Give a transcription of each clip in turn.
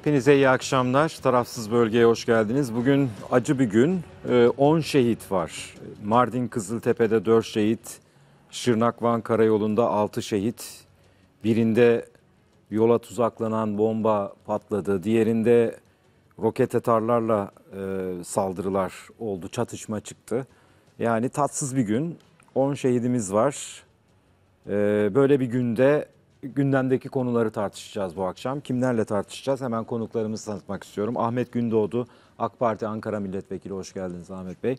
Hepinize iyi akşamlar. Tarafsız bölgeye hoş geldiniz. Bugün acı bir gün. 10 ee, şehit var. Mardin Kızıltepe'de 4 şehit, Şırnak Van Karayolu'nda 6 şehit. Birinde yola tuzaklanan bomba patladı. Diğerinde roket atarlarla e, saldırılar oldu. Çatışma çıktı. Yani tatsız bir gün. 10 şehidimiz var. Ee, böyle bir günde gündemdeki konuları tartışacağız bu akşam. Kimlerle tartışacağız? Hemen konuklarımızı tanıtmak istiyorum. Ahmet Gündoğdu, AK Parti Ankara Milletvekili. Hoş geldiniz Ahmet Bey.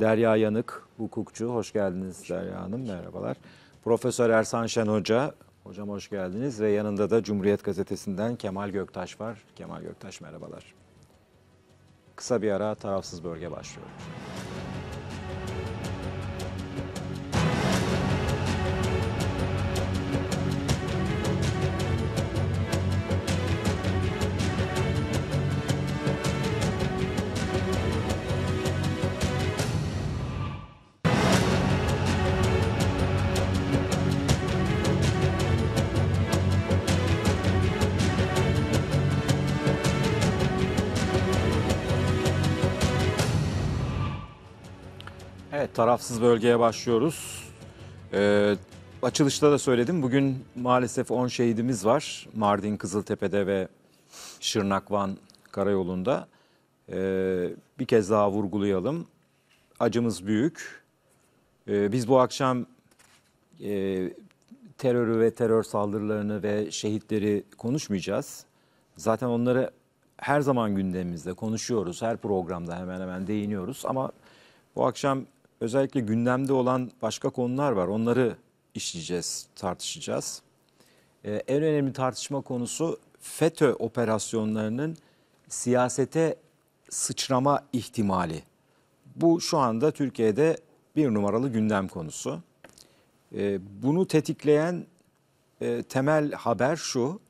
Derya Yanık, hukukçu. Hoş geldiniz hoş Derya Hanım. Merhabalar. Profesör Ersan Şen Hoca. Hocam hoş geldiniz. Ve yanında da Cumhuriyet Gazetesi'nden Kemal Göktaş var. Kemal Göktaş merhabalar. Kısa bir ara tarafsız bölge başlıyor. tarafsız bölgeye başlıyoruz. Ee, açılışta da söyledim. Bugün maalesef 10 şehidimiz var. Mardin, Kızıltepe'de ve Şırnak, Van karayolunda. Ee, bir kez daha vurgulayalım. Acımız büyük. Ee, biz bu akşam e, terörü ve terör saldırılarını ve şehitleri konuşmayacağız. Zaten onları her zaman gündemimizde konuşuyoruz. Her programda hemen hemen değiniyoruz ama bu akşam özellikle gündemde olan başka konular var. Onları işleyeceğiz, tartışacağız. Ee, en önemli tartışma konusu FETÖ operasyonlarının siyasete sıçrama ihtimali. Bu şu anda Türkiye'de bir numaralı gündem konusu. Ee, bunu tetikleyen e, temel haber şu.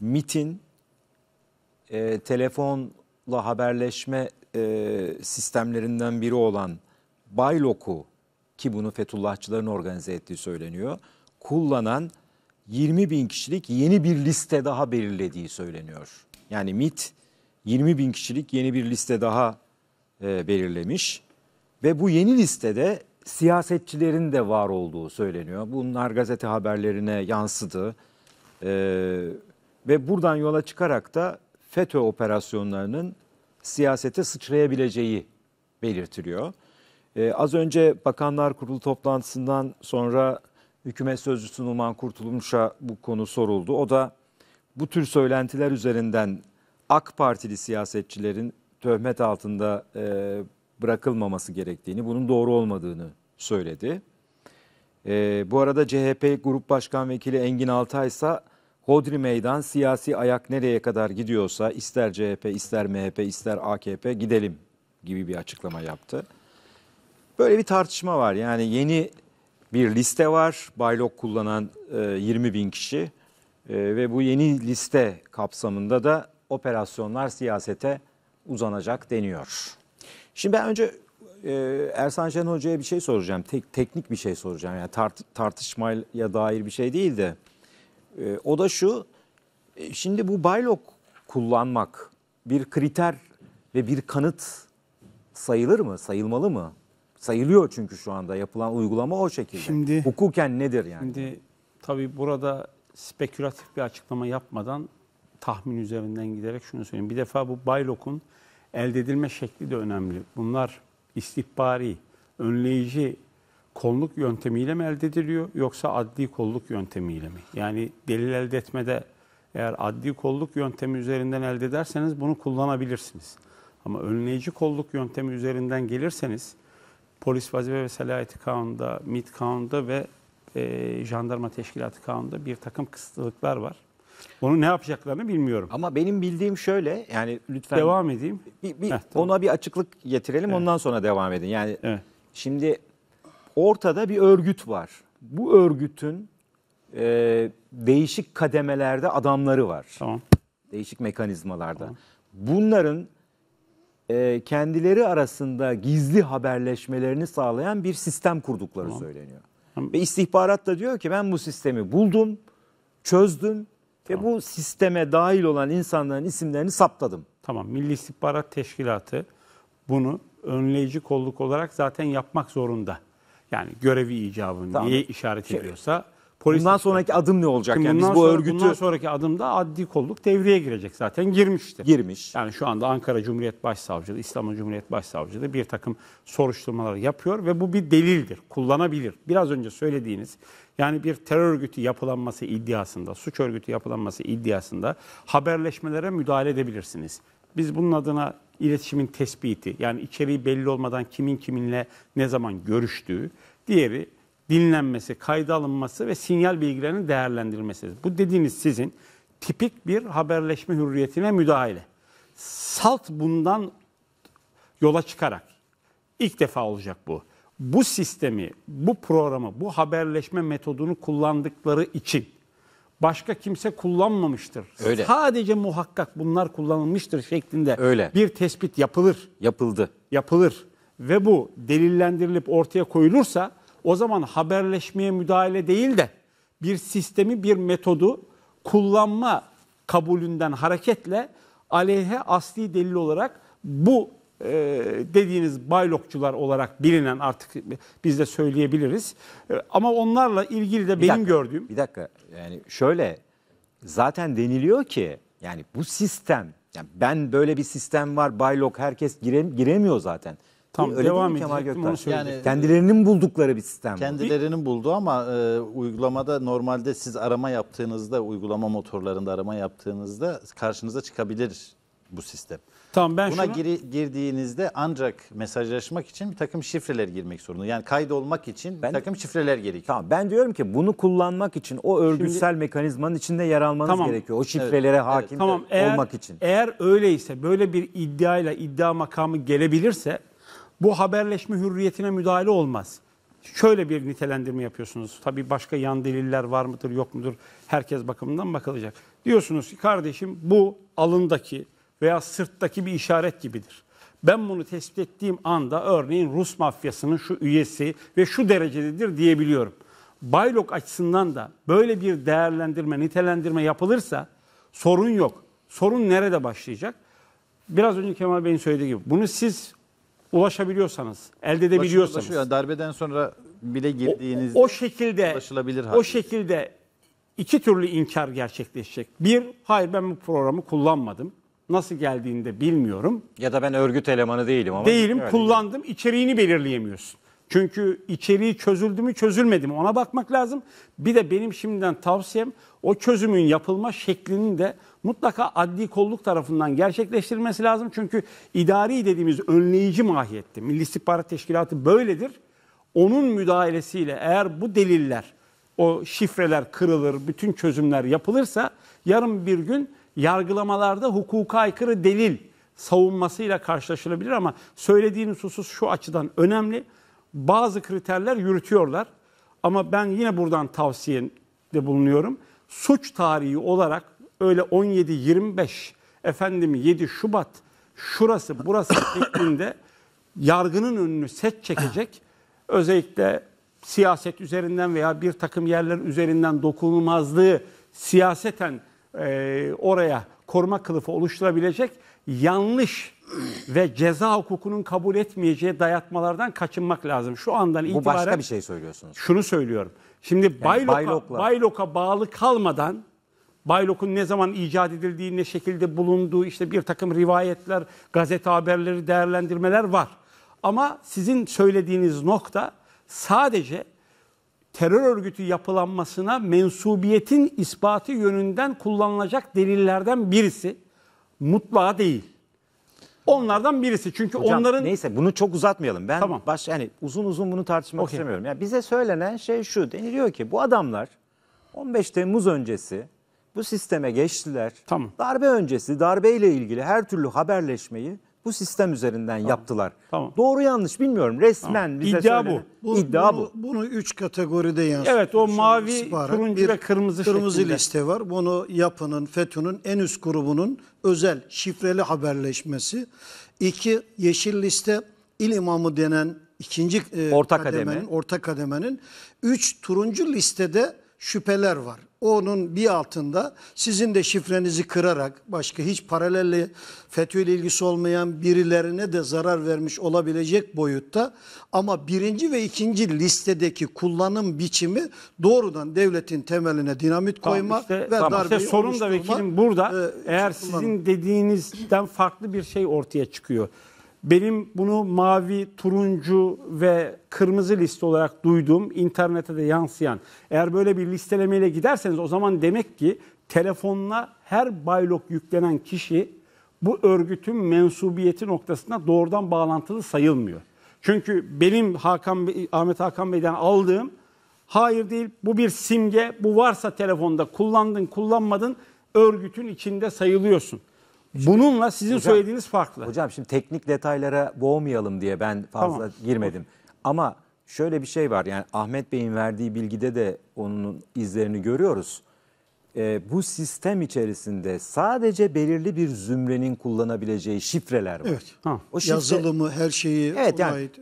MIT'in e, telefonla haberleşme e, sistemlerinden biri olan Baylok'u ki bunu Fethullahçıların organize ettiği söyleniyor. Kullanan 20 bin kişilik yeni bir liste daha belirlediği söyleniyor. Yani MIT 20 bin kişilik yeni bir liste daha e, belirlemiş. Ve bu yeni listede siyasetçilerin de var olduğu söyleniyor. Bunlar gazete haberlerine yansıdı. E, ve buradan yola çıkarak da FETÖ operasyonlarının siyasete sıçrayabileceği belirtiliyor. Ee, az önce Bakanlar Kurulu toplantısından sonra hükümet sözcüsü Numan Kurtulmuş'a bu konu soruldu. O da bu tür söylentiler üzerinden AK Partili siyasetçilerin töhmet altında e, bırakılmaması gerektiğini, bunun doğru olmadığını söyledi. E, bu arada CHP Grup Başkan Vekili Engin Altay ise Hodri Meydan siyasi ayak nereye kadar gidiyorsa ister CHP, ister MHP, ister AKP gidelim gibi bir açıklama yaptı. Böyle bir tartışma var. Yani yeni bir liste var. Baylok kullanan e, 20 bin kişi e, ve bu yeni liste kapsamında da operasyonlar siyasete uzanacak deniyor. Şimdi ben önce e, Ersan Şen Hoca'ya bir şey soracağım. Tek, teknik bir şey soracağım. Yani tart, tartışmaya dair bir şey değil de. E, o da şu. E, şimdi bu baylok kullanmak bir kriter ve bir kanıt sayılır mı? Sayılmalı mı? sayılıyor çünkü şu anda yapılan uygulama o şekilde. Şimdi, Hukuken nedir yani? Şimdi tabii burada spekülatif bir açıklama yapmadan tahmin üzerinden giderek şunu söyleyeyim. Bir defa bu baylokun elde edilme şekli de önemli. Bunlar istihbari, önleyici kolluk yöntemiyle mi elde ediliyor yoksa adli kolluk yöntemiyle mi? Yani delil elde etmede eğer adli kolluk yöntemi üzerinden elde ederseniz bunu kullanabilirsiniz. Ama önleyici kolluk yöntemi üzerinden gelirseniz polis vazife ve selayeti kanunda, MIT kanunda ve e, jandarma teşkilatı kanunda bir takım kısıtlılıklar var. Onu ne yapacaklarını bilmiyorum. Ama benim bildiğim şöyle yani lütfen devam edeyim. Bir, bir Heh, tamam. ona bir açıklık getirelim evet. ondan sonra devam edin. Yani evet. şimdi ortada bir örgüt var. Bu örgütün e, değişik kademelerde adamları var. Tamam. Değişik mekanizmalarda. Tamam. Bunların e, kendileri arasında gizli haberleşmelerini sağlayan bir sistem kurdukları tamam. söyleniyor. Tamam. Ve istihbarat da diyor ki ben bu sistemi buldum, çözdüm tamam. ve bu sisteme dahil olan insanların isimlerini saptadım. Tamam. Milli İstihbarat Teşkilatı bunu önleyici kolluk olarak zaten yapmak zorunda. Yani görevi icabını tamam. niye işaret ediyorsa Polis bundan sonraki adım ne olacak? Şimdi yani bundan biz bu sonra, örgütü bundan sonraki adımda adli kolluk devreye girecek zaten girmiştir. Girmiş. Yani şu anda Ankara Cumhuriyet Başsavcılığı, İstanbul Cumhuriyet Başsavcılığı bir takım soruşturmaları yapıyor ve bu bir delildir. Kullanabilir. Biraz önce söylediğiniz yani bir terör örgütü yapılanması iddiasında, suç örgütü yapılanması iddiasında haberleşmelere müdahale edebilirsiniz. Biz bunun adına iletişimin tespiti, yani içeriği belli olmadan kimin kiminle ne zaman görüştüğü, diğeri dinlenmesi, kayda alınması ve sinyal bilgilerinin değerlendirilmesi. Bu dediğiniz sizin tipik bir haberleşme hürriyetine müdahale. Salt bundan yola çıkarak ilk defa olacak bu. Bu sistemi, bu programı, bu haberleşme metodunu kullandıkları için başka kimse kullanmamıştır. Öyle. Sadece muhakkak bunlar kullanılmıştır şeklinde Öyle. bir tespit yapılır. Yapıldı. Yapılır ve bu delillendirilip ortaya koyulursa o zaman haberleşmeye müdahale değil de bir sistemi, bir metodu kullanma kabulünden hareketle aleyhe asli delil olarak bu e, dediğiniz baylokçular olarak bilinen artık biz de söyleyebiliriz. E, ama onlarla ilgili de bir benim dakika, gördüğüm... Bir dakika yani şöyle zaten deniliyor ki yani bu sistem yani ben böyle bir sistem var baylok herkes gire, giremiyor zaten. Tam Öyle devam Kemal Göktaş? Yani, Kendilerinin buldukları bir sistem. Kendilerinin bulduğu ama e, uygulamada normalde siz arama yaptığınızda, uygulama motorlarında arama yaptığınızda karşınıza çıkabilir bu sistem. Tamam ben Buna şunu... giri, girdiğinizde ancak mesajlaşmak için bir takım şifreler girmek zorunda. Yani kaydolmak için ben, bir takım şifreler gerekiyor. Tamam ben diyorum ki bunu kullanmak için o örgütsel Şimdi, mekanizmanın içinde yer almanız tamam, gerekiyor. O şifrelere evet, hakim evet, tamam, eğer, olmak için. Eğer öyleyse böyle bir iddiayla iddia makamı gelebilirse bu haberleşme hürriyetine müdahale olmaz. Şöyle bir nitelendirme yapıyorsunuz. Tabii başka yan deliller var mıdır yok mudur herkes bakımından bakılacak. Diyorsunuz ki kardeşim bu alındaki veya sırttaki bir işaret gibidir. Ben bunu tespit ettiğim anda örneğin Rus mafyasının şu üyesi ve şu derecededir diyebiliyorum. Baylok açısından da böyle bir değerlendirme, nitelendirme yapılırsa sorun yok. Sorun nerede başlayacak? Biraz önce Kemal Bey'in söylediği gibi bunu siz ulaşabiliyorsanız, elde edebiliyorsanız. Ulaşıyor. Darbeden sonra bile girdiğiniz o, o şekilde ulaşılabilir O şekilde iki türlü inkar gerçekleşecek. Bir, hayır ben bu programı kullanmadım. Nasıl geldiğini de bilmiyorum. Ya da ben örgüt elemanı değilim ama. Değilim, kullandım. Değil. İçeriğini belirleyemiyorsun. Çünkü içeriği çözüldü mü çözülmedi mi ona bakmak lazım. Bir de benim şimdiden tavsiyem o çözümün yapılma şeklinin de mutlaka adli kolluk tarafından gerçekleştirilmesi lazım. Çünkü idari dediğimiz önleyici mahiyette. Milli İstihbarat Teşkilatı böyledir. Onun müdahalesiyle eğer bu deliller, o şifreler kırılır, bütün çözümler yapılırsa yarın bir gün yargılamalarda hukuka aykırı delil savunmasıyla karşılaşılabilir ama söylediğiniz husus şu açıdan önemli. Bazı kriterler yürütüyorlar ama ben yine buradan tavsiyede bulunuyorum. Suç tarihi olarak öyle 17-25 efendim 7 Şubat şurası burası şeklinde yargının önünü set çekecek özellikle siyaset üzerinden veya bir takım yerler üzerinden dokunulmazlığı siyaseten e, oraya koruma kılıfı oluşturabilecek yanlış ve ceza hukukunun kabul etmeyeceği dayatmalardan kaçınmak lazım. Şu andan itibaren... Bu başka bir şey söylüyorsunuz. Şunu söylüyorum. Şimdi yani Baylok'a, Baylok'la... bağlı kalmadan Baylok'un ne zaman icat edildiği, ne şekilde bulunduğu, işte bir takım rivayetler, gazete haberleri, değerlendirmeler var. Ama sizin söylediğiniz nokta sadece terör örgütü yapılanmasına mensubiyetin ispatı yönünden kullanılacak delillerden birisi. Mutlaka değil. Onlardan birisi. Çünkü Hocam, onların neyse bunu çok uzatmayalım. Ben tamam. baş yani uzun uzun bunu tartışmak okay. istemiyorum. Yani bize söylenen şey şu. Deniliyor ki bu adamlar 15 Temmuz öncesi bu sisteme geçtiler. Tamam. Darbe öncesi, darbeyle ilgili her türlü haberleşmeyi bu sistem üzerinden tamam. yaptılar. Tamam. Doğru yanlış bilmiyorum. Resmen tamam. bize İddia bu. bu. İddia bu. Bunu üç kategoride yansıtıyor. Evet o mavi, turuncu ve kırmızı Kırmızı şeklinde. liste var. Bunu yapının, FETÖ'nün en üst grubunun özel şifreli haberleşmesi. İki, yeşil liste il imamı denen ikinci e, orta kademenin, kademe. orta kademenin. Üç, turuncu listede şüpheler var. Onun bir altında sizin de şifrenizi kırarak başka hiç paralelle FETÖ ile ilgisi olmayan birilerine de zarar vermiş olabilecek boyutta ama birinci ve ikinci listedeki kullanım biçimi doğrudan devletin temeline dinamit tamam, işte, ve tamam, darbeyi işte sorun da vekilim burada e, eğer şey sizin kullanım. dediğinizden farklı bir şey ortaya çıkıyor. Benim bunu mavi, turuncu ve kırmızı liste olarak duyduğum, internete de yansıyan. Eğer böyle bir listelemeyle giderseniz o zaman demek ki telefonuna her baylok yüklenen kişi bu örgütün mensubiyeti noktasında doğrudan bağlantılı sayılmıyor. Çünkü benim Hakan Ahmet Hakan Bey'den aldığım hayır değil bu bir simge bu varsa telefonda kullandın kullanmadın örgütün içinde sayılıyorsun. Bununla sizin hocam, söylediğiniz farklı. Hocam şimdi teknik detaylara boğmayalım diye ben fazla tamam. girmedim. Ama şöyle bir şey var yani Ahmet Bey'in verdiği bilgide de onun izlerini görüyoruz. E, bu sistem içerisinde sadece belirli bir zümrenin kullanabileceği şifreler var. Evet. Ha. O şifre, Yazılımı, her şeyi. Evet yani ait.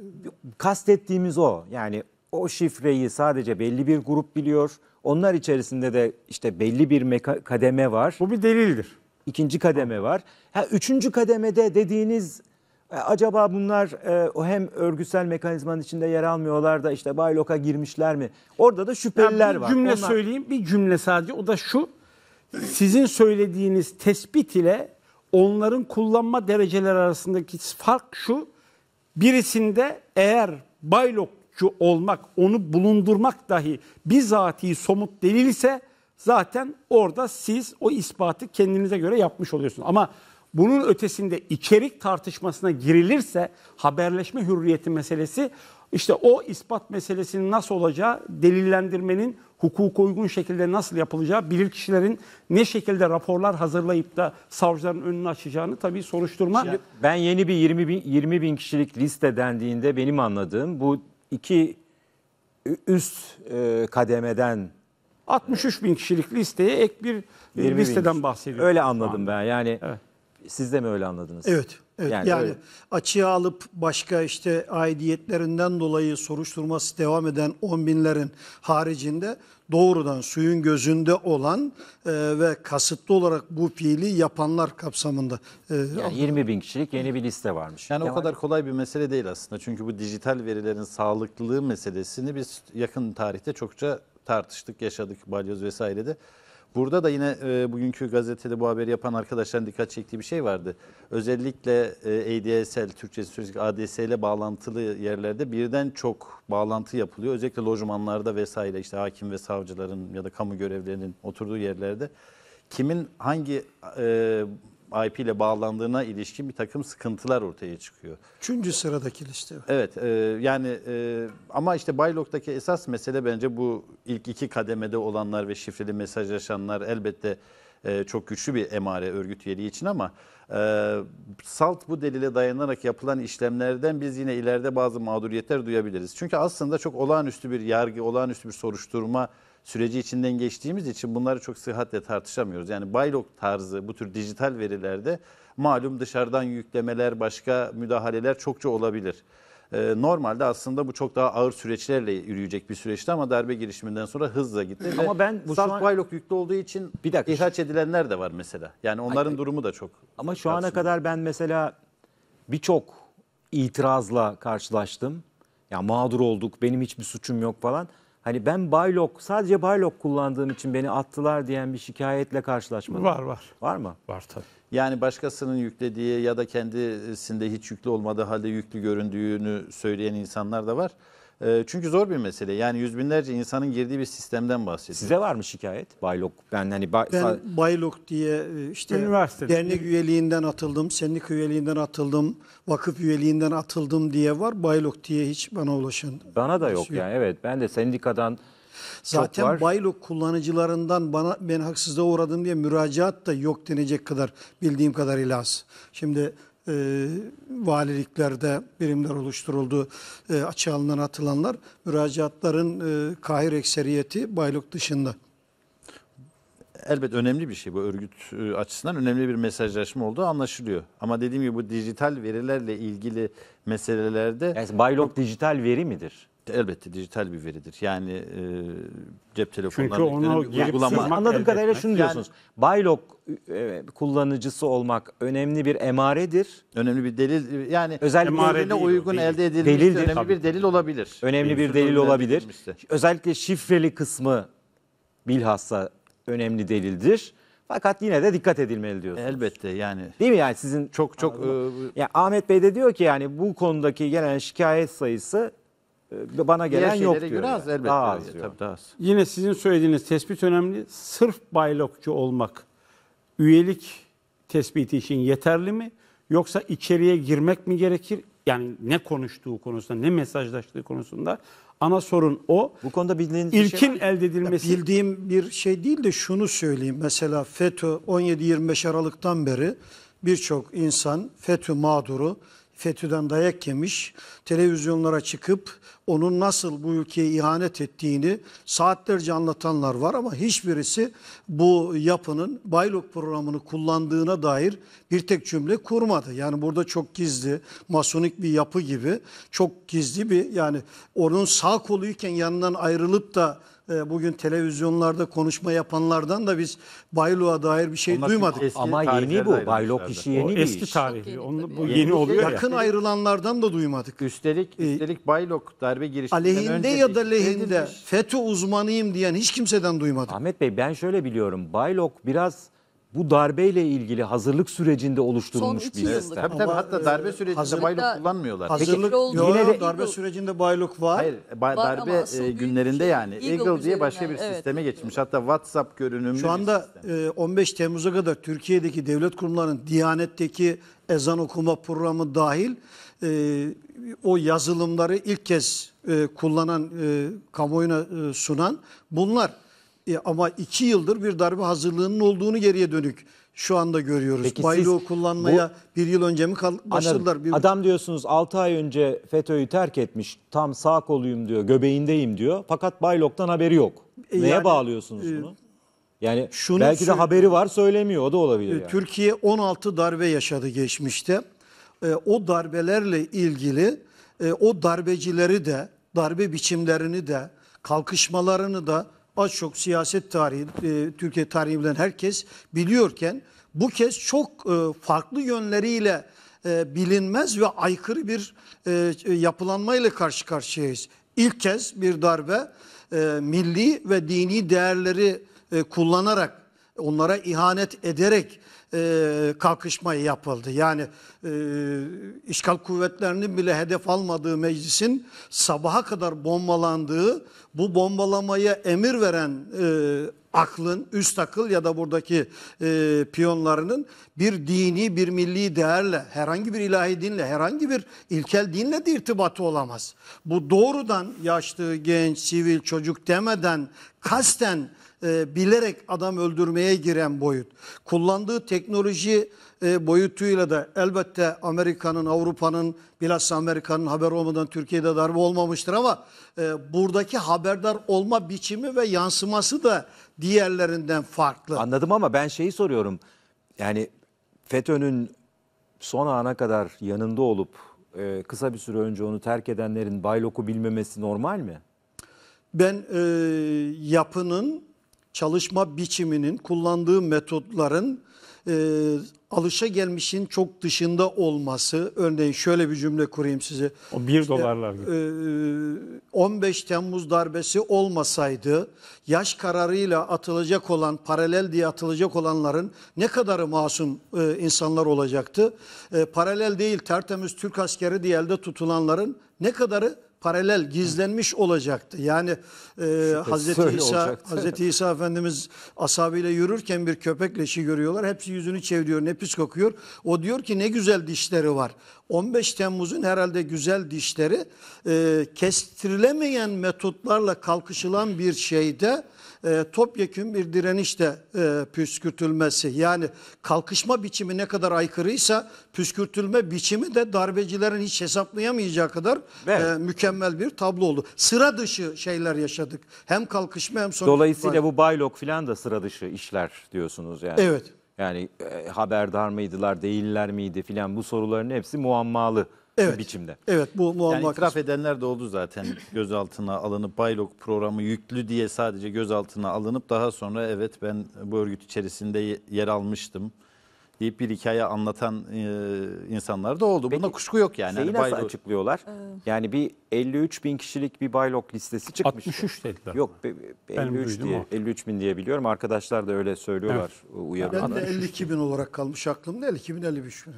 kastettiğimiz o. Yani o şifreyi sadece belli bir grup biliyor. Onlar içerisinde de işte belli bir kademe var. Bu bir delildir ikinci kademe var. Ha, üçüncü kademede dediğiniz e, acaba bunlar e, o hem örgüsel mekanizmanın içinde yer almıyorlar da işte Baylok'a girmişler mi? Orada da şüpheliler var. Bir cümle var. söyleyeyim bir cümle sadece o da şu. Sizin söylediğiniz tespit ile onların kullanma dereceleri arasındaki fark şu. Birisinde eğer Baylokçu olmak, onu bulundurmak dahi bizatihi somut delilse zaten orada siz o ispatı kendinize göre yapmış oluyorsunuz. Ama bunun ötesinde içerik tartışmasına girilirse haberleşme hürriyeti meselesi işte o ispat meselesinin nasıl olacağı, delillendirmenin hukuka uygun şekilde nasıl yapılacağı, bilir kişilerin ne şekilde raporlar hazırlayıp da savcıların önünü açacağını tabii soruşturma. Şimdi ben yeni bir 20 bin, 20 bin kişilik liste dendiğinde benim anladığım bu iki üst e, kademeden 63 bin kişilik listeye ek bir 20 e, bin listeden bahsediyoruz. Öyle anladım ben yani. Evet. Siz de mi öyle anladınız? Evet. Evet, yani, Yani açığa alıp başka işte aidiyetlerinden dolayı soruşturması devam eden on binlerin haricinde doğrudan suyun gözünde olan e, ve kasıtlı olarak bu fiili yapanlar kapsamında. E, Yani 20 bin kişilik yeni bir liste varmış. Yani o kadar kolay bir mesele değil aslında. Çünkü bu dijital verilerin sağlıklılığı meselesini biz yakın tarihte çokça tartıştık, yaşadık balyoz vesairede. Burada da yine e, bugünkü gazetede bu haberi yapan arkadaşların dikkat çektiği bir şey vardı. Özellikle e, ADSL, Türkçe, sözlük ADS ile bağlantılı yerlerde birden çok bağlantı yapılıyor. Özellikle lojmanlarda vesaire işte hakim ve savcıların ya da kamu görevlerinin oturduğu yerlerde kimin hangi e, IP ile bağlandığına ilişkin bir takım sıkıntılar ortaya çıkıyor. Üçüncü sıradaki liste. Evet e, yani e, ama işte Baylok'taki esas mesele bence bu ilk iki kademede olanlar ve şifreli mesajlaşanlar elbette e, çok güçlü bir emare örgüt üyeliği için ama e, salt bu delile dayanarak yapılan işlemlerden biz yine ileride bazı mağduriyetler duyabiliriz. Çünkü aslında çok olağanüstü bir yargı, olağanüstü bir soruşturma süreci içinden geçtiğimiz için bunları çok sıhhatle tartışamıyoruz. Yani baylog tarzı bu tür dijital verilerde malum dışarıdan yüklemeler, başka müdahaleler çokça olabilir. Ee, normalde aslında bu çok daha ağır süreçlerle yürüyecek bir süreçti ama darbe girişiminden sonra hızla gitti. Ama ben bu salt an... baylok yüklü olduğu için bir dakika, ihraç edilenler de var mesela. Yani onların Hayır, e, durumu da çok. Ama şu ana kadar ben mesela birçok itirazla karşılaştım. Ya mağdur olduk, benim hiçbir suçum yok falan hani ben Baylok sadece Baylok kullandığım için beni attılar diyen bir şikayetle karşılaşmadım. Var var. Var mı? Var tabii. Yani başkasının yüklediği ya da kendisinde hiç yüklü olmadığı halde yüklü göründüğünü söyleyen insanlar da var. E, çünkü zor bir mesele. Yani yüz binlerce insanın girdiği bir sistemden bahsediyoruz. Size var mı şikayet? Baylok. Ben hani ba ben Baylok diye e, işte Üniversite. dernek üyeliğinden atıldım, senlik üyeliğinden atıldım, vakıf üyeliğinden atıldım diye var. Baylok diye hiç bana ulaşın. Bana da şey yok yani evet. Ben de sendikadan Zaten var. Baylok kullanıcılarından bana ben haksızlığa uğradım diye müracaat da yok denecek kadar bildiğim kadarıyla az. Şimdi e, valiliklerde birimler oluşturuldu. E, açığa alınan atılanlar müracaatların e, kahir ekseriyeti baylok dışında. Elbet önemli bir şey bu örgüt e, açısından önemli bir mesajlaşma olduğu anlaşılıyor. Ama dediğim gibi bu dijital verilerle ilgili meselelerde... Yani baylok dijital veri midir? elbette dijital bir veridir. Yani e, cep telefonlarına Çünkü onu yüklenen bir uygulama. Siz anladığım kadarıyla şunu Yani- diyorsunuz. Baylog e, kullanıcısı olmak önemli bir emaredir. Önemli bir delil yani Özellikle Emare değil uygun elde edilmiş Delildir. önemli Tabii. bir delil olabilir. önemli bir delil olabilir. Özellikle şifreli kısmı bilhassa önemli delildir. Fakat yine de dikkat edilmeli diyorsunuz. Elbette yani Değil mi yani sizin çok çok Anladım. e, Ahmet Bey de diyor ki yani bu konudaki gelen şikayet sayısı ee, bana gelen yok diyor. göre az elbette. Daha az diyor. Tabii daha az. Yine sizin söylediğiniz tespit önemli. Sırf baylokçu olmak üyelik tespiti için yeterli mi? Yoksa içeriye girmek mi gerekir? Yani ne konuştuğu konusunda, ne mesajlaştığı konusunda ana sorun o. Bu konuda bildiğiniz şey İlkin şey var. elde edilmesi. bildiğim bir şey değil de şunu söyleyeyim. Mesela FETÖ 17-25 Aralık'tan beri birçok insan FETÖ mağduru, FETÖ'den dayak yemiş, televizyonlara çıkıp onun nasıl bu ülkeye ihanet ettiğini saatlerce anlatanlar var ama hiçbirisi bu yapının Baylok programını kullandığına dair bir tek cümle kurmadı. Yani burada çok gizli, masonik bir yapı gibi çok gizli bir yani onun sağ koluyken yanından ayrılıp da e, bugün televizyonlarda konuşma yapanlardan da biz Baylok'a dair bir şey Onlar duymadık. Eski Ama yeni bu. Baylok işi yeni o bir eski iş. tarihi. Onun, bu yeni, yeni şey. oluyor Yakın ya. ayrılanlardan da duymadık. Üstelik e, üstelik Baylok darbe girişiminden Aleyhinde önce ya da şey lehinde FETÖ uzmanıyım diyen hiç kimseden duymadık. Ahmet Bey ben şöyle biliyorum. Baylok biraz bu darbeyle ilgili hazırlık sürecinde oluşturulmuş bir yıllık. sistem. Tabii tabii hatta darbe sürecinde hazırlıkta- kullanmıyorlar. Hazırlık Eagle yine de- darbe sürecinde baylık var. Hayır, ba- Var darbe e, günlerinde şey, yani Eagle Eagle, diye başka bir evet. sisteme geçmiş. Hatta WhatsApp görünümlü bir Şu anda sistem. 15 e, Temmuz'a kadar Türkiye'deki devlet kurumlarının Diyanet'teki ezan okuma programı dahil e, o yazılımları ilk kez kullanan, kamuoyuna sunan bunlar e, ama iki yıldır bir darbe hazırlığının olduğunu geriye dönük şu anda görüyoruz. Peki Baylo siz kullanmaya bu, bir yıl önce mi başladılar? Bir, adam diyorsunuz 6 ay önce FETÖ'yü terk etmiş. Tam sağ koluyum diyor, göbeğindeyim diyor. Fakat Baylok'tan haberi yok. E, Neye yani, bağlıyorsunuz e, bunu? Yani şunu, belki de haberi var söylemiyor o da olabilir. E, yani. Türkiye 16 darbe yaşadı geçmişte. E, o darbelerle ilgili e, o darbecileri de darbe biçimlerini de kalkışmalarını da az çok siyaset tarihi, e, Türkiye tarihi bilen herkes biliyorken bu kez çok e, farklı yönleriyle e, bilinmez ve aykırı bir e, yapılanmayla karşı karşıyayız. İlk kez bir darbe e, milli ve dini değerleri e, kullanarak, onlara ihanet ederek e, kalkışma yapıldı. Yani e, işgal kuvvetlerinin bile hedef almadığı meclisin sabaha kadar bombalandığı, bu bombalamaya emir veren e, aklın, üst akıl ya da buradaki e, piyonlarının bir dini, bir milli değerle, herhangi bir ilahi dinle, herhangi bir ilkel dinle de irtibatı olamaz. Bu doğrudan yaşlı, genç, sivil, çocuk demeden kasten e, bilerek adam öldürmeye giren boyut. Kullandığı teknoloji e, boyutuyla da elbette Amerika'nın, Avrupa'nın, bilhassa Amerika'nın haber olmadan Türkiye'de darbe olmamıştır ama e, buradaki haberdar olma biçimi ve yansıması da diğerlerinden farklı. Anladım ama ben şeyi soruyorum. Yani FETÖ'nün son ana kadar yanında olup kısa bir süre önce onu terk edenlerin Baylok'u bilmemesi normal mi? Ben e, yapının çalışma biçiminin, kullandığı metotların e, alışa gelmişin çok dışında olması. Örneğin şöyle bir cümle kurayım size. O 1 dolarlar gibi. E, 15 e, Temmuz darbesi olmasaydı yaş kararıyla atılacak olan, paralel diye atılacak olanların ne kadarı masum e, insanlar olacaktı? E, paralel değil tertemiz Türk askeri diye elde tutulanların ne kadarı paralel gizlenmiş olacaktı. Yani e, Hazreti İsa olacaktı. Hazreti İsa Efendimiz ashabıyla yürürken bir köpek leşi görüyorlar. Hepsi yüzünü çeviriyor, ne pis kokuyor. O diyor ki ne güzel dişleri var. 15 Temmuz'un herhalde güzel dişleri e, kestirilemeyen metotlarla kalkışılan bir şeyde e, topyekün bir direnişte e, püskürtülmesi. Yani kalkışma biçimi ne kadar aykırıysa püskürtülme biçimi de darbecilerin hiç hesaplayamayacağı kadar e, evet. e, mükemmel bir tablo oldu. Sıra dışı şeyler yaşadık. Hem kalkışma hem sonuç. Dolayısıyla bu baylok filan da sıra dışı işler diyorsunuz yani. Evet. Yani e, haberdar mıydılar, değiller miydi filan bu soruların hepsi muammalı evet. biçimde. Evet bu muamma. Yani itiraf edenler de oldu zaten gözaltına alınıp Baylok programı yüklü diye sadece gözaltına alınıp daha sonra evet ben bu örgüt içerisinde yer almıştım deyip bir hikaye anlatan e, insanlar da oldu. Peki, Bunda kuşku yok yani. Şeyi hani nasıl baylog... açıklıyorlar? Ee. Yani bir 53 bin kişilik bir baylok listesi çıkmış. 63 dediler. Yok be, be, 53 diye, 53 bin diye biliyorum. Arkadaşlar da öyle söylüyorlar evet. uyarıyorlar. Ben de 52 bin olarak kalmış aklımda 52 bin 53 bin.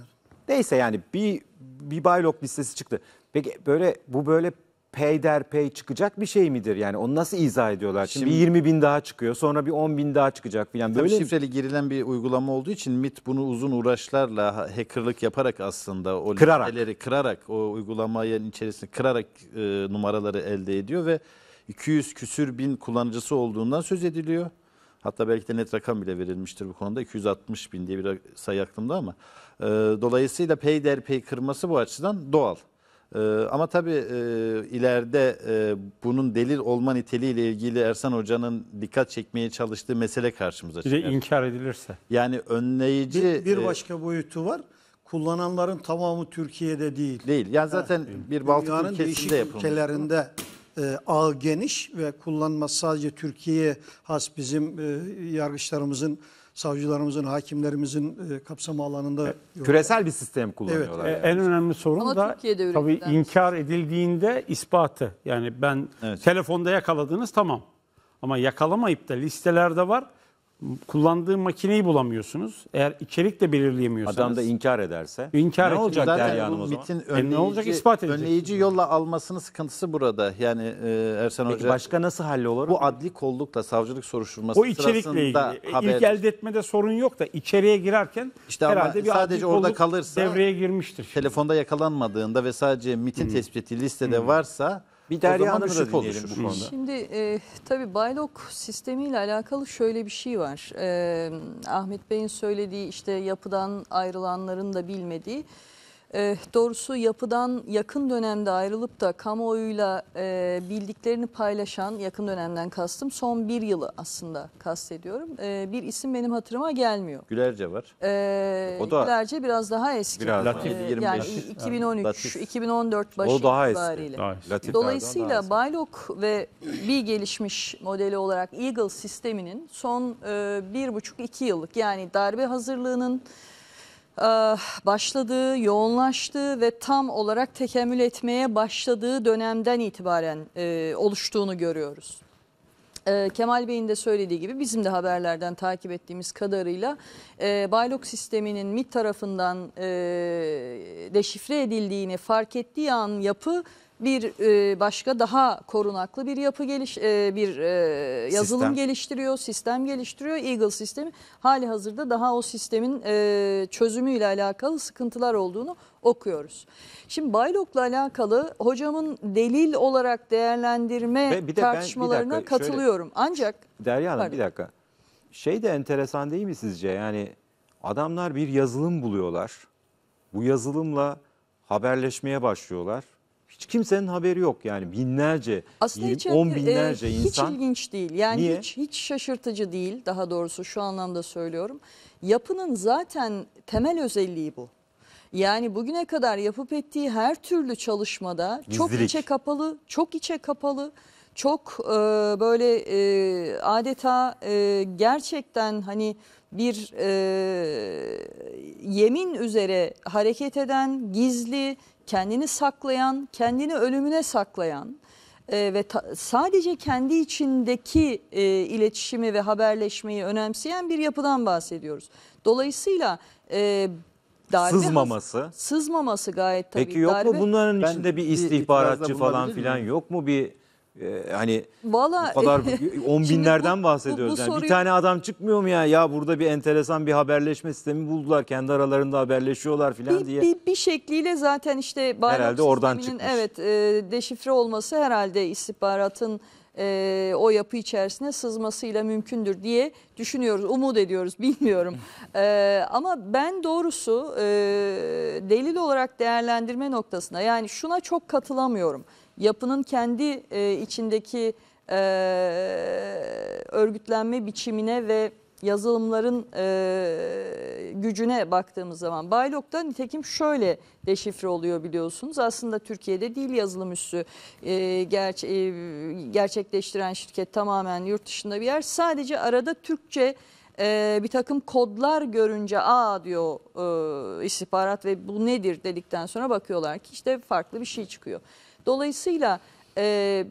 Neyse yani bir bir baylok listesi çıktı. Peki böyle bu böyle peyderpey çıkacak bir şey midir? Yani onu nasıl izah ediyorlar? Şimdi, Şimdi bir 20 bin daha çıkıyor sonra bir 10 bin daha çıkacak filan. Böyle şifreli girilen bir uygulama olduğu için MIT bunu uzun uğraşlarla hackerlık yaparak aslında o Kırarak. listeleri kırarak o uygulamanın içerisinde kırarak e, numaraları elde ediyor ve 200 küsür bin kullanıcısı olduğundan söz ediliyor. Hatta belki de net rakam bile verilmiştir bu konuda. 260 bin diye bir sayı aklımda ama. E, dolayısıyla peyderpey kırması bu açıdan doğal. Ee, ama tabii e, ileride e, bunun delil olma niteliğiyle ilgili Ersan Hoca'nın dikkat çekmeye çalıştığı mesele karşımıza Bir çıkar. de inkar edilirse. Yani önleyici Bir, bir e, başka boyutu var. Kullananların tamamı Türkiye'de değil. değil. Yani zaten bir Baltık Dünyanın ülkesinde yapılmış. ülkelerinde e, ağ geniş ve kullanma sadece Türkiye'ye has bizim e, yargıçlarımızın savcılarımızın, hakimlerimizin e, kapsama alanında... E, Yok. Küresel bir sistem kullanıyorlar. Evet. E, yani. En önemli sorun Ama da tabii inkar edildiğinde ispatı. Yani ben evet. telefonda yakaladınız tamam. Ama yakalamayıp da listelerde var kullandığı makineyi bulamıyorsunuz. Eğer içerik de belirleyemiyorsanız. Adam da inkar ederse. İnkar ne olacak der yani? o zaman? Önleyici, e ne olacak ispat edecek. Önleyici yolla almasının sıkıntısı burada. Yani e, Ersen Peki Hoca. başka nasıl hallolur? Bu adli kollukla savcılık soruşturması o içerikle ilgili. E, haber... İlk elde etmede sorun yok da içeriye girerken işte herhalde bir sadece orada kalırsa devreye girmiştir. Şimdi. Telefonda yakalanmadığında ve sadece MIT'in hmm. tespiti listede hmm. varsa bir Derya Hanım şüphe oluşur. Bu konuda. Şimdi e, tabii baylok sistemiyle alakalı şöyle bir şey var. E, Ahmet Bey'in söylediği işte yapıdan ayrılanların da bilmediği Eh, doğrusu yapıdan yakın dönemde ayrılıp da kamuoyuyla eh, bildiklerini paylaşan, yakın dönemden kastım son bir yılı aslında kastediyorum. Eh, bir isim benim hatırıma gelmiyor. Gülerce var. E, o da Gülerce biraz daha eski. Biraz Latif. E, yani 2013, Latif. 2014 başı o daha itibariyle. Eski. Daha eski. Dolayısıyla daha Baylok ve bir gelişmiş modeli olarak Eagle sisteminin son bir buçuk iki yıllık yani darbe hazırlığının Ah, başladığı, yoğunlaştığı ve tam olarak tekemmül etmeye başladığı dönemden itibaren e, oluştuğunu görüyoruz. E, Kemal Bey'in de söylediği gibi bizim de haberlerden takip ettiğimiz kadarıyla e, baylok sisteminin MIT tarafından deşifre edildiğini fark ettiği an yapı bir e, başka daha korunaklı bir yapı geliş e, bir e, yazılım sistem. geliştiriyor, sistem geliştiriyor. Eagle sistemi hali hazırda daha o sistemin çözümüyle alakalı sıkıntılar olduğunu okuyoruz. Şimdi Baylok'la alakalı hocamın delil olarak değerlendirme Ve bir de tartışmalarına ben, bir dakika, katılıyorum. Şöyle, Ancak Derya Hanım pardon. bir dakika. Şey de enteresan değil mi sizce? Yani adamlar bir yazılım buluyorlar. Bu yazılımla haberleşmeye başlıyorlar hiç kimsenin haberi yok yani binlerce, Aslında hiç, on e, binlerce e, insan. Hiç ilginç değil yani Niye? hiç hiç şaşırtıcı değil daha doğrusu şu anlamda söylüyorum. Yapının zaten temel özelliği bu. Yani bugüne kadar yapıp ettiği her türlü çalışmada Gizlilik. çok içe kapalı, çok içe kapalı, çok e, böyle e, adeta e, gerçekten hani bir e, yemin üzere hareket eden, gizli, kendini saklayan, kendini ölümüne saklayan e, ve ta, sadece kendi içindeki e, iletişimi ve haberleşmeyi önemseyen bir yapıdan bahsediyoruz. Dolayısıyla e, darbe sızmaması. Sızmaması gayet tabii. Peki yok darbe, mu bunların içinde bir istihbaratçı falan filan yok mu bir ee, hani Vallahi, bu kadar on binlerden bu, bahsediyoruz. Bu, bu yani. soruyu... Bir tane adam çıkmıyor mu ya? Ya burada bir enteresan bir haberleşme sistemi buldular. Kendi aralarında haberleşiyorlar falan bir, diye. Bir, bir şekliyle zaten işte bayrak herhalde oradan çıkmış. Evet e, deşifre olması herhalde istihbaratın e, o yapı içerisine sızmasıyla mümkündür diye düşünüyoruz, umut ediyoruz bilmiyorum. e, ama ben doğrusu e, delil olarak değerlendirme noktasına yani şuna çok katılamıyorum yapının kendi e, içindeki e, örgütlenme biçimine ve yazılımların e, gücüne baktığımız zaman Baylok'ta nitekim şöyle deşifre oluyor biliyorsunuz. Aslında Türkiye'de değil yazılım üssü e, ger e, gerçekleştiren şirket tamamen yurt dışında bir yer. Sadece arada Türkçe e, bir takım kodlar görünce aa diyor e, istihbarat ve bu nedir dedikten sonra bakıyorlar ki işte farklı bir şey çıkıyor. Dolayısıyla e,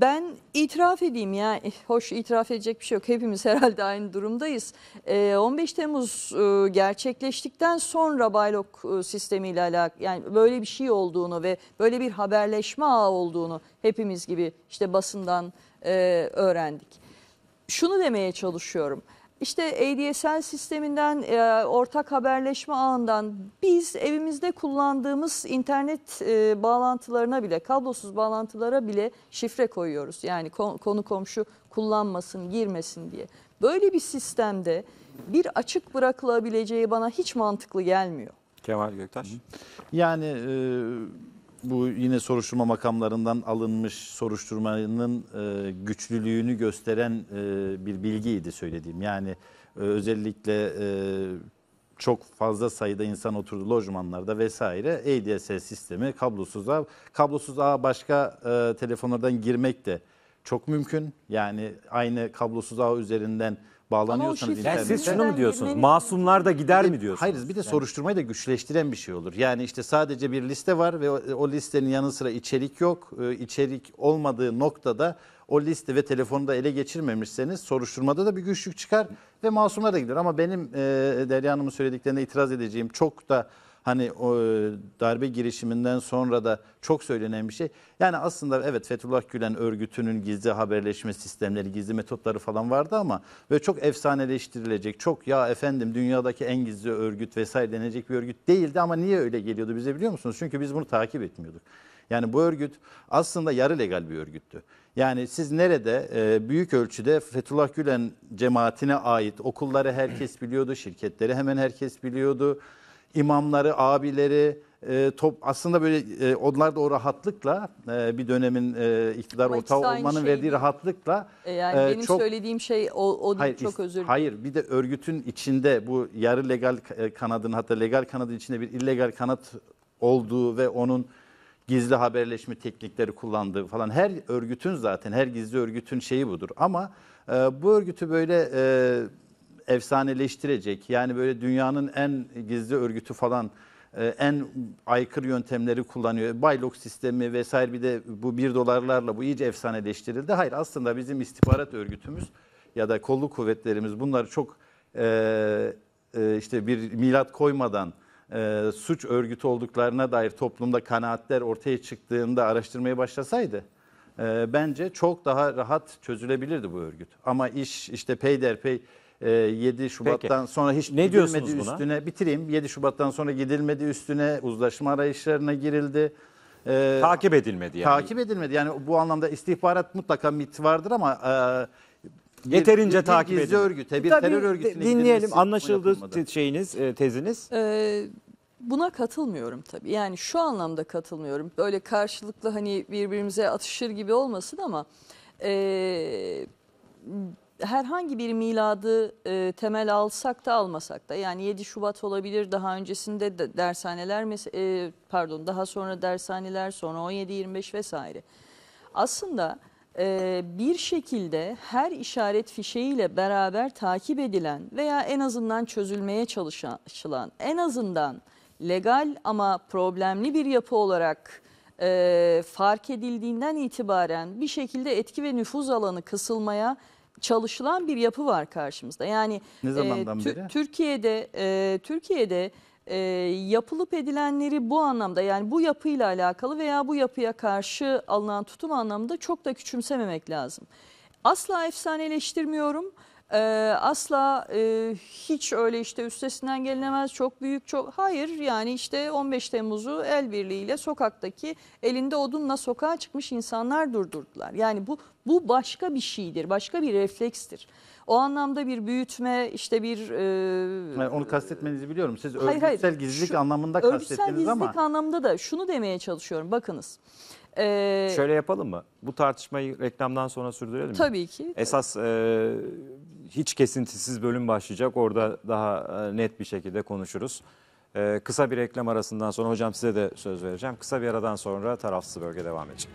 ben itiraf edeyim ya eh, hoş itiraf edecek bir şey yok hepimiz herhalde aynı durumdayız. E, 15 Temmuz e, gerçekleştikten sonra baylok e, sistemiyle alakalı yani böyle bir şey olduğunu ve böyle bir haberleşme ağı olduğunu hepimiz gibi işte basından e, öğrendik. Şunu demeye çalışıyorum. İşte ADSL sisteminden, e, ortak haberleşme ağından biz evimizde kullandığımız internet e, bağlantılarına bile, kablosuz bağlantılara bile şifre koyuyoruz. Yani konu komşu kullanmasın, girmesin diye. Böyle bir sistemde bir açık bırakılabileceği bana hiç mantıklı gelmiyor. Kemal Göktaş. Yani e, bu yine soruşturma makamlarından alınmış soruşturmanın e, güçlülüğünü gösteren e, bir bilgiydi söylediğim. Yani e, özellikle e, çok fazla sayıda insan oturdu lojmanlarda vesaire ADSL e sistemi kablosuz ağ. Kablosuz ağ başka e, telefonlardan girmek de çok mümkün. Yani aynı kablosuz ağ üzerinden bağlanıyorsanız şey internet. Yani siz şunu mu diyorsunuz? Masumlar da gider mi diyorsunuz? Hayır bir de soruşturmayı da güçleştiren bir şey olur. Yani işte sadece bir liste var ve o, o listenin yanı sıra içerik yok. Ee, içerik olmadığı noktada o liste ve telefonu da ele geçirmemişseniz soruşturmada da bir güçlük çıkar ve masumlar da gider. Ama benim e, Derya Hanım'ın söylediklerine itiraz edeceğim çok da Hani o e, darbe girişiminden sonra da çok söylenen bir şey. Yani aslında evet Fethullah Gülen örgütünün gizli haberleşme sistemleri, gizli metotları falan vardı ama böyle çok efsaneleştirilecek, çok ya efendim dünyadaki en gizli örgüt vesaire denecek bir örgüt değildi ama niye öyle geliyordu bize biliyor musunuz? Çünkü biz bunu takip etmiyorduk. Yani bu örgüt aslında yarı legal bir örgüttü. Yani siz nerede e, büyük ölçüde Fethullah Gülen cemaatine ait okulları herkes biliyordu, şirketleri hemen herkes biliyordu imamları, abileri, e, top aslında böyle e, onlar da o rahatlıkla e, bir dönemin e, iktidar Ama ortağı olmanın şey verdiği değil. rahatlıkla e yani e, benim çok, söylediğim şey o, o hayır, çok özür dilerim. Hayır bir de örgütün içinde bu yarı legal e, kanadın hatta legal kanadın içinde bir illegal kanat olduğu ve onun gizli haberleşme teknikleri kullandığı falan her örgütün zaten her gizli örgütün şeyi budur. Ama e, bu örgütü böyle e, efsaneleştirecek yani böyle dünyanın en gizli örgütü falan e, en aykırı yöntemleri kullanıyor. Baylok sistemi vesaire bir de bu bir dolarlarla bu iyice efsaneleştirildi. Hayır aslında bizim istihbarat örgütümüz ya da kolluk kuvvetlerimiz bunları çok e, e, işte bir milat koymadan e, suç örgütü olduklarına dair toplumda kanaatler ortaya çıktığında araştırmaya başlasaydı e, bence çok daha rahat çözülebilirdi bu örgüt. Ama iş işte peyderpey e, ee, 7 Şubat'tan Peki. sonra hiç ne gidilmedi buna? üstüne. Bitireyim. 7 Şubat'tan sonra gidilmedi üstüne. Uzlaşma arayışlarına girildi. E, takip edilmedi yani. Takip edilmedi. Yani bu anlamda istihbarat mutlaka mit vardır ama e, yeterince bir, takip edildi. örgüte, bir Tabii, terör örgütüne dinleyelim. Anlaşıldı şeyiniz, e, teziniz. Ee, Buna katılmıyorum tabii. Yani şu anlamda katılmıyorum. Böyle karşılıklı hani birbirimize atışır gibi olmasın ama e, herhangi bir miladı e, temel alsak da almasak da yani 7 Şubat olabilir daha öncesinde de dershaneler e, pardon daha sonra dershaneler sonra 17-25 vesaire. Aslında e, bir şekilde her işaret fişeğiyle beraber takip edilen veya en azından çözülmeye çalışılan en azından legal ama problemli bir yapı olarak e, fark edildiğinden itibaren bir şekilde etki ve nüfuz alanı kısılmaya çalışılan bir yapı var karşımızda. Yani ne e, zamandan e, beri? Türkiye'de e, Türkiye'de e, yapılıp edilenleri bu anlamda yani bu yapıyla alakalı veya bu yapıya karşı alınan tutum anlamında çok da küçümsememek lazım. Asla efsaneleştirmiyorum e, asla e, hiç öyle işte üstesinden gelinemez çok büyük çok hayır yani işte 15 Temmuz'u el birliğiyle sokaktaki elinde odunla sokağa çıkmış insanlar durdurdular. Yani bu bu başka bir şeydir başka bir reflekstir. O anlamda bir büyütme işte bir... E, yani onu kastetmenizi biliyorum. Siz hayır, örgütsel hayır, gizlilik şu, anlamında kastettiniz örgütsel ama... Örgütsel gizlilik anlamında da şunu demeye çalışıyorum. Bakınız ee, Şöyle yapalım mı? Bu tartışmayı reklamdan sonra sürdürelim mi? Tabii ki. Esas e, hiç kesintisiz bölüm başlayacak. Orada daha e, net bir şekilde konuşuruz. E, kısa bir reklam arasından sonra hocam size de söz vereceğim. Kısa bir aradan sonra tarafsız bölge devam edecek.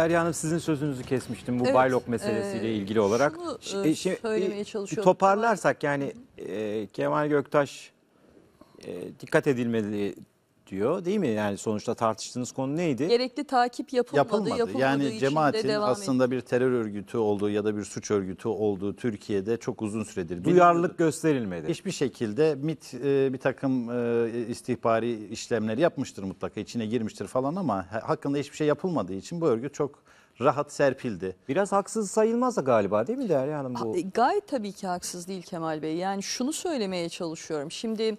Derya Hanım sizin sözünüzü kesmiştim bu evet, baylok meselesiyle e, ilgili olarak. Şunu e, e, şimdi, söylemeye çalışıyorum. Toparlarsak yani e, Kemal Göktaş e, dikkat edilmeli diyor değil mi? Yani sonuçta tartıştığınız konu neydi? Gerekli takip yapılmadı. Yapılmadı. Yapılmadığı yani cemaatin devam aslında ediyor. bir terör örgütü olduğu ya da bir suç örgütü olduğu Türkiye'de çok uzun süredir. Duyarlılık gösterilmedi. Hiçbir şekilde MIT e, bir takım e, istihbari işlemler yapmıştır mutlaka içine girmiştir falan ama hakkında hiçbir şey yapılmadığı için bu örgüt çok rahat serpildi. Biraz haksız sayılmaz da galiba değil mi Derya Hanım bu? E, gayet tabii ki haksız değil Kemal Bey. Yani şunu söylemeye çalışıyorum. Şimdi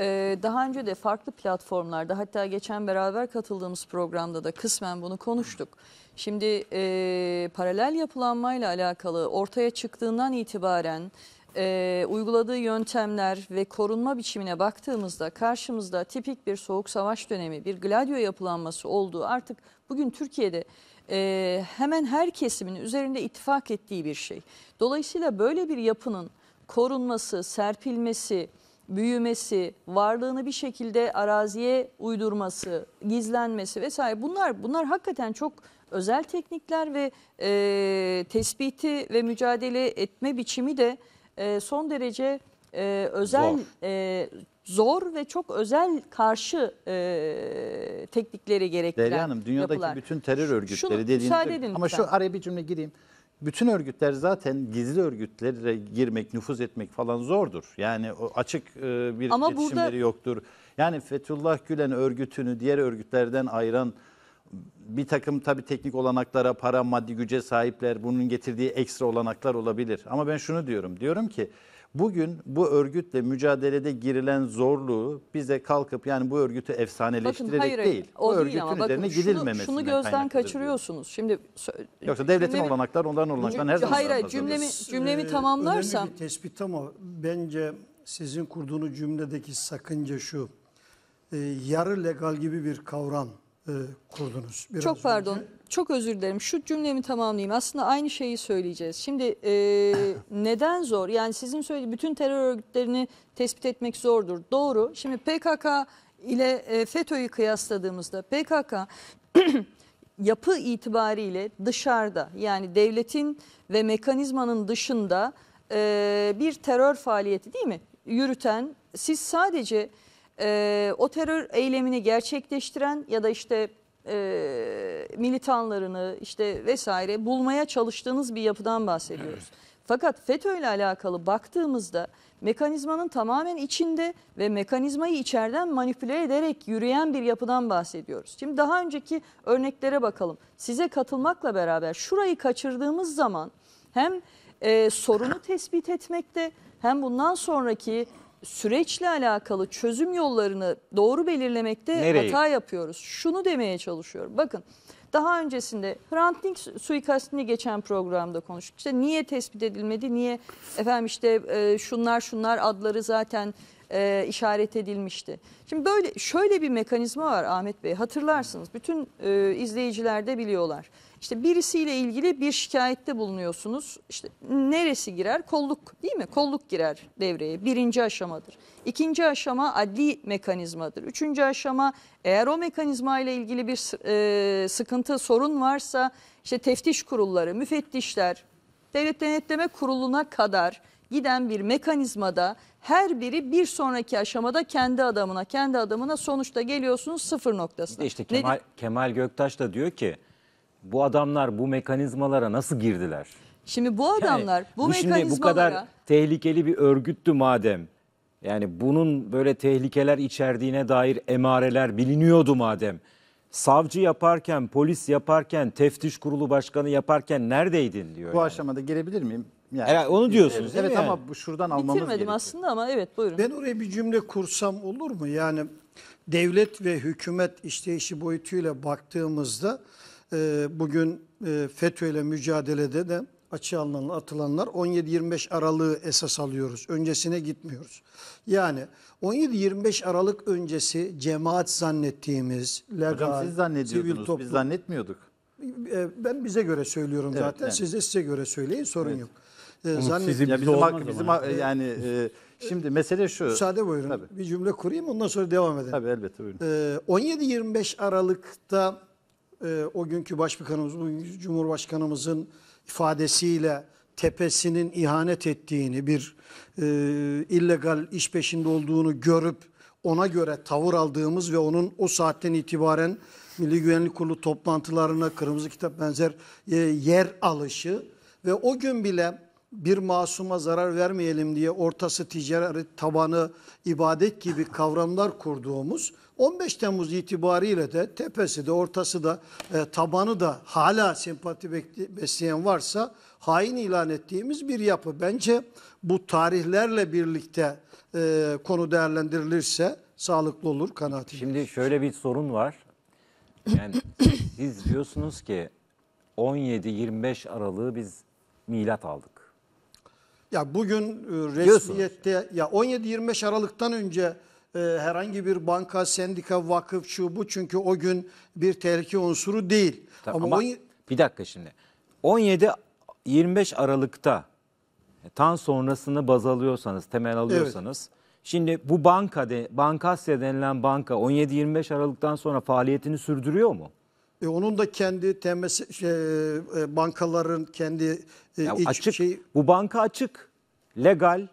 ee, daha önce de farklı platformlarda hatta geçen beraber katıldığımız programda da kısmen bunu konuştuk. Şimdi e, paralel yapılanmayla alakalı ortaya çıktığından itibaren e, uyguladığı yöntemler ve korunma biçimine baktığımızda karşımızda tipik bir soğuk savaş dönemi, bir gladyo yapılanması olduğu artık bugün Türkiye'de e, hemen her kesimin üzerinde ittifak ettiği bir şey. Dolayısıyla böyle bir yapının korunması, serpilmesi, büyümesi, varlığını bir şekilde araziye uydurması, gizlenmesi vesaire bunlar bunlar hakikaten çok özel teknikler ve e, tespiti ve mücadele etme biçimi de e, son derece e, özel zor. E, zor ve çok özel karşı e, teknikleri gerektiren Derya Hanım dünyadaki yapılar. bütün terör örgütleri Şunu, dediğiniz ama şu araya bir cümle gireyim bütün örgütler zaten gizli örgütlere girmek, nüfuz etmek falan zordur. Yani açık e, bir Ama iletişimleri burada... yoktur. Yani Fethullah Gülen örgütünü diğer örgütlerden ayıran bir takım tabii teknik olanaklara, para, maddi güce sahipler, bunun getirdiği ekstra olanaklar olabilir. Ama ben şunu diyorum, diyorum ki Bugün bu örgütle mücadelede girilen zorluğu bize kalkıp yani bu örgütü efsaneleştirerek bakın, hayır, değil. O bu değil örgütün ama üzerine bakın, gidilmemesinden Şunu gözden kaçırıyorsunuz. Diyor. Şimdi Yoksa devletin cümlemi, olanaklar onların olanaklarını her zaman Hayır hayır cümlemi, cümlemi ee, tamamlarsam. Önemli bir tespit ama bence sizin kurduğunuz cümledeki sakınca şu. E, yarı legal gibi bir kavram e, kurdunuz. Biraz çok pardon, önce. çok özür dilerim. Şu cümlemi tamamlayayım. Aslında aynı şeyi söyleyeceğiz. Şimdi e, neden zor? Yani sizin söylediğiniz bütün terör örgütlerini tespit etmek zordur. Doğru. Şimdi PKK ile e, FETÖ'yü kıyasladığımızda PKK yapı itibariyle dışarıda yani devletin ve mekanizmanın dışında e, bir terör faaliyeti değil mi? Yürüten siz sadece e, o terör eylemini gerçekleştiren ya da işte e, militanlarını işte vesaire bulmaya çalıştığınız bir yapıdan bahsediyoruz. Evet. Fakat FETÖ ile alakalı baktığımızda mekanizmanın tamamen içinde ve mekanizmayı içeriden manipüle ederek yürüyen bir yapıdan bahsediyoruz. Şimdi daha önceki örneklere bakalım. Size katılmakla beraber şurayı kaçırdığımız zaman hem e, sorunu tespit etmekte hem bundan sonraki süreçle alakalı çözüm yollarını doğru belirlemekte Nereye? hata yapıyoruz. Şunu demeye çalışıyorum. Bakın daha öncesinde Hrant Dink suikastini geçen programda konuştuk. İşte niye tespit edilmedi, niye efendim işte e, şunlar şunlar adları zaten e, işaret edilmişti. Şimdi böyle şöyle bir mekanizma var Ahmet Bey hatırlarsınız bütün e, izleyiciler de biliyorlar. İşte birisiyle ilgili bir şikayette bulunuyorsunuz. İşte neresi girer? Kolluk değil mi? Kolluk girer devreye. Birinci aşamadır. İkinci aşama adli mekanizmadır. Üçüncü aşama eğer o mekanizma ile ilgili bir e, sıkıntı, sorun varsa işte teftiş kurulları, müfettişler, devlet denetleme kuruluna kadar giden bir mekanizmada her biri bir sonraki aşamada kendi adamına kendi adamına sonuçta geliyorsunuz sıfır noktasına. İşte Kemal, Kemal Göktaş da diyor ki bu adamlar bu mekanizmalara nasıl girdiler? Şimdi bu adamlar yani, bu, bu mekanizmalara... bu kadar tehlikeli bir örgüttü madem. Yani bunun böyle tehlikeler içerdiğine dair emareler biliniyordu madem. Savcı yaparken, polis yaparken, teftiş kurulu başkanı yaparken neredeydin diyor. Bu yani. aşamada girebilir miyim? Yani, Herhalde onu diyorsunuz değil evet, mi? Evet ama şuradan almamız Bitirmedim gerekiyor. aslında ama evet buyurun. Ben oraya bir cümle kursam olur mu? Yani devlet ve hükümet işleyişi boyutuyla baktığımızda e, bugün e, FETÖ ile mücadelede de açığa alınan, atılanlar 17-25 Aralık'ı esas alıyoruz. Öncesine gitmiyoruz. Yani 17-25 Aralık öncesi cemaat zannettiğimiz legal, Hocam siz zannediyordunuz, sivil toplum. biz zannetmiyorduk. E, ben bize göre söylüyorum evet, zaten. Evet. Siz de size göre söyleyin sorun evet. yok. Ee, zannediyorum. Ya bizim, bizim e, yani e, şimdi mesele şu. Müsaade buyurun. Tabii. Bir cümle kurayım ondan sonra devam edelim. Tabii elbette buyurun. E, ee, 17-25 Aralık'ta e, o günkü başbakanımız, cumhurbaşkanımızın ifadesiyle tepesinin ihanet ettiğini, bir e, illegal iş peşinde olduğunu görüp ona göre tavır aldığımız ve onun o saatten itibaren Milli Güvenlik Kurulu toplantılarına Kırmızı Kitap benzer e, yer alışı ve o gün bile bir masuma zarar vermeyelim diye ortası ticaret, tabanı ibadet gibi kavramlar kurduğumuz 15 Temmuz itibariyle de tepesi de ortası da e, tabanı da hala sempati besleyen varsa hain ilan ettiğimiz bir yapı. Bence bu tarihlerle birlikte e, konu değerlendirilirse sağlıklı olur kanaati. Şimdi şöyle bir sorun var. Yani siz diyorsunuz ki 17-25 Aralık'ı biz milat aldık. Ya bugün e, resmiyette ya 17-25 Aralık'tan önce e, herhangi bir banka, sendika, vakıf şu bu çünkü o gün bir tehlike unsuru değil. Tabii ama, ama on... bir dakika şimdi. 17-25 Aralık'ta e, tan sonrasını baz alıyorsanız, temel alıyorsanız evet. şimdi bu banka de, Bankasya denilen banka 17-25 Aralık'tan sonra faaliyetini sürdürüyor mu? E onun da kendi temes şey, e, bankaların kendi ya açık. Şey... Bu banka açık, legal.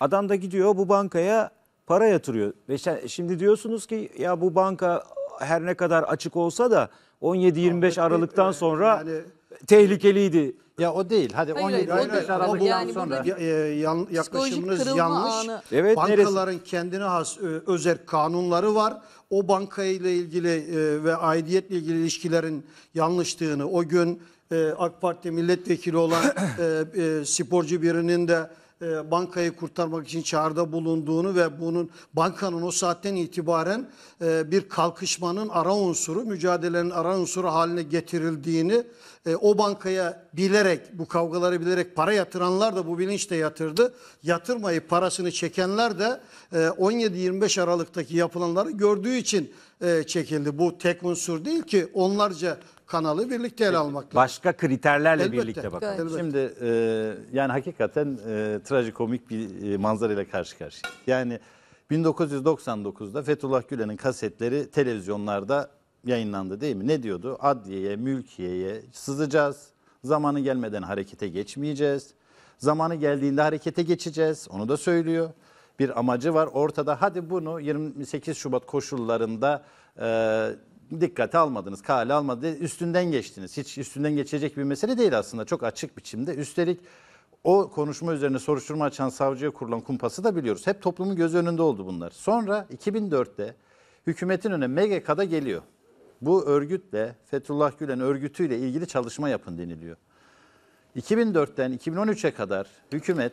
Adam da gidiyor bu bankaya para yatırıyor. Ve sen, şimdi diyorsunuz ki ya bu banka her ne kadar açık olsa da 17-25 Aralık'tan e, e, sonra yani, tehlikeliydi. Ya o değil. Hadi 17 25 Aralık'tan yani sonra. Ya, e, yan, yaklaşımınız yanlış. Anı. Evet, Bankaların neresi? kendine has özel kanunları var. O bankayla ilgili ve aidiyetle ilgili ilişkilerin yanlıştığını o gün e, AK Parti milletvekili olan e, e, sporcu birinin de e, bankayı kurtarmak için çağrıda bulunduğunu ve bunun bankanın o saatten itibaren e, bir kalkışmanın ara unsuru, mücadelenin ara unsuru haline getirildiğini e, o bankaya bilerek, bu kavgaları bilerek para yatıranlar da bu bilinçle yatırdı. Yatırmayı parasını çekenler de e, 17-25 Aralık'taki yapılanları gördüğü için e, çekildi. Bu tek unsur değil ki onlarca kanalı birlikte ele almak Başka kriterlerle Elbette. birlikte bakalım. Evet. Şimdi e, yani hakikaten e, trajikomik bir e, manzara ile karşı karşıya. Yani 1999'da Fethullah Gülen'in kasetleri televizyonlarda yayınlandı değil mi? Ne diyordu? Adliyeye, mülkiyeye sızacağız. Zamanı gelmeden harekete geçmeyeceğiz. Zamanı geldiğinde harekete geçeceğiz. Onu da söylüyor. Bir amacı var ortada. Hadi bunu 28 Şubat koşullarında e, dikkate almadınız, kale almadı, e, üstünden geçtiniz. Hiç üstünden geçecek bir mesele değil aslında. Çok açık biçimde. Üstelik o konuşma üzerine soruşturma açan savcıya kurulan kumpası da biliyoruz. Hep toplumun göz önünde oldu bunlar. Sonra 2004'te hükümetin önüne MGK'da geliyor. Bu örgütle, Fethullah Gülen örgütüyle ilgili çalışma yapın deniliyor. 2004'ten 2013'e kadar hükümet,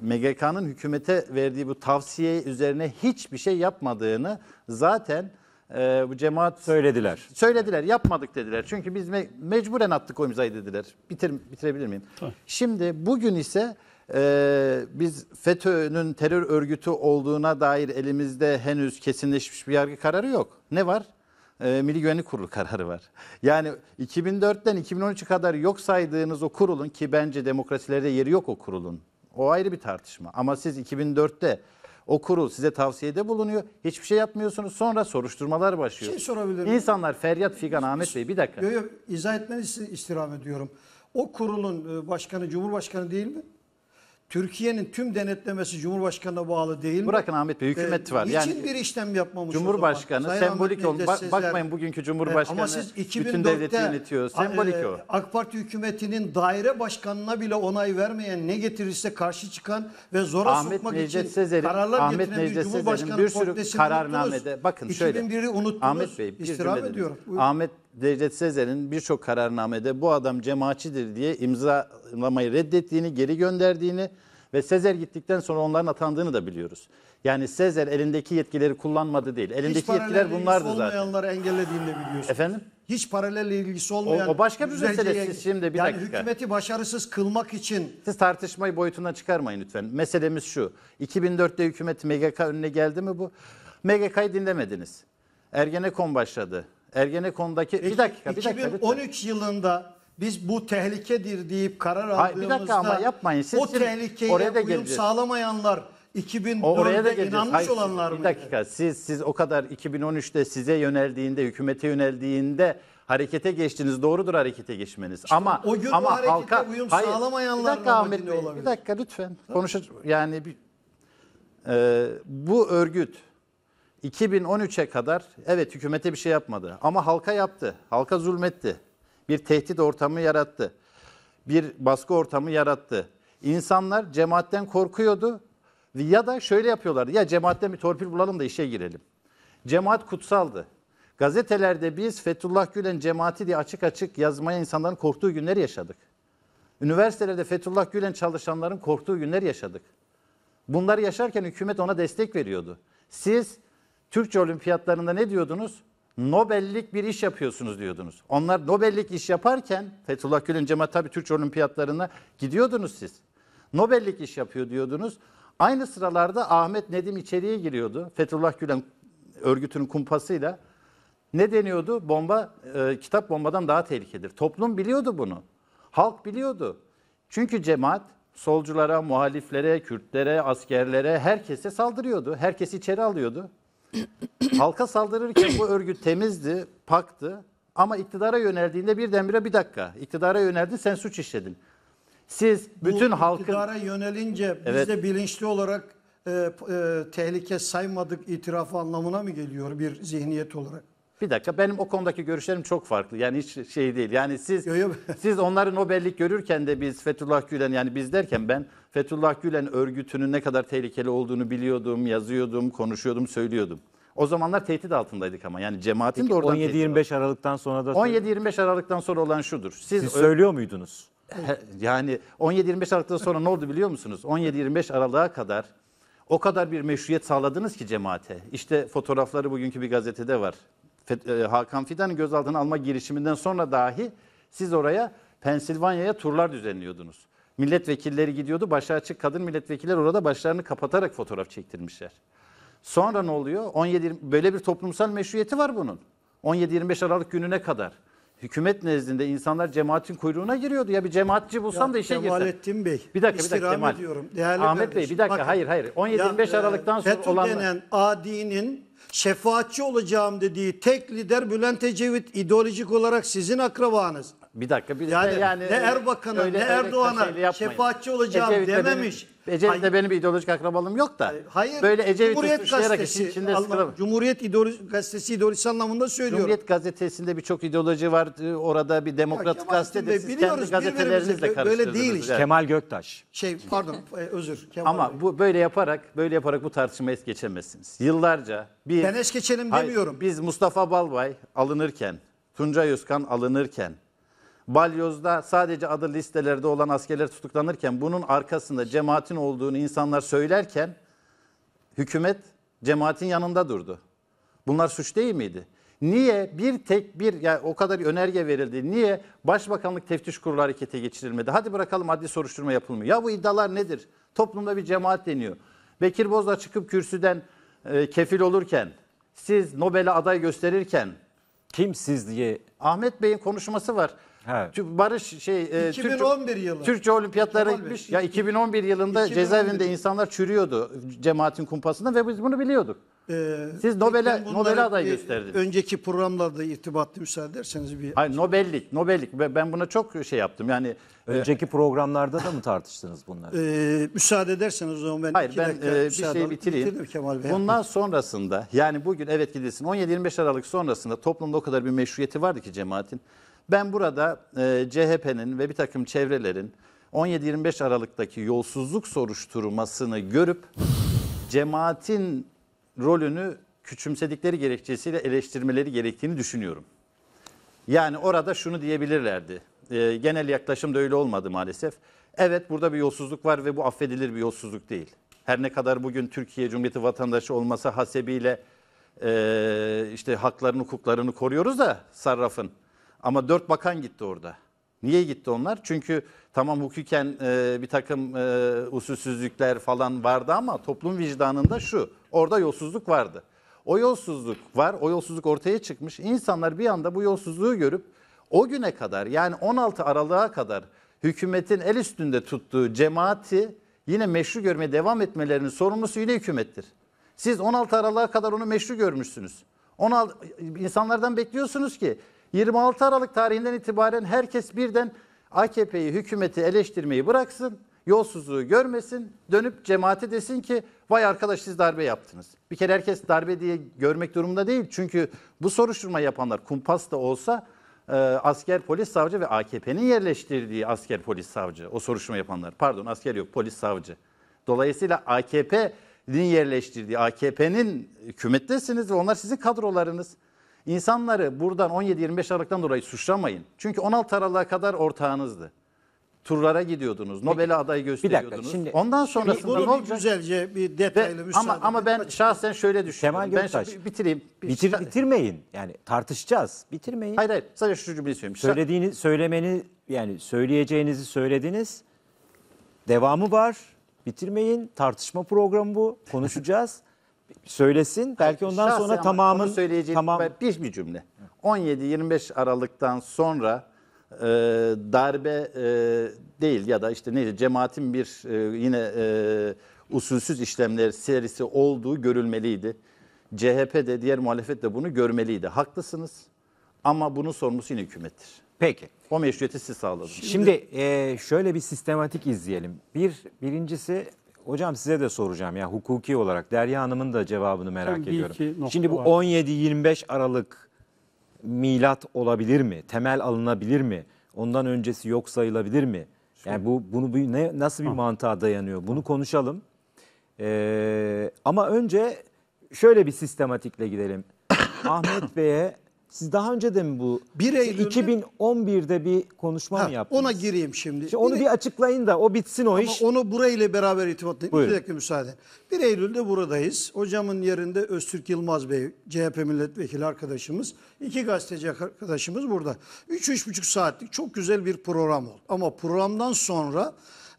MGK'nın hükümete verdiği bu tavsiye üzerine hiçbir şey yapmadığını zaten e, bu cemaat Söylediler. söylediler yapmadık dediler. Çünkü biz me- mecburen attık o imzayı dediler. Bitir, bitirebilir miyim? Şimdi bugün ise e, biz FETÖ'nün terör örgütü olduğuna dair elimizde henüz kesinleşmiş bir yargı kararı yok. Ne var? E, Milli Güvenlik Kurulu kararı var. Yani 2004'ten 2013'e kadar yok saydığınız o kurulun ki bence demokrasilerde yeri yok o kurulun. O ayrı bir tartışma. Ama siz 2004'te o kurul size tavsiyede bulunuyor. Hiçbir şey yapmıyorsunuz. Sonra soruşturmalar başlıyor. Şey sorabilirim. İnsanlar feryat figan Ahmet Bey bir dakika. Yok yok izah etmenizi istirham ediyorum. O kurulun e, başkanı Cumhurbaşkanı değil mi? Türkiye'nin tüm denetlemesi Cumhurbaşkanı'na bağlı değil mi? Bırakın Ahmet Bey hükümet ee, var. Niçin yani, bir işlem yapmamış Cumhurbaşkanı sembolik ol. Ba bakmayın bugünkü Cumhurbaşkanı e, ama siz 2004'te, bütün devleti yönetiyor. E, sembolik e, o. AK Parti hükümetinin daire başkanına bile onay vermeyen ne getirirse karşı çıkan ve zora Ahmet sokmak Necdet için Sezer'in, kararlar Ahmet getiren Necdet bir Cumhurbaşkanı bir sürü kararnamede. Bakın şöyle. 2001'i unuttunuz. Ahmet Bey bir İstirham ediyorum. Ahmet Devlet Sezer'in birçok kararnamede bu adam cemaatçidir diye imzalamayı reddettiğini, geri gönderdiğini ve Sezer gittikten sonra onların atandığını da biliyoruz. Yani Sezer elindeki yetkileri kullanmadı değil. Elindeki yetkiler bunlardı zaten. Hiç olmayanları engellediğini de biliyorsunuz. Efendim? Hiç paralel ilgisi olmayan... O, o başka bir mesele. Siz şimdi bir yani dakika. hükümeti başarısız kılmak için... Siz tartışmayı boyutuna çıkarmayın lütfen. Meselemiz şu. 2004'te hükümet MGK önüne geldi mi bu? MGK'yı dinlemediniz. Ergenekon başladı. Ergenekon'daki bir dakika bir dakika. 2013 yılında biz bu tehlikedir deyip karar Hayır, aldığımızda bir dakika ama yapmayın. Siz o tehlikeye oraya da uyum geleceğiz. sağlamayanlar 2004'te inanmış Hayır, olanlar mı? Bir dakika siz siz o kadar 2013'te size yöneldiğinde hükümete yöneldiğinde harekete geçtiniz. Doğrudur harekete geçmeniz. İşte ama o gün ama halka uyum hayır, sağlamayanlar bir dakika Ahmet Bey, olabilir. Bir dakika lütfen. Konuşur yani bir, e, bu örgüt 2013'e kadar evet hükümete bir şey yapmadı ama halka yaptı. Halka zulmetti. Bir tehdit ortamı yarattı. Bir baskı ortamı yarattı. İnsanlar cemaatten korkuyordu ya da şöyle yapıyorlardı. Ya cemaatten bir torpil bulalım da işe girelim. Cemaat kutsaldı. Gazetelerde biz Fethullah Gülen cemaati diye açık açık yazmaya insanların korktuğu günleri yaşadık. Üniversitelerde Fethullah Gülen çalışanların korktuğu günleri yaşadık. Bunları yaşarken hükümet ona destek veriyordu. Siz Türkçe olimpiyatlarında ne diyordunuz? Nobellik bir iş yapıyorsunuz diyordunuz. Onlar Nobellik iş yaparken Fethullah Gülen Cemaat tabii Türkçe olimpiyatlarına gidiyordunuz siz. Nobellik iş yapıyor diyordunuz. Aynı sıralarda Ahmet Nedim içeriye giriyordu. Fethullah Gülen örgütünün kumpasıyla. Ne deniyordu? Bomba, e, kitap bombadan daha tehlikelidir. Toplum biliyordu bunu. Halk biliyordu. Çünkü cemaat solculara, muhaliflere, Kürtlere, askerlere, herkese saldırıyordu. Herkesi içeri alıyordu halka saldırırken bu örgüt temizdi, paktı ama iktidara yöneldiğinde birdenbire bir dakika İktidara yöneldi sen suç işledin. Siz bütün bu halkın... iktidara yönelince biz evet. de bilinçli olarak e, e, tehlike saymadık itirafı anlamına mı geliyor bir zihniyet olarak? Bir dakika benim o konudaki görüşlerim çok farklı. Yani hiç şey değil. Yani siz siz onların o bellik görürken de biz Fethullah Gülen yani biz derken ben Fethullah Gülen örgütünün ne kadar tehlikeli olduğunu biliyordum, yazıyordum, konuşuyordum, söylüyordum. O zamanlar tehdit altındaydık ama yani cemaatin Peki, de oradan 17-25 Aralık'tan sonra da 17-25 Aralık'tan sonra olan şudur. Siz, Siz söylüyor muydunuz? yani 17-25 Aralık'tan sonra ne oldu biliyor musunuz? 17-25 Aralık'a kadar o kadar bir meşruiyet sağladınız ki cemaate. İşte fotoğrafları bugünkü bir gazetede var. E, Hakan Fidan'ın gözaltına alma girişiminden sonra dahi siz oraya Pensilvanya'ya turlar düzenliyordunuz milletvekilleri gidiyordu. Başı açık kadın milletvekiller orada başlarını kapatarak fotoğraf çektirmişler. Sonra ne oluyor? 17 böyle bir toplumsal meşruiyeti var bunun. 17-25 Aralık gününe kadar. Hükümet nezdinde insanlar cemaatin kuyruğuna giriyordu. Ya bir cemaatçi bulsam ya, da işe girsem. Kemalettin Bey. Bir dakika bir dakika Ediyorum, Ahmet kardeşim, Bey bir dakika bakın, hayır hayır. 17-25 e, Aralık'tan sonra olan... FETÖ denen adinin şefaatçi olacağım dediği tek lider Bülent Ecevit ideolojik olarak sizin akrabanız. Bir dakika. Bir yani, yani ne Erbakan'a ne Erdoğan'a şefaatçi olacağım Ecevit'le dememiş. Benim... Ecevit de benim ideolojik akrabalığım yok da. Hayır. Böyle Ecevit'i Cumhuriyet gazetesi, içinde sıkılır. Cumhuriyet ideoloji, gazetesi ideolojisi anlamında söylüyorum. Cumhuriyet gazetesinde birçok ideoloji var. E, orada bir demokratik gazete de siz kendi biliyoruz, gazetelerinizle birbirimize böyle- değil işte. Kemal Göktaş. Şey pardon e, özür. Kemal Ama Bey. bu böyle yaparak böyle yaparak bu tartışmayı es geçemezsiniz. Yıllarca bir Ben es geçelim demiyorum. Biz Mustafa Balbay alınırken, Tuncay Özkan alınırken Balyoz'da sadece adı listelerde olan askerler tutuklanırken bunun arkasında cemaatin olduğunu insanlar söylerken hükümet cemaatin yanında durdu. Bunlar suç değil miydi? Niye bir tek bir yani o kadar önerge verildi? Niye Başbakanlık Teftiş Kurulu harekete geçirilmedi? Hadi bırakalım adli soruşturma yapılmıyor. Ya bu iddialar nedir? Toplumda bir cemaat deniyor. Bekir Bozdağ çıkıp kürsüden e, kefil olurken, siz Nobel'e aday gösterirken kim siz diye Ahmet Bey'in konuşması var. He. Barış şey 2011 e, Türk, yılı. Türkçe olimpiyatlara gitmiş. Ya 2011 yılında 2011. cezaevinde insanlar çürüyordu cemaatin kumpasında ve biz bunu biliyorduk. Ee, Siz Nobel'e Nobel aday gösterdiniz. Önceki programlarda irtibatlı müsaade ederseniz bir Hayır Nobellik, Nobellik ben buna çok şey yaptım. Yani e, önceki e, programlarda da mı tartıştınız bunları? E, müsaade ederseniz o zaman ben Hayır ben e, bir şey bitireyim. Bitirdim Kemal Bey. Bundan sonrasında yani bugün evet gidilsin 17-25 Aralık sonrasında toplumda o kadar bir meşruiyeti vardı ki cemaatin. Ben burada e, CHP'nin ve bir takım çevrelerin 17-25 Aralık'taki yolsuzluk soruşturmasını görüp cemaatin rolünü küçümsedikleri gerekçesiyle eleştirmeleri gerektiğini düşünüyorum. Yani orada şunu diyebilirlerdi. E, genel yaklaşım da öyle olmadı maalesef. Evet burada bir yolsuzluk var ve bu affedilir bir yolsuzluk değil. Her ne kadar bugün Türkiye Cumhuriyeti vatandaşı olması hasebiyle e, işte hakların, hukuklarını koruyoruz da sarrafın. Ama dört bakan gitti orada. Niye gitti onlar? Çünkü tamam hukuken e, bir takım e, usulsüzlükler falan vardı ama toplum vicdanında şu. Orada yolsuzluk vardı. O yolsuzluk var, o yolsuzluk ortaya çıkmış. İnsanlar bir anda bu yolsuzluğu görüp o güne kadar yani 16 Aralık'a kadar hükümetin el üstünde tuttuğu cemaati yine meşru görmeye devam etmelerinin sorumlusu yine hükümettir. Siz 16 Aralık'a kadar onu meşru görmüşsünüz. 16 insanlardan bekliyorsunuz ki 26 Aralık tarihinden itibaren herkes birden AKP'yi, hükümeti eleştirmeyi bıraksın, yolsuzluğu görmesin, dönüp cemaate desin ki vay arkadaş siz darbe yaptınız. Bir kere herkes darbe diye görmek durumunda değil. Çünkü bu soruşturma yapanlar kumpas da olsa e, asker, polis, savcı ve AKP'nin yerleştirdiği asker, polis, savcı. O soruşturma yapanlar. Pardon asker yok, polis, savcı. Dolayısıyla AKP'nin yerleştirdiği, AKP'nin hükümettesiniz ve onlar sizin kadrolarınız. İnsanları buradan 17-25 Aralık'tan dolayı suçlamayın. Çünkü 16 Aralık'a kadar ortağınızdı. Turlara gidiyordunuz, Nobel adayı gösteriyordunuz. dakika, şimdi- Ondan sonrasında ne Bunu bir güzelce bir detaylı müsaade ama ama ben şahsen şöyle düşünüyorum. Kemal ben şimdi bitireyim. Bitir, bitirmeyin. Yani tartışacağız. Bitirmeyin. Hayır hayır sadece şu cümleyi söyleyeyim. Söylediğini, söylemeni yani söyleyeceğinizi söylediniz. Devamı var. Bitirmeyin. Tartışma programı bu. Konuşacağız. söylesin. Belki ondan Şahsen sonra ama tamamın tamam bir, bir cümle. 17-25 Aralık'tan sonra e, darbe e, değil ya da işte neydi? cemaatin bir e, yine e, usulsüz işlemler serisi olduğu görülmeliydi. CHP de diğer muhalefet de bunu görmeliydi. Haklısınız ama bunun sorumlusu yine hükümettir. Peki. O meşruiyeti siz sağladınız. Şimdi e, şöyle bir sistematik izleyelim. Bir birincisi Hocam size de soracağım ya hukuki olarak Derya Hanım'ın da cevabını merak Tabii ediyorum. Şimdi bu 17-25 Aralık milat olabilir mi? Temel alınabilir mi? Ondan öncesi yok sayılabilir mi? Yani bu bunu bu ne nasıl bir mantığa dayanıyor? Bunu konuşalım. Ee, ama önce şöyle bir sistematikle gidelim. Ahmet Bey'e siz daha önce de mi bu 1 Eylül 2011'de bir konuşma mı yaptınız? Ona gireyim şimdi. Şimdi onu Yine- bir açıklayın da o bitsin o iş. onu burayla beraber irtibatlayın. Buyurun. Bir dakika müsaade. 1 Eylül'de buradayız. Hocamın yerinde Öztürk Yılmaz Bey, CHP milletvekili arkadaşımız, iki gazeteci arkadaşımız burada. 3-3,5 saatlik çok güzel bir program oldu. Ama programdan sonra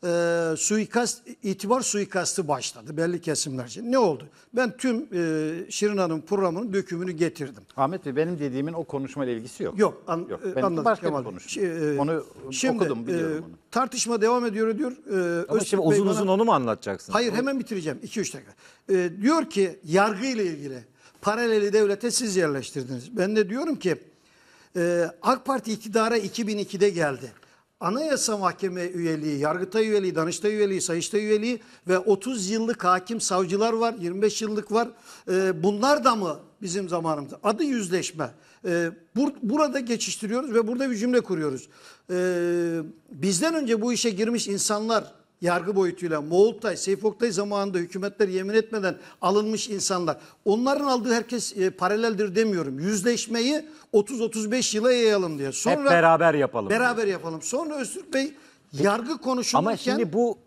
e, suikast, itibar suikastı başladı belli kesimlerce. Ne oldu? Ben tüm e, Şirin Hanım programının dökümünü getirdim. Ahmet Bey benim dediğimin o konuşmayla ilgisi yok. Yok, an, yok e, benim anladım. Başka Kemal bir konuşma. Şey, e, onu şimdi, okudum biliyorum e, onu. Tartışma devam ediyor diyor. E, Ama Öztürk şimdi uzun Bey uzun bana, onu mu anlatacaksın? Hayır hemen bitireceğim 2-3 dakika. E, diyor ki yargı ile ilgili paraleli devlete siz yerleştirdiniz. Ben de diyorum ki e, AK Parti iktidara 2002'de geldi. Anayasa Mahkeme üyeliği, Yargıtay üyeliği, Danıştay üyeliği, Sayıştay üyeliği ve 30 yıllık hakim savcılar var, 25 yıllık var. E, bunlar da mı bizim zamanımızda? Adı yüzleşme. E, bur burada geçiştiriyoruz ve burada bir cümle kuruyoruz. E, bizden önce bu işe girmiş insanlar yargı boyutuyla Moğoltay, Seyfi Oktay zamanında hükümetler yemin etmeden alınmış insanlar. Onların aldığı herkes e, paraleldir demiyorum. Yüzleşmeyi 30-35 yıla yayalım diye. Sonra Hep beraber yapalım. Beraber yapalım. Sonra Öztürk Bey yargı konuşulurken... Ama şimdi bu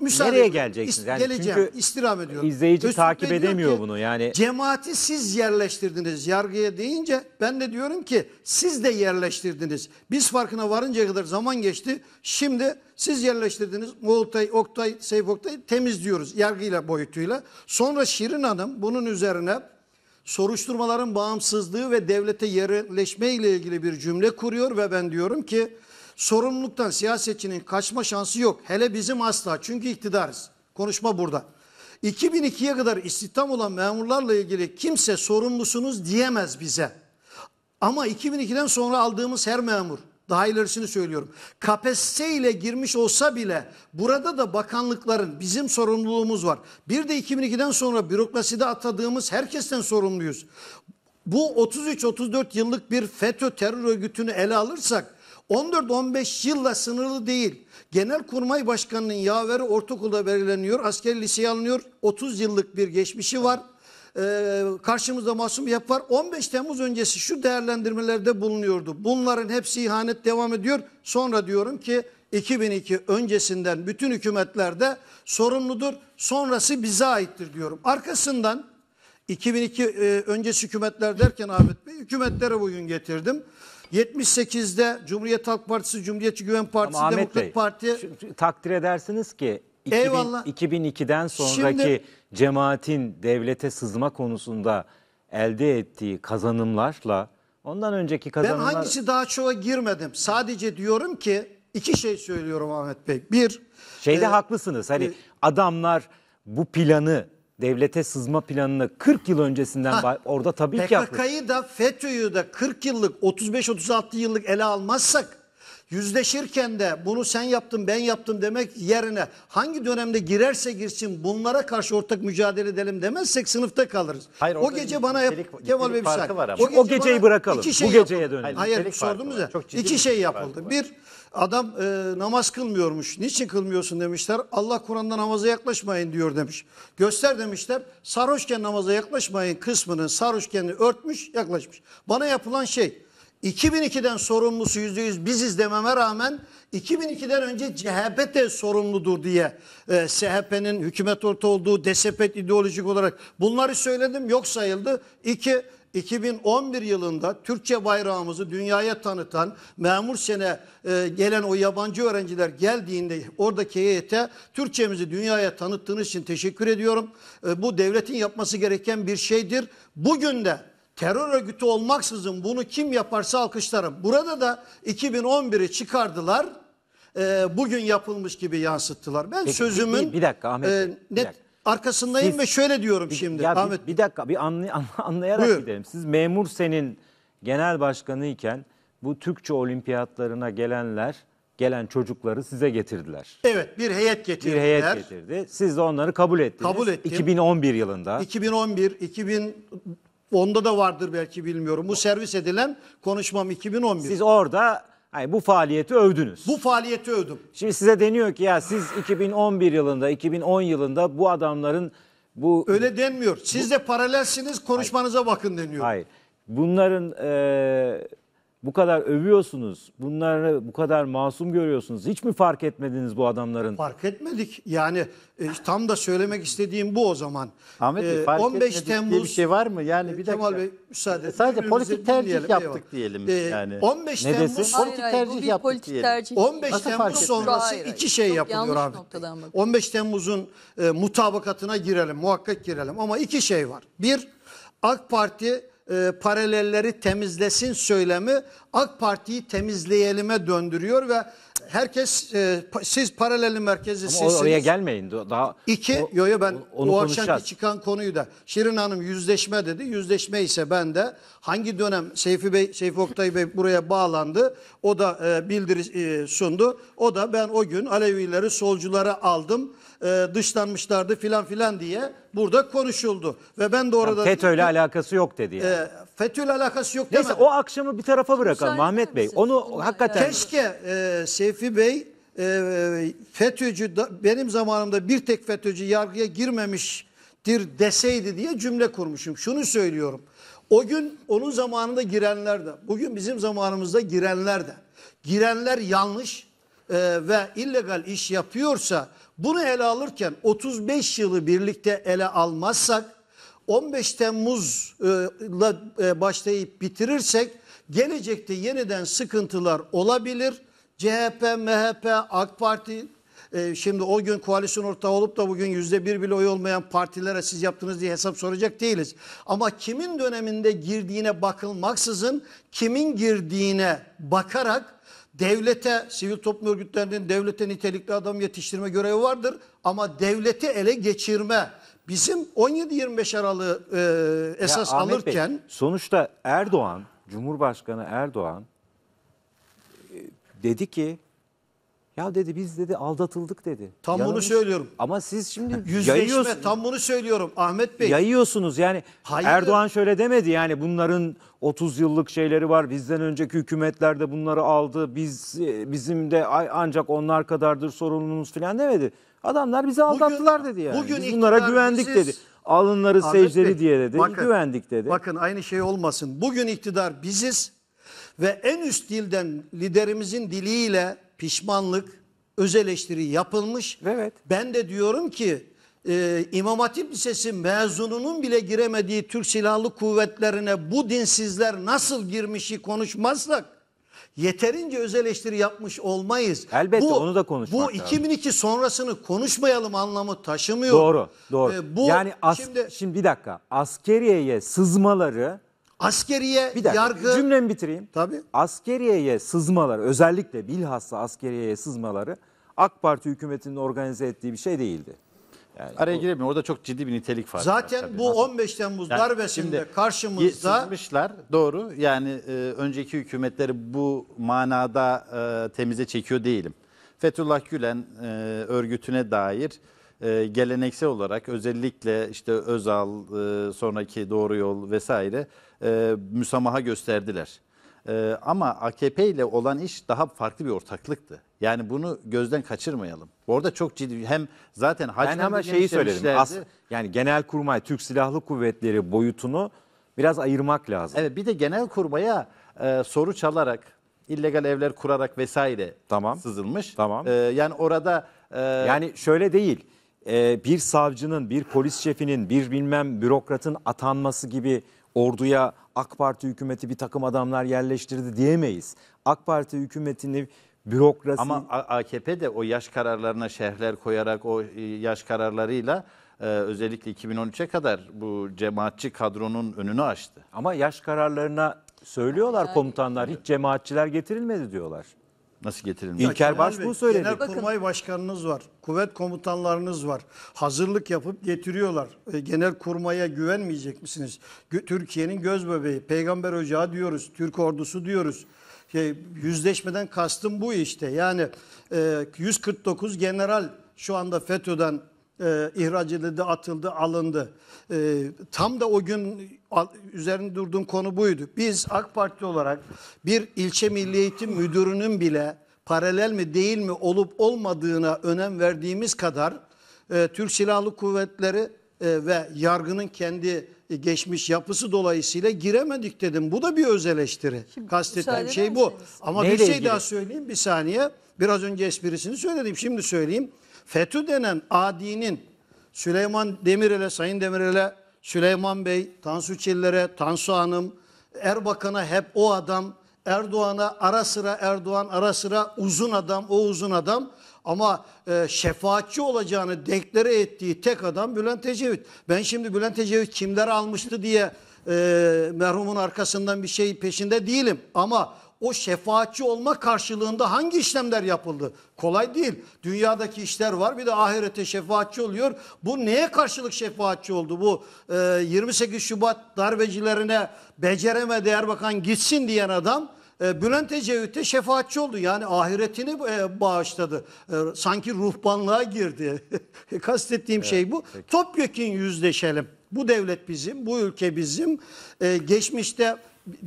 Müsaade Nereye geleceksiniz? Yani geleceğim. Çünkü istirham ediyorum. İzleyici Öztürk takip edemiyor bunu yani. Cemaati siz yerleştirdiniz yargıya deyince ben de diyorum ki siz de yerleştirdiniz. Biz farkına varınca kadar zaman geçti. Şimdi siz yerleştirdiniz. Moğoltay, Oktay, Seyf Oktay temizliyoruz yargıyla boyutuyla. Sonra Şirin Hanım bunun üzerine soruşturmaların bağımsızlığı ve devlete yerleşme ile ilgili bir cümle kuruyor ve ben diyorum ki Sorumluluktan siyasetçinin kaçma şansı yok. Hele bizim asla. Çünkü iktidarız. Konuşma burada. 2002'ye kadar istihdam olan memurlarla ilgili kimse sorumlusunuz diyemez bize. Ama 2002'den sonra aldığımız her memur daha ilerisini söylüyorum. Kapasite ile girmiş olsa bile burada da bakanlıkların bizim sorumluluğumuz var. Bir de 2002'den sonra bürokraside atadığımız herkesten sorumluyuz. Bu 33-34 yıllık bir FETÖ terör örgütünü ele alırsak 14-15 yılla sınırlı değil. Genelkurmay Başkanı'nın yaveri ortaokulda belirleniyor. Askeri liseye alınıyor. 30 yıllık bir geçmişi var. Ee, karşımızda masum yap var. 15 Temmuz öncesi şu değerlendirmelerde bulunuyordu. Bunların hepsi ihanet devam ediyor. Sonra diyorum ki 2002 öncesinden bütün hükümetlerde sorumludur. Sonrası bize aittir diyorum. Arkasından 2002 e, öncesi hükümetler derken Ahmet Bey hükümetlere bugün getirdim. 78'de Cumhuriyet Halk Partisi, Cumhuriyetçi Güven Partisi, Ama Ahmet Demokrat Bey, Parti... Şu, takdir edersiniz ki 2000, 2002'den sonraki Şimdi, cemaatin devlete sızma konusunda elde ettiği kazanımlarla ondan önceki kazanımlar... Ben hangisi daha çoğa girmedim. Sadece diyorum ki iki şey söylüyorum Ahmet Bey. Bir... Şeyde e, haklısınız. Hani e, adamlar bu planı devlete sızma planını 40 yıl öncesinden ha, orada tabii PKK ki PKK'yı da FETÖ'yü de 40 yıllık 35-36 yıllık ele almazsak yüzleşirken de bunu sen yaptın ben yaptım demek yerine hangi dönemde girerse girsin bunlara karşı ortak mücadele edelim demezsek sınıfta kalırız. Hayır, o gece bana yap delik, Kemal Bey bir şey. O, gece o geceyi bırakalım. Şey Bu geceye dönelim. Hayır, sordunuz ya. İki şey yapıldı. Bir Adam e, namaz kılmıyormuş. Niçin kılmıyorsun demişler. Allah Kur'an'da namaza yaklaşmayın diyor demiş. Göster demişler. Sarhoşken namaza yaklaşmayın kısmını sarhoşkenini örtmüş yaklaşmış. Bana yapılan şey 2002'den sorumlusu yüzde yüz biziz dememe rağmen 2002'den önce CHP de sorumludur diye e, SHP'nin hükümet orta olduğu DSP ideolojik olarak bunları söyledim yok sayıldı. İki 2011 yılında Türkçe bayrağımızı dünyaya tanıtan memur sene e, gelen o yabancı öğrenciler geldiğinde oradaki heyete Türkçemizi dünyaya tanıttığınız için teşekkür ediyorum. E, bu devletin yapması gereken bir şeydir. Bugün de terör örgütü olmaksızın bunu kim yaparsa alkışlarım. Burada da 2011'i çıkardılar. E, bugün yapılmış gibi yansıttılar. Ben Peki, sözümün bir, bir dakika Ahmet e, Bey, e, net dakika arkasındayım Siz- ve şöyle diyorum Bir- şimdi. ya bir- Ahmet bir, dakika bir anlay- anlayarak Buyur. gidelim. Siz memur senin genel başkanı iken bu Türkçe olimpiyatlarına gelenler, gelen çocukları size getirdiler. evet bir heyet Bir heyet getirdi. Siz de onları kabul ettiniz. Kabul ettim. 2011 yılında. 2011, 2010'da da vardır belki bilmiyorum. Bu servis edilen konuşmam 2011. Siz orada Hani bu faaliyeti övdünüz. Bu faaliyeti övdüm. Şimdi size deniyor ki ya siz 2011 yılında, 2010 yılında bu adamların bu... Öyle denmiyor. Siz de paralelsiniz konuşmanıza Hayır. bakın deniyor. Hayır. Bunların e, bu kadar övüyorsunuz, bunları bu kadar masum görüyorsunuz. Hiç mi fark etmediniz bu adamların? Fark etmedik. Yani e, tam da söylemek istediğim bu o zaman. Ahmet Bey, e, fark 15 Temmuz diye bir şey var mı? Yani bir e, Kemal dakika. Bey müsaade. E, sadece politik tercih dinleyelim. yaptık diyelim ee, yani. 15 ne Temmuz desin? politik hayır, tercih yaptık politik diyelim. Tercih. 15 Temmuz sonrası hayır, iki şey Çok yapılıyor Ahmet Bey. 15 Temmuz'un e, mutabakatına girelim, muhakkak girelim ama iki şey var. Bir AK Parti e, paralelleri temizlesin söylemi AK Parti'yi temizleyelime döndürüyor ve herkes e, siz paralel merkezi Ama sizsiniz. oraya gelmeyin daha. İki, o, yo yo ben onu bu akşamki çıkan konuyu da Şirin Hanım yüzleşme dedi. Yüzleşme ise ben de hangi dönem Seyfi Bey, Seyfi Oktay Bey buraya bağlandı. O da e, bildiri e, sundu. O da ben o gün Alevileri solculara aldım e, dışlanmışlardı filan filan diye burada konuşuldu. Ve ben de orada... Yani FETÖ'yle alakası yok dedi yani. E, FETÖ'yle alakası yok Neyse demedim. o akşamı bir tarafa bırakalım Müsaade Ahmet Bey. Onu hakikaten... Keşke e, Seyfi Bey e, FETÖ'cü da- benim zamanımda bir tek FETÖ'cü yargıya girmemiştir deseydi diye cümle kurmuşum. Şunu söylüyorum. O gün onun zamanında girenler de, bugün bizim zamanımızda girenler de. Girenler yanlış e, ve illegal iş yapıyorsa bunu ele alırken 35 yılı birlikte ele almazsak 15 Temmuz'la e, başlayıp bitirirsek gelecekte yeniden sıkıntılar olabilir. CHP, MHP, AK Parti e, şimdi o gün koalisyon ortağı olup da bugün yüzde bir bile oy olmayan partilere siz yaptınız diye hesap soracak değiliz. Ama kimin döneminde girdiğine bakılmaksızın kimin girdiğine bakarak devlete, sivil toplum örgütlerinin devlete nitelikli adam yetiştirme görevi vardır. Ama devleti ele geçirme, bizim 17-25 Aralık'ı e, esas ya alırken... Bey, sonuçta Erdoğan, Cumhurbaşkanı Erdoğan e, dedi ki ya dedi biz dedi aldatıldık dedi. Tam bunu söylüyorum. Ama siz şimdi yayıyorsunuz. Yüzleşme tam bunu söylüyorum Ahmet Bey. Yayıyorsunuz yani Hayır. Erdoğan şöyle demedi yani bunların 30 yıllık şeyleri var. Bizden önceki hükümetler de bunları aldı. Biz e, bizim de ay- ancak onlar kadardır sorumluluğumuz falan demedi. Adamlar bizi aldattılar dedi yani. bugün biz bunlara güvendik biziz. dedi. Alınları Ahmet secdeli Bey, diye dedi. bakın, güvendik dedi. Bakın aynı şey olmasın. Bugün iktidar biziz ve en üst dilden liderimizin diliyle pişmanlık, öz eleştiri yapılmış. Evet. Ben de diyorum ki e, İmam Hatip Lisesi mezununun bile giremediği Türk Silahlı Kuvvetlerine bu dinsizler nasıl girmişi konuşmazsak yeterince öz eleştiri yapmış olmayız. Elbette bu, onu da konuşmak Bu 2002 lazım. sonrasını konuşmayalım anlamı taşımıyor. Doğru, doğru. Ee, bu, yani as, şimdi, şimdi bir dakika askeriye sızmaları Askeriye, Bir dakika yargı... cümlemi bitireyim. Tabii. Askeriyeye sızmalar özellikle bilhassa askeriyeye sızmaları AK Parti hükümetinin organize ettiği bir şey değildi. Yani Araya bu, giremiyor. Orada çok ciddi bir nitelik var. Zaten var, tabii. bu Nasıl? 15 Temmuz yani darbesinde şimdi, karşımızda... Sızmışlar doğru. Yani e, önceki hükümetleri bu manada e, temize çekiyor değilim. Fethullah Gülen e, örgütüne dair e, geleneksel olarak özellikle işte Özal, e, sonraki Doğru Yol vesaire e, müsamaha gösterdiler. E, ama AKP ile olan iş daha farklı bir ortaklıktı. Yani bunu gözden kaçırmayalım. Orada çok ciddi hem zaten hacmen Ben hemen şeyi söyledim. As, yani genel kurmay Türk Silahlı Kuvvetleri boyutunu biraz ayırmak lazım. Evet bir de genel kurmaya e, soru çalarak illegal evler kurarak vesaire tamam. sızılmış. Tamam. E, yani orada e, yani şöyle değil. E, bir savcının, bir polis şefinin, bir bilmem bürokratın atanması gibi orduya AK Parti hükümeti bir takım adamlar yerleştirdi diyemeyiz. AK Parti hükümetini bürokrasi... Ama AKP de o yaş kararlarına şerhler koyarak o e, yaş kararlarıyla e, özellikle 2013'e kadar bu cemaatçi kadronun önünü açtı. Ama yaş kararlarına söylüyorlar komutanlar hiç cemaatçiler getirilmedi diyorlar. Nasıl getirilmez? İlker Başbuğ söyledi. Genelkurmay Başkanınız var. Kuvvet komutanlarınız var. Hazırlık yapıp getiriyorlar. E, Genelkurmay'a güvenmeyecek misiniz? Türkiye'nin göz bebeği. Peygamber Ocağı diyoruz. Türk ordusu diyoruz şey, yüzleşmeden kastım bu işte. Yani 149 e, general şu anda FETÖ'den e, ihraç edildi, atıldı, alındı. E, tam da o gün üzerinde durduğum konu buydu. Biz AK Parti olarak bir ilçe milli eğitim müdürünün bile paralel mi değil mi olup olmadığına önem verdiğimiz kadar e, Türk Silahlı Kuvvetleri e, ve yargının kendi geçmiş yapısı dolayısıyla giremedik dedim. Bu da bir öz eleştiri. Kastettiğim şey bu. Ama Neyle bir şey ilgili? daha söyleyeyim bir saniye. Biraz önce esprisini söyledim. Şimdi söyleyeyim. FETÖ denen adinin Süleyman Demirel'e, Sayın Demirel'e, Süleyman Bey, Tansu Çiller'e, Tansu Hanım, Erbakan'a hep o adam, Erdoğan'a ara sıra Erdoğan, ara sıra uzun adam, o uzun adam ama e, şefaatçi olacağını deklare ettiği tek adam Bülent Ecevit. Ben şimdi Bülent Ecevit kimler almıştı diye e, merhumun arkasından bir şey peşinde değilim ama o şefaatçi olma karşılığında hangi işlemler yapıldı? Kolay değil. Dünyadaki işler var bir de ahirete şefaatçi oluyor. Bu neye karşılık şefaatçi oldu? Bu e, 28 Şubat darbecilerine beceremedi Erbakan gitsin diyen adam e, Bülent Ecevit'e şefaatçi oldu. Yani ahiretini e, bağışladı. E, sanki ruhbanlığa girdi. Kastettiğim evet, şey bu. Peki. Topyekun yüzleşelim. Bu devlet bizim, bu ülke bizim. Ee, geçmişte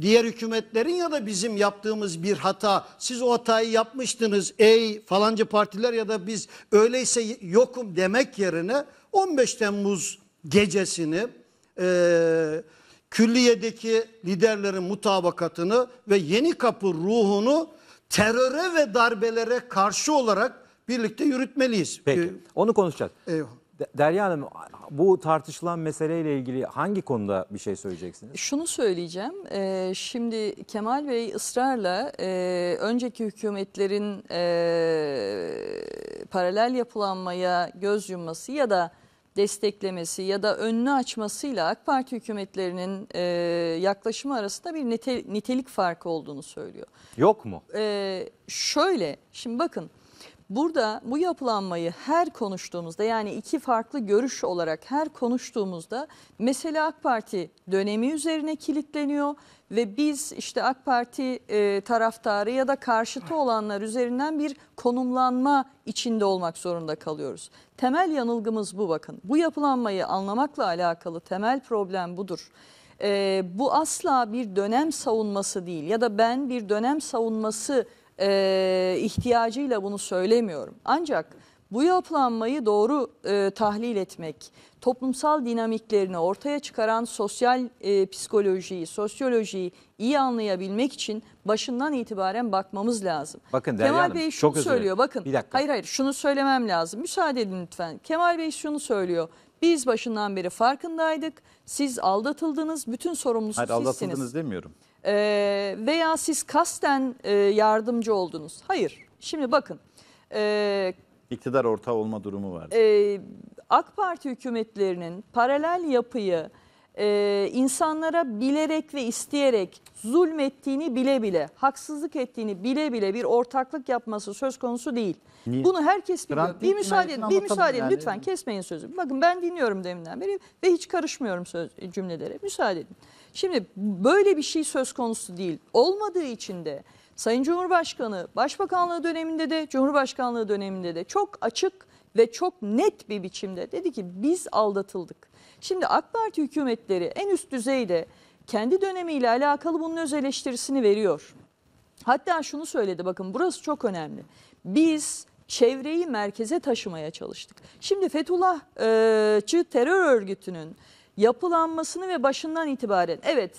diğer hükümetlerin ya da bizim yaptığımız bir hata. Siz o hatayı yapmıştınız ey falanca partiler ya da biz öyleyse yokum demek yerine 15 Temmuz gecesini e, külliyedeki liderlerin mutabakatını ve yeni kapı ruhunu teröre ve darbelere karşı olarak birlikte yürütmeliyiz. Peki ee, onu konuşacağız. Eyvallah. Derya Hanım bu tartışılan meseleyle ilgili hangi konuda bir şey söyleyeceksiniz? Şunu söyleyeceğim. E, şimdi Kemal Bey ısrarla e, önceki hükümetlerin e, paralel yapılanmaya göz yumması ya da desteklemesi ya da önünü açmasıyla AK Parti hükümetlerinin e, yaklaşımı arasında bir nite, nitelik farkı olduğunu söylüyor. Yok mu? E, şöyle, şimdi bakın Burada bu yapılanmayı her konuştuğumuzda yani iki farklı görüş olarak her konuştuğumuzda mesela AK Parti dönemi üzerine kilitleniyor ve biz işte AK Parti e, taraftarı ya da karşıtı olanlar üzerinden bir konumlanma içinde olmak zorunda kalıyoruz. Temel yanılgımız bu bakın. Bu yapılanmayı anlamakla alakalı temel problem budur e, bu asla bir dönem savunması değil ya da ben bir dönem savunması e, ihtiyacıyla bunu söylemiyorum. Ancak bu yapılanmayı doğru e, tahlil etmek, toplumsal dinamiklerini ortaya çıkaran sosyal e, psikolojiyi, sosyolojiyi iyi anlayabilmek için başından itibaren bakmamız lazım. Bakın Derya Kemal Hanım, Bey şunu çok söylüyor. Bakın. Bir dakika. Hayır hayır şunu söylemem lazım. Müsaade edin lütfen. Kemal Bey şunu söylüyor. Biz başından beri farkındaydık. Siz aldatıldınız. Bütün sorumlusu Hayır sizsiniz. aldatıldınız demiyorum e, veya siz kasten e, yardımcı oldunuz. Hayır. Şimdi bakın. E, İktidar ortağı olma durumu var. E, AK Parti hükümetlerinin paralel yapıyı e, insanlara bilerek ve isteyerek zulmettiğini bile bile, haksızlık ettiğini bile bile bir ortaklık yapması söz konusu değil. Niye? Bunu herkes biliyor. Trump bir müsaade edin, bir müsaade edin yani. lütfen kesmeyin sözümü. Bakın ben dinliyorum deminden beri ve hiç karışmıyorum söz, cümlelere. Müsaade edin. Şimdi böyle bir şey söz konusu değil. Olmadığı için de Sayın Cumhurbaşkanı Başbakanlığı döneminde de Cumhurbaşkanlığı döneminde de çok açık ve çok net bir biçimde dedi ki biz aldatıldık. Şimdi AK Parti hükümetleri en üst düzeyde kendi dönemiyle alakalı bunun öz eleştirisini veriyor. Hatta şunu söyledi bakın burası çok önemli. Biz çevreyi merkeze taşımaya çalıştık. Şimdi Fethullahçı terör örgütünün yapılanmasını ve başından itibaren evet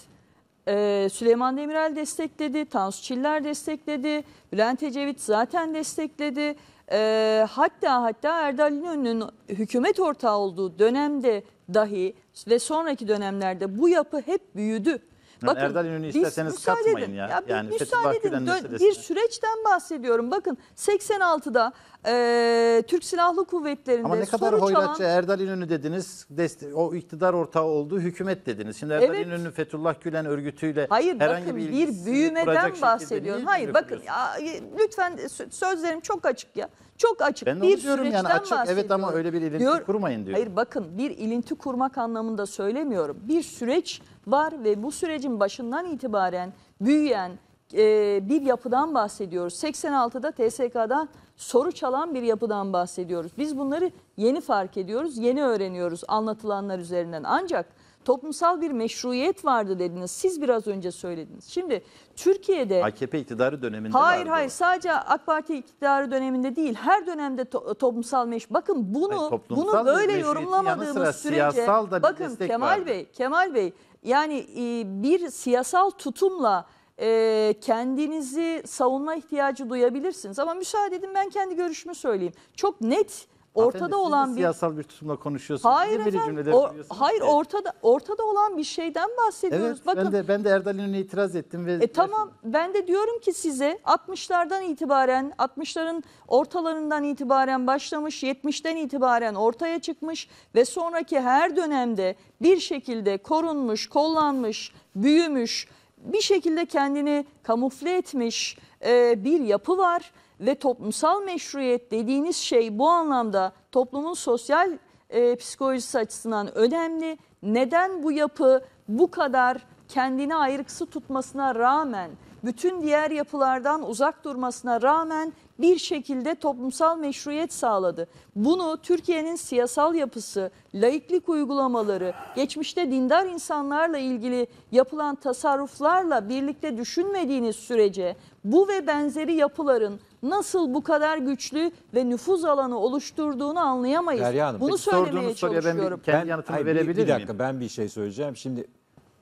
e, Süleyman Demirel destekledi, Tansu Çiller destekledi, Bülent Ecevit zaten destekledi. E, hatta hatta Erdal İnönü'nün hükümet ortağı olduğu dönemde dahi ve sonraki dönemlerde bu yapı hep büyüdü. Bakın, Erdal İnönü isterseniz müsaade katmayın edin. ya. ya yani müsaade edin. bir süreçten bahsediyorum. Bakın 86'da e, Türk Silahlı Kuvvetleri'nde Ama ne kadar hoyratça alan... Erdal İnönü dediniz, deste, o iktidar ortağı olduğu hükümet dediniz. Şimdi Erdal evet. İnönü Fethullah Gülen örgütüyle Hayır, herhangi bakın, bir, bir büyümeden bahsediyorum. Hayır bakın ya, lütfen sözlerim çok açık ya. Çok açık ben bir diyorum süreçten yani açık, Evet ama öyle bir ilinti diyor, kurmayın diyor. Hayır bakın bir ilinti kurmak anlamında söylemiyorum. Bir süreç var ve bu sürecin başından itibaren büyüyen e, bir yapıdan bahsediyoruz. 86'da TSK'da soru çalan bir yapıdan bahsediyoruz. Biz bunları yeni fark ediyoruz, yeni öğreniyoruz anlatılanlar üzerinden. Ancak Toplumsal bir meşruiyet vardı dediniz. Siz biraz önce söylediniz. Şimdi Türkiye'de AKP iktidarı döneminde Hayır vardı. hayır sadece AK Parti iktidarı döneminde değil. Her dönemde to toplumsal meş. Bakın bunu hayır, bunu böyle yorumlamadığımız sürece bakın Kemal vardı. Bey Kemal Bey yani e, bir siyasal tutumla e, kendinizi savunma ihtiyacı duyabilirsiniz. Ama müsaade edin ben kendi görüşümü söyleyeyim. Çok net Ortada Hanımefendi, olan bir siyasal bir tutumla konuşuyorsunuz. Hayır Niye efendim. cümlede or- hayır ki? ortada ortada olan bir şeyden bahsediyoruz. Evet, Bakın ben de ben de Erdal İnönü'ne itiraz ettim ve e, tamam ben de diyorum ki size 60'lardan itibaren 60'ların ortalarından itibaren başlamış 70'ten itibaren ortaya çıkmış ve sonraki her dönemde bir şekilde korunmuş, kollanmış, büyümüş bir şekilde kendini kamufle etmiş e, bir yapı var ve toplumsal meşruiyet dediğiniz şey bu anlamda toplumun sosyal e, psikolojisi açısından önemli. Neden bu yapı bu kadar kendini ayrıksı tutmasına rağmen bütün diğer yapılardan uzak durmasına rağmen bir şekilde toplumsal meşruiyet sağladı. Bunu Türkiye'nin siyasal yapısı, laiklik uygulamaları, geçmişte dindar insanlarla ilgili yapılan tasarruflarla birlikte düşünmediğiniz sürece bu ve benzeri yapıların nasıl bu kadar güçlü ve nüfuz alanı oluşturduğunu anlayamayız. Derya Hanım, Bunu söylemeye sorduğunuz soruya ben bir- çalışıyorum. Kendi yanıtımı hayır, bir- verebilir Bir dakika miyim? ben bir şey söyleyeceğim. Şimdi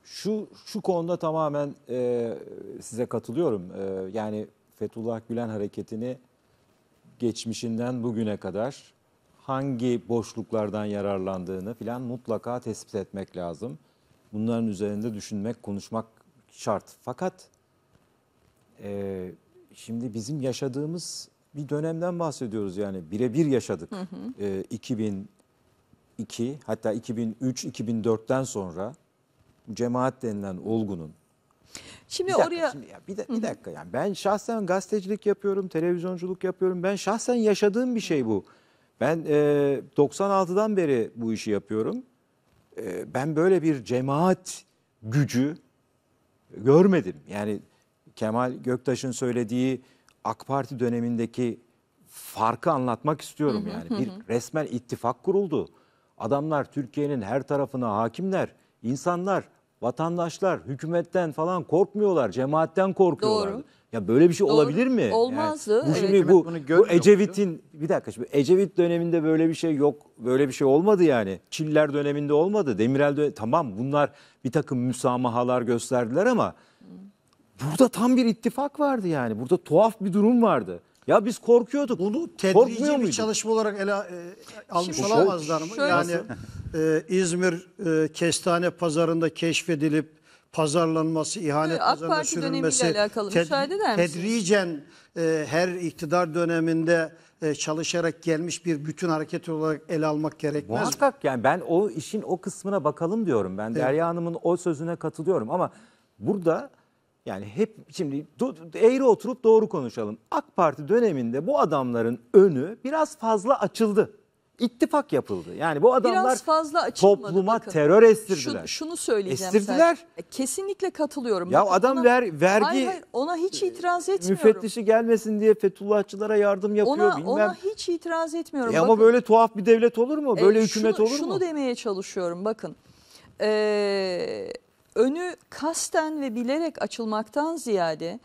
şu şu konuda tamamen e, size katılıyorum. E, yani Fethullah Gülen hareketini geçmişinden bugüne kadar hangi boşluklardan yararlandığını filan mutlaka tespit etmek lazım. Bunların üzerinde düşünmek, konuşmak şart. Fakat e, Şimdi bizim yaşadığımız bir dönemden bahsediyoruz yani birebir yaşadık. Hı hı. E, ee, 2002 hatta 2003-2004'ten sonra cemaat denilen olgunun Şimdi bir dakika, oraya şimdi ya, bir, de, bir dakika yani ben şahsen gazetecilik yapıyorum, televizyonculuk yapıyorum. Ben şahsen yaşadığım bir şey bu. Ben e, 96'dan beri bu işi yapıyorum. E, ben böyle bir cemaat gücü görmedim. Yani Kemal Göktaş'ın söylediği AK Parti dönemindeki farkı anlatmak istiyorum hı hı, yani. Hı. Bir resmen ittifak kuruldu. Adamlar Türkiye'nin her tarafına hakimler. insanlar, vatandaşlar hükümetten falan korkmuyorlar, cemaatten korkuyorlar. Doğru. Ya böyle bir şey Doğru. olabilir mi? Olmazdı. Yani bu şimdi evet. bu, bu Ecevit'in bir dakika şimdi Ecevit döneminde böyle bir şey yok. Böyle bir şey olmadı yani. Çiller döneminde olmadı. Demirel döneminde, tamam bunlar bir takım müsamahalar gösterdiler ama Burada tam bir ittifak vardı yani. Burada tuhaf bir durum vardı. Ya biz korkuyorduk. Bunu tedrici bir çalışma olarak ele, e, almış Şimdi, olamazlar mı? Şöyle. Yani e, İzmir e, kestane pazarında keşfedilip pazarlanması, ihanet ak pazarına Parti sürülmesi, alakalı. Ted tedricen e, her iktidar döneminde e, çalışarak gelmiş bir bütün hareket olarak ele almak gerekmez. Muhakkak yani ben o işin o kısmına bakalım diyorum. Ben evet. Derya Hanım'ın o sözüne katılıyorum ama burada yani hep şimdi eğri oturup doğru konuşalım. AK Parti döneminde bu adamların önü biraz fazla açıldı. İttifak yapıldı. Yani bu adamlar biraz fazla topluma bakın. terör estirdiler. Şu, şunu söyleyeceğim. Estirdiler. Sen. Kesinlikle katılıyorum. Ya bakın adam ona, ver, vergi hayır, hayır, ona hiç e, itiraz etmiyorum. Müfettişi gelmesin diye Fethullahçılara yardım yapıyor ona, bilmem. Ona hiç itiraz etmiyorum. E ama böyle tuhaf bir devlet olur mu? E, böyle e, hükümet şunu, olur mu? Şunu demeye çalışıyorum bakın. Eee önü kasten ve bilerek açılmaktan ziyade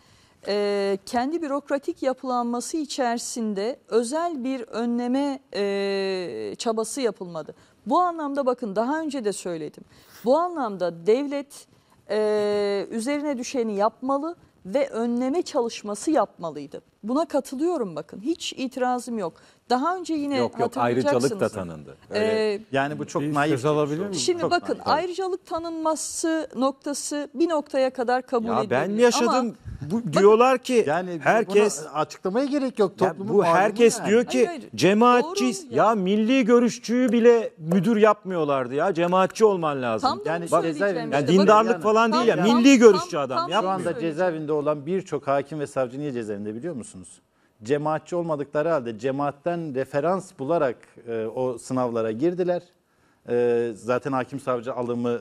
e, kendi bürokratik yapılanması içerisinde özel bir önleme e, çabası yapılmadı. Bu anlamda bakın daha önce de söyledim. Bu anlamda devlet e, üzerine düşeni yapmalı ve önleme çalışması yapmalıydı. Buna katılıyorum bakın. Hiç itirazım yok. Daha önce yine yok yok ayrıcalık da tanındı. Ee, Öyle, ee, yani bu çok naif. Alabilir miyim? Şimdi çok bakın naif. ayrıcalık tanınması noktası bir noktaya kadar kabul edilir. Ya ben edilir. yaşadım. Ama, bu, diyorlar ki yani herkes açıklamaya gerek yok toplumun. Bu herkes yani. diyor ki hayır, Ya. ya milli görüşçüyü bile müdür yapmıyorlardı ya. Cemaatçi olman lazım. Tam yani bak, yani dindarlık bakın, falan tam, değil ya. Tam, milli görüşçü tam, adam. Tam, şu anda cezaevinde olan birçok hakim ve savcı niye cezaevinde biliyor musunuz? yapıyorsunuz. Cemaatçi olmadıkları halde cemaatten referans bularak e, o sınavlara girdiler. E, zaten hakim savcı alımı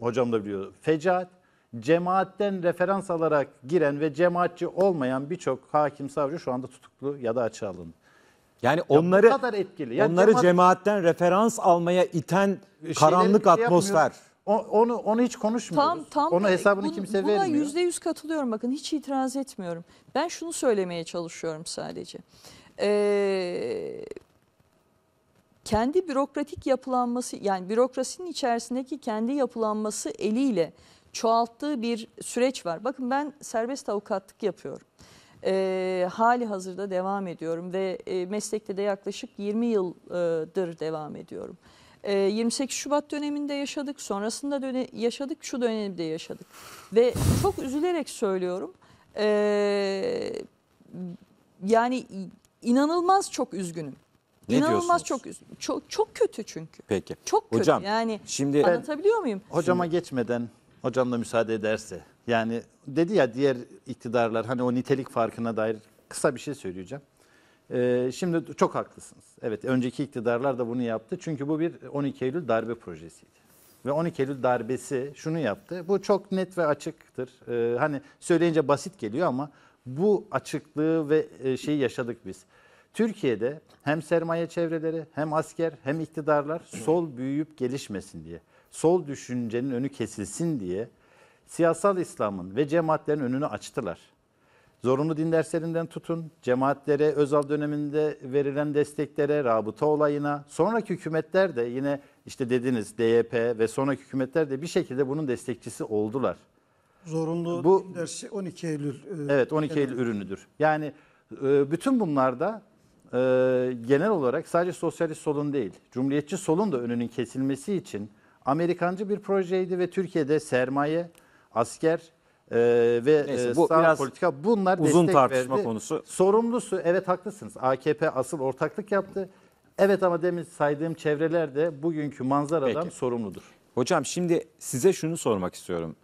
hocam da biliyor. Fecaat cemaatten referans alarak giren ve cemaatçi olmayan birçok hakim savcı şu anda tutuklu ya da açığa alındı. Yani onları ya kadar etkili. Yani onları cemaat, cemaatten referans almaya iten karanlık şey atmosfer onu onu hiç konuşmuyoruz. Tam, tam Onun hesabını bun, kimse buna vermiyor. Buna %100 katılıyorum bakın hiç itiraz etmiyorum. Ben şunu söylemeye çalışıyorum sadece. Ee, kendi bürokratik yapılanması yani bürokrasinin içerisindeki kendi yapılanması eliyle çoğalttığı bir süreç var. Bakın ben serbest avukatlık yapıyorum. E, hali hazırda devam ediyorum ve e, meslekte de yaklaşık 20 yıldır devam ediyorum. 28 ee, Şubat döneminde yaşadık, sonrasında döne yaşadık, şu dönemde yaşadık. Ve çok üzülerek söylüyorum, e, yani inanılmaz çok üzgünüm. Ne İnanılmaz diyorsunuz? çok üzgünüm. Çok, çok kötü çünkü. Peki. Çok kötü. Hocam, yani şimdi anlatabiliyor muyum? Hocama şimdi, geçmeden hocam da müsaade ederse. Yani dedi ya diğer iktidarlar hani o nitelik farkına dair kısa bir şey söyleyeceğim. Ee, şimdi çok haklısınız. Evet önceki iktidarlar da bunu yaptı. Çünkü bu bir 12 Eylül darbe projesiydi. Ve 12 Eylül darbesi şunu yaptı. Bu çok net ve açıktır. Ee, hani söyleyince basit geliyor ama bu açıklığı ve e, şeyi yaşadık biz. Türkiye'de hem sermaye çevreleri hem asker hem iktidarlar sol büyüyüp gelişmesin diye, sol düşüncenin önü kesilsin diye siyasal İslam'ın ve cemaatlerin önünü açtılar. Zorunlu din derslerinden tutun, cemaatlere, özel döneminde verilen desteklere, rabıta olayına, sonraki hükümetler de yine işte dediniz DYP ve sonraki hükümetler de bir şekilde bunun destekçisi oldular. Zorunlu Bu, din dersi 12 Eylül. E, evet 12 Eylül ürünüdür. Yani e, bütün bunlarda e, genel olarak sadece sosyalist solun değil, cumhuriyetçi solun da önünün kesilmesi için Amerikancı bir projeydi ve Türkiye'de sermaye, asker e, ve Neyse, e, bu sağ biraz politika bunlar uzun destek tartışma verdi. konusu. Sorumlusu evet haklısınız. AKP asıl ortaklık yaptı. Evet ama demin saydığım çevrelerde bugünkü manzaradan Peki. sorumludur. Hocam şimdi size şunu sormak istiyorum.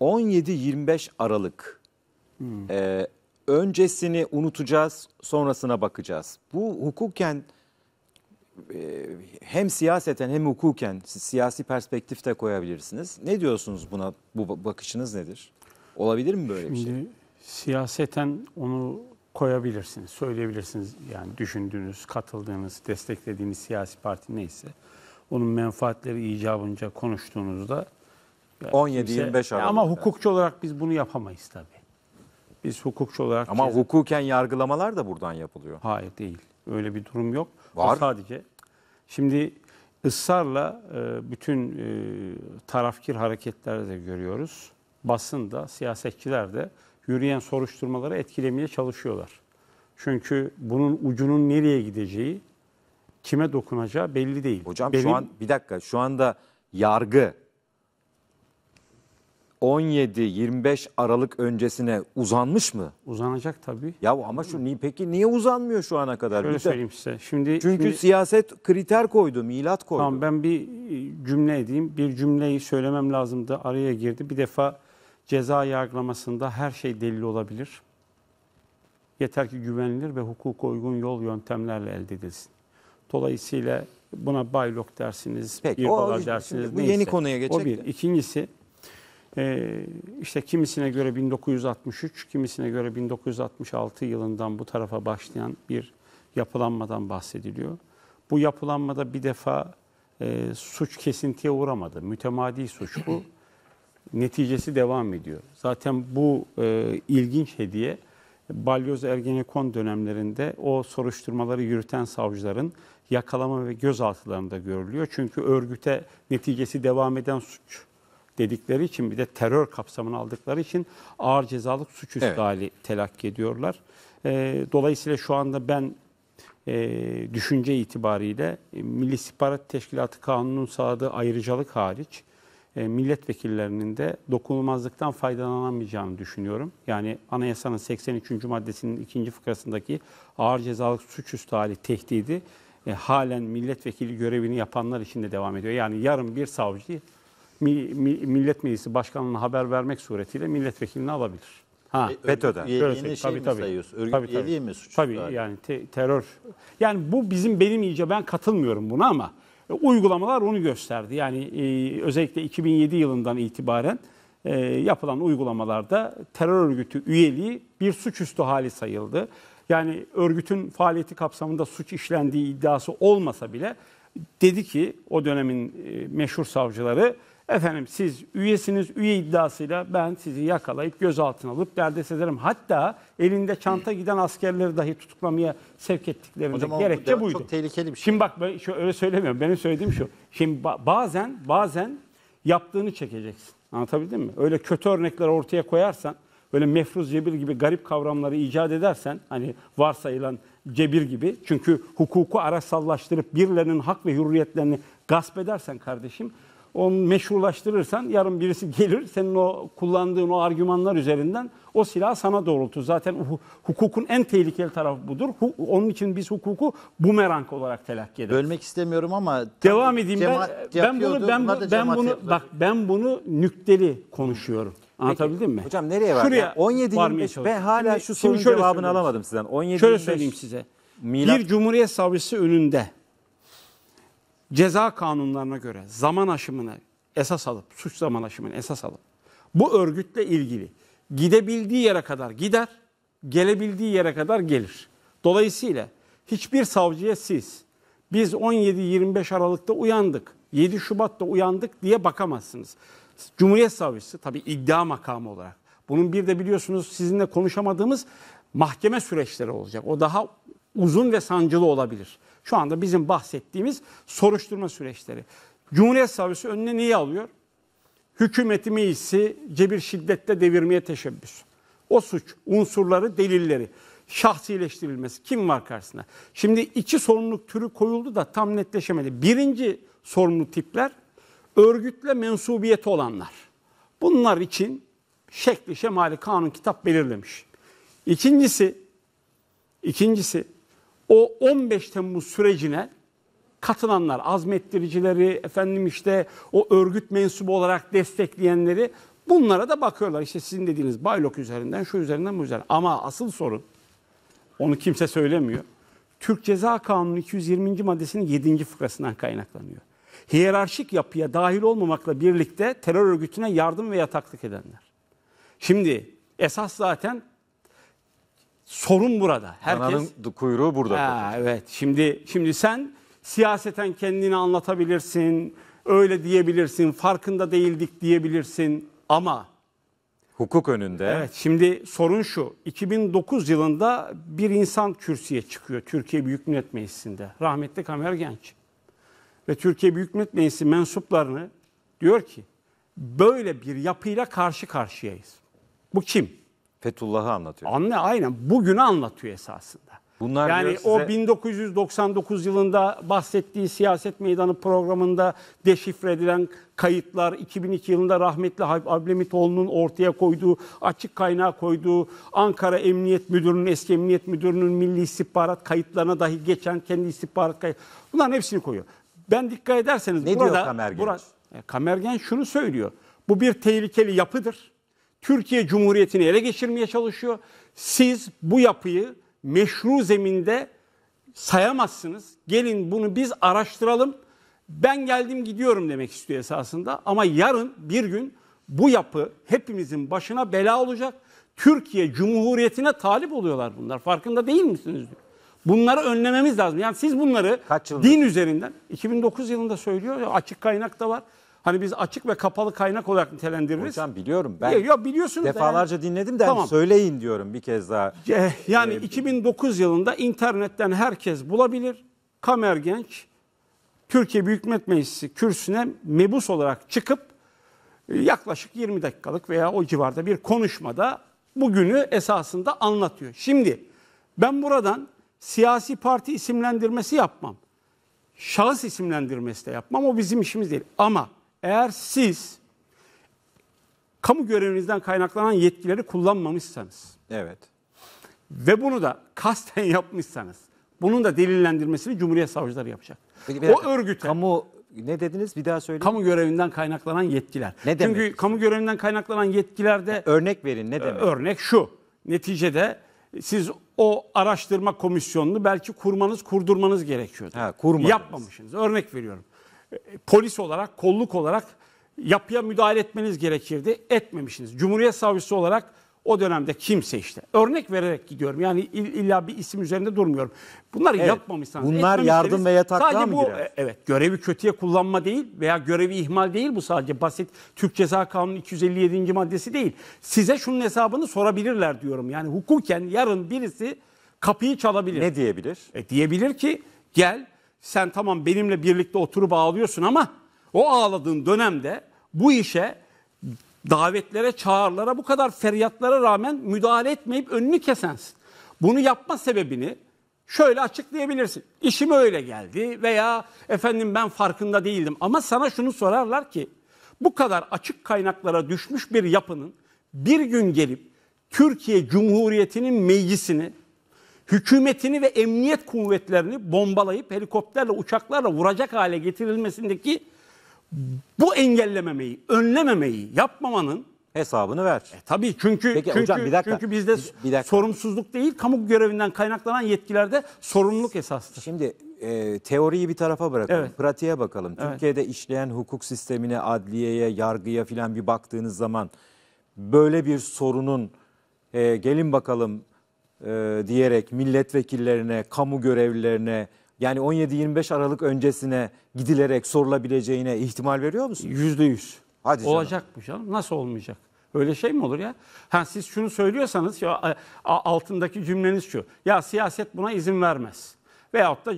17-25 Aralık hmm. e, öncesini unutacağız, sonrasına bakacağız. Bu hukuken e, hem siyaseten hem hukuken siyasi perspektifte koyabilirsiniz. Ne diyorsunuz buna? Bu bakışınız nedir? Olabilir mi böyle bir Şimdi şey? siyaseten onu koyabilirsiniz, söyleyebilirsiniz. Yani düşündüğünüz, katıldığınız, desteklediğiniz siyasi parti neyse onun menfaatleri icabınca konuştuğunuzda 17-25 Aralık. Ama hukukçu olarak biz bunu yapamayız tabii. Biz hukukçu olarak Ama ceza- hukuken yargılamalar da buradan yapılıyor. Hayır değil. Öyle bir durum yok. O Var. sadece şimdi ısrarla e, bütün e, tarafkir hareketlerde görüyoruz basın da, siyasetçiler de yürüyen soruşturmaları etkilemeye çalışıyorlar. Çünkü bunun ucunun nereye gideceği, kime dokunacağı belli değil. Hocam Benim, şu an bir dakika şu anda yargı 17-25 Aralık öncesine uzanmış mı? Uzanacak tabii. Ya ama şu niye peki niye uzanmıyor şu ana kadar? Şöyle bir söyleyeyim de, size. Şimdi Çünkü şimdi, siyaset kriter koydu, milat koydu. Tamam ben bir e, cümle edeyim. Bir cümleyi söylemem lazımdı. Araya girdi. Bir defa Ceza yargılamasında her şey delil olabilir. Yeter ki güvenilir ve hukuka uygun yol yöntemlerle elde edilsin. Dolayısıyla buna baylok dersiniz, bir dolar dersiniz bu neyse. yeni konuya geçecek. O bir. İkincisi e, işte kimisine göre 1963, kimisine göre 1966 yılından bu tarafa başlayan bir yapılanmadan bahsediliyor. Bu yapılanmada bir defa e, suç kesintiye uğramadı. Mütemadi suç bu neticesi devam ediyor. Zaten bu e, ilginç hediye Balyoz Ergenekon dönemlerinde o soruşturmaları yürüten savcıların yakalama ve gözaltılarında görülüyor. Çünkü örgüte neticesi devam eden suç dedikleri için bir de terör kapsamını aldıkları için ağır cezalık suçüstü evet. hali telakki ediyorlar. E, dolayısıyla şu anda ben e, düşünce itibariyle Milli İstihbarat Teşkilatı Kanunu'nun sağladığı ayrıcalık hariç e, milletvekillerinin de dokunulmazlıktan faydalanamayacağını düşünüyorum. Yani anayasanın 83. maddesinin 2. fıkrasındaki ağır cezalık suçüstü hali tehdidi e, halen milletvekili görevini yapanlar için de devam ediyor. Yani yarın bir savcı mi, mi, Millet Meclisi başkanına haber vermek suretiyle milletvekilini alabilir. Ha, e, FETÖ'den. Üyeliğini şey tabii, mi tabii. sayıyorsun? Örgüt tabii, tabii. mi suç? Tabii yani te, terör. Yani bu bizim benim iyice ben katılmıyorum buna ama uygulamalar onu gösterdi. Yani e, özellikle 2007 yılından itibaren e, yapılan uygulamalarda terör örgütü üyeliği bir suçüstü hali sayıldı. Yani örgütün faaliyeti kapsamında suç işlendiği iddiası olmasa bile dedi ki o dönemin e, meşhur savcıları Efendim siz üyesiniz, üye iddiasıyla ben sizi yakalayıp gözaltına alıp derdest ederim. Hatta elinde çanta giden askerleri dahi tutuklamaya sevk ettiklerinde Hocam, gerekçe buydu. çok tehlikeli bir şey. Şimdi bak ben öyle söylemiyorum. Benim söylediğim şu. Şimdi bazen bazen yaptığını çekeceksin. Anlatabildim mi? Öyle kötü örnekler ortaya koyarsan, böyle mefruz cebir gibi garip kavramları icat edersen, hani varsayılan cebir gibi. Çünkü hukuku araçsallaştırıp birilerinin hak ve hürriyetlerini gasp edersen kardeşim, onu meşrulaştırırsan yarın birisi gelir senin o kullandığın o argümanlar üzerinden o silah sana doğrultur. Zaten hukukun en tehlikeli tarafı budur. Onun için biz hukuku bumerang olarak telakki ederiz. Bölmek istemiyorum ama devam edeyim ben ben bunu ben, ben bunu yapıyordu. bak ben bunu nükteli konuşuyorum. Anlatabildim Peki, mi? Hocam nereye var? 17 25 ben hala şimdi, şu sorunun cevabını alamadım sizden. 17 şöyle 25, söyleyeyim size. Milat... Bir Cumhuriyet Savcısı önünde ceza kanunlarına göre zaman aşımını esas alıp, suç zaman aşımını esas alıp bu örgütle ilgili gidebildiği yere kadar gider, gelebildiği yere kadar gelir. Dolayısıyla hiçbir savcıya siz biz 17-25 Aralık'ta uyandık, 7 Şubat'ta uyandık diye bakamazsınız. Cumhuriyet Savcısı tabii iddia makamı olarak. Bunun bir de biliyorsunuz sizinle konuşamadığımız mahkeme süreçleri olacak. O daha uzun ve sancılı olabilir şu anda bizim bahsettiğimiz soruşturma süreçleri. Cumhuriyet Savcısı önüne niye alıyor? Hükümeti meclisi cebir şiddetle devirmeye teşebbüs. O suç unsurları, delilleri şahsileştirilmesi. Kim var karşısında? Şimdi iki sorumluluk türü koyuldu da tam netleşemedi. Birinci sorumlu tipler örgütle mensubiyeti olanlar. Bunlar için şekli şemali kanun kitap belirlemiş. İkincisi, ikincisi o 15 Temmuz sürecine katılanlar, azmettiricileri, efendim işte o örgüt mensubu olarak destekleyenleri bunlara da bakıyorlar. İşte sizin dediğiniz Baylok üzerinden, şu üzerinden, bu üzerinden. Ama asıl sorun, onu kimse söylemiyor. Türk Ceza Kanunu 220. maddesinin 7. fıkrasından kaynaklanıyor. Hiyerarşik yapıya dahil olmamakla birlikte terör örgütüne yardım ve yataklık edenler. Şimdi esas zaten Sorun burada. Herkes Dananın kuyruğu burada. Ha, evet. Şimdi şimdi sen siyaseten kendini anlatabilirsin. Öyle diyebilirsin. Farkında değildik diyebilirsin ama hukuk önünde. Evet. Şimdi sorun şu. 2009 yılında bir insan kürsüye çıkıyor Türkiye Büyük Millet Meclisi'nde. Rahmetli Kamer Genç. Ve Türkiye Büyük Millet Meclisi mensuplarını diyor ki böyle bir yapıyla karşı karşıyayız. Bu kim? Fethullah'ı anlatıyor. Anla, aynen bugünü anlatıyor esasında. Bunlar yani size... o 1999 yılında bahsettiği siyaset meydanı programında deşifre edilen kayıtlar, 2002 yılında rahmetli Ablemitoğlu'nun ortaya koyduğu, açık kaynağı koyduğu, Ankara Emniyet Müdürü'nün, eski Emniyet Müdürü'nün milli istihbarat kayıtlarına dahi geçen kendi istihbarat kayıtları, Bunların hepsini koyuyor. Ben dikkat ederseniz ne burada... Ne diyor Kamergen? Bura, e, Kamergen şunu söylüyor. Bu bir tehlikeli yapıdır. Türkiye Cumhuriyeti'ni ele geçirmeye çalışıyor. Siz bu yapıyı meşru zeminde sayamazsınız. Gelin bunu biz araştıralım. Ben geldim gidiyorum demek istiyor esasında ama yarın bir gün bu yapı hepimizin başına bela olacak. Türkiye Cumhuriyeti'ne talip oluyorlar bunlar. Farkında değil misiniz? Bunları önlememiz lazım. Yani siz bunları Kaç din üzerinden 2009 yılında söylüyor. Açık kaynak da var. Hani biz açık ve kapalı kaynak olarak nitelendiririz. Hocam biliyorum ben. Ya, ya biliyorsunuz defalarca yani. dinledim de hani tamam. söyleyin diyorum bir kez daha. Yani ee, 2009 yılında internetten herkes bulabilir. Kamer Genç Türkiye Büyük Millet Meclisi kürsüne mebus olarak çıkıp e, yaklaşık 20 dakikalık veya o civarda bir konuşmada bugünü esasında anlatıyor. Şimdi ben buradan siyasi parti isimlendirmesi yapmam. Şahıs isimlendirmesi de yapmam. O bizim işimiz değil. Ama eğer siz kamu görevinizden kaynaklanan yetkileri kullanmamışsanız Evet. ve bunu da kasten yapmışsanız bunun da delillendirmesini Cumhuriyet Savcıları yapacak. Peki o dakika, örgüte kamu, ne dediniz? Bir daha söyleyin. görevinden kaynaklanan yetkiler. Ne demek? Çünkü kamu görevinden kaynaklanan yetkilerde Örnek verin ne demek? Örnek şu. Neticede siz o araştırma komisyonunu belki kurmanız, kurdurmanız gerekiyordu. Ha, kurmadınız. Yapmamışsınız. Örnek veriyorum polis olarak, kolluk olarak yapıya müdahale etmeniz gerekirdi. Etmemişsiniz. Cumhuriyet Savcısı olarak o dönemde kimse işte. Örnek vererek gidiyorum. Yani illa bir isim üzerinde durmuyorum. Bunları evet, yapmamışsanız. Bunlar yardım ve yataklığa sadece mı bu, girer? E, evet. Görevi kötüye kullanma değil veya görevi ihmal değil bu sadece. Basit Türk Ceza Kanunu 257. maddesi değil. Size şunun hesabını sorabilirler diyorum. Yani hukuken yarın birisi kapıyı çalabilir. Ne diyebilir? E, diyebilir ki gel sen tamam benimle birlikte oturup ağlıyorsun ama o ağladığın dönemde bu işe davetlere, çağrılara bu kadar feryatlara rağmen müdahale etmeyip önünü kesensin. Bunu yapma sebebini şöyle açıklayabilirsin. İşim öyle geldi veya efendim ben farkında değildim. Ama sana şunu sorarlar ki bu kadar açık kaynaklara düşmüş bir yapının bir gün gelip Türkiye Cumhuriyeti'nin meclisini hükümetini ve emniyet kuvvetlerini bombalayıp helikopterle uçaklarla vuracak hale getirilmesindeki bu engellememeyi, önlememeyi yapmamanın hesabını ver. E, tabii çünkü Peki, çünkü, hocam, bir dakika, çünkü bizde bir, dakika. sorumsuzluk değil, kamu görevinden kaynaklanan yetkilerde sorumluluk esastır. Şimdi e, teoriyi bir tarafa bırakalım, evet. pratiğe bakalım. Evet. Türkiye'de işleyen hukuk sistemine, adliyeye, yargıya filan bir baktığınız zaman böyle bir sorunun e, gelin bakalım e, diyerek milletvekillerine, kamu görevlilerine yani 17-25 Aralık öncesine gidilerek sorulabileceğine ihtimal veriyor musun? Yüzde yüz. Hadi canım. Olacak mı canım? Nasıl olmayacak? Öyle şey mi olur ya? Ha siz şunu söylüyorsanız ya e, altındaki cümleniz şu. Ya siyaset buna izin vermez. Veyahut da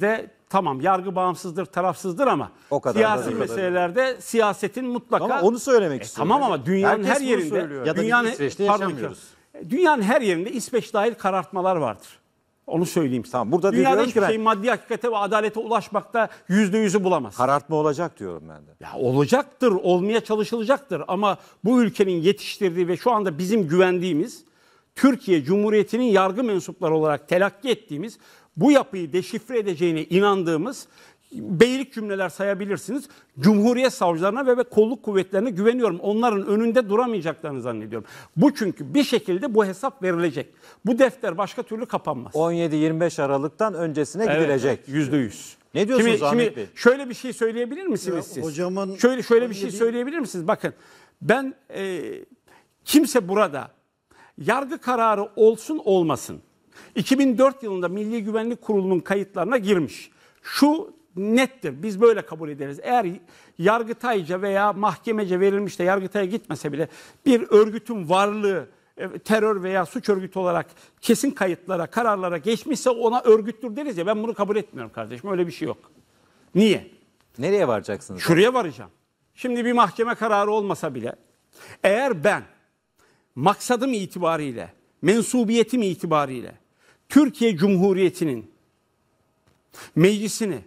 de tamam yargı bağımsızdır, tarafsızdır ama o kadar siyasi da, meselelerde kadar. siyasetin mutlaka Ama onu söylemek e, istiyorum. Tamam ama dünyanın Herkes her yerinde ya da dünyanın pardon yaşamıyoruz. Dünyanın her yerinde İsveç dahil karartmalar vardır. Onu söyleyeyim Tamam, burada Dünyada hiçbir ben... şey maddi hakikate ve adalete ulaşmakta yüzde yüzü bulamaz. Karartma olacak diyorum ben de. Ya olacaktır, olmaya çalışılacaktır ama bu ülkenin yetiştirdiği ve şu anda bizim güvendiğimiz Türkiye Cumhuriyeti'nin yargı mensupları olarak telakki ettiğimiz bu yapıyı deşifre edeceğine inandığımız beylik cümleler sayabilirsiniz. Cumhuriyet savcılarına ve, ve kolluk kuvvetlerine güveniyorum. Onların önünde duramayacaklarını zannediyorum. Bu çünkü bir şekilde bu hesap verilecek. Bu defter başka türlü kapanmaz. 17-25 Aralık'tan öncesine evet, gidilecek. Yüzde evet, yüz. Ne diyorsunuz şimdi, Ahmet şimdi Bey? Şöyle bir şey söyleyebilir misiniz ya, siz? Hocamın şöyle şöyle bir şey söyleyebilir misiniz? Bakın ben e, kimse burada yargı kararı olsun olmasın 2004 yılında Milli Güvenlik Kurulu'nun kayıtlarına girmiş. Şu nettir. Biz böyle kabul ederiz. Eğer yargıtayca veya mahkemece verilmiş de yargıtaya gitmese bile bir örgütün varlığı e, terör veya suç örgütü olarak kesin kayıtlara, kararlara geçmişse ona örgüttür deriz ya. Ben bunu kabul etmiyorum kardeşim. Öyle bir şey yok. Niye? Nereye varacaksınız? Şuraya varacağım. Şimdi bir mahkeme kararı olmasa bile eğer ben maksadım itibariyle, mensubiyetim itibariyle Türkiye Cumhuriyeti'nin meclisini,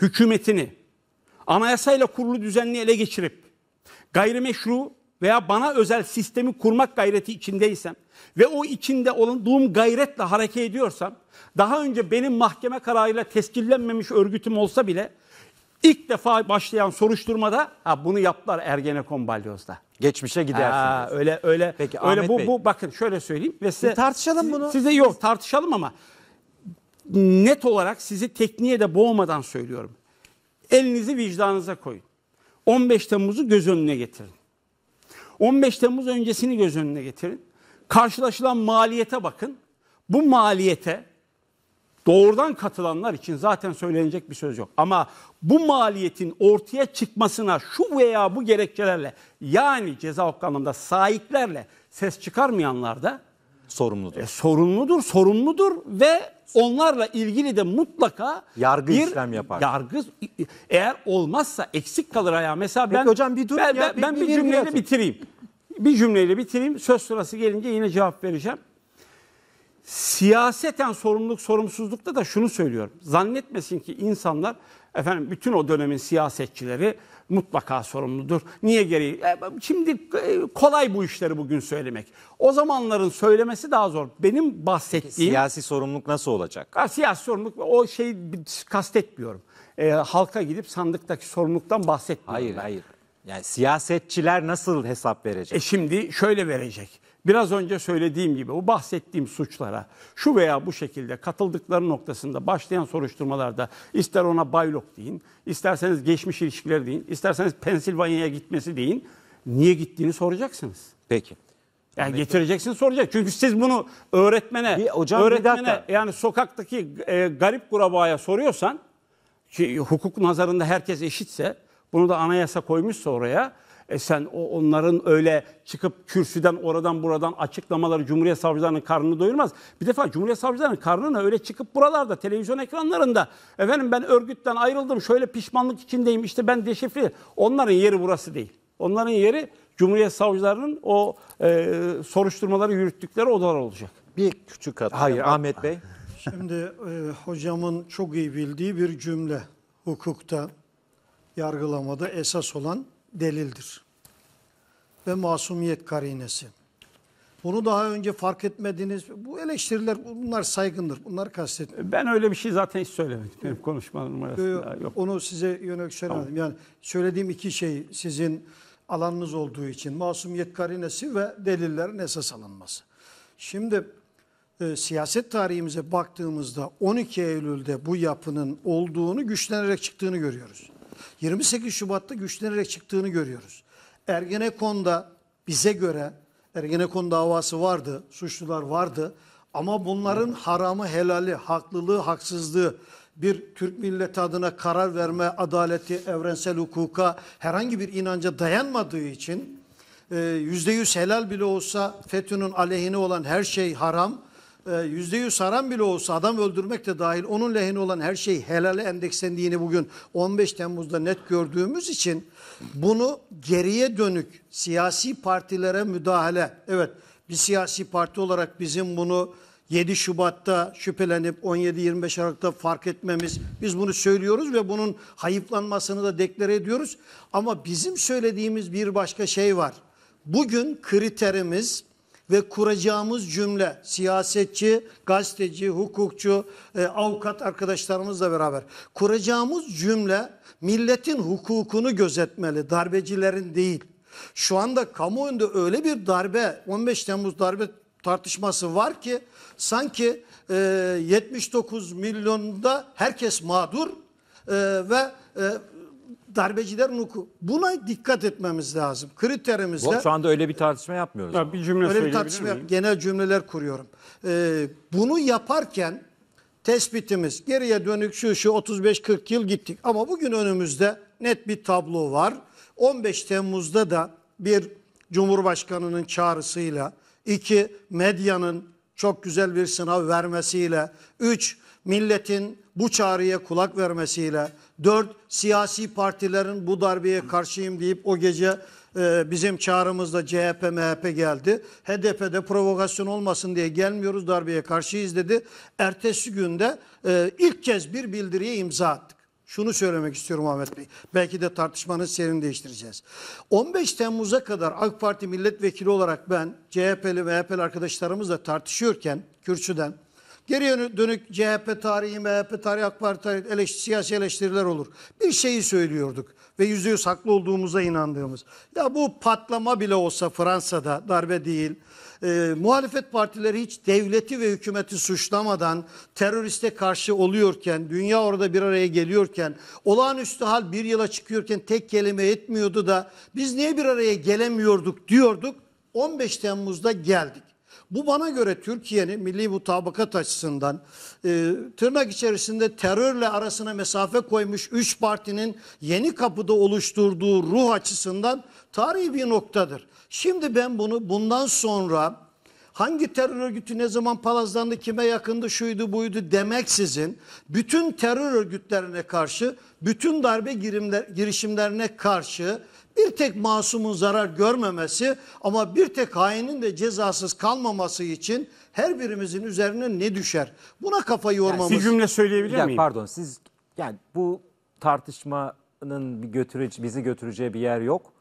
hükümetini anayasayla kurulu düzenli ele geçirip gayrimeşru veya bana özel sistemi kurmak gayreti içindeysem ve o içinde olduğum gayretle hareket ediyorsam daha önce benim mahkeme kararıyla teskillenmemiş örgütüm olsa bile ilk defa başlayan soruşturmada ha bunu yaptılar Ergenekon balyozda. Geçmişe gidersiniz. Ha, öyle öyle Peki, öyle Ahmet bu Bey. bu bakın şöyle söyleyeyim ve size tartışalım bunu. Size yok tartışalım ama net olarak sizi tekniğe de boğmadan söylüyorum. Elinizi vicdanınıza koyun. 15 Temmuz'u göz önüne getirin. 15 Temmuz öncesini göz önüne getirin. Karşılaşılan maliyete bakın. Bu maliyete doğrudan katılanlar için zaten söylenecek bir söz yok. Ama bu maliyetin ortaya çıkmasına şu veya bu gerekçelerle yani ceza hukuku sahiplerle ses çıkarmayanlar da sorumludur. E, sorumludur, sorumludur ve onlarla ilgili de mutlaka yargı bir işlem yapar. Yargı eğer olmazsa eksik kalır ayağı. Mesela Peki ben hocam bir dur ben, ya, ben, ben bir, bir cümleyle bitireyim. Bir cümleyle bitireyim. Söz sırası gelince yine cevap vereceğim siyaseten sorumluluk sorumsuzlukta da şunu söylüyorum. Zannetmesin ki insanlar efendim bütün o dönemin siyasetçileri mutlaka sorumludur. Niye gereği? E, şimdi e, kolay bu işleri bugün söylemek. O zamanların söylemesi daha zor. Benim bahsettiğim... Siyasi sorumluluk nasıl olacak? siyasi sorumluluk o şeyi kastetmiyorum. E, halka gidip sandıktaki sorumluluktan bahsetmiyorum. Hayır ben. hayır. Yani siyasetçiler nasıl hesap verecek? E şimdi şöyle verecek. Biraz önce söylediğim gibi bu bahsettiğim suçlara şu veya bu şekilde katıldıkları noktasında başlayan soruşturmalarda ister ona baylok deyin, isterseniz geçmiş ilişkileri deyin, isterseniz Pensilvanya'ya gitmesi deyin. Niye gittiğini soracaksınız. Peki. Yani getireceksin soracak. Çünkü siz bunu öğretmene, bir, hocam, öğretmene bir yani sokaktaki e, garip kurabaya soruyorsan ki hukuk nazarında herkes eşitse bunu da anayasa koymuşsa oraya e sen o onların öyle çıkıp kürsüden oradan buradan açıklamaları Cumhuriyet Savcılarının karnını doyurmaz. Bir defa Cumhuriyet Savcılarının karnını öyle çıkıp buralarda televizyon ekranlarında efendim ben örgütten ayrıldım şöyle pişmanlık içindeyim işte ben deşifre onların yeri burası değil. Onların yeri Cumhuriyet Savcılarının o e, soruşturmaları yürüttükleri odalar olacak. Bir küçük hata. Hayır Ahmet Bey. Şimdi e, hocamın çok iyi bildiği bir cümle hukukta yargılamada esas olan delildir ve masumiyet karinesi. Bunu daha önce fark etmediniz. Bu eleştiriler bunlar saygındır. Bunları kastetmiyorum. Ben öyle bir şey zaten hiç söylemedim. Benim konuşmalarım arasında yok. yok. Onu size yönelik söylemedim. Tamam. Yani söylediğim iki şey sizin alanınız olduğu için masumiyet karinesi ve delillerin esas alınması. Şimdi e, siyaset tarihimize baktığımızda 12 Eylül'de bu yapının olduğunu güçlenerek çıktığını görüyoruz. 28 Şubat'ta güçlenerek çıktığını görüyoruz. Ergenekon'da bize göre Ergenekon davası vardı, suçlular vardı ama bunların haramı, helali, haklılığı, haksızlığı bir Türk milleti adına karar verme, adaleti, evrensel hukuka herhangi bir inanca dayanmadığı için %100 e, helal bile olsa FETÖ'nün aleyhine olan her şey haram. Ee, yüzde yüz haram bile olsa adam öldürmek de dahil onun lehine olan her şey helale endekslendiğini bugün 15 Temmuz'da net gördüğümüz için bunu geriye dönük siyasi partilere müdahale evet bir siyasi parti olarak bizim bunu 7 Şubat'ta şüphelenip 17-25 Aralık'ta fark etmemiz biz bunu söylüyoruz ve bunun hayıflanmasını da deklare ediyoruz. Ama bizim söylediğimiz bir başka şey var. Bugün kriterimiz ve kuracağımız cümle siyasetçi, gazeteci, hukukçu, e, avukat arkadaşlarımızla beraber kuracağımız cümle milletin hukukunu gözetmeli, darbecilerin değil. Şu anda kamuoyunda öyle bir darbe, 15 Temmuz darbe tartışması var ki sanki e, 79 milyonda herkes mağdur e, ve e, darbeciler nuku. Buna dikkat etmemiz lazım. Kriterimizde... Yok, şu anda öyle bir tartışma yapmıyoruz. Ya, bir cümle öyle bir tartışma miyim? Genel cümleler kuruyorum. Ee, bunu yaparken tespitimiz geriye dönük şu şu 35-40 yıl gittik. Ama bugün önümüzde net bir tablo var. 15 Temmuz'da da bir Cumhurbaşkanı'nın çağrısıyla, iki medyanın çok güzel bir sınav vermesiyle, üç milletin bu çağrıya kulak vermesiyle, dört siyasi partilerin bu darbeye karşıyım deyip o gece e, bizim çağrımızda CHP MHP geldi. HDP'de provokasyon olmasın diye gelmiyoruz darbeye karşıyız dedi. Ertesi günde e, ilk kez bir bildiriye imza attık. Şunu söylemek istiyorum Ahmet Bey. Belki de tartışmanın serini değiştireceğiz. 15 Temmuz'a kadar AK Parti milletvekili olarak ben CHP'li MHP'li arkadaşlarımızla tartışıyorken Kürçü'den. Geriye dönük CHP tarihi, MHP tarihi, AK Parti tarihi eleş, siyasi eleştiriler olur. Bir şeyi söylüyorduk ve yüzde yüz haklı olduğumuza inandığımız. Ya bu patlama bile olsa Fransa'da darbe değil. E, muhalefet partileri hiç devleti ve hükümeti suçlamadan teröriste karşı oluyorken, dünya orada bir araya geliyorken, olağanüstü hal bir yıla çıkıyorken tek kelime etmiyordu da biz niye bir araya gelemiyorduk diyorduk. 15 Temmuz'da geldik. Bu bana göre Türkiye'nin milli mutabakat açısından e, tırnak içerisinde terörle arasına mesafe koymuş üç partinin yeni kapıda oluşturduğu ruh açısından tarihi bir noktadır. Şimdi ben bunu bundan sonra hangi terör örgütü ne zaman palazlandı, kime yakındı, şuydu buydu demeksizin bütün terör örgütlerine karşı, bütün darbe girimler, girişimlerine karşı bir tek masumun zarar görmemesi ama bir tek hainin de cezasız kalmaması için her birimizin üzerine ne düşer? Buna kafa yormamız. Yani bir cümle söyleyebilir miyim? Pardon siz yani bu tartışmanın götürücü, bizi götüreceği bir yer yok.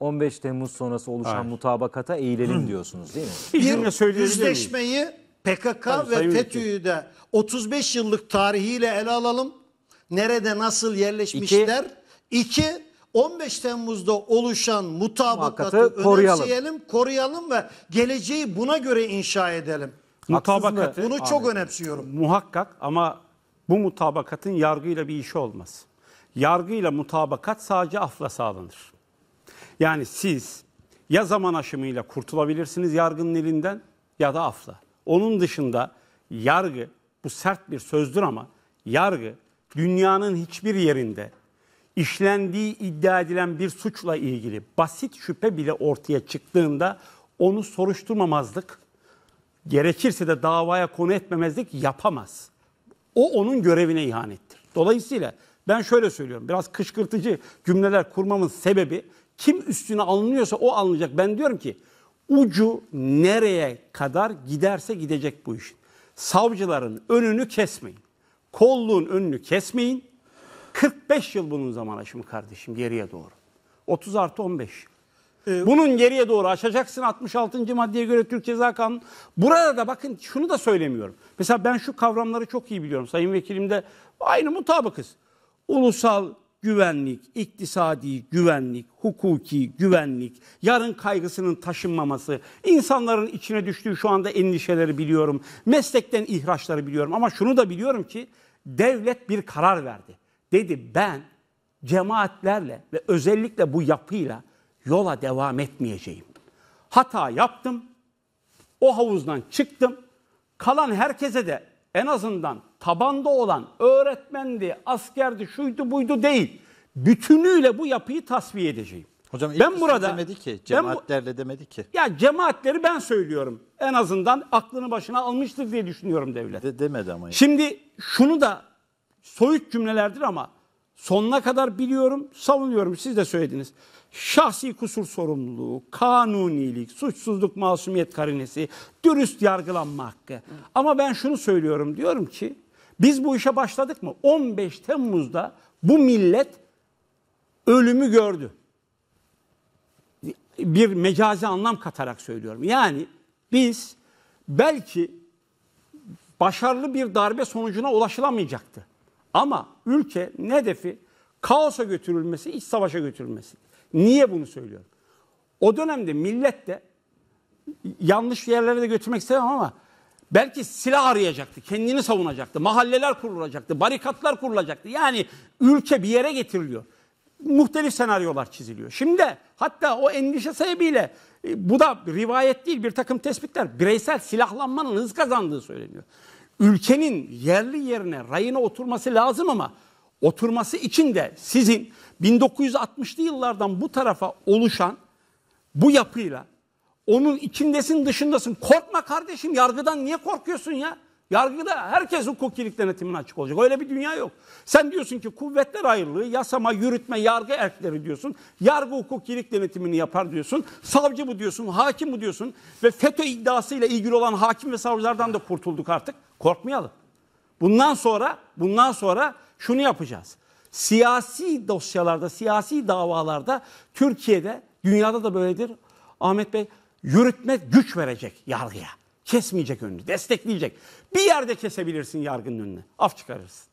15 Temmuz sonrası oluşan evet. mutabakata eğilelim diyorsunuz değil mi? Bir, bir cümle söyleyebilir Yüzleşmeyi PKK Tabii, ve FETÖ'yü de 35 yıllık tarihiyle ele alalım. Nerede nasıl yerleşmişler? İki, İki 15 Temmuz'da oluşan mutabakatı koruyalım. önemseyelim, koruyalım ve geleceği buna göre inşa edelim. Mutabakatı Bunu çok önemsiyorum. muhakkak ama bu mutabakatın yargıyla bir işi olmaz. Yargıyla mutabakat sadece afla sağlanır. Yani siz ya zaman aşımıyla kurtulabilirsiniz yargının elinden ya da afla. Onun dışında yargı bu sert bir sözdür ama yargı dünyanın hiçbir yerinde işlendiği iddia edilen bir suçla ilgili basit şüphe bile ortaya çıktığında onu soruşturmamazlık, gerekirse de davaya konu etmemezlik yapamaz. O onun görevine ihanettir. Dolayısıyla ben şöyle söylüyorum. Biraz kışkırtıcı cümleler kurmamın sebebi kim üstüne alınıyorsa o alınacak. Ben diyorum ki ucu nereye kadar giderse gidecek bu iş. Savcıların önünü kesmeyin. Kolluğun önünü kesmeyin 45 yıl bunun zaman aşımı kardeşim geriye doğru. 30 artı 15 ee, Bunun geriye doğru açacaksın. 66. maddeye göre Türk Ceza Kanunu. Burada da bakın şunu da söylemiyorum. Mesela ben şu kavramları çok iyi biliyorum. Sayın Vekilim de aynı mutabıkız. Ulusal güvenlik, iktisadi güvenlik, hukuki güvenlik, yarın kaygısının taşınmaması, insanların içine düştüğü şu anda endişeleri biliyorum, meslekten ihraçları biliyorum ama şunu da biliyorum ki devlet bir karar verdi. Dedi ben cemaatlerle ve özellikle bu yapıyla yola devam etmeyeceğim. Hata yaptım. O havuzdan çıktım. Kalan herkese de en azından tabanda olan öğretmendi, askerdi, şuydu buydu değil. Bütünüyle bu yapıyı tasfiye edeceğim. Hocam ilk ben burada demedi ki cemaatlerle ben, demedi ki. Ya cemaatleri ben söylüyorum. En azından aklını başına almıştır diye düşünüyorum devlet. De, demedi ama. Şimdi şunu da soyut cümlelerdir ama sonuna kadar biliyorum, savunuyorum. Siz de söylediniz. Şahsi kusur sorumluluğu, kanunilik, suçsuzluk, masumiyet karinesi, dürüst yargılanma hakkı. Hı. Ama ben şunu söylüyorum, diyorum ki biz bu işe başladık mı? 15 Temmuz'da bu millet ölümü gördü. Bir mecazi anlam katarak söylüyorum. Yani biz belki başarılı bir darbe sonucuna ulaşılamayacaktı. Ama ülkenin hedefi kaosa götürülmesi, iç savaşa götürülmesi. Niye bunu söylüyorum? O dönemde millet de yanlış yerlere de götürmek istemem ama belki silah arayacaktı, kendini savunacaktı, mahalleler kurulacaktı, barikatlar kurulacaktı. Yani ülke bir yere getiriliyor. Muhtelif senaryolar çiziliyor. Şimdi hatta o endişe sebebiyle e, bu da rivayet değil bir takım tespitler bireysel silahlanmanın hız kazandığı söyleniyor ülkenin yerli yerine rayına oturması lazım ama oturması için de sizin 1960'lı yıllardan bu tarafa oluşan bu yapıyla onun içindesin dışındasın. Korkma kardeşim yargıdan niye korkuyorsun ya? Yargıda herkes hukukilik denetimin açık olacak. Öyle bir dünya yok. Sen diyorsun ki kuvvetler ayrılığı, yasama, yürütme, yargı erkleri diyorsun. Yargı hukukilik denetimini yapar diyorsun. Savcı bu diyorsun, hakim bu diyorsun. Ve FETÖ iddiasıyla ilgili olan hakim ve savcılardan da kurtulduk artık. Korkmayalım. Bundan sonra, bundan sonra şunu yapacağız. Siyasi dosyalarda, siyasi davalarda Türkiye'de, dünyada da böyledir. Ahmet Bey yürütme güç verecek yargıya kesmeyecek önünü, destekleyecek. Bir yerde kesebilirsin yargının önüne. Af çıkarırsın.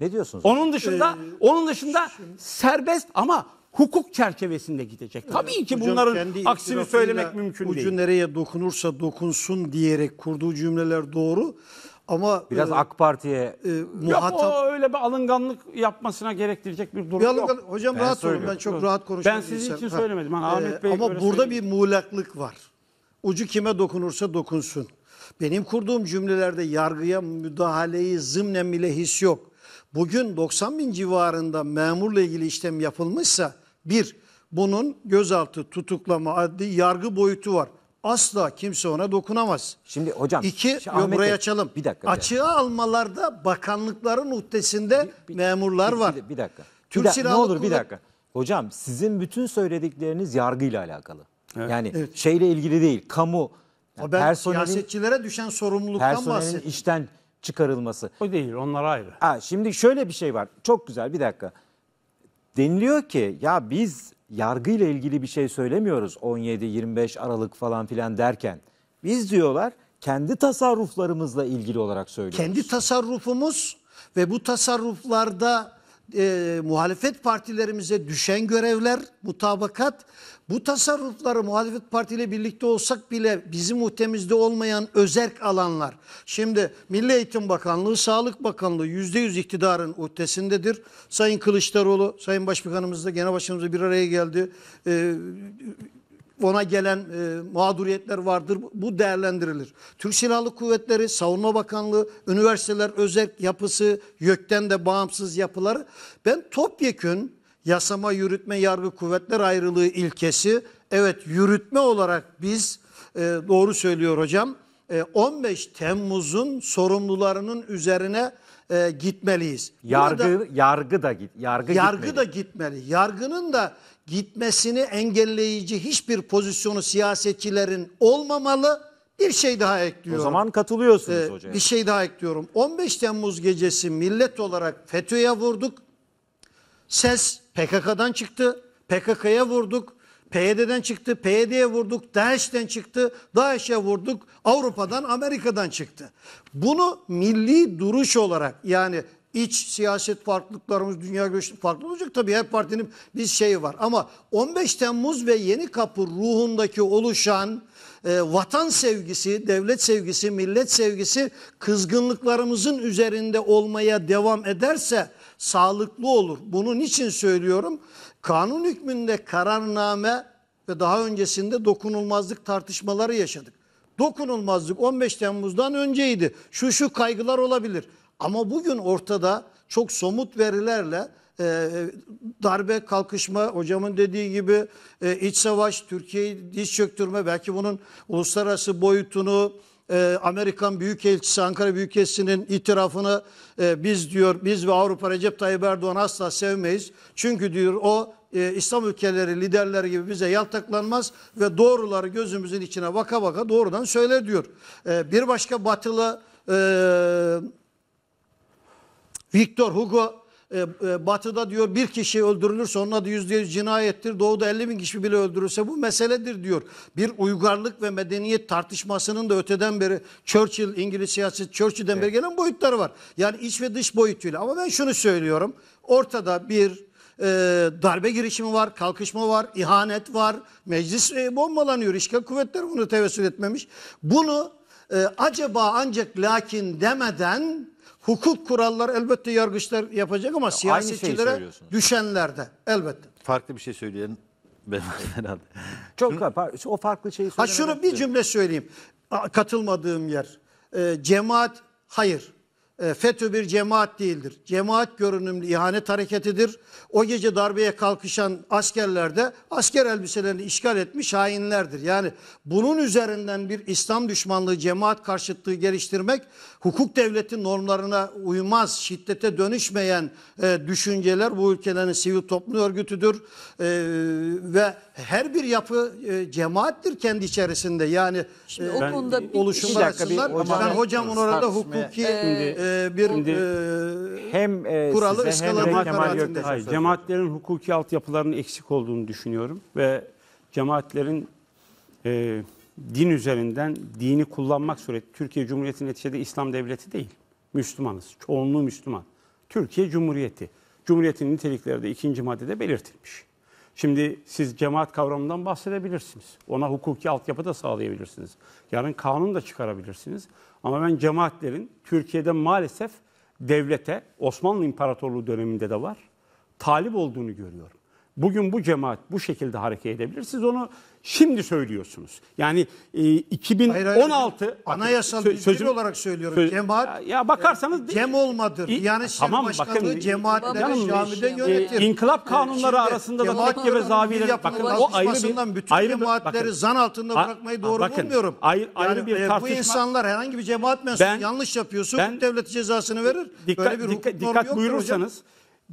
Ne diyorsunuz? Onun dışında ee, onun dışında şimdi... serbest ama hukuk çerçevesinde gidecek. Ee, Tabii ki Hocam, bunların aksini söylemek mümkün ucu değil. Ucu nereye dokunursa dokunsun diyerek kurduğu cümleler doğru. Ama biraz e, AK Parti'ye e, muhatap yok, o öyle bir alınganlık yapmasına gerektirecek bir durum bir alıngan, yok. Hocam ben rahat olun ben çok yok. rahat konuşuyorum. Ben sizin için ha. söylemedim. Ha. Ee, Ahmet e, Bey ama burada söyleyeyim. bir muğlaklık var. Ucu kime dokunursa dokunsun. Benim kurduğum cümlelerde yargıya müdahaleyi zımnen bile his yok. Bugün 90 bin civarında memurla ilgili işlem yapılmışsa bir bunun gözaltı tutuklama adli yargı boyutu var. Asla kimse ona dokunamaz. Şimdi hocam. İki, şimdi Ahmet burayı açalım. Bir dakika. Açığa almalarda bakanlıkların uhdesinde bir, bir, memurlar bir, var. Bir, bir dakika. Türk bir dakika. Ne olur bir dakika. Hocam sizin bütün söyledikleriniz yargıyla alakalı. Evet. Yani evet. şeyle ilgili değil. Kamu yani personelin, siyasetçilere düşen sorumluluktan bahsediyorum. işten çıkarılması. O değil onlar ayrı. Ha, şimdi şöyle bir şey var. Çok güzel bir dakika. Deniliyor ki ya biz yargıyla ilgili bir şey söylemiyoruz 17-25 Aralık falan filan derken. Biz diyorlar kendi tasarruflarımızla ilgili olarak söylüyoruz. Kendi tasarrufumuz ve bu tasarruflarda e, muhalefet partilerimize düşen görevler, mutabakat bu tasarrufları muhalefet partiyle birlikte olsak bile bizim muhtemizde olmayan özerk alanlar. Şimdi Milli Eğitim Bakanlığı, Sağlık Bakanlığı yüzde yüz iktidarın uhdesindedir. Sayın Kılıçdaroğlu, Sayın Başbakanımız da Genel Başkanımız da bir araya geldi. Ee, ona gelen e, mağduriyetler vardır. Bu değerlendirilir. Türk Silahlı Kuvvetleri, Savunma Bakanlığı, üniversiteler, özel yapısı, YÖK'ten de bağımsız yapıları. Ben topyekün yasama, yürütme, yargı, kuvvetler ayrılığı ilkesi. Evet yürütme olarak biz e, doğru söylüyor hocam. E, 15 Temmuz'un sorumlularının üzerine e, gitmeliyiz. Yargı Burada, yargı da git yargı, yargı gitmeli. da gitmeli. Yargının da gitmesini engelleyici hiçbir pozisyonu siyasetçilerin olmamalı. Bir şey daha ekliyorum. O zaman katılıyorsunuz ee, hocam. Bir şey daha ekliyorum. 15 Temmuz gecesi millet olarak FETÖ'ye vurduk. Ses PKK'dan çıktı, PKK'ya vurduk, PYD'den çıktı, PYD'ye vurduk, DAEŞ'ten çıktı, DAEŞ'e vurduk, Avrupa'dan, Amerika'dan çıktı. Bunu milli duruş olarak yani iç siyaset farklılıklarımız, dünya görüşü farklı olacak. Tabii her partinin bir şeyi var. Ama 15 Temmuz ve Yeni Kapı ruhundaki oluşan e, vatan sevgisi, devlet sevgisi, millet sevgisi kızgınlıklarımızın üzerinde olmaya devam ederse sağlıklı olur. Bunun için söylüyorum. Kanun hükmünde kararname ve daha öncesinde dokunulmazlık tartışmaları yaşadık. Dokunulmazlık 15 Temmuz'dan önceydi. Şu şu kaygılar olabilir. Ama bugün ortada çok somut verilerle e, e, darbe kalkışma hocamın dediği gibi e, iç savaş Türkiye'yi diz çöktürme belki bunun uluslararası boyutunu e, Amerikan Büyükelçisi Ankara Büyükelçisi'nin itirafını e, biz diyor biz ve Avrupa Recep Tayyip Erdoğan asla sevmeyiz. Çünkü diyor o e, İslam ülkeleri liderleri gibi bize yaltaklanmaz ve doğruları gözümüzün içine vaka vaka doğrudan söyler diyor. E, bir başka batılı e, Victor Hugo e, e, batıda diyor bir kişi öldürülürse onun adı yüzde yüz cinayettir. Doğuda 50 bin kişi bile öldürülse bu meseledir diyor. Bir uygarlık ve medeniyet tartışmasının da öteden beri Churchill, İngiliz siyaset Churchill'den evet. beri gelen boyutları var. Yani iç ve dış boyutuyla. Ama ben şunu söylüyorum. Ortada bir e, darbe girişimi var, kalkışma var, ihanet var. Meclis e, bombalanıyor. İşgal kuvvetleri bunu tevessül etmemiş. Bunu e, acaba ancak lakin demeden Hukuk kuralları elbette yargıçlar yapacak ama siyasetçilere düşenlerde elbette. Farklı bir şey söyleyelim. Ben herhalde. Çok o farklı şeyi Ha şunu bir cümle söyleyeyim. Katılmadığım yer. E, cemaat hayır. E, FETÖ bir cemaat değildir. Cemaat görünümlü ihanet hareketidir. O gece darbeye kalkışan askerler de asker elbiselerini işgal etmiş hainlerdir. Yani bunun üzerinden bir İslam düşmanlığı, cemaat karşıtlığı geliştirmek hukuk devleti normlarına uymaz, şiddete dönüşmeyen e, düşünceler bu ülkelerin sivil toplum örgütüdür. E, ve her bir yapı e, cemaattir kendi içerisinde. Yani Şimdi e, o konuda bir- oluşumlar Bir dakika, bir açısından. hocam- ben hocamın orada Tartışmaya- hukuki ee, e, Şimdi- e, bir şimdi e, hem e, Kuralı size ıskalamak hem de Kemal Hayır, cemaatlerin hukuki altyapılarının eksik olduğunu düşünüyorum ve cemaatlerin e, din üzerinden dini kullanmak sureti Türkiye Cumhuriyeti neticede İslam devleti değil. Müslümanız. Çoğunluğu Müslüman. Türkiye Cumhuriyeti. Cumhuriyetin nitelikleri de ikinci maddede belirtilmiş. Şimdi siz cemaat kavramından bahsedebilirsiniz. Ona hukuki altyapı da sağlayabilirsiniz. Yarın kanun da çıkarabilirsiniz. Ama ben cemaatlerin Türkiye'de maalesef devlete, Osmanlı İmparatorluğu döneminde de var, talip olduğunu görüyorum. Bugün bu cemaat bu şekilde hareket edebilir. Siz onu şimdi söylüyorsunuz. Yani e, 2016 hayır, hayır. anayasal sö- sözüm, olarak söylüyorum. Söz, cemaat ya bakarsanız e, cem olmadır. yani tamam, bakın, cemaatleri canım, camide yönetir. E, inkılap kanunları e, arasında da tekke ve zaviyeler bakın o ayrı bir bütün ayrı cemaatleri bakın, zan altında bırakmayı doğru bakın, bulmuyorum. Ayrı, ayrı yani, bir e, tartışma. Bu insanlar herhangi bir cemaat mensubu ben, yanlış yapıyorsun ben, devlet cezasını verir. Dikkat, Böyle bir dikkat, dikkat buyurursanız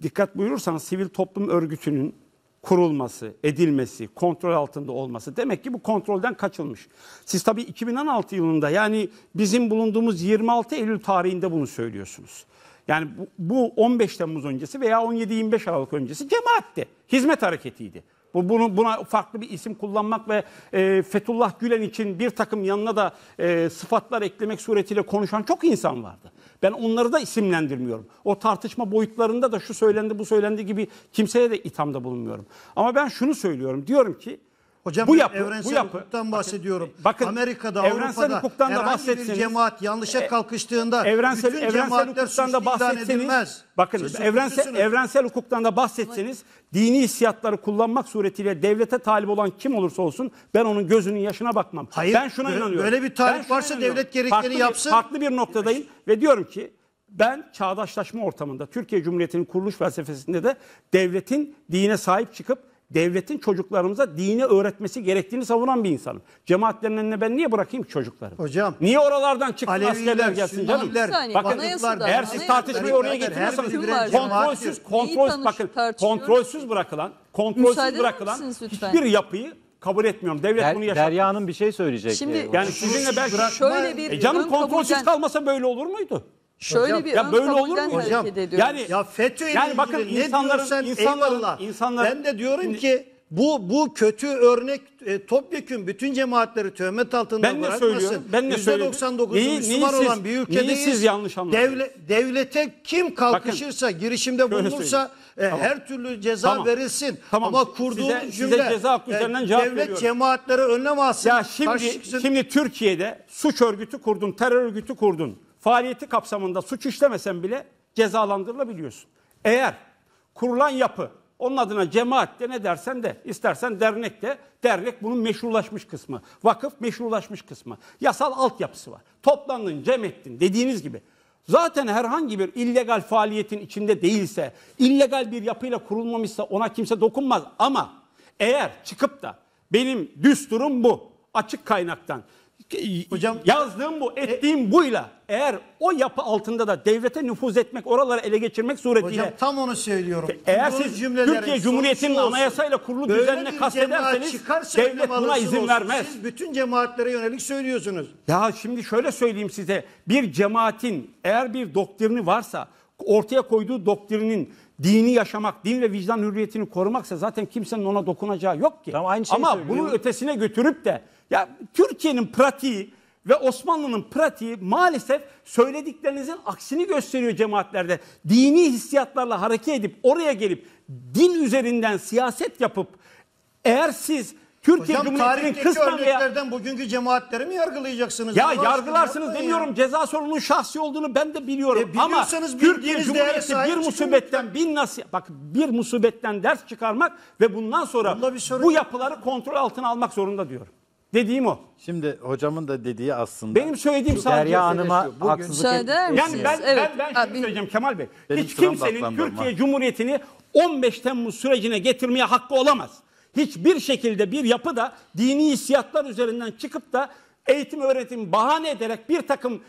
dikkat buyurursanız sivil toplum örgütünün kurulması, edilmesi, kontrol altında olması. Demek ki bu kontrolden kaçılmış. Siz tabii 2016 yılında yani bizim bulunduğumuz 26 Eylül tarihinde bunu söylüyorsunuz. Yani bu, 15 Temmuz öncesi veya 17-25 Aralık öncesi cemaatte, hizmet hareketiydi. Bu bunu buna farklı bir isim kullanmak ve e, Fethullah Gülen için bir takım yanına da e, sıfatlar eklemek suretiyle konuşan çok insan vardı. Ben onları da isimlendirmiyorum. O tartışma boyutlarında da şu söylendi bu söylendi gibi kimseye de ithamda bulunmuyorum. Ama ben şunu söylüyorum. Diyorum ki Hocam bu yapı, evrensel bu yapı, hukuktan bahsediyorum. Bakın, Amerika'da, evrensel Avrupa'da hukuktan da bahsetseniz, bir cemaat yanlışa e, e, kalkıştığında evrensel, bütün evrensel hukuktan da bahsetseniz, bakın Siz evrensel, evrensel hukuktan da bahsetseniz dini hissiyatları kullanmak suretiyle devlete talip olan kim olursa olsun ben onun gözünün yaşına bakmam. Hayır, ben şuna inanıyorum. Böyle bir talip varsa inanıyorum. devlet gerekeni yapsın. farklı bir noktadayım ve diyorum ki ben çağdaşlaşma ortamında Türkiye Cumhuriyeti'nin kuruluş felsefesinde de devletin dine sahip çıkıp devletin çocuklarımıza dini öğretmesi gerektiğini savunan bir insanım. Cemaatlerin önüne ben niye bırakayım ki Hocam. Niye oralardan çıktı askerler gelsin canım? Saniye, bakın eğer siz tartışmayı oraya getiriyorsanız kontrolsüz, kontrolsüz, bakın kontrolsüz bırakılan, kontrolsüz Müsaade bırakılan hiçbir yapıyı kabul etmiyorum. Devlet Der, bunu yaşatmaz. Derya Hanım bir şey söyleyecek. Şimdi, e, yani sizinle belki şöyle bir e canım kontrolsüz kalmasa böyle olur muydu? Şöyle hocam, bir ya ön böyle olur mu hocam? Yani ya FETÖ yani bakın ne insanların insanların insanlar ben de diyorum ki bu bu kötü örnek e, topyekün bütün cemaatleri tövmet altında ben bırakmasın. Söylüyorum, ben ne söylüyorum? %99'u neyi, Müslüman neyi siz, olan bir ülkede, siz yanlış anladınız? Devle, devlete kim kalkışırsa, Bakın, girişimde bulunursa e, tamam. her türlü ceza tamam. verilsin. Tamam. Ama kurduğumuz size, cümle size ceza e, devlet veriyorum. cemaatleri önlem alsın. Ya şimdi, şimdi Türkiye'de suç örgütü kurdun, terör örgütü kurdun faaliyeti kapsamında suç işlemesen bile cezalandırılabiliyorsun. Eğer kurulan yapı onun adına cemaat de ne dersen de istersen dernek de dernek bunun meşrulaşmış kısmı. Vakıf meşrulaşmış kısmı. Yasal altyapısı var. Toplandın cem ettin dediğiniz gibi. Zaten herhangi bir illegal faaliyetin içinde değilse, illegal bir yapıyla kurulmamışsa ona kimse dokunmaz. Ama eğer çıkıp da benim düsturum bu açık kaynaktan Hocam, yazdığım bu e- ettiğim e, buyla eğer o yapı altında da devlete nüfuz etmek, oraları ele geçirmek suretiyle... Hocam tam onu söylüyorum. Eğer siz Türkiye Cumhuriyeti'nin anayasayla kurulu Böyle düzenine kastederseniz devlet buna izin olsun. vermez. Siz bütün cemaatlere yönelik söylüyorsunuz. Ya şimdi şöyle söyleyeyim size. Bir cemaatin eğer bir doktrini varsa ortaya koyduğu doktrinin dini yaşamak, din ve vicdan hürriyetini korumaksa zaten kimsenin ona dokunacağı yok ki. Tamam, aynı Ama bunun ötesine götürüp de ya Türkiye'nin pratiği ve Osmanlı'nın pratiği maalesef söylediklerinizin aksini gösteriyor cemaatlerde. Dini hissiyatlarla hareket edip oraya gelip din üzerinden siyaset yapıp eğer siz Türkiye Hocam Cumhuriyeti'nin kısmen veya... bugünkü cemaatleri mi yargılayacaksınız? Ya Allah yargılarsınız ya. demiyorum. Ya. Ceza sorununun şahsi olduğunu ben de biliyorum. E, Ama Türkiye Cumhuriyeti bir musibetten bin nasıl... Bak bir musibetten ders çıkarmak ve bundan sonra bu yapıları kontrol altına almak zorunda diyorum. Dediğim o. Şimdi hocamın da dediği aslında. Benim söylediğim sadece Derya Hanım'a bugün- haksızlık Söyler etmesi. Yani ben Evet. ben ben şunu söyleyeceğim Kemal Bey. Benim Hiç kimsenin Türkiye ama. Cumhuriyeti'ni 15 Temmuz sürecine getirmeye hakkı olamaz. Hiçbir şekilde bir yapı da dini hissiyatlar üzerinden çıkıp da eğitim öğretim bahane ederek bir takım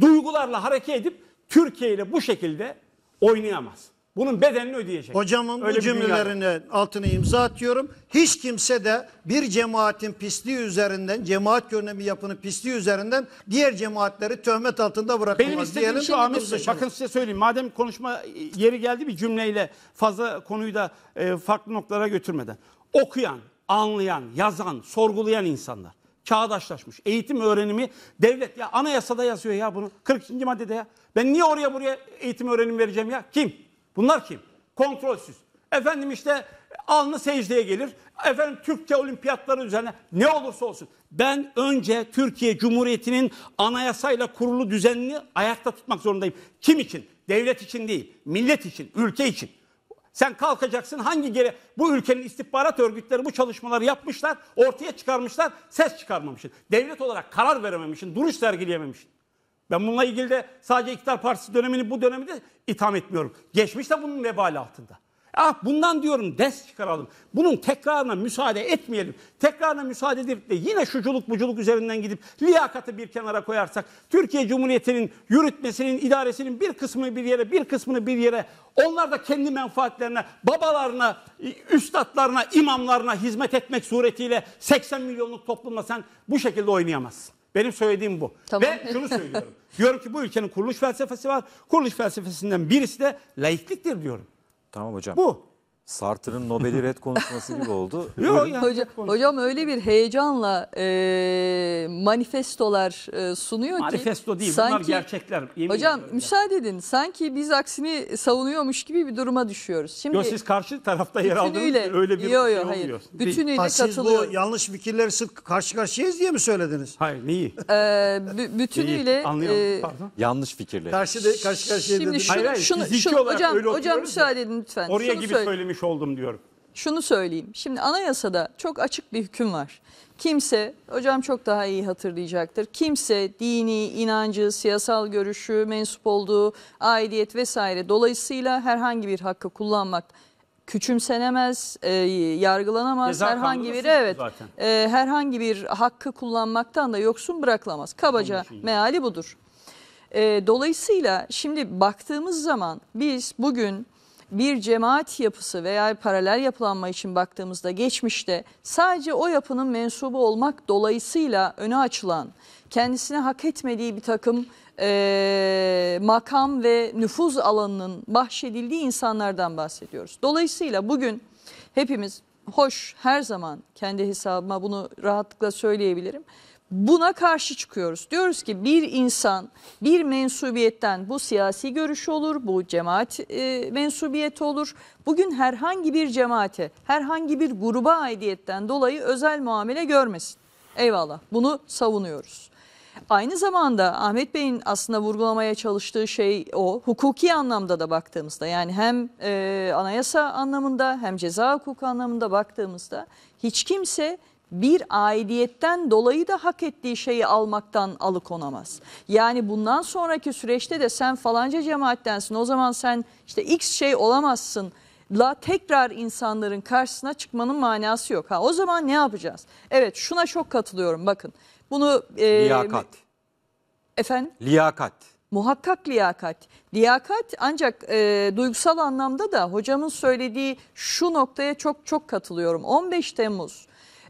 duygularla hareket edip Türkiye ile bu şekilde oynayamaz. Bunun bedelini ödeyecek. Hocamın Öyle bu cümlelerine altını imza atıyorum. Hiç kimse de bir cemaatin pisliği üzerinden, cemaat görünümü yapının pisliği üzerinden diğer cemaatleri töhmet altında bırakmaz. Benim istediğim şu Ahmet Bey, bakın size söyleyeyim. Madem konuşma yeri geldi bir cümleyle fazla konuyu da e, farklı noktalara götürmeden. Okuyan, anlayan, yazan, sorgulayan insanlar çağdaşlaşmış. Eğitim öğrenimi devlet ya anayasada yazıyor ya bunu 42. maddede ya. Ben niye oraya buraya eğitim öğrenim vereceğim ya? Kim? Bunlar kim? Kontrolsüz. Efendim işte alnı secdeye gelir. Efendim Türkçe olimpiyatları üzerine ne olursa olsun. Ben önce Türkiye Cumhuriyeti'nin anayasayla kurulu düzenini ayakta tutmak zorundayım. Kim için? Devlet için değil, millet için, ülke için. Sen kalkacaksın hangi geri bu ülkenin istihbarat örgütleri bu çalışmaları yapmışlar, ortaya çıkarmışlar, ses çıkarmamışsın. Devlet olarak karar verememişsin, duruş sergileyememişsin. Ben bununla ilgili de sadece iktidar partisi dönemini bu dönemi de itham etmiyorum. Geçmiş de bunun vebali altında. Ah bundan diyorum ders çıkaralım. Bunun tekrarına müsaade etmeyelim. Tekrarına müsaade edip de yine şuculuk buculuk üzerinden gidip liyakatı bir kenara koyarsak Türkiye Cumhuriyeti'nin yürütmesinin, idaresinin bir kısmını bir yere, bir kısmını bir yere onlar da kendi menfaatlerine, babalarına, üstadlarına, imamlarına hizmet etmek suretiyle 80 milyonluk toplumla sen bu şekilde oynayamazsın. Benim söylediğim bu. Tamam. Ve şunu söylüyorum. diyorum ki bu ülkenin kuruluş felsefesi var. Kuruluş felsefesinden birisi de laikliktir diyorum. Tamam hocam. Bu. Sartre'ın Nobel'i red konuşması gibi oldu. Yok ya. Hocam, hocam öyle bir heyecanla e, manifestolar e, sunuyor ki. Manifesto değil sanki, bunlar gerçekler. Yemin hocam müsaade edin sanki biz aksini savunuyormuş gibi bir duruma düşüyoruz. Şimdi yo, siz karşı tarafta yer aldınız öyle bir yo, yo, şey hayır. oluyor. Bütünüyle katılıyor. Siz bu yanlış fikirleri sırf karşı karşıyayız diye mi söylediniz? Hayır neyi? Ee, bütünüyle. Neyi? E, yanlış fikirleri. Karşı, de, karşı karşıya Şimdi dediniz. Şunu, hayır, hayır, şunu, şunu, hocam, hocam müsaade edin lütfen. Oraya şunu gibi söylemiş görmüş oldum diyor. Şunu söyleyeyim. Şimdi anayasada çok açık bir hüküm var. Kimse, hocam çok daha iyi hatırlayacaktır. Kimse dini, inancı, siyasal görüşü, mensup olduğu, aidiyet vesaire dolayısıyla herhangi bir hakkı kullanmak küçümsenemez, e, yargılanamaz. Ceza herhangi bir evet e, herhangi bir hakkı kullanmaktan da yoksun bırakılamaz. Kabaca meali budur. E, dolayısıyla şimdi baktığımız zaman biz bugün bir cemaat yapısı veya paralel yapılanma için baktığımızda geçmişte sadece o yapının mensubu olmak dolayısıyla öne açılan kendisine hak etmediği bir takım e, makam ve nüfuz alanının bahşedildiği insanlardan bahsediyoruz. Dolayısıyla bugün hepimiz hoş her zaman kendi hesabıma bunu rahatlıkla söyleyebilirim Buna karşı çıkıyoruz. Diyoruz ki bir insan bir mensubiyetten bu siyasi görüş olur, bu cemaat e, mensubiyeti olur. Bugün herhangi bir cemaate, herhangi bir gruba aidiyetten dolayı özel muamele görmesin. Eyvallah bunu savunuyoruz. Aynı zamanda Ahmet Bey'in aslında vurgulamaya çalıştığı şey o hukuki anlamda da baktığımızda yani hem e, anayasa anlamında hem ceza hukuku anlamında baktığımızda hiç kimse bir aidiyetten dolayı da hak ettiği şeyi almaktan alıkonamaz. Yani bundan sonraki süreçte de sen falanca cemaattensin o zaman sen işte x şey olamazsın la tekrar insanların karşısına çıkmanın manası yok. Ha o zaman ne yapacağız? Evet şuna çok katılıyorum bakın. Bunu e, liyakat. Efendim? Liyakat. Muhakkak liyakat. Liyakat ancak e, duygusal anlamda da hocamın söylediği şu noktaya çok çok katılıyorum. 15 Temmuz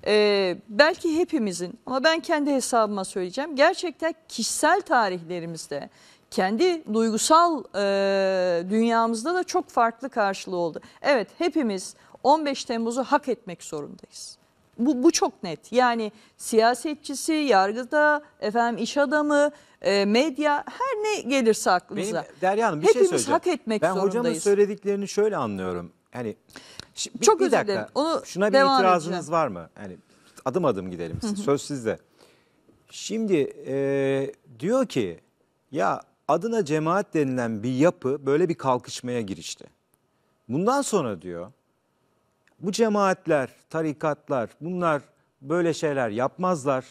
ee, belki hepimizin ama ben kendi hesabıma söyleyeceğim. Gerçekten kişisel tarihlerimizde kendi duygusal e, dünyamızda da çok farklı karşılığı oldu. Evet hepimiz 15 Temmuz'u hak etmek zorundayız. Bu, bu çok net. Yani siyasetçisi, yargıda, efendim iş adamı, e, medya her ne gelirse aklınıza. Benim, Derya Hanım bir şey Hepimiz şey söyleyeceğim. hak etmek ben zorundayız. Ben hocamın söylediklerini şöyle anlıyorum. Hani Şimdi, Çok bir, bir dakika. Onu Şuna bir itirazınız edeceğim. var mı? Yani adım adım gidelim. Söz sizde. Şimdi e, diyor ki ya adına cemaat denilen bir yapı böyle bir kalkışmaya girişti. Bundan sonra diyor bu cemaatler, tarikatlar bunlar böyle şeyler yapmazlar.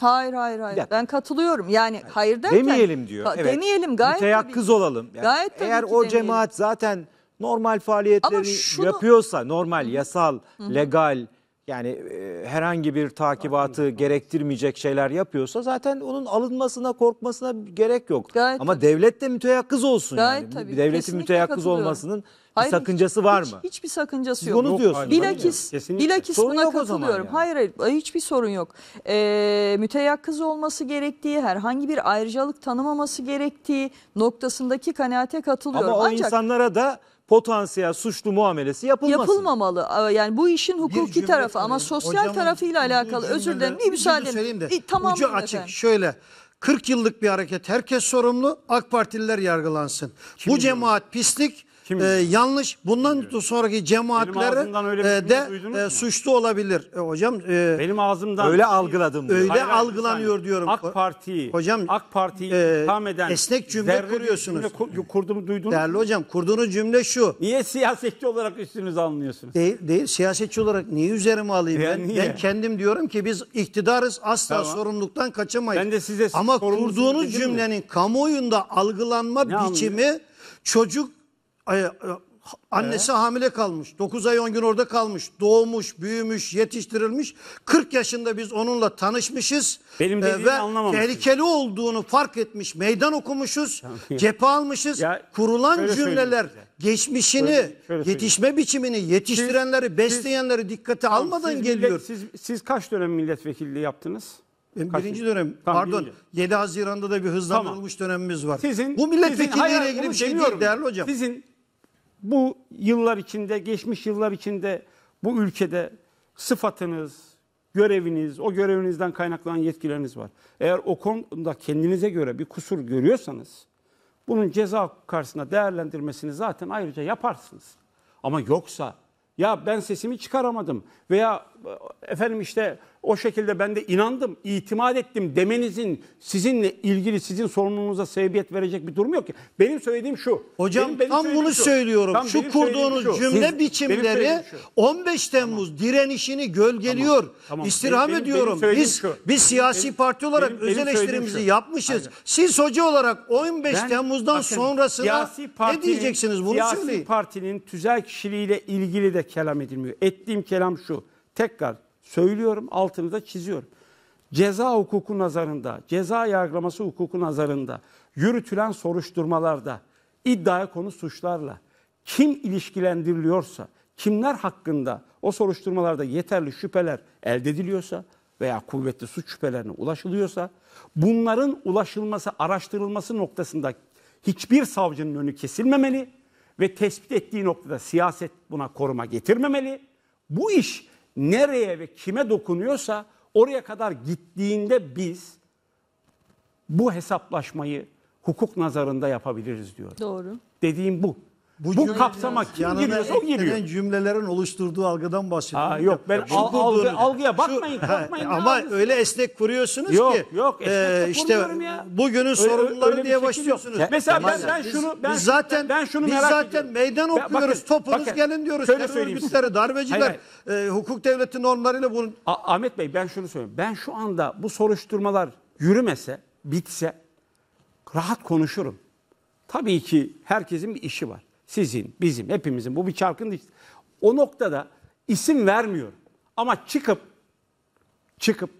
Hayır hayır hayır. Ben katılıyorum. Yani hayır derken demeyelim diyor. Evet. Demeyelim gayet. Müteyakkız olalım. Yani gayet eğer o demeyelim. cemaat zaten normal faaliyetleri şunu- yapıyorsa normal, yasal, legal yani e, herhangi bir takibatı gerektirmeyecek şeyler yapıyorsa zaten onun alınmasına, korkmasına gerek yok. Gayet Ama devlet de müteyakkız olsun Gayet yani. tabii. Devletin Kesinlikle müteyakkız olmasının Hayır, bir sakıncası hiç- var mı? hiçbir sakıncası Siz yok. onu diyorsunuz. hayır, Bilakis, bilakis Sorun buna yok katılıyorum. yani. Hayır hayır hiçbir sorun yok. Ee, müteyakkız olması gerektiği, herhangi bir ayrıcalık tanımaması gerektiği noktasındaki kanaate katılıyorum. Ama o Ancak insanlara da potansiyel suçlu muamelesi yapılmasın. Yapılmamalı. Yani bu işin hukuki tarafı ama sosyal Hocamın tarafıyla alakalı özür dilerim. Bir müsaade edin. E, tamam Ucu açık efendim. şöyle. 40 yıllık bir hareket herkes sorumlu AK Partililer yargılansın. Kim bu cemaat pislik kim? E, yanlış. Bundan Bilmiyorum. sonraki cemaatlere e, de e, suçlu olabilir. E, hocam e, benim ağzımdan öyle algıladım. Diyor. Öyle Hayır, algılanıyor saniye. diyorum. AK Parti. Hocam AK Parti e, tam eden esnek cümle kuruyorsunuz. Cümle kur, kurduğumu duydunuz. Değerli mu? hocam kurduğunuz cümle şu. Niye siyasetçi olarak üstünüzü alınıyorsunuz? Değil, değil siyasetçi olarak niye üzerime alayım ben? Niye? Ben kendim diyorum ki biz iktidarız asla tamam. sorumluluktan kaçamayız. Ben de size Ama kurduğunuz cümlenin mi? kamuoyunda algılanma ne biçimi anlıyor? çocuk ay, ay, e, annesi ee? hamile kalmış. 9 ay 10 gün orada kalmış. Doğmuş, büyümüş, yetiştirilmiş. 40 yaşında biz onunla tanışmışız. Benim ee, dediğimi ve anlamamışsın. tehlikeli olduğunu fark etmiş. Meydan okumuşuz. cephe almışız. Ya, Kurulan cümleler geçmişini, Şöyle- şöyle yetişme biçimini, yetiştirenleri, besleyenleri dikkate almadan Siz millet- geliyor. siz, siz kaç dönem milletvekilliği yaptınız? Kaç- birinci dönem Tamam, pardon birinci. 7 Haziran'da da bir hızlandırılmış dönemimiz var. Sizin Bu sizin- milletvekilliğiyle ilgili bir şey demiyorum. değil değerli hocam. Sizin bu yıllar içinde, geçmiş yıllar içinde bu ülkede sıfatınız, göreviniz, o görevinizden kaynaklanan yetkileriniz var. Eğer o konuda kendinize göre bir kusur görüyorsanız bunun ceza karşısında değerlendirmesini zaten ayrıca yaparsınız. Ama yoksa ya ben sesimi çıkaramadım veya efendim işte o şekilde ben de inandım, itimat ettim demenizin sizinle ilgili sizin sorununuza sebebiyet verecek bir durum yok ki. Benim söylediğim şu. Hocam benim, benim tam bunu şu. söylüyorum. Tam şu kurduğunuz şu. cümle Siz, biçimleri şu. 15 Temmuz tamam. direnişini gölgeliyor. Tamam. Tamam. İstirham benim, ediyorum. Benim biz şu. biz siyasi benim, parti olarak benim, öz eleştirimizi yapmışız. Aynen. Siz hoca olarak 15 ben, Temmuz'dan bakın, sonrasına partinin, ne diyeceksiniz bunu siyasi söyleyin. Siyasi partinin tüzel kişiliğiyle ilgili de kelam edilmiyor. Ettiğim kelam şu. Tekrar söylüyorum, altını da çiziyorum. Ceza hukuku nazarında, ceza yargılaması hukuku nazarında, yürütülen soruşturmalarda, iddiaya konu suçlarla kim ilişkilendiriliyorsa, kimler hakkında o soruşturmalarda yeterli şüpheler elde ediliyorsa veya kuvvetli suç şüphelerine ulaşılıyorsa, bunların ulaşılması, araştırılması noktasında hiçbir savcının önü kesilmemeli ve tespit ettiği noktada siyaset buna koruma getirmemeli. Bu iş nereye ve kime dokunuyorsa oraya kadar gittiğinde biz bu hesaplaşmayı hukuk nazarında yapabiliriz diyor. Doğru. Dediğim bu. Bu, bu kapsama kim giriyorsa o giriyor. cümlelerin oluşturduğu algıdan bahsediyorum. Aa, yok ben al, algı, algıya bakmayın. Şu, bakmayın ama öyle esnek kuruyorsunuz yok, ki. Yok e, işte ya. Bugünün sorumluları öyle, öyle diye başlıyorsunuz. Ya, Mesela ben, ben şunu ben biz zaten ben şunu biz zaten ediyorum. meydan okuyoruz. Ben, bakın, topunuz bakın, gelin diyoruz. Terör örgütleri, darbeciler, hayır, hayır. E, hukuk devleti normlarıyla bunun. A, Ahmet Bey ben şunu söyleyeyim. Ben şu anda bu soruşturmalar yürümese, bitse rahat konuşurum. Tabii ki herkesin bir işi var sizin, bizim, hepimizin bu bir çarkın o noktada isim vermiyorum. Ama çıkıp çıkıp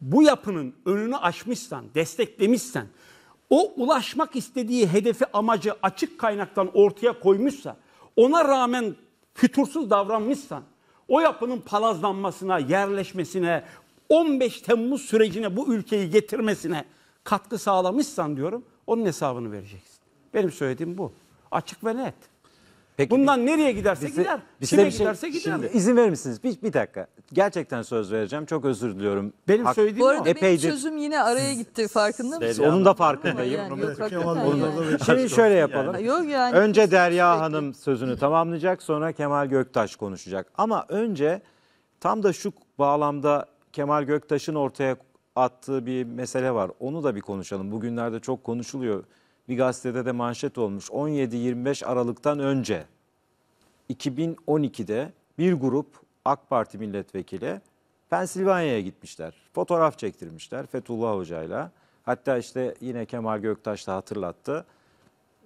bu yapının önünü açmışsan, desteklemişsen, o ulaşmak istediği hedefi, amacı açık kaynaktan ortaya koymuşsa, ona rağmen fütursuz davranmışsan, o yapının palazlanmasına, yerleşmesine, 15 Temmuz sürecine bu ülkeyi getirmesine katkı sağlamışsan diyorum, onun hesabını vereceksin. Benim söylediğim bu. Açık ve net. Peki, Bundan bir, nereye giderse bize, gider. Bize Kime bir şey, giderse gider. Şimdi izin verir misiniz? Bir, bir dakika. Gerçekten söz vereceğim. Çok özür diliyorum. Benim Hak, söylediğim bu arada o. Epeydir. benim sözüm yine araya gitti. Farkında mısınız? Onun da farkındayım. şimdi şöyle yapalım. Yani. Yok yani, önce Derya sürekli. Hanım sözünü tamamlayacak. Sonra Kemal Göktaş konuşacak. Ama önce tam da şu bağlamda Kemal Göktaş'ın ortaya attığı bir mesele var. Onu da bir konuşalım. Bugünlerde çok konuşuluyor bir gazetede de manşet olmuş. 17-25 Aralık'tan önce 2012'de bir grup AK Parti milletvekili Pensilvanya'ya gitmişler. Fotoğraf çektirmişler Fethullah Hoca'yla. Hatta işte yine Kemal Göktaş da hatırlattı.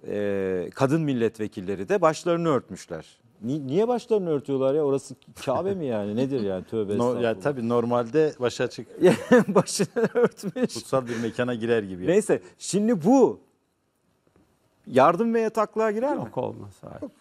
Ee, kadın milletvekilleri de başlarını örtmüşler. Ni, niye başlarını örtüyorlar ya? Orası Kabe mi yani? Nedir yani? Tövbe no, ya Tabii normalde başa çık. Başını örtmüş. Kutsal bir mekana girer gibi. Neyse şimdi bu yardım ve yataklığa girer mi? Yok olmaz. Hayır. Yok.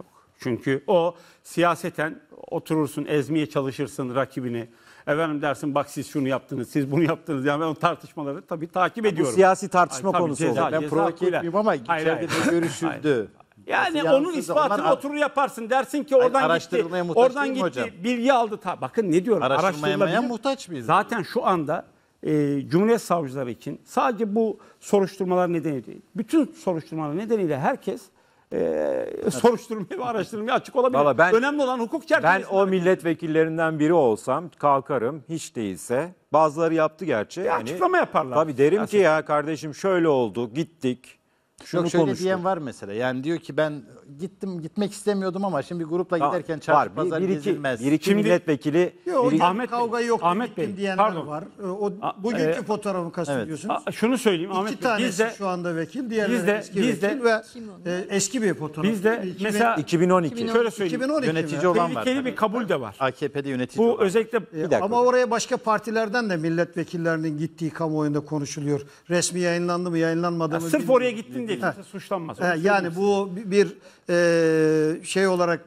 Yok. Çünkü o siyaseten oturursun, ezmeye çalışırsın rakibini. Efendim dersin bak siz şunu yaptınız, siz bunu yaptınız. Yani ben o tartışmaları tabii takip ediyorum. Bu siyasi tartışma hayır, konusu ceza, oldu. Ben provoke etmiyorum ama içeride de görüşüldü. Yani Nasıl onun ispatını onlar... oturur yaparsın. Dersin ki oradan gitti, oradan gitti hocam? bilgi aldı. Ta, bakın ne diyorum. Araştırmaya muhtaç mıyız? Zaten şu anda e, Cumhuriyet Savcıları için sadece bu soruşturmalar nedeniyle değil, bütün soruşturmalar nedeniyle herkes e, soruşturmaya ve araştırmayı açık olabilir. ben- Önemli olan hukuk Ben o milletvekillerinden biri olsam kalkarım hiç değilse. Bazıları yaptı gerçi. yani, açıklama yaparlar. Tabii derim ki ya kardeşim şöyle oldu gittik. Şunu Yok şöyle konuştuk. diyen var mesela. Yani diyor ki ben gittim gitmek istemiyordum ama şimdi grupla Tamam, giderken çarşı Var. Bir, pazar bir iki, gezilmez. bir iki Şimdi- milletvekili. Yo, bir- Ahmet Ahmet Bey, yok Ahmet Bey, diyenler pardon. var. Ee, O A- e, fotoğrafı kastediyorsunuz. Aa, Şunu söyleyeyim İki Ahmet Bey. Biz de şu anda vekil, diğerleri biz de- eski biz de- ve e, eski bir fotoğraf. biz de 2000 mesela 2012. şöyle söyleyeyim. 2012 Yönetici mi? olan var. Tehlikeli bir kabul de var. AKP'de yönetici Bu özellikle e, Ama oraya başka partilerden de milletvekillerinin gittiği kamuoyunda konuşuluyor. Resmi yayınlandı mı yayınlanmadı mı? sırf oraya gittin diye kimse suçlanmaz. yani bu bir e, şey olarak...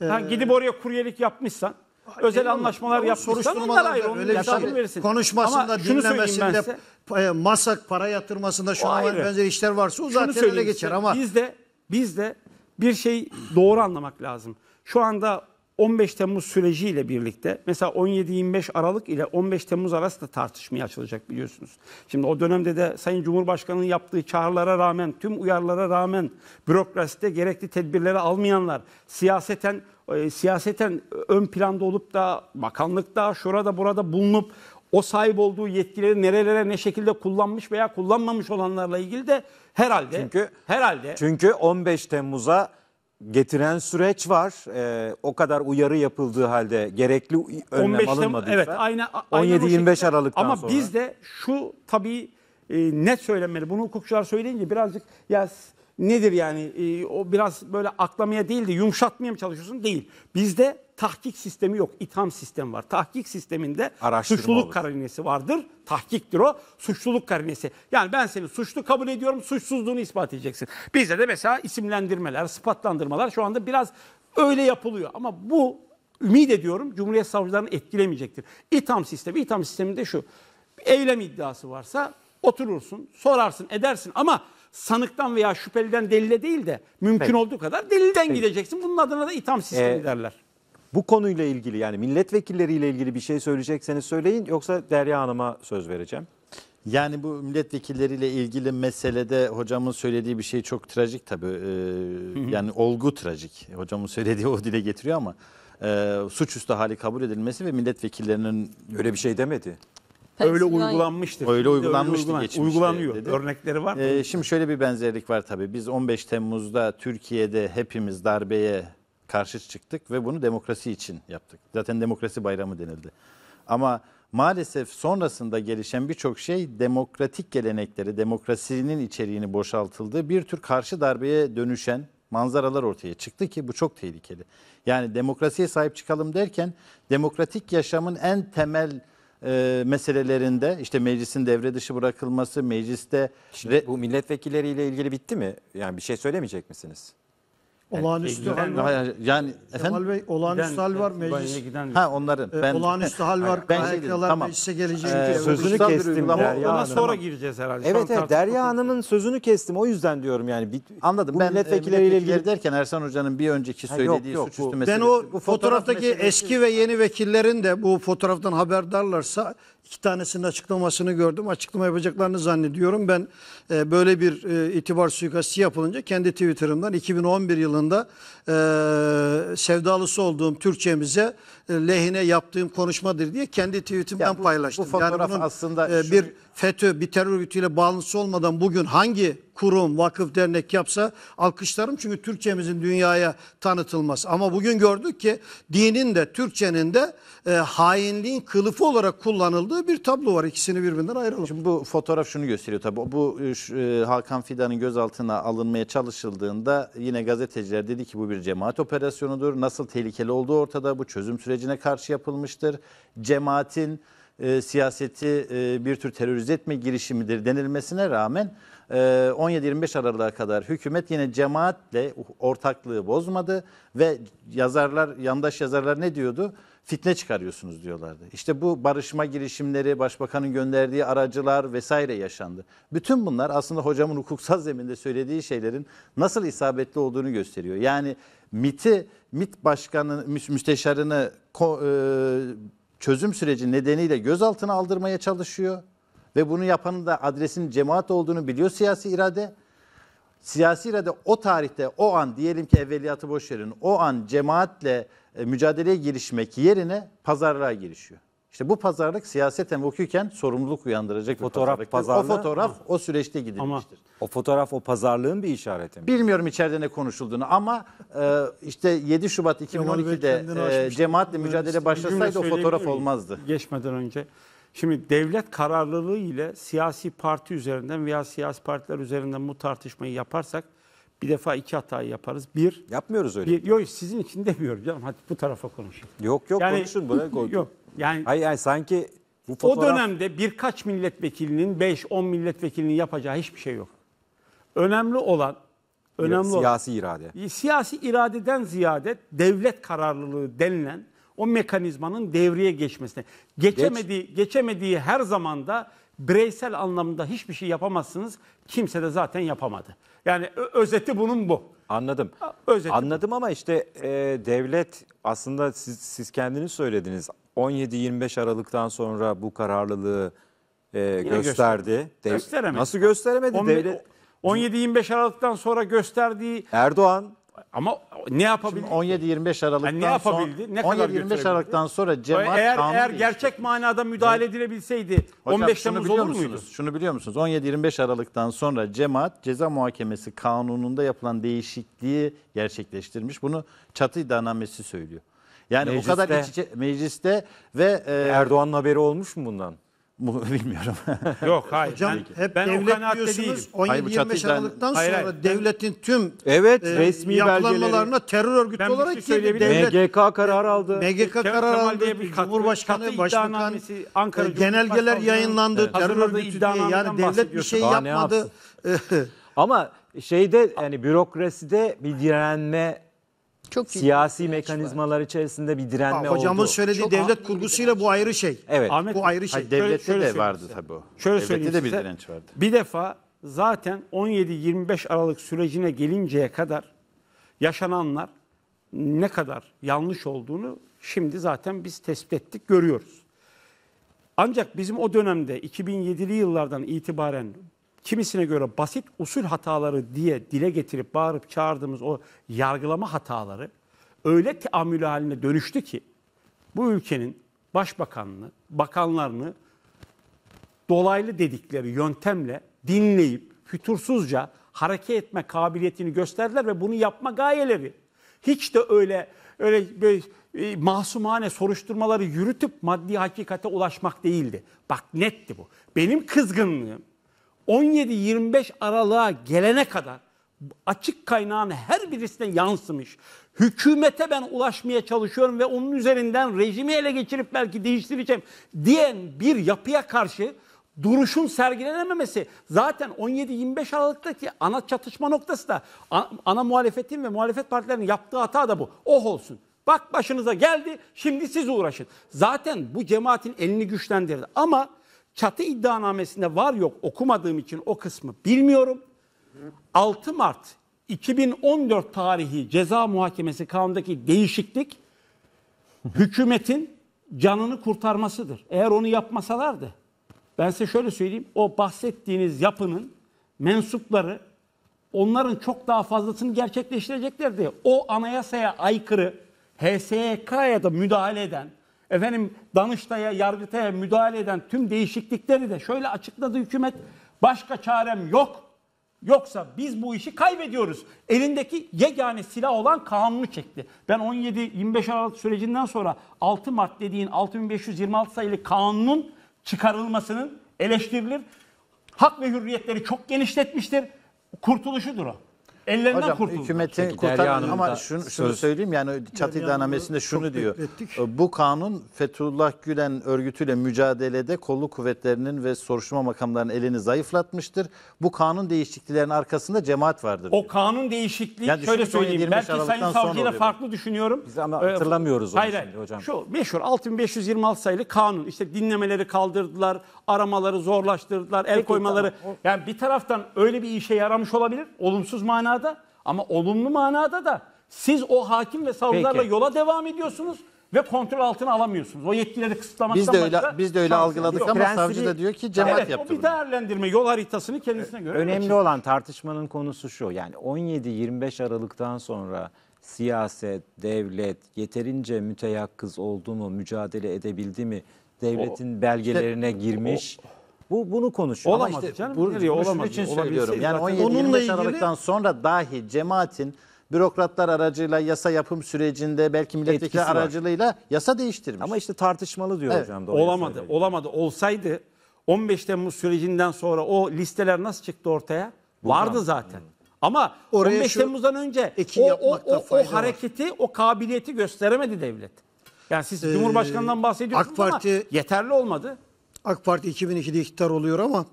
E, ha, gidip oraya kuryelik yapmışsan, özel Değil anlaşmalar yapmışsan onlar ayrı. Onun öyle şey. verirsin. Konuşmasında, Ama dinlemesinde, e, masak para yatırmasında şu an benzer işler varsa o zaten öyle geçer ama. Biz de, biz de bir şey doğru anlamak lazım. Şu anda 15 Temmuz süreciyle birlikte mesela 17-25 Aralık ile 15 Temmuz arası da tartışmaya açılacak biliyorsunuz. Şimdi o dönemde de Sayın Cumhurbaşkanı'nın yaptığı çağrılara rağmen, tüm uyarılara rağmen bürokraside gerekli tedbirleri almayanlar, siyaseten e, siyaseten ön planda olup da bakanlıkta, şurada burada bulunup o sahip olduğu yetkileri nerelere ne şekilde kullanmış veya kullanmamış olanlarla ilgili de herhalde çünkü herhalde çünkü 15 Temmuz'a getiren süreç var. Ee, o kadar uyarı yapıldığı halde gerekli önlem alınmadıysa. Evet, aynı, aynı 17-25 Aralık'tan ama sonra. Ama biz de şu tabii e, net söylenmeli. Bunu hukukçular söyleyince birazcık ya nedir yani ee, o biraz böyle aklamaya değil de yumuşatmaya mı çalışıyorsun? Değil. Bizde tahkik sistemi yok, itham sistemi var. Tahkik sisteminde Araştırma suçluluk olur. karinesi vardır. Tahkiktir o. Suçluluk karinesi. Yani ben seni suçlu kabul ediyorum, suçsuzluğunu ispat edeceksin. Bizde de mesela isimlendirmeler, sıfatlandırmalar şu anda biraz öyle yapılıyor. Ama bu ümit ediyorum Cumhuriyet savcılarını etkilemeyecektir. İtham sistemi, itham sisteminde şu. Eylem iddiası varsa oturursun, sorarsın, edersin ama sanıktan veya şüpheliden delile değil de mümkün Peki. olduğu kadar delilden Peki. gideceksin. Bunun adına da itham sistemi ee, derler. Bu konuyla ilgili yani milletvekilleriyle ilgili bir şey söyleyecekseniz söyleyin yoksa Derya Hanım'a söz vereceğim. Yani bu milletvekilleriyle ilgili meselede hocamın söylediği bir şey çok trajik tabii. Ee, yani olgu trajik. Hocamın söylediği o dile getiriyor ama e, suçüstü hali kabul edilmesi ve milletvekillerinin... Öyle bir şey demedi öyle uygulanmıştır. Öyle uygulanmıştır öyle geçmişte. Uygulanıyor. Dedi. Örnekleri var mı? Ee, şimdi şöyle bir benzerlik var tabii. Biz 15 Temmuz'da Türkiye'de hepimiz darbeye karşı çıktık ve bunu demokrasi için yaptık. Zaten demokrasi bayramı denildi. Ama maalesef sonrasında gelişen birçok şey demokratik gelenekleri, demokrasinin içeriğini boşaltıldığı bir tür karşı darbeye dönüşen manzaralar ortaya çıktı ki bu çok tehlikeli. Yani demokrasiye sahip çıkalım derken demokratik yaşamın en temel e, meselelerinde işte meclisin devre dışı bırakılması, mecliste... Şimdi bu milletvekilleriyle ilgili bitti mi? Yani bir şey söylemeyecek misiniz? Olağanüstü hal var. Hayır, yani efendim Kemal Bey olağanüstü hal var e, meclis. ha onların. E, ben, olağanüstü hal var. Ben şey dedim, tamam. meclise geleceğim. Ee, sözünü kestim Derya Hanım. sonra gireceğiz herhalde. Evet evet Derya Hanım'ın sözünü kestim. O yüzden diyorum yani. Bir, Anladım. Bu ben e, milletvekilleriyle ilgili derken Ersan Hoca'nın bir önceki söylediği ha, yok, suçüstü meselesi. Ben o fotoğraftaki eski ve yeni vekillerin de bu fotoğraftan haberdarlarsa iki tanesinin açıklamasını gördüm. Açıklama yapacaklarını zannediyorum. Ben e, böyle bir e, itibar suikasti yapılınca kendi Twitter'ımdan 2011 yılında e, sevdalısı olduğum Türkçemize lehine yaptığım konuşmadır diye kendi tweetimden ya bu, paylaştım. Bu fotoğraf yani aslında e, şu... bir FETÖ, bir terör örgütüyle bağlantısı olmadan bugün hangi kurum, vakıf, dernek yapsa alkışlarım çünkü Türkçemizin dünyaya tanıtılması. Ama bugün gördük ki dinin de Türkçenin de e, hainliğin kılıfı olarak kullanıldığı bir tablo var. İkisini birbirinden ayıralım. Şimdi bu fotoğraf şunu gösteriyor tabii. Bu e, e Hakan Fidan'ın gözaltına alınmaya çalışıldığında yine gazeteciler dedi ki bu bir cemaat operasyonudur. Nasıl tehlikeli olduğu ortada. Bu çözüm süreci sürecine karşı yapılmıştır. Cemaatin e, siyaseti e, bir tür terörize etme girişimidir denilmesine rağmen e, 17-25 Aralık'a kadar hükümet yine cemaatle ortaklığı bozmadı ve yazarlar, yandaş yazarlar ne diyordu? Fitne çıkarıyorsunuz diyorlardı. İşte bu barışma girişimleri, başbakanın gönderdiği aracılar vesaire yaşandı. Bütün bunlar aslında hocamın hukuksal zeminde söylediği şeylerin nasıl isabetli olduğunu gösteriyor. Yani MIT'i, MIT başkanı, müsteşarını e, çözüm süreci nedeniyle gözaltına aldırmaya çalışıyor. Ve bunu yapanın da adresin cemaat olduğunu biliyor siyasi irade. Siyasi irade o tarihte, o an diyelim ki evveliyatı boş verin, o an cemaatle e, mücadeleye girişmek yerine pazarlığa girişiyor. İşte bu pazarlık siyaseten vukuken sorumluluk uyandıracak Fotoğraf bir pazarlık. O fotoğraf o süreçte Ama gidilmiştir. o fotoğraf o pazarlığın bir işareti mi? Bilmiyorum içeride ne konuşulduğunu ama e, işte 7 Şubat 2012'de e, cemaatle mücadele başlasaydı o fotoğraf olmazdı. Geçmeden önce. Şimdi devlet kararlılığı ile siyasi parti üzerinden veya siyasi partiler üzerinden bu tartışmayı yaparsak bir defa iki hatayı yaparız. Bir, Yapmıyoruz öyle. bir yok sizin için demiyorum canım. Hadi bu tarafa konuşayım. Yok yok konuşun buraya koy. Yok yani Hayır yani sanki bu fotoğraf... o dönemde birkaç milletvekilinin 5-10 milletvekilinin yapacağı hiçbir şey yok. Önemli olan önemli siyasi irade. E, siyasi iradeden ziyade devlet kararlılığı denilen o mekanizmanın devreye geçmesine. Geçemediği geçemediği her zamanda bireysel anlamda hiçbir şey yapamazsınız. Kimse de zaten yapamadı. Yani özeti bunun bu. Anladım. Özeti. Anladım ama işte e, devlet aslında siz, siz kendiniz söylediniz 17-25 Aralık'tan sonra bu kararlılığı e, gösterdi. Gösteremedi. Nasıl gösteremedi? 17-25 Aralık'tan sonra gösterdiği Erdoğan ama ne yapabildi? 17-25 Aralık'tan Yani ne yapabildi? Ne sonra 17-25 Aralık'tan sonra cemaat eğer kanunu eğer değişti. gerçek manada müdahale edilebilseydi Hocam 15 Temmuz biliyor olur muydu? Şunu biliyor musunuz? 17-25 Aralık'tan sonra cemaat ceza muhakemesi kanununda yapılan değişikliği gerçekleştirmiş. Bunu çatı iddianamesi söylüyor. Yani mecliste, o kadar iç içe mecliste ve e, Erdoğan'ın haberi olmuş mu bundan? Mu- Bilmiyorum. Yok hayır. Hocam ben, hep ben devlet kanaatte değilim. diyorsunuz 17-25 Aralık'tan sonra hayır, devletin tüm Evet, e, resmi belgeleri. yapılanmalarına terör örgütü Ben bir şey olarak girdi. MGK karar aldı. MGK Kemal karar Kemal aldı. bir katı- katı Cumhurbaşkanı, Başbakan, Ankara e, genelgeler Cumhurbaşkanlığı yayınlandı. Terör örgütü diye yani devlet bir şey yapmadı. Ama şeyde yani bürokraside bir direnme çok siyasi mekanizmalar içerisinde bir direnme Ha, hocamın oldu. söylediği Çok devlet haklı kurgusuyla bu ayrı şey. Evet. Ahmet Bu ayrı şey. Hayır, Şöyle- devlette şöyle de vardı size. tabii o. Şöyle söyleyeyim devlette de bir direnç vardı. Bir defa zaten 17-25 Aralık sürecine gelinceye kadar yaşananlar ne kadar yanlış olduğunu şimdi zaten biz tespit ettik, görüyoruz. Ancak bizim o dönemde 2007'li yıllardan itibaren kimisine göre basit usul hataları diye dile getirip bağırıp çağırdığımız o yargılama hataları öyle teamül haline dönüştü ki bu ülkenin başbakanını, bakanlarını dolaylı dedikleri yöntemle dinleyip fütursuzca hareket etme kabiliyetini gösterdiler ve bunu yapma gayeleri hiç de öyle öyle böyle e, masumane soruşturmaları yürütüp maddi hakikate ulaşmak değildi. Bak netti bu. Benim kızgınlığım 17-25 Aralık'a gelene kadar açık kaynağın her birisine yansımış. Hükümete ben ulaşmaya çalışıyorum ve onun üzerinden rejimi ele geçirip belki değiştireceğim diyen bir yapıya karşı duruşun sergilenememesi zaten 17-25 Aralık'taki ana çatışma noktası da ana muhalefetin ve muhalefet partilerinin yaptığı hata da bu. Oh olsun. Bak başınıza geldi şimdi siz uğraşın. Zaten bu cemaatin elini güçlendirdi ama Çatı iddianamesinde var yok okumadığım için o kısmı bilmiyorum. 6 Mart 2014 tarihi ceza muhakemesi kanundaki değişiklik hükümetin canını kurtarmasıdır. Eğer onu yapmasalardı ben size şöyle söyleyeyim o bahsettiğiniz yapının mensupları onların çok daha fazlasını gerçekleştireceklerdi. O anayasaya aykırı HSK'ya da müdahale eden efendim Danıştay'a, Yargıtay'a müdahale eden tüm değişiklikleri de şöyle açıkladı hükümet. Başka çarem yok. Yoksa biz bu işi kaybediyoruz. Elindeki yegane silah olan kanunu çekti. Ben 17-25 Aralık sürecinden sonra 6 Mart dediğin 6526 sayılı kanunun çıkarılmasının eleştirilir. Hak ve hürriyetleri çok genişletmiştir. Kurtuluşudur o ellerinden Hocam, kurtuldu. Hükümetin kurtar ama şunu, şunu söyleyeyim yani çatı iddianamesinde şunu diyor. Beklettik. Ee, bu kanun Fethullah Gülen örgütüyle mücadelede kollu kuvvetlerinin ve soruşturma makamlarının elini zayıflatmıştır. Bu kanun değişikliklerinin arkasında cemaat vardır. O kanun değişikliği yani şöyle söyleyeyim. Belki Sayın Savcı'yla farklı düşünüyorum. Biz ama hatırlamıyoruz ee, onu hayır, şimdi hocam. Şu meşhur 6526 sayılı kanun işte dinlemeleri kaldırdılar, aramaları zorlaştırdılar, el Peki, koymaları. Tamam. Yani bir taraftan öyle bir işe yaramış olabilir olumsuz manada manada ama olumlu manada da siz o hakim ve savcılarla yola devam ediyorsunuz ve kontrol altına alamıyorsunuz. O yetkileri kısıtlamaktan Biz de öyle başka biz de öyle algıladık yok. ama Prensibi, savcı da diyor ki cemaat evet, yaptı. Evet, o bir değerlendirme yol haritasını kendisine göre. Önemli olan tartışmanın konusu şu. Yani 17-25 Aralık'tan sonra siyaset, devlet yeterince müteyakkız oldu mu, mücadele edebildi mi? Devletin o, belgelerine işte, girmiş. O, bu bunu konuşuyor. Olamaz işte, canım. Bunu, nereye, olamaz. için söylüyorum. Yani 17-25 ilgili... Aralık'tan sonra dahi cemaatin bürokratlar aracıyla yasa yapım sürecinde belki milletvekili aracılığıyla yasa değiştirmiş. Ama işte tartışmalı diyor evet. hocam. olamadı. Söyleyeyim. Olamadı. Olsaydı 15 Temmuz sürecinden sonra o listeler nasıl çıktı ortaya? Buradan. Vardı zaten. Hmm. Ama Oraya 15 Temmuz'dan önce o, o, o, o hareketi, var. o kabiliyeti gösteremedi devlet. Yani siz ee, Cumhurbaşkanı'ndan bahsediyorsunuz AK Parti, ama yeterli olmadı. AK Parti 2002'de iktidar oluyor ama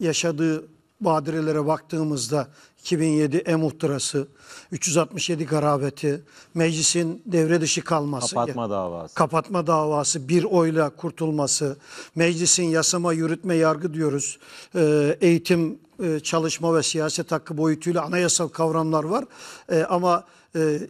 yaşadığı badirelere baktığımızda 2007 E muhtırası, 367 garabeti, meclisin devre dışı kalması, kapatma davası. Kapatma davası bir oyla kurtulması, meclisin yasama, yürütme, yargı diyoruz. E, eğitim, e, çalışma ve siyaset hakkı boyutuyla anayasal kavramlar var. E, ama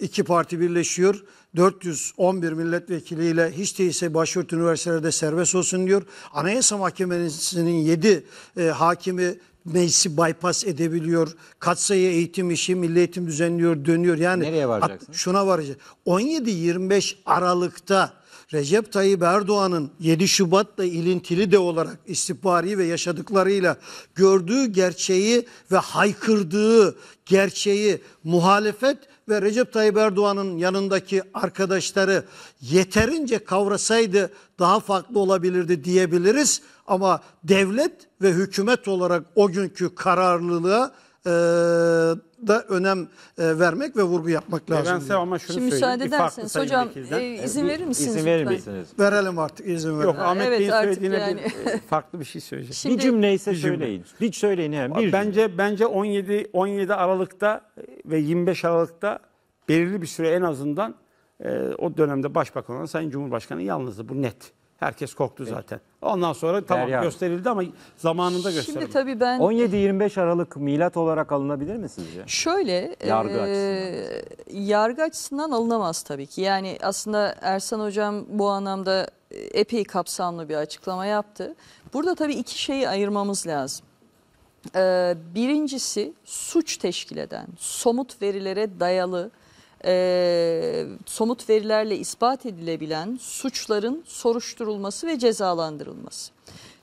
iki parti birleşiyor 411 milletvekiliyle hiç değilse başvurt üniversitelerde serbest olsun diyor. Anayasa Mahkemesi'nin 7 e, hakimi meclisi bypass edebiliyor. Katsayı eğitim işi, milli eğitim düzenliyor, dönüyor. Yani Nereye varacaksın? Şuna varacak. 17-25 Aralık'ta Recep Tayyip Erdoğan'ın 7 Şubat'la ilintili de olarak istihbari ve yaşadıklarıyla gördüğü gerçeği ve haykırdığı gerçeği muhalefet ve Recep Tayyip Erdoğan'ın yanındaki arkadaşları yeterince kavrasaydı daha farklı olabilirdi diyebiliriz. Ama devlet ve hükümet olarak o günkü kararlılığa e, da önem e, vermek ve vurgu yapmak e, lazım. Evrensel ama şunu Şimdi müsaade Bir farklı ederseniz hocam e, izin verir misiniz? İzin verir misiniz? Verelim artık izin verin. Yok Ahmet evet, Bey'in söylediğine yani. bir, e, farklı bir şey söyleyeceğim. Şimdi- Bir cümle ise söyleyin. Bir söyleyin hem. Bir cümle. bence bence 17 17 Aralık'ta e, ve 25 Aralık'ta belirli bir süre en azından e, o dönemde başbakan olan Sayın Cumhurbaşkanı yalnızdı. Bu net. Herkes korktu zaten. Ondan sonra tamam Derya. gösterildi ama zamanında gösterildi. Şimdi tabii ben 17-25 Aralık milat olarak alınabilir mi sizce? şöyle Yargı e, açısından. yargı açısından alınamaz tabii ki. Yani aslında Ersan hocam bu anlamda epey kapsamlı bir açıklama yaptı. Burada tabii iki şeyi ayırmamız lazım. Ee, birincisi suç teşkil eden, somut verilere dayalı e, somut verilerle ispat edilebilen suçların soruşturulması ve cezalandırılması.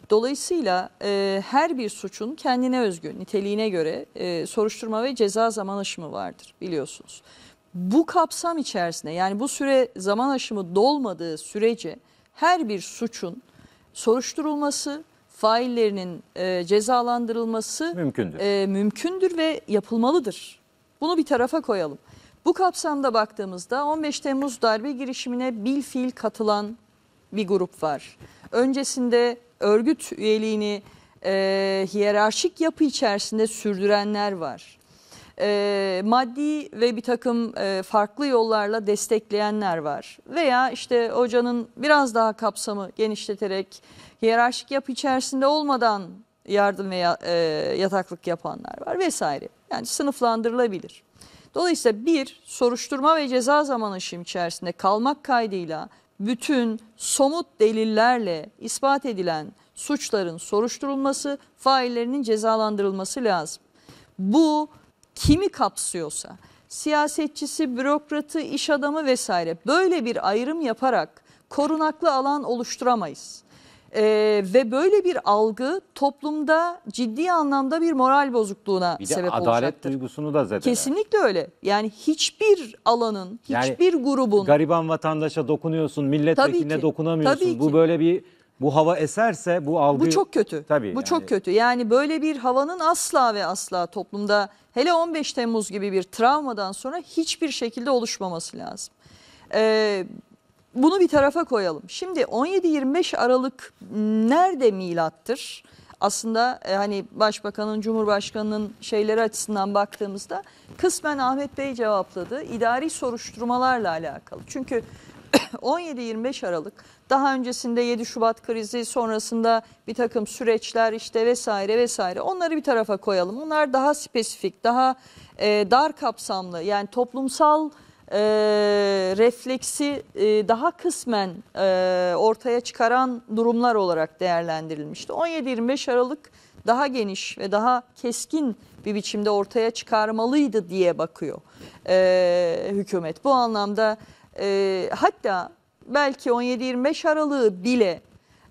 Dolayısıyla e, her bir suçun kendine özgü niteliğine göre e, soruşturma ve ceza zaman aşımı vardır biliyorsunuz. Bu kapsam içerisinde yani bu süre zaman aşımı dolmadığı sürece her bir suçun soruşturulması, faillerinin e, cezalandırılması mümkündür. E, mümkündür ve yapılmalıdır. Bunu bir tarafa koyalım. Bu kapsamda baktığımızda 15 Temmuz darbe girişimine bil fiil katılan bir grup var. Öncesinde örgüt üyeliğini e, hiyerarşik yapı içerisinde sürdürenler var. E, maddi ve bir takım e, farklı yollarla destekleyenler var. Veya işte hocanın biraz daha kapsamı genişleterek hiyerarşik yapı içerisinde olmadan yardım veya e, yataklık yapanlar var vesaire. Yani sınıflandırılabilir. Dolayısıyla bir soruşturma ve ceza zamanı aşımı içerisinde kalmak kaydıyla bütün somut delillerle ispat edilen suçların soruşturulması, faillerinin cezalandırılması lazım. Bu kimi kapsıyorsa siyasetçisi, bürokratı, iş adamı vesaire böyle bir ayrım yaparak korunaklı alan oluşturamayız. E, ve böyle bir algı toplumda ciddi anlamda bir moral bozukluğuna bir de sebep adalet olacaktır. duygusunu da zedeler. Kesinlikle öyle. Yani hiçbir alanın, hiçbir yani, grubun. Gariban vatandaşa dokunuyorsun, milletvekiline ki, dokunamıyorsun. Bu böyle bir bu hava eserse bu algı... Bu çok kötü. Tabii. Bu yani... çok kötü. Yani böyle bir havanın asla ve asla toplumda hele 15 Temmuz gibi bir travmadan sonra hiçbir şekilde oluşmaması lazım. Ee, bunu bir tarafa koyalım. Şimdi 17-25 Aralık nerede milattır? Aslında e, hani başbakanın, cumhurbaşkanının şeyleri açısından baktığımızda kısmen Ahmet Bey cevapladı. İdari soruşturmalarla alakalı. Çünkü 17-25 Aralık daha öncesinde 7 Şubat krizi sonrasında bir takım süreçler işte vesaire vesaire onları bir tarafa koyalım. Onlar daha spesifik daha e, dar kapsamlı yani toplumsal e, refleksi e, daha kısmen e, ortaya çıkaran durumlar olarak değerlendirilmişti. 17-25 Aralık daha geniş ve daha keskin bir biçimde ortaya çıkarmalıydı diye bakıyor e, hükümet. Bu anlamda e, hatta belki 17-25 Aralık'ı bile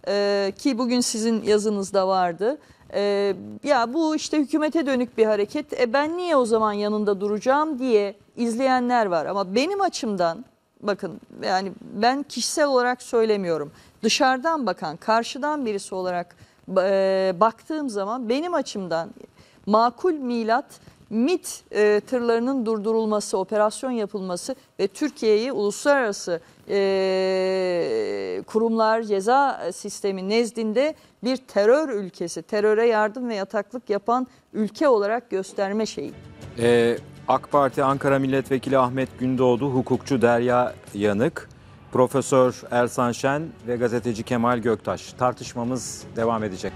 e, ki bugün sizin yazınızda vardı. E, ya bu işte hükümete dönük bir hareket. E ben niye o zaman yanında duracağım diye izleyenler var ama benim açımdan bakın yani ben kişisel olarak söylemiyorum. Dışarıdan bakan, karşıdan birisi olarak e, baktığım zaman benim açımdan makul milat MIT e, tırlarının durdurulması, operasyon yapılması ve Türkiye'yi uluslararası e, kurumlar ceza sistemi nezdinde bir terör ülkesi, teröre yardım ve yataklık yapan ülke olarak gösterme şeyi. Ee, AK Parti Ankara Milletvekili Ahmet Gündoğdu, hukukçu Derya Yanık, Profesör Ersan Şen ve gazeteci Kemal Göktaş. Tartışmamız devam edecek.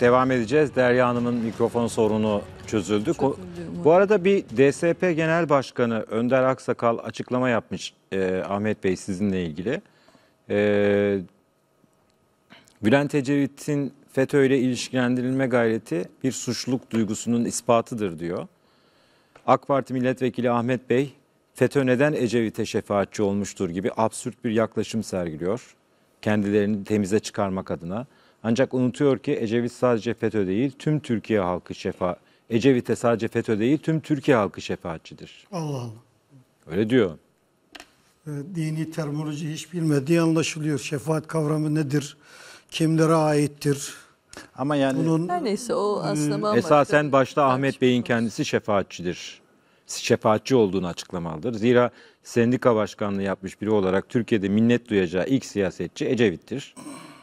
devam edeceğiz. Derya Hanım'ın mikrofon sorunu çözüldü. çözüldü Bu arada bir DSP Genel Başkanı Önder Aksakal açıklama yapmış e, Ahmet Bey sizinle ilgili. E, Bülent Ecevit'in FETÖ ile ilişkilendirilme gayreti bir suçluluk duygusunun ispatıdır diyor. AK Parti Milletvekili Ahmet Bey, FETÖ neden Ecevit'e şefaatçi olmuştur gibi absürt bir yaklaşım sergiliyor. Kendilerini temize çıkarmak adına. Ancak unutuyor ki Ecevit sadece FETÖ değil, tüm Türkiye halkı şefa Ecevit'e sadece FETÖ değil, tüm Türkiye halkı şefaatçidir. Allah Allah. Öyle diyor. Ee, dini terminoloji hiç bilmediği anlaşılıyor. Şefaat kavramı nedir? Kimlere aittir? Ama yani Bunun, her neyse o e, aslında esasen başta Ahmet Bey'in kendisi şefaatçidir. Şefaatçi olduğunu açıklamalıdır. Zira sendika başkanlığı yapmış biri olarak Türkiye'de minnet duyacağı ilk siyasetçi Ecevit'tir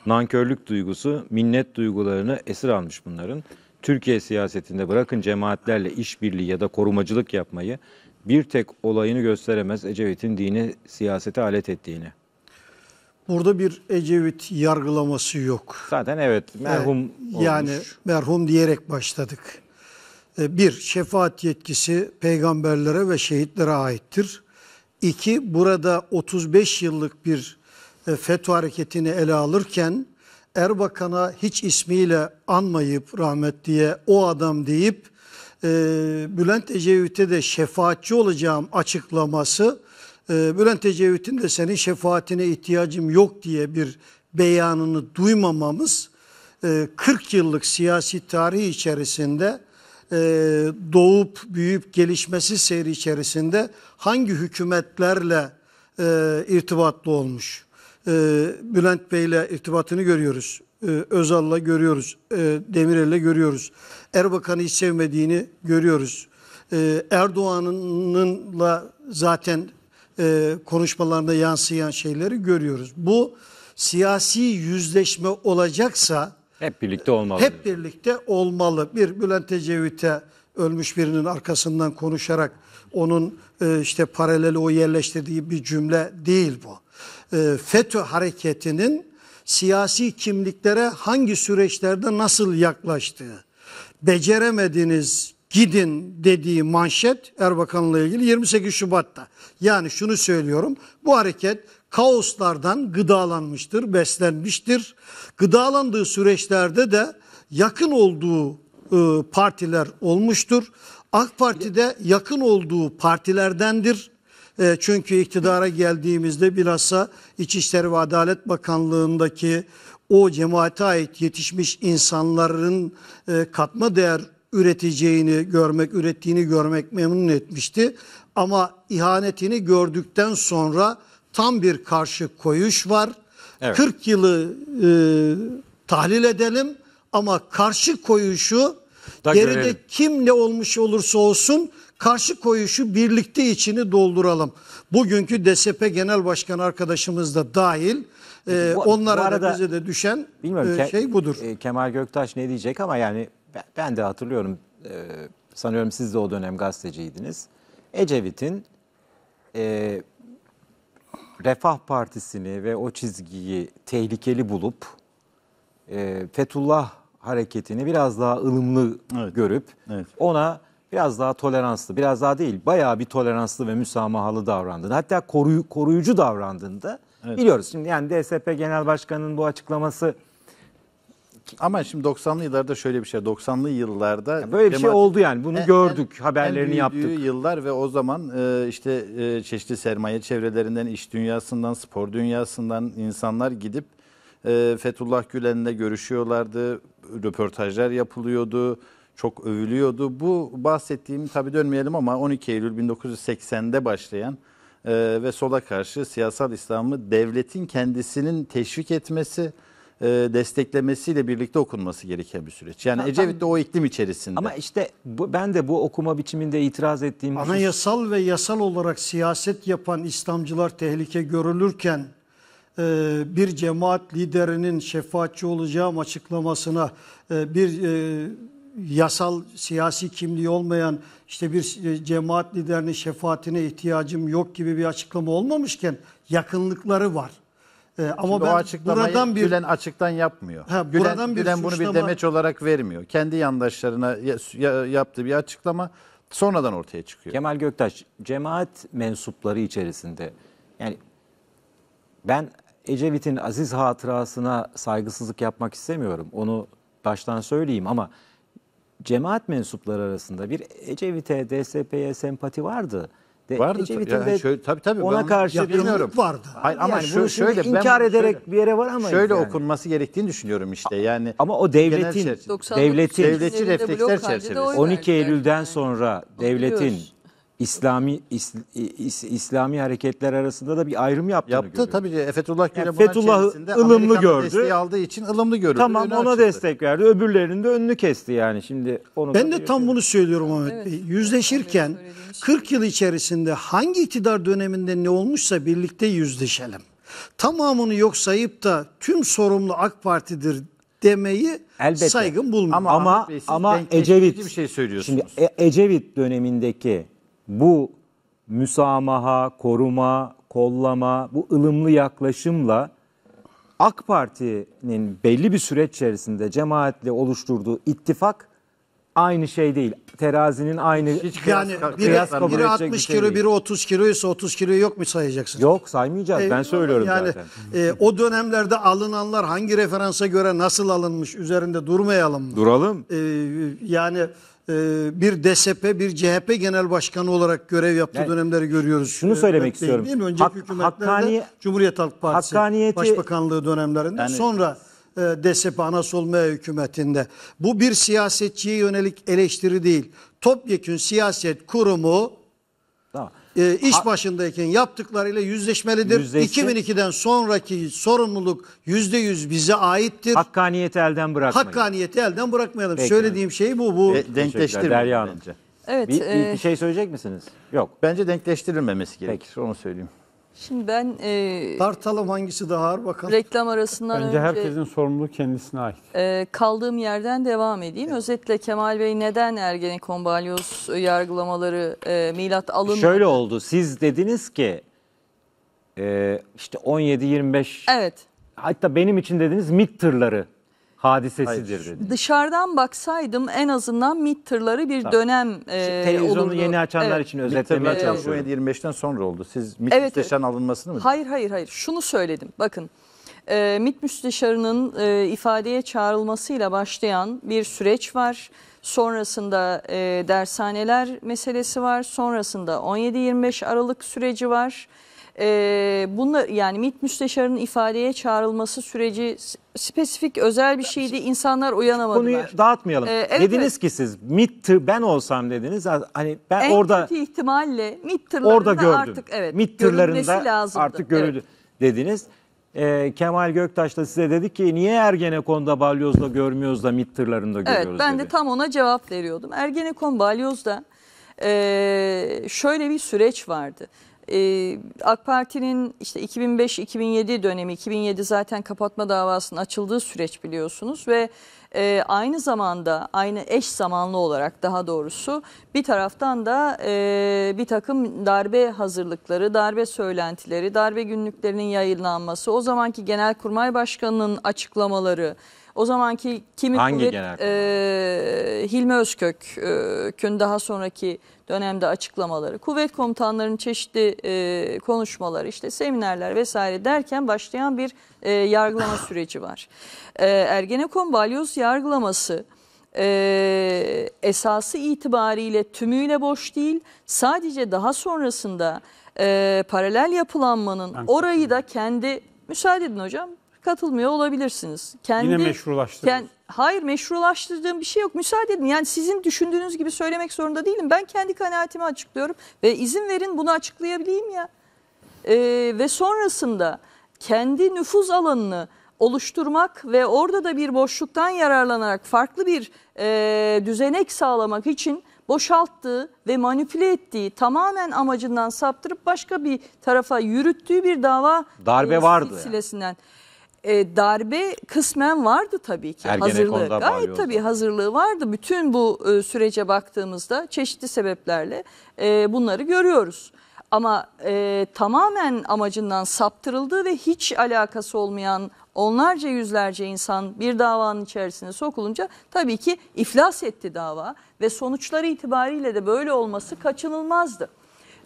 nankörlük duygusu, minnet duygularını esir almış bunların. Türkiye siyasetinde bırakın cemaatlerle işbirliği ya da korumacılık yapmayı bir tek olayını gösteremez Ecevit'in dini siyasete alet ettiğini. Burada bir Ecevit yargılaması yok. Zaten evet merhum ee, olmuş. Yani merhum diyerek başladık. E, bir, şefaat yetkisi peygamberlere ve şehitlere aittir. İki, burada 35 yıllık bir e, FETÖ hareketini ele alırken Erbakan'a hiç ismiyle anmayıp rahmetliye o adam deyip e, Bülent Ecevit'e de şefaatçi olacağım açıklaması e, Bülent Ecevit'in de senin şefaatine ihtiyacım yok diye bir beyanını duymamamız e, 40 yıllık siyasi tarihi içerisinde e, doğup büyüyüp gelişmesi seyri içerisinde hangi hükümetlerle e, irtibatlı olmuş? e, Bülent Bey'le irtibatını görüyoruz. E, Özal'la görüyoruz. E, Demirel'le görüyoruz. Erbakan'ı hiç sevmediğini görüyoruz. E, Erdoğan'ınla zaten e, konuşmalarında yansıyan şeyleri görüyoruz. Bu siyasi yüzleşme olacaksa hep birlikte olmalı. Hep birlikte olmalı. Bir Bülent Ecevit'e ölmüş birinin arkasından konuşarak onun e, işte paraleli o yerleştirdiği bir cümle değil bu e, FETÖ hareketinin siyasi kimliklere hangi süreçlerde nasıl yaklaştığı, beceremediniz gidin dediği manşet Erbakan'la ilgili 28 Şubat'ta. Yani şunu söylüyorum bu hareket kaoslardan gıdalanmıştır, beslenmiştir. Gıdalandığı süreçlerde de yakın olduğu e, partiler olmuştur. AK Parti'de yakın olduğu partilerdendir. E, çünkü iktidara geldiğimizde bilhassa İçişleri ve Adalet Bakanlığı'ndaki o cemaate ait yetişmiş insanların e, katma değer üreteceğini görmek, ürettiğini görmek memnun etmişti. Ama ihanetini gördükten sonra tam bir karşı koyuş var. Evet. 40 yılı e, tahlil edelim ama karşı koyuşu da geride görelim. kim ne olmuş olursa olsun karşı koyuşu birlikte içini dolduralım. Bugünkü DSP Genel Başkan arkadaşımız da dahil. E, bu, onlara bu arada, da bize de düşen e, şey budur. E, Kemal Göktaş ne diyecek ama yani ben, ben de hatırlıyorum. E, sanıyorum siz de o dönem gazeteciydiniz. Ecevit'in e, Refah Partisi'ni ve o çizgiyi tehlikeli bulup e, Fethullah hareketini biraz daha ılımlı evet. görüp evet. ona biraz daha toleranslı, biraz daha değil bayağı bir toleranslı ve müsamahalı davrandığında hatta koruyu, koruyucu davrandığında evet. biliyoruz. Şimdi yani DSP Genel Başkanı'nın bu açıklaması ama şimdi 90'lı yıllarda şöyle bir şey 90'lı yıllarda ya böyle bir şey oldu yani bunu en, gördük en, haberlerini en yaptık. yıllar ve o zaman e, işte e, çeşitli sermaye çevrelerinden iş dünyasından spor dünyasından insanlar gidip e, Fethullah Gülen'le görüşüyorlardı röportajlar yapılıyordu çok övülüyordu. Bu bahsettiğim tabii dönmeyelim ama 12 Eylül 1980'de başlayan e, ve sola karşı siyasal İslam'ı devletin kendisinin teşvik etmesi, e, desteklemesiyle birlikte okunması gereken bir süreç. Yani ha, Ecevit de o iklim içerisinde. Ama işte bu, ben de bu okuma biçiminde itiraz ettiğim... Şey- Anayasal şey... ve yasal olarak siyaset yapan İslamcılar tehlike görülürken e, bir cemaat liderinin şefaatçi olacağım açıklamasına e, bir e, yasal siyasi kimliği olmayan işte bir e, cemaat liderinin şefaatine ihtiyacım yok gibi bir açıklama olmamışken yakınlıkları var. Ee, ama Şimdi ben o açıklamayı buradan bir Gülen açıktan yapmıyor. Ha, Gülen, buradan bir Gülen bunu suçlama... bir demeç olarak vermiyor. Kendi yandaşlarına yaptığı bir açıklama sonradan ortaya çıkıyor. Kemal Göktaş cemaat mensupları içerisinde yani ben Ecevit'in aziz hatırasına saygısızlık yapmak istemiyorum. Onu baştan söyleyeyim ama cemaat mensupları arasında bir Ecevit'e, DSP'ye sempati vardı. De, vardı Ecevit'in yani de şöyle, tabii, tabii, ona karşı bilmiyorum. vardı. Hayır, ama yani şu, şöyle inkar ben, ederek şöyle, bir yere var ama şöyle yani. okunması gerektiğini düşünüyorum işte. Yani ama o devletin şey- devletin devletçi refleksler çerçevesi. 12 Eylül'den yani. sonra devletin İslami is, is, İslami hareketler arasında da bir ayrım yaptığını Yaptı görüyoruz. tabii de Fethullah Gülen yani Fethullah ılımlı gördü. desteği aldığı için ılımlı gördü. Tamam ona açıldı. destek verdi. Öbürlerinin de önünü kesti yani. Şimdi onu Ben de tam bunu söylüyorum Ahmet evet. Bey. Yüzleşirken 40 yıl içerisinde hangi iktidar döneminde ne olmuşsa birlikte yüzleşelim. Tamamını yok sayıp da tüm sorumlu AK Parti'dir demeyi Elbette. saygın bulmuyorum. Ama ama, Bey, ama Ecevit bir şey söylüyorsunuz. Şimdi e Ecevit dönemindeki bu müsamaha, koruma, kollama, bu ılımlı yaklaşımla AK Parti'nin belli bir süreç içerisinde cemaatle oluşturduğu ittifak aynı şey değil. Terazinin aynı Hiç kıyas, yani biri, kıyas biri 60 şey kilo, biri 30 kiloysa 30 kiloyu yok mu sayacaksın? Yok saymayacağız. E, ben söylüyorum yani, zaten. E, o dönemlerde alınanlar hangi referansa göre nasıl alınmış üzerinde durmayalım mı? Duralım. E, yani e, bir DSP, bir CHP genel başkanı olarak görev yaptığı yani, dönemleri görüyoruz. Şunu e, söylemek Bey, istiyorum. Değil mi? Önceki Hak, hükümetlerde hakkani, Cumhuriyet Halk Partisi Başbakanlığı dönemlerinde yani, sonra e, DSP Ana M hükümetinde. Bu bir siyasetçiye yönelik eleştiri değil. Topyekün siyaset kurumu e, iş başındayken yaptıklarıyla yüzleşmelidir. Yüzleşti. 2002'den sonraki sorumluluk yüzde yüz bize aittir. Hakkaniyeti elden bırakmayın. Hakkaniyeti elden bırakmayalım. Peki. Söylediğim şey bu. Bu E, denkleştirme. Derya Hanım. Evet. Bir, bir- e, bir şey söyleyecek misiniz? Yok. Bence denkleştirilmemesi gerekir. Onu söyleyeyim. Şimdi ben e, Tartalım hangisi daha ağır bakalım. reklam arasından Bence önce herkesin sorumluluğu kendisine ait. e, kaldığım yerden devam edeyim. Özetle Kemal Bey neden Ergenekon balyoz yargılamaları e, milat alınmadı? Şöyle oldu. Siz dediniz ki e, işte 17-25 Evet. hatta benim için dediniz MİT tırları hadisesidir Hayır. dedi. Dışarıdan baksaydım en azından mid tırları bir Tamam. dönem e, Televizyonu olurdu. yeni açanlar Evet. için özetlemeye çalışıyorum. 25'ten sonra oldu. Siz MİT Evet, müsteşarın alınmasını mı? Hayır hayır hayır şunu söyledim bakın e, MİT müsteşarının e, ifadeye çağrılmasıyla başlayan bir süreç var. Sonrasında e, dershaneler meselesi var sonrasında 17-25 Aralık süreci var e, bunla, yani MİT müsteşarının ifadeye çağrılması süreci spesifik özel bir şeydi. İnsanlar uyanamadılar. Konuyu dağıtmayalım. Ee, evet, dediniz evet. ki siz MİT ben olsam dediniz. Hani ben en orada kötü ihtimalle MİT orada gördüm. artık evet. MİT tırlarında artık görüldü evet. dediniz. E, Kemal Göktaş da size dedi ki niye Ergenekon'da balyozda görmüyoruz da MİT tırlarında görüyoruz Evet ben dedi. de tam ona cevap veriyordum. Ergenekon balyozda e, şöyle bir süreç vardı. Ee, AK Parti'nin işte 2005-2007 dönemi, 2007 zaten kapatma davasının açıldığı süreç biliyorsunuz ve e, aynı zamanda aynı eş zamanlı olarak daha doğrusu bir taraftan da e, bir takım darbe hazırlıkları, darbe söylentileri, darbe günlüklerinin yayınlanması, o zamanki Genelkurmay Başkanı'nın açıklamaları, o zamanki kimi Hangi kuvvet e, Hilmi Özkök'ün e, daha sonraki dönemde açıklamaları, kuvvet komutanlarının çeşitli e, konuşmaları, işte seminerler vesaire derken başlayan bir e, yargılama süreci var. E, Ergenekon balyoz yargılaması e, esası itibariyle tümüyle boş değil, sadece daha sonrasında e, paralel yapılanmanın orayı da kendi, müsaade edin hocam katılmıyor olabilirsiniz. Kendi, Yine meşrulaştırdınız. Kend, hayır meşrulaştırdığım bir şey yok. Müsaade edin. Yani sizin düşündüğünüz gibi söylemek zorunda değilim. Ben kendi kanaatimi açıklıyorum ve izin verin bunu açıklayabileyim ya. Ee, ve sonrasında kendi nüfuz alanını oluşturmak ve orada da bir boşluktan yararlanarak farklı bir e, düzenek sağlamak için boşalttığı ve manipüle ettiği tamamen amacından saptırıp başka bir tarafa yürüttüğü bir dava darbe e, vardı silsilesinden. Yani e, darbe kısmen vardı tabii ki hazırlığı. Gayet tabii hazırlığı vardı. Bütün bu e, sürece baktığımızda çeşitli sebeplerle e, bunları görüyoruz. Ama e, tamamen amacından saptırıldığı ve hiç alakası olmayan onlarca yüzlerce insan bir davanın içerisine sokulunca tabii ki iflas etti dava ve sonuçları itibariyle de böyle olması kaçınılmazdı.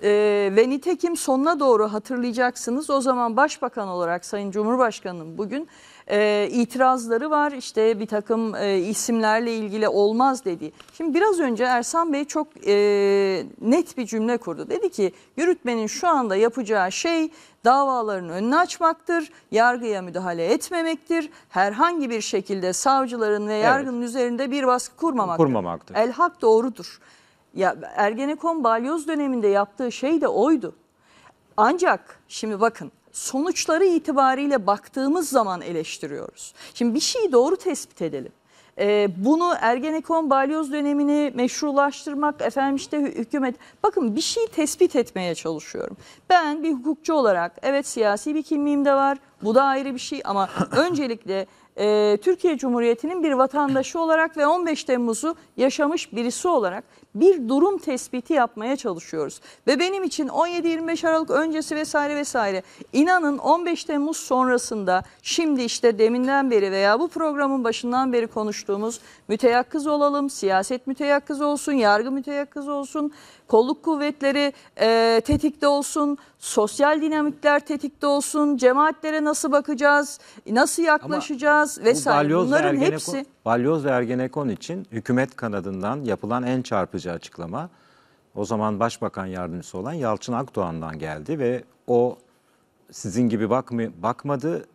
E, ve nitekim sonuna doğru hatırlayacaksınız o zaman başbakan olarak Sayın Cumhurbaşkanım bugün e, itirazları var. işte bir takım e, isimlerle ilgili olmaz dedi. Şimdi biraz önce Ersan Bey çok e, net bir cümle kurdu. Dedi ki yürütmenin şu anda yapacağı şey davaların önünü açmaktır, yargıya müdahale etmemektir, herhangi bir şekilde savcıların ve yargının evet. üzerinde bir baskı kurmamaktır. kurmamaktır. El hak doğrudur. Ya Ergenekon balyoz döneminde yaptığı şey de oydu. Ancak şimdi bakın sonuçları itibariyle baktığımız zaman eleştiriyoruz. Şimdi bir şeyi doğru tespit edelim. Ee, bunu Ergenekon balyoz dönemini meşrulaştırmak, efendim işte hükümet... Bakın bir şey tespit etmeye çalışıyorum. Ben bir hukukçu olarak evet siyasi bir kimliğim de var. Bu da ayrı bir şey ama öncelikle e, Türkiye Cumhuriyeti'nin bir vatandaşı olarak ve 15 Temmuz'u yaşamış birisi olarak bir durum tespiti yapmaya çalışıyoruz. Ve benim için 17-25 Aralık öncesi vesaire vesaire inanın 15 Temmuz sonrasında şimdi işte deminden beri veya bu programın başından beri konuştuğumuz müteyakkız olalım, siyaset müteyakkız olsun, yargı müteyakkız olsun, kolluk kuvvetleri e, tetikte olsun, sosyal dinamikler tetikte olsun, cemaatlere nasıl bakacağız, nasıl yaklaşacağız Ama vesaire bu bunların Ergenekon, hepsi. Balyoz ve Ergenekon için hükümet kanadından yapılan en çarpıcı açıklama o zaman başbakan yardımcısı olan Yalçın Akdoğan'dan geldi ve o sizin gibi bakma, bakmadı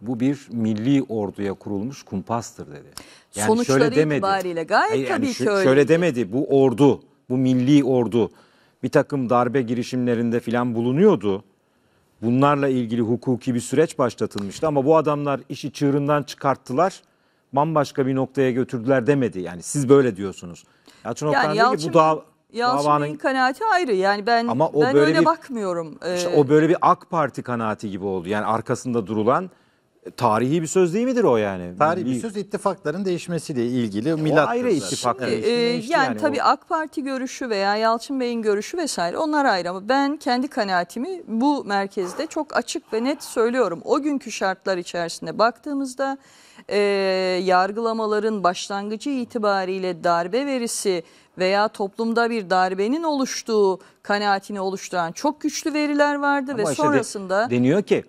bu bir milli orduya kurulmuş kumpastır dedi. Yani Sonuçları şöyle demedi. itibariyle gayet Hayır, tabii yani ki öyle. Şöyle demedi bu ordu bu milli ordu bir takım darbe girişimlerinde filan bulunuyordu. Bunlarla ilgili hukuki bir süreç başlatılmıştı ama bu adamlar işi çığırından çıkarttılar. Bambaşka bir noktaya götürdüler demedi. Yani siz böyle diyorsunuz. Yalçın yani Yalçın, ki bu da Yalçın davanın... kanaati ayrı. Yani ben ama o ben böyle öyle bir, bakmıyorum. Ee... İşte e- o böyle bir AK Parti kanaati gibi oldu. Yani arkasında durulan Tarihi bir söz değil midir o yani? Tarihi bir söz ittifakların değişmesiyle ilgili milat. O ayrı ittifaklar. ittifak Ee, yani, yani tabii o- AK Parti görüşü veya Yalçın Bey'in görüşü vesaire onlar ayrı ama ben kendi kanaatimi bu merkezde çok açık ve net söylüyorum. O günkü şartlar içerisinde baktığımızda e, yargılamaların başlangıcı itibariyle darbe verisi veya toplumda bir darbenin oluştuğu kanaatini oluşturan çok güçlü veriler vardı Ama ve işte de- sonrasında deniyor ki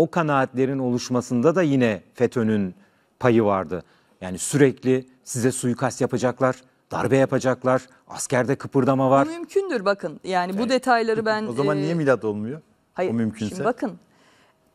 o kanaatlerin oluşmasında da yine FETÖ'nün payı vardı. Yani sürekli size suikast yapacaklar, darbe yapacaklar, askerde kıpırdama var. Bu mümkündür bakın. Yani bu detayları ben... O zaman e, niye milat olmuyor? Hayır, o mümkünse. Şimdi bakın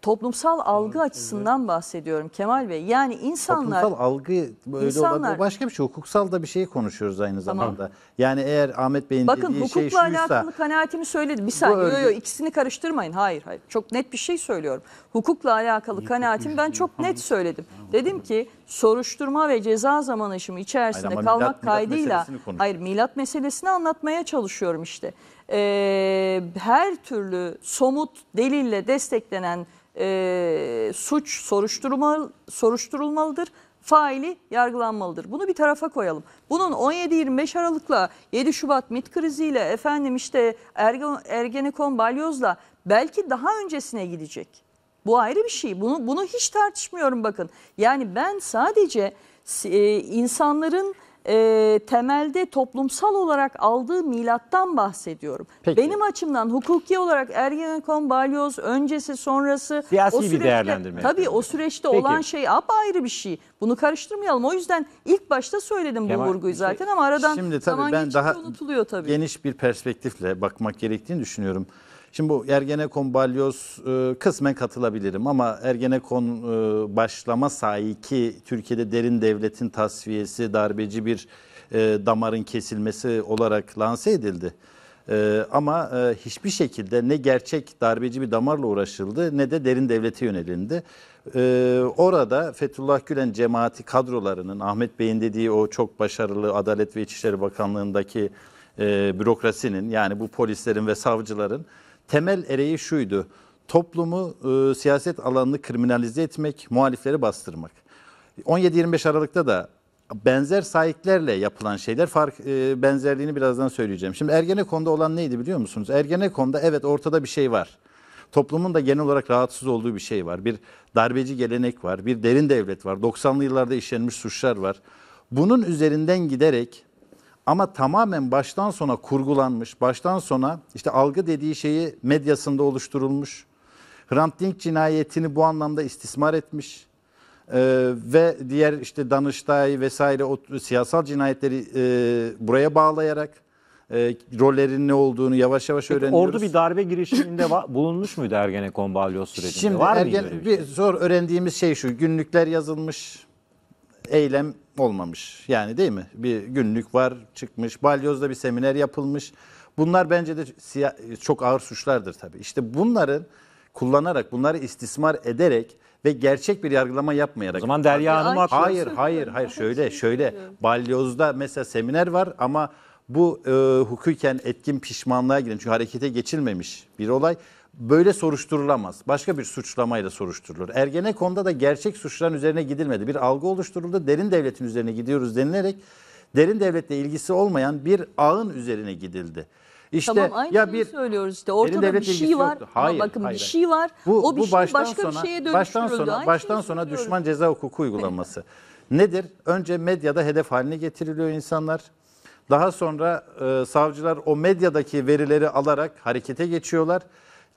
Toplumsal algı açısından bahsediyorum Kemal Bey. Yani insanlar Toplumsal algı böyle İnsanlar- olabilir. başka bir şey. Hukuksal da bir şey konuşuyoruz aynı zamanda. Yani eğer Ahmet Bey'in Bakın dediği hukukla şey şuysa alakalı kanaatimi söyledim. Bir saniye. Yo, örgü- yo, ikisini karıştırmayın. Hayır hayır. Çok net bir şey söylüyorum. Hukukla alakalı kanaatim ben çok net söyledim. Dedim ki soruşturma ve ceza zaman aşımı içerisinde Hayır kalmak milat- kaydıyla meselesini hayır milat meselesini anlatmaya çalışıyorum işte. Ee, her türlü somut delille desteklenen e, suç soruşturma, soruşturulmalıdır. Faili yargılanmalıdır. Bunu bir tarafa koyalım. Bunun 17-25 Aralık'la 7 Şubat MIT kriziyle efendim işte Ergenekon balyozla belki daha öncesine gidecek. Bu ayrı bir şey. Bunu, bunu hiç tartışmıyorum bakın. Yani ben sadece e, insanların e, temelde toplumsal olarak aldığı milattan bahsediyorum. Peki. Benim açımdan hukuki olarak Ergenekon, Balyoz, öncesi, sonrası. Siyasi o süreçte, bir değerlendirme. Tabii o süreçte Peki. olan şey apayrı bir şey. Bunu karıştırmayalım. O yüzden ilk başta söyledim Kemal, bu vurguyu zaten şey- ama aradan Şimdi tabii zaman ben daha unutuluyor tabii. Geniş bir perspektifle bakmak gerektiğini düşünüyorum. Şimdi bu Ergenekon balyoz e, kısmen katılabilirim ama Ergenekon e, başlama sahiki Türkiye'de derin devletin tasfiyesi, darbeci bir e, damarın kesilmesi olarak lanse edildi. E, ama e, hiçbir şekilde ne gerçek darbeci bir damarla uğraşıldı ne de derin devlete yönelindi. E, orada Fethullah Gülen cemaati kadrolarının Ahmet Bey'in dediği o çok başarılı Adalet ve İçişleri Bakanlığı'ndaki e, bürokrasinin yani bu polislerin ve savcıların temel ereği şuydu. Toplumu e, siyaset alanını kriminalize etmek, muhalifleri bastırmak. 17-25 Aralık'ta da benzer sahiplerle yapılan şeyler fark e, benzerliğini birazdan söyleyeceğim. Şimdi Ergenekon'da olan neydi biliyor musunuz? Ergenekon'da evet ortada bir şey var. Toplumun da genel olarak rahatsız olduğu bir şey var. Bir darbeci gelenek var, bir derin devlet var, 90'lı yıllarda işlenmiş suçlar var. Bunun üzerinden giderek ama tamamen baştan sona kurgulanmış, baştan sona işte algı dediği şeyi medyasında oluşturulmuş. Hrant Dink cinayetini bu anlamda istismar etmiş. Ee, ve diğer işte Danıştay vesaire o siyasal cinayetleri e, buraya bağlayarak e, rollerin ne olduğunu yavaş yavaş Peki, öğreniyoruz. Ordu bir darbe girişiminde bulunmuş muydu Ergenekon balyoz sürecinde? Şimdi Var Ergen, bir, şey? bir zor öğrendiğimiz şey şu günlükler yazılmış, eylem olmamış. Yani değil mi? Bir günlük var çıkmış. Balyoz'da bir seminer yapılmış. Bunlar bence de çok ağır suçlardır tabii. İşte bunların kullanarak, bunları istismar ederek ve gerçek bir yargılama yapmayarak. O zaman Derya Hanım haklı. Hayır, hayır, hayır. Şöyle, şey şöyle. Balyoz'da mesela seminer var ama bu e, hukuken etkin pişmanlığa giren çünkü harekete geçilmemiş bir olay böyle soruşturulamaz. Başka bir suçlamayla soruşturulur. Ergenekon'da da gerçek suçların üzerine gidilmedi. Bir algı oluşturuldu. Derin devletin üzerine gidiyoruz denilerek derin devletle ilgisi olmayan bir ağın üzerine gidildi. İşte tamam aynı ya bir söylüyoruz işte ortada bir şey var. Yoktu. Hayır, bakın hayır. bir şey var. Bu, o bir bu şey başka sonra, bir şeye Baştan sonra aynı baştan sonra düşman ceza hukuku uygulanması. Nedir? Önce medyada hedef haline getiriliyor insanlar. Daha sonra e, savcılar o medyadaki verileri alarak harekete geçiyorlar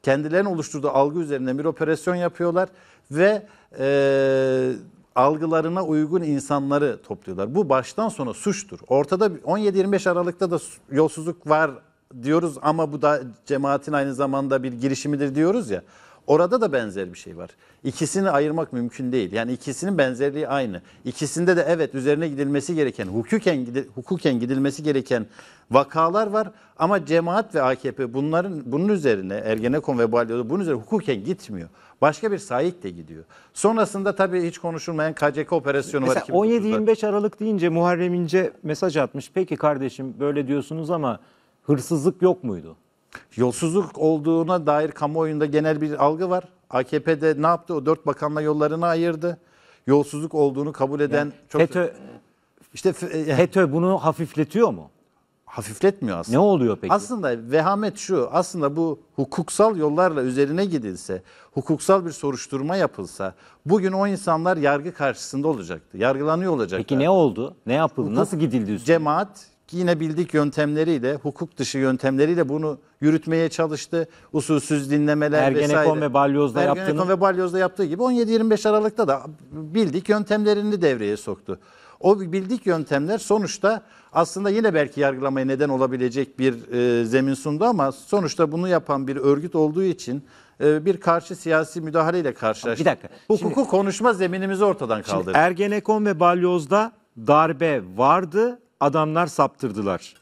kendilerinin oluşturduğu algı üzerinden bir operasyon yapıyorlar ve e, algılarına uygun insanları topluyorlar. Bu baştan sona suçtur. Ortada 17-25 Aralık'ta da yolsuzluk var diyoruz ama bu da cemaatin aynı zamanda bir girişimidir diyoruz ya. Orada da benzer bir şey var. İkisini ayırmak mümkün değil. Yani ikisinin benzerliği aynı. İkisinde de evet üzerine gidilmesi gereken, hukuken, hukuken gidilmesi gereken vakalar var. Ama cemaat ve AKP bunların bunun üzerine Ergenekon ve Balyoğlu bunun üzerine hukuken gitmiyor. Başka bir sahip de gidiyor. Sonrasında tabii hiç konuşulmayan KCK operasyonu Mesela var. Mesela 17-25 Aralık deyince Muharrem İnce mesaj atmış. Peki kardeşim böyle diyorsunuz ama hırsızlık yok muydu? Yolsuzluk olduğuna dair kamuoyunda genel bir algı var. AKP'de ne yaptı? O dört bakanla yollarını ayırdı. Yolsuzluk olduğunu kabul eden yani, çok... FETÖ, işte e, FETÖ bunu hafifletiyor mu? hafifletmiyor aslında. Ne oluyor peki? Aslında vehamet şu. Aslında bu hukuksal yollarla üzerine gidilse, hukuksal bir soruşturma yapılsa bugün o insanlar yargı karşısında olacaktı. Yargılanıyor olacaktı. Peki ne oldu? Ne yapıldı? Hukuk, Nasıl gidildi üstüne? Cemaat yine bildik yöntemleriyle, hukuk dışı yöntemleriyle bunu yürütmeye çalıştı. Usulsüz dinlemeler Ergenekon vesaire. Ergenekon ve Balyoz'da Ergenekon Ergenekon ve Balyoz'da yaptığı gibi 17-25 Aralık'ta da bildik yöntemlerini devreye soktu. O bildik yöntemler sonuçta aslında yine belki yargılamaya neden olabilecek bir e, zemin sundu ama sonuçta bunu yapan bir örgüt olduğu için e, bir karşı siyasi müdahaleyle karşılaştı. Bir dakika. Hukuku şimdi, konuşma zeminimizi ortadan kaldırdı. Ergenekon ve Balyoz'da darbe vardı adamlar saptırdılar.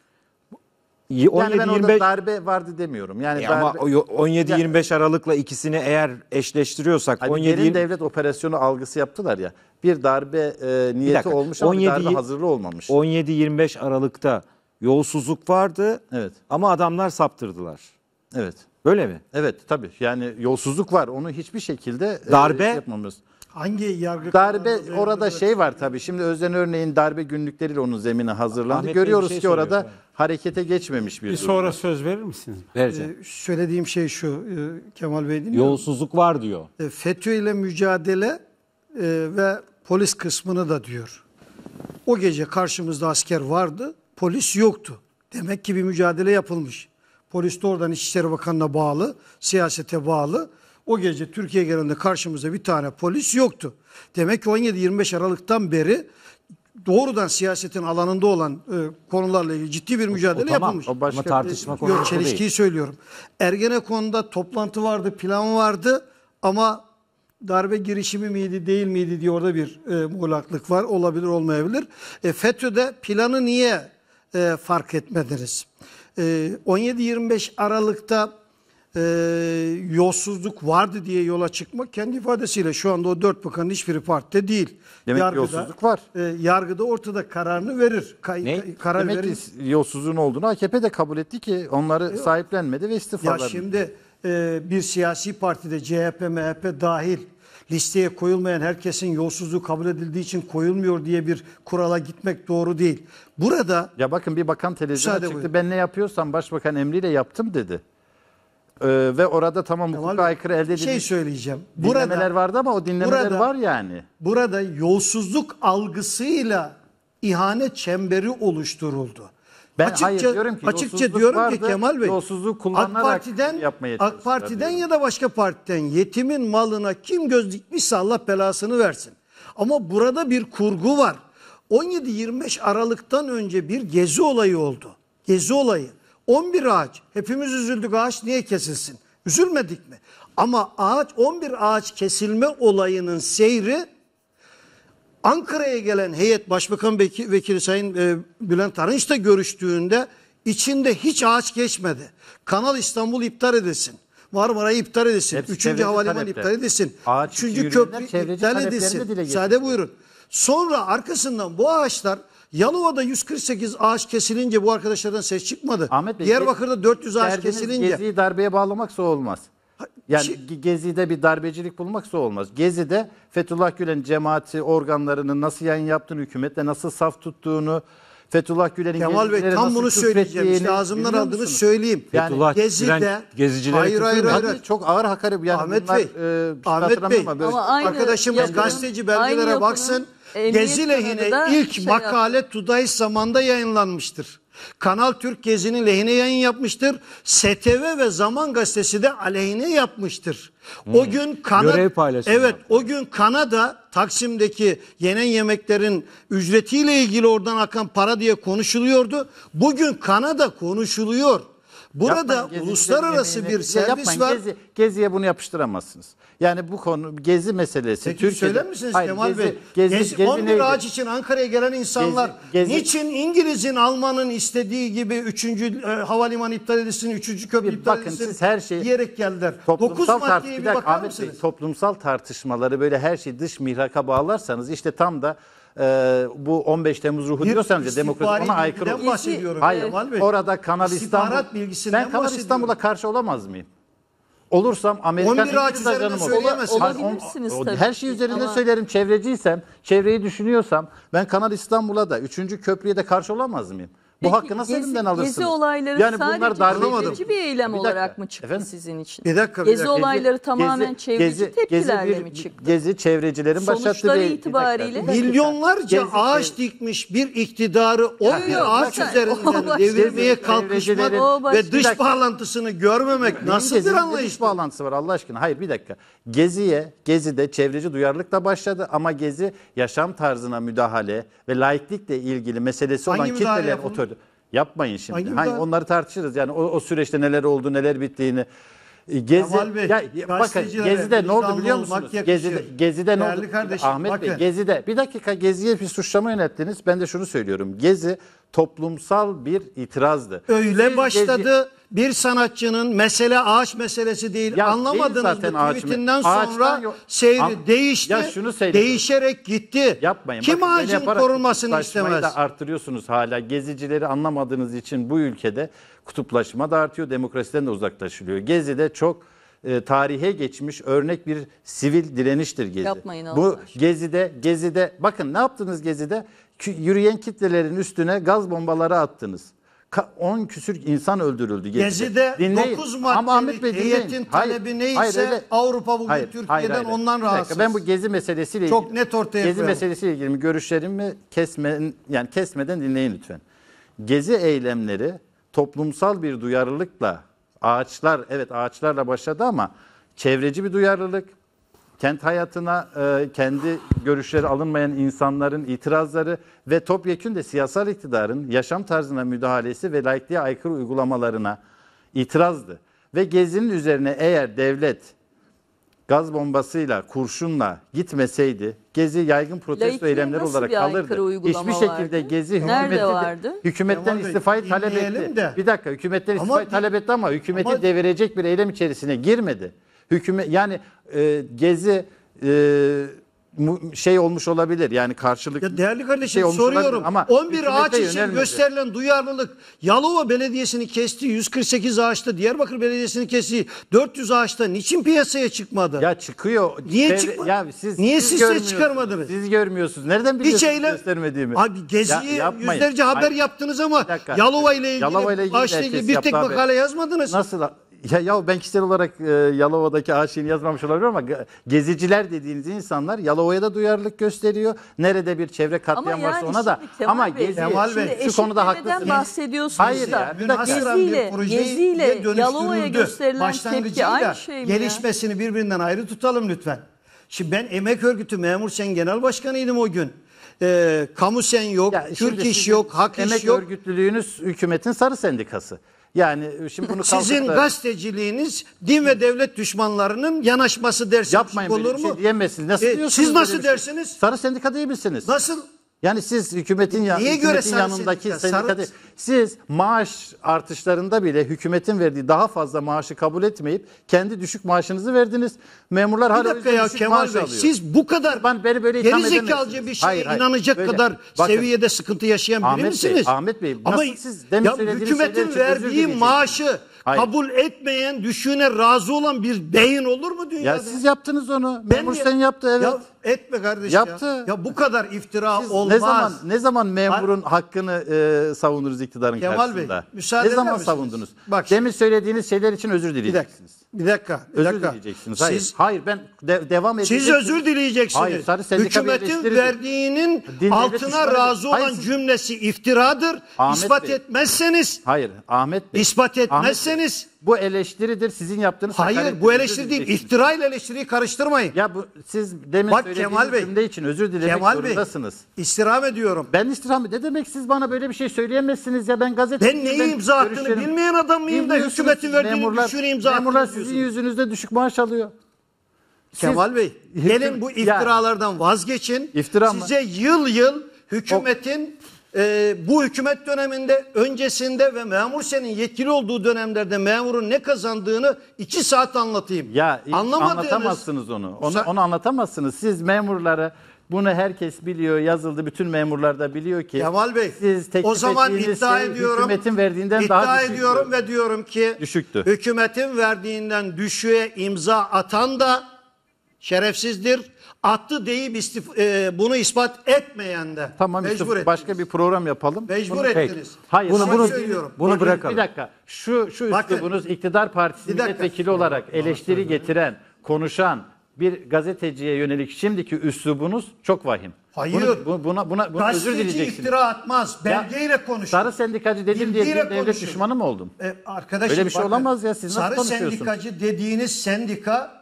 17 yani 25 darbe vardı demiyorum. Yani e darbe, ama 17 25 Aralık'la ikisini eğer eşleştiriyorsak hani 17 derin devlet operasyonu algısı yaptılar ya. Bir darbe e, niyeti bir olmuş ama 17, bir darbe hazırlı olmamış. 17 25 Aralık'ta yolsuzluk vardı. Evet. Ama adamlar saptırdılar. Evet. Böyle mi? Evet tabii. Yani yolsuzluk var. Onu hiçbir şekilde e, darbe e, yapmamız. Hangi yargı darbe orada şey var tabii. Şimdi Özden örneğin darbe günlükleriyle onun zemini hazırlandı. Ahmet Görüyoruz şey ki orada bana. harekete geçmemiş bir, Bir durum. sonra söz verir misiniz? Vereceğim. Ee, söylediğim şey şu e, Kemal Bey dinliyor. Yolsuzluk var diyor. E, FETÖ ile mücadele e, ve polis kısmını da diyor. O gece karşımızda asker vardı, polis yoktu. Demek ki bir mücadele yapılmış. Polis de oradan İçişleri Bakanı'na bağlı, siyasete bağlı. O gece Türkiye genelinde karşımızda bir tane polis yoktu. Demek ki 17-25 Aralık'tan beri doğrudan siyasetin alanında olan e, konularla ilgili ciddi bir mücadele o, o, tamam, yapılmış. O başka Ama tartışma e, konusu yok, çelişkiyi değil. söylüyorum. Ergenekon'da toplantı vardı, plan vardı ama darbe girişimi miydi değil miydi diye orada bir e, muğlaklık var. Olabilir olmayabilir. E, FETÖ'de planı niye e, fark etmediniz? E, 17-25 Aralık'ta e, yolsuzluk vardı diye yola çıkmak kendi ifadesiyle şu anda o dört bakanın hiçbiri partide değil. Demek yargıda, yolsuzluk var. E, yargıda ortada kararını verir. Ka, ne? Karar Demek verir. yolsuzluğun olduğunu AKP de kabul etti ki onları e, sahiplenmedi ve istifalar. Ya şimdi e, bir siyasi partide CHP, MHP dahil listeye koyulmayan herkesin yolsuzluğu kabul edildiği için koyulmuyor diye bir kurala gitmek doğru değil. Burada ya bakın bir bakan televizyona çıktı. Buyurun. Ben ne yapıyorsam başbakan emriyle yaptım dedi. Ee, ve orada tamam hukuka Tamam. aykırı elde şey edilmiş şey söyleyeceğim. dinlemeler Burada vardı ama o dinlemeler Burada- var yani. burada yolsuzluk algısıyla ihanet çemberi oluşturuldu. Ben hayır diyorum ki açıkça diyorum vardı, ki Kemal Bey yolsuzluğu kullanarak AK Parti'den yapmaya AK Parti'den diyorum. ya da başka partiden yetimin malına kim göz dikmişse Allah belasını versin. Ama burada bir kurgu var. 17-25 Aralık'tan önce bir gezi olayı oldu. Gezi olayı. 11 ağaç. Hepimiz üzüldük ağaç niye kesilsin? Üzülmedik mi? Ama ağaç 11 ağaç kesilme olayının seyri Ankara'ya gelen heyet Başbakan Vekili, Sayın e, Bülent Arınç'la görüştüğünde içinde hiç ağaç geçmedi. Kanal İstanbul iptal edilsin. Marmara'yı iptal edilsin. Hepsi Üçüncü havalimanı iptal edilsin. Ağaç Üçüncü köprü iptal edilsin. Sade buyurun. Sonra arkasından bu ağaçlar Yalova'da 148 ağaç kesilince bu arkadaşlardan ses çıkmadı. Ahmet Bey, Diyarbakır'da 400 ağaç kesilince. Geziyi darbeye bağlamaksa olmaz. Yani Şimdi, şey- Gezi'de bir darbecilik bulmaksa olmaz. Gezi'de Fethullah Gülen cemaati organlarının nasıl yayın yaptığını, hükümetle nasıl saf tuttuğunu, Fethullah Gülen'in Kemal Bey tam bunu söyleyeceğim. İşte ağzımdan aldığını söyleyeyim. Yani Fethullah Gezi'de gezicilere hayır, hayır hayır hayır. Çok ağır hakaret yani Ahmet bunlar, Bey. E, Ahmet Bey. Ama, ama arkadaşımız aynı, gazeteci belgelere baksın. Emniyet Gezi lehine ilk şey makale yap- Tuday zamanda yayınlanmıştır. Kanal Türk Gezi'nin lehine yayın yapmıştır. STV ve Zaman Gazetesi de aleyhine yapmıştır. Hmm. O gün Kanada Evet, yaptı. o gün Kanada Taksim'deki yenen yemeklerin ücretiyle ilgili oradan akan para diye konuşuluyordu. Bugün Kanada konuşuluyor. Burada yapmayın, uluslararası gezi, bir gezi, servis yapmayın, var. Gezi, geziye bunu yapıştıramazsınız. Yani bu konu gezi meselesi. Peki Türkiye'de, söyler misiniz hayır, Kemal gezi, Bey? Gezi, gezi, gezi 11 neydi? ağaç için Ankara'ya gelen insanlar gezi, gezi, niçin İngiliz'in Alman'ın istediği gibi 3. E, havalimanı iptal edilsin, 3. köprü iptal bakın, edilsin siz her şey, diyerek geldiler. Toplumsal 9 maddeye bir, bir bakar mısınız? toplumsal tartışmaları böyle her şeyi dış mihraka bağlarsanız işte tam da e, bu 15 Temmuz ruhu bir diyorsanız ya demokrasi ona aykırı. bahsediyorum Hayır, Bey. orada Kanal İstanbul. bilgisinden Ben Kanal İstanbul'a karşı olamaz mıyım? Olursam Amerikan 11 ağaç söyleyemezsiniz. tabii Her şey ki üzerinde ama- söylerim. Çevreciysem, çevreyi düşünüyorsam ben Kanal İstanbul'a da 3. köprüye de karşı olamaz mıyım? Bu hakkı nasıl gezi, elinden alırsınız? Gezi olayları yani bunlar darlayıcı bir eylem bir olarak mı çıktı efendim? sizin için? Bir dakika, bir dakika. Gezi olayları tamamen gezi, çevreci gezi, tepkilerle gezi bir, mi çıktı? Gezi çevrecilerin Sonuçları başlattığı bir itibariyle. Milyonlarca gezi, ağaç gezi. dikmiş bir iktidarı o yani, bir ağaç bakın, üzerinden devirmeye kalkışmak ve dış bağlantısını görmemek nasıl bir anlayış? Dış bağlantısı var Allah aşkına. Hayır bir dakika. Geziye, Gezi'de çevreci duyarlılık da başladı ama Gezi yaşam tarzına müdahale ve laiklikle ilgili meselesi olan kitlelerin otorite Yapmayın şimdi. Hayır, onları tartışırız. Yani o, o süreçte neler oldu, neler bittiğini. E, Gezi Kemal Bey, ya, e, bakın Gezi'de ne oldu biliyor musunuz? Gezi'de, Gezi'de ne oldu? Kardeşim, Ahmet bakın. Bey Gezi'de bir dakika Gezi'ye bir suçlama yönettiniz. Ben de şunu söylüyorum. Gezi toplumsal bir itirazdı. Öyle Siz başladı. Gezi, bir sanatçının mesele ağaç meselesi değil. Ya Anlamadınız değil zaten mı? Tweetinden sonra yok. seyri Am değişti. Ya şunu değişerek gitti. Yapmayın. Kim Bakın, ağacın korunmasını istemez? da artırıyorsunuz hala. Gezicileri anlamadığınız için bu ülkede kutuplaşma da artıyor, demokrasiden de uzaklaşılıyor. Gezi de çok e, tarihe geçmiş örnek bir sivil direniştir Gezi. Yapmayın Allah Bu aşkına. Gezi'de, Gezi'de bakın ne yaptınız Gezi'de? Kü- yürüyen kitlelerin üstüne gaz bombaları attınız. 10 küsür insan öldürüldü. Gezi'de, Gezi'de 9 maddelik Ama Bey, heyetin talebi neyse hayır, öyle, Avrupa bugün hayır, Türkiye'den hayır, hayır. ondan rahatsız. Ben bu Gezi meselesiyle Çok ilgili, net ortaya Gezi koyalım. meselesiyle ilgili görüşlerimi kesmen, yani kesmeden dinleyin lütfen. Gezi eylemleri toplumsal bir duyarlılıkla ağaçlar evet ağaçlarla başladı ama çevreci bir duyarlılık, kent hayatına e, kendi görüşleri alınmayan insanların itirazları ve topyekün de siyasal iktidarın yaşam tarzına müdahalesi ve laikliğe aykırı uygulamalarına itirazdı. Ve Gezi'nin üzerine eğer devlet gaz bombasıyla, kurşunla gitmeseydi Gezi yaygın protesto Laikliğe eylemleri olarak kalırdı. uygulama Hiçbir şekilde vardı? Gezi hükümeti vardı? hükümetten Kemal Bey, istifayı talep etti. de. Bir dakika hükümetten Ama istifayı bir- talep etti ama hükümeti ama- devirecek bir eylem içerisine girmedi. Hükümet yani e, Gezi e, şey olmuş olabilir. Yani karşılık ya değerli kardeşim şey soruyorum. Ama 11 ağaç için yönelmedi. gösterilen duyarlılık Yalova Belediyesi'ni kesti 148 ağaçta, Diyarbakır Belediyesi'ni kesti 400 ağaçta niçin piyasaya çıkmadı? Ya çıkıyor. Niye Be çıkmadı? Ya siz Niye siz, siz çıkarmadınız? Siz görmüyorsunuz. Nereden biliyorsunuz Hiç eyle... göstermediğimi? Abi geziyi ya, yüzlerce haber Hayır. yaptınız ama Yalova ile ilgili, Yalova ile ilgili, ilgili bir tek makale yazmadınız. Nasıl? Ya, ya ben kişisel olarak e, Yalova'daki aşığını yazmamış olabilirim ama geziciler dediğiniz insanlar Yalova'ya da duyarlılık gösteriyor. Nerede bir çevre katliam yani varsa ona da. Kemal ama Bey, gezi, Kemal Bey, şu konuda haklısınız. bahsediyorsunuz Hayır da. ya, Geziyle, geziyle Yalova'ya gösterilen tepki aynı şey mi ya? gelişmesini birbirinden ayrı tutalım lütfen. Şimdi ben emek örgütü memur sen genel başkanıydım o gün. Ee, kamu sen yok, Ya Türk iş yok, hak iş yok. emek örgütlülüğünüz hükümetin sarı sendikası. Yani e, şimdi bunu Sizin kalkıp da- gazeteciliğiniz din ve devlet düşmanlarının yanaşması dersi yapmayın olur böyle bir mu? şey diyemezsiniz. Nasıl E, diyorsunuz siz nasıl bir şey? dersiniz? Sarı sendika diyebilirsiniz. Nasıl? Yani siz hükümetin, ya, Niye hükümetin göre yanındaki sendika, sendikada, siz maaş artışlarında bile hükümetin verdiği daha fazla maaşı kabul etmeyip kendi düşük maaşınızı verdiniz. Memurlar hala dakika ya Kemal maaş Bey, alıyor. Siz bu kadar ben beni böyle geri zekalıca bir şeye hayır, hayır, inanacak böyle. kadar Bakın, seviyede sıkıntı yaşayan biri Ahmet misiniz? Bey, Ahmet Bey nasıl Ama siz demin ya, söylediğiniz hükümetin verdiği maaşı Hayır. Kabul etmeyen, düşüne razı olan bir beyin olur mu dünyada? Ya siz yaptınız onu. Ben memur sen yaptı evet. Ya etme kardeşim Yaptı. ya. Ya bu kadar iftira siz olmaz. Ne zaman ne zaman memurun Hayır. hakkını e, savunuruz iktidarın Kemal karşısında? Bey, müsaade ne zaman misiniz? savundunuz? Bak şimdi, Demin söylediğiniz şeyler için özür dileyeceksiniz. Bir dakika. Bir dakika. Özür dileyeceksiniz. Hayır. Siz, Hayır ben de, devam edeceğim. Siz özür dileyeceksiniz. Hayır, sarı Hükümetin verdiğinin Dinleri altına razı olan Hayır, cümlesi iftiradır. Ahmet ispat Bey. etmezseniz Hayır Ahmet Bey. İspat etmezseniz eleştirirseniz Bu eleştiridir. Sizin yaptığınız hayır bu eleştiri değil. İftira ile eleştiriyi karıştırmayın. Ya bu siz demin Bak söylediğiniz Kemal Bey, cümle için özür dilemek Kemal Bey zorundasınız. ediyorum. Ben istirham ne demek siz bana böyle bir şey söyleyemezsiniz ya ben gazeteci Ben neyi imza attığını bilmeyen adam mıyım da hükümetin verdiğini düşüğüne imza Memurlar sizin yüzünüzde düşük maaş alıyor. Kemal Bey gelin bu Ya- iftiralardan vazgeçin. İftira mı? Size yıl yıl hükümetin e, bu hükümet döneminde öncesinde ve memur senin yetkili olduğu dönemlerde memurun ne kazandığını iki saat anlatayım. Ya Anlamadığınız, anlatamazsınız onu. Onu, onu anlatamazsınız. Siz memurlara bunu herkes biliyor, yazıldı. Bütün memurlar da biliyor ki. Kemal Bey, siz o zaman şey iddia ediyorum. Hükümetin verdiğinden iddia daha düşüktü. ediyorum ve diyorum ki düşüktü. Hükümetin verdiğinden düşüğe imza atan da şerefsizdir attı deyip istif- e, bunu ispat etmeyen de Tamam mecbur işte ettiniz. başka bir program yapalım. Mecbur Bunu- ettiniz. Peki. Hayır, bunu, bunu, söylüyorum. bunu bırakalım. Bir dakika. Şu şu üslubunuz iktidar partisi Bir milletvekili olarak eleştiri getiren, konuşan bir gazeteciye yönelik şimdiki üslubunuz çok vahim. Hayır. Bunu, bu- buna buna, buna özür Gazeteci dileyeceksiniz. iftira atmaz. Belgeyle konuş. Sarı sendikacı dedim diye Bilgiyle bir devlet konuşun. düşmanı mı oldum? E, arkadaşım Öyle bir şey olamaz ya, siz nasıl Sarı konuşuyorsunuz? sendikacı dediğiniz sendika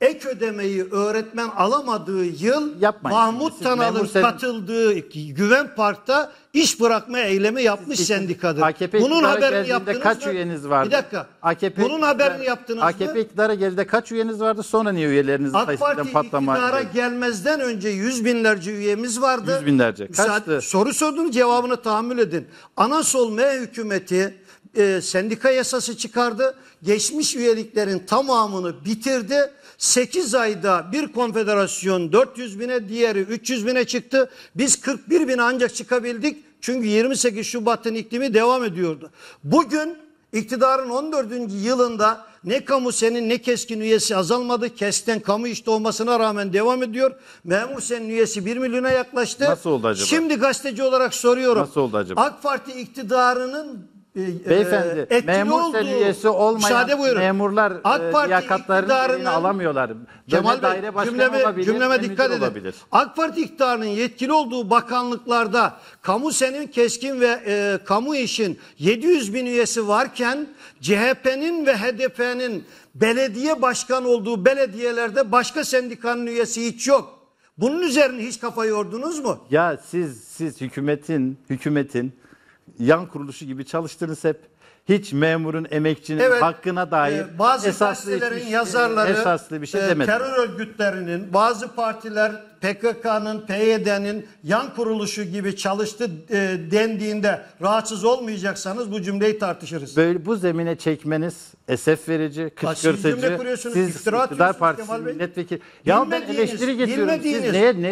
ek ödemeyi öğretmen alamadığı yıl Yapmayın. Mahmut Siz Tanal'ın sen- katıldığı Güven Park'ta iş bırakma eylemi yapmış Siz- sendikadır. AKP Bunun haberini yaptınız kaç mı? üyeniz vardı? Bir dakika. AKP Bunun haberini yaptınız AKP mı? iktidara geldiğinde kaç üyeniz vardı? Sonra niye üyeleriniz AK Parti sayısından patlama? iktidara gelmezden önce yüz binlerce üyemiz vardı. Yüz binlerce. Müsaade- Kaçtı? soru sordum cevabını tahammül edin. Anasol M hükümeti e, sendika yasası çıkardı. Geçmiş üyeliklerin tamamını bitirdi. 8 ayda bir konfederasyon 400 bine diğeri 300 bine çıktı. Biz 41 bine ancak çıkabildik. Çünkü 28 Şubat'ın iklimi devam ediyordu. Bugün iktidarın 14. yılında ne kamu senin ne keskin üyesi azalmadı. Kesten kamu işte olmasına rağmen devam ediyor. Memur senin üyesi 1 milyona yaklaştı. Nasıl oldu acaba? Şimdi gazeteci olarak soruyorum. Nasıl oldu acaba? AK Parti iktidarının ee, Beyefendi etkili memur oldu. seviyesi olmayan memurlar AK e, Parti yakatlarını alamıyorlar. Cemal Kemal Bey daire cümleme, olabilir, cümleme dikkat edin. Olabilir. AK Parti iktidarının yetkili olduğu bakanlıklarda kamu senin keskin ve e, kamu işin 700 bin üyesi varken CHP'nin ve HDP'nin belediye başkan olduğu belediyelerde başka sendikanın üyesi hiç yok. Bunun üzerine hiç kafa yordunuz mu? Ya siz siz hükümetin hükümetin yan kuruluşu gibi çalıştınız hep. Hiç memurun, emekçinin evet, hakkına dair e, bazı esaslı gazetelerin hiçbir, şey, yazarları esaslı bir şey e, demedi. Terör örgütlerinin, bazı partiler PKK'nın, PYD'nin yan kuruluşu gibi çalıştı e, dendiğinde rahatsız olmayacaksanız bu cümleyi tartışırız. Böyle bu zemine çekmeniz esef verici, kışkırtıcı. Siz, siz iktidar partisi milletvekili. Ya ben eleştiri getiriyorum. Siz neye, nereye,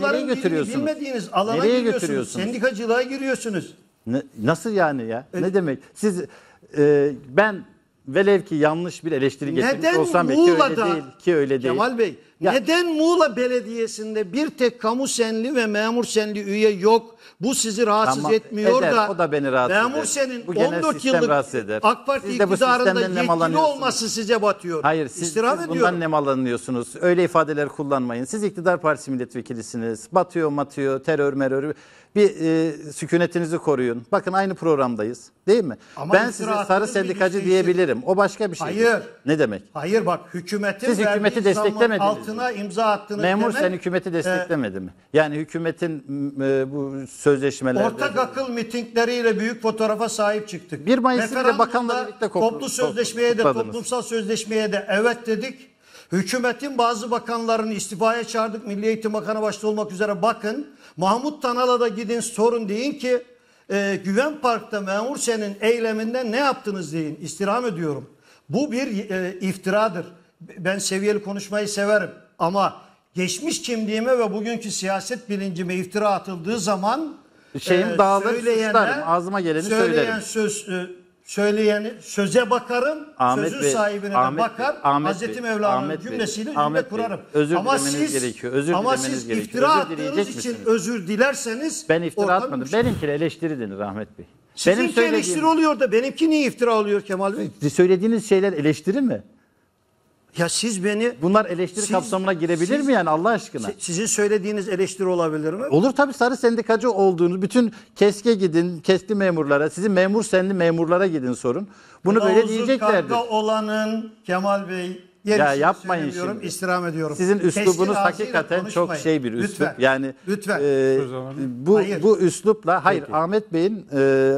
nereye götürüyorsunuz? Bilmediğiniz alana nereye götürüyorsunuz? Sendikacılığa giriyorsunuz. Ne, nasıl yani ya? E, ne demek? Siz e, ben velev ki yanlış bir eleştiri getirmiş olsam Muğla'da, ki öyle değil. Ki öyle değil. Kemal Bey ya, neden Muğla Belediyesi'nde bir tek kamu senli ve memur senli üye yok? Bu sizi rahatsız tamam, etmiyor eder, da. O da beni rahatsız memur senin bu 14 yıllık eder. AK Parti siz iktidarında yetkili olması size batıyor. Hayır siz, İstirham Bundan ediyorum. bundan nemalanıyorsunuz. Öyle ifadeler kullanmayın. Siz iktidar partisi milletvekilisiniz. Batıyor matıyor terör merör. Bir e, sükunetinizi koruyun. Bakın aynı programdayız. Değil mi? Ama ben size sarı sendikacı şey diyebilirim. O başka bir şey. Hayır. Ne demek? Hayır bak hükümetin Siz hükümeti desteklemediniz. Altına imza attınız Memur demek, sen hükümeti e, desteklemedi e, mi? Yani hükümetin e, bu sözleşmelerde. Ortak akıl mitingleriyle büyük fotoğrafa sahip çıktık. 1 Mayıs'ta da bakanla birlikte koplu, toplu sözleşmeye de toplumsal sözleşmeye de evet dedik. Hükümetin bazı bakanlarını istifaya çağırdık. Milli Eğitim Bakanı başta olmak üzere bakın Mahmut Tanal'a da gidin sorun deyin ki e, Güven Park'ta memur senin eyleminden ne yaptınız deyin. İstirham ediyorum. Bu bir e, iftiradır. Ben seviyeli konuşmayı severim ama geçmiş kimliğime ve bugünkü siyaset bilincime iftira atıldığı zaman Şeyim e, dağılır söyleyenler, ağzıma geleni söyleyen söylerim. söz e, söyleyeni söze bakarım, Ahmet sözün Bey, sahibine Ahmet de bakar. Bey, Ahmet Hazreti Mevla'nın Ahmet Bey, cümle kurarım. Bey, özür ama siz, gerekiyor. Özür ama siz gerekiyor. iftira özür attığınız için özür dilerseniz ben iftira atmadım. Benimki eleştiri denir Ahmet Bey. Sizinki Benim söylediğim... eleştiri oluyor da benimki niye iftira oluyor Kemal Bey? Söylediğiniz şeyler eleştiri mi? Ya siz beni... Bunlar eleştiri siz, kapsamına girebilir siz, mi yani Allah aşkına? Si, sizin söylediğiniz eleştiri olabilir mi? Olur tabii sarı sendikacı olduğunuz bütün keske gidin, kesli memurlara, sizin memur sendi memurlara gidin sorun. Bunu Kılavuzu böyle diyeceklerdir. Kavga olanın Kemal Bey ya şey yapmayın şimdi. İstirham ediyorum. Sizin üslubunuz hakikaten çok şey bir üslup. Lütfen. Yani Lütfen. E, bu hayır. bu üslupla hayır Peki. Ahmet Bey'in e,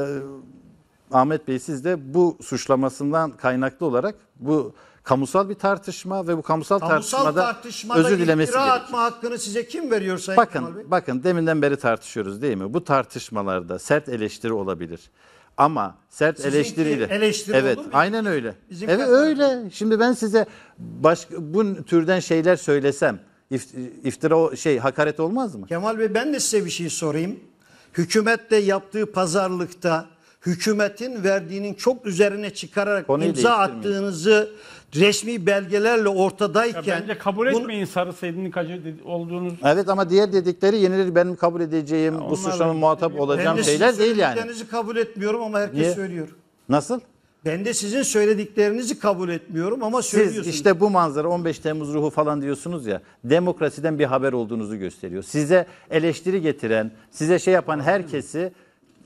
Ahmet Bey siz de bu suçlamasından kaynaklı olarak bu kamusal bir tartışma ve bu kamusal, kamusal tartışmada, tartışmada özür dilemesi gerekiyor. atma hakkını size kim veriyor Sayın bakın, Kemal Bey? Bakın deminden beri tartışıyoruz değil mi? Bu tartışmalarda sert eleştiri olabilir. Ama sert Sizinki eleştiriyle. Eleştiri evet, olur mu? aynen öyle. Bizim evet öyle. Şimdi ben size başka bu türden şeyler söylesem iftira şey hakaret olmaz mı? Kemal Bey ben de size bir şey sorayım. Hükümet de yaptığı pazarlıkta hükümetin verdiğinin çok üzerine çıkararak Konuyu imza attığınızı resmi belgelerle ortadayken Ya bence kabul bunu- etmeyin sarı sedinin kaçı olduğunuz. Evet ama diğer dedikleri yenileri benim kabul edeceğim, bu onlar suçlama da- muhatap ben olacağım de şeyler değil yani. söylediklerinizi kabul etmiyorum ama herkes Niye? söylüyor. Nasıl? Ben de sizin söylediklerinizi kabul etmiyorum ama Siz işte bu manzara 15 Temmuz ruhu falan diyorsunuz ya demokrasiden bir haber olduğunuzu gösteriyor. Size eleştiri getiren, size şey yapan herkesi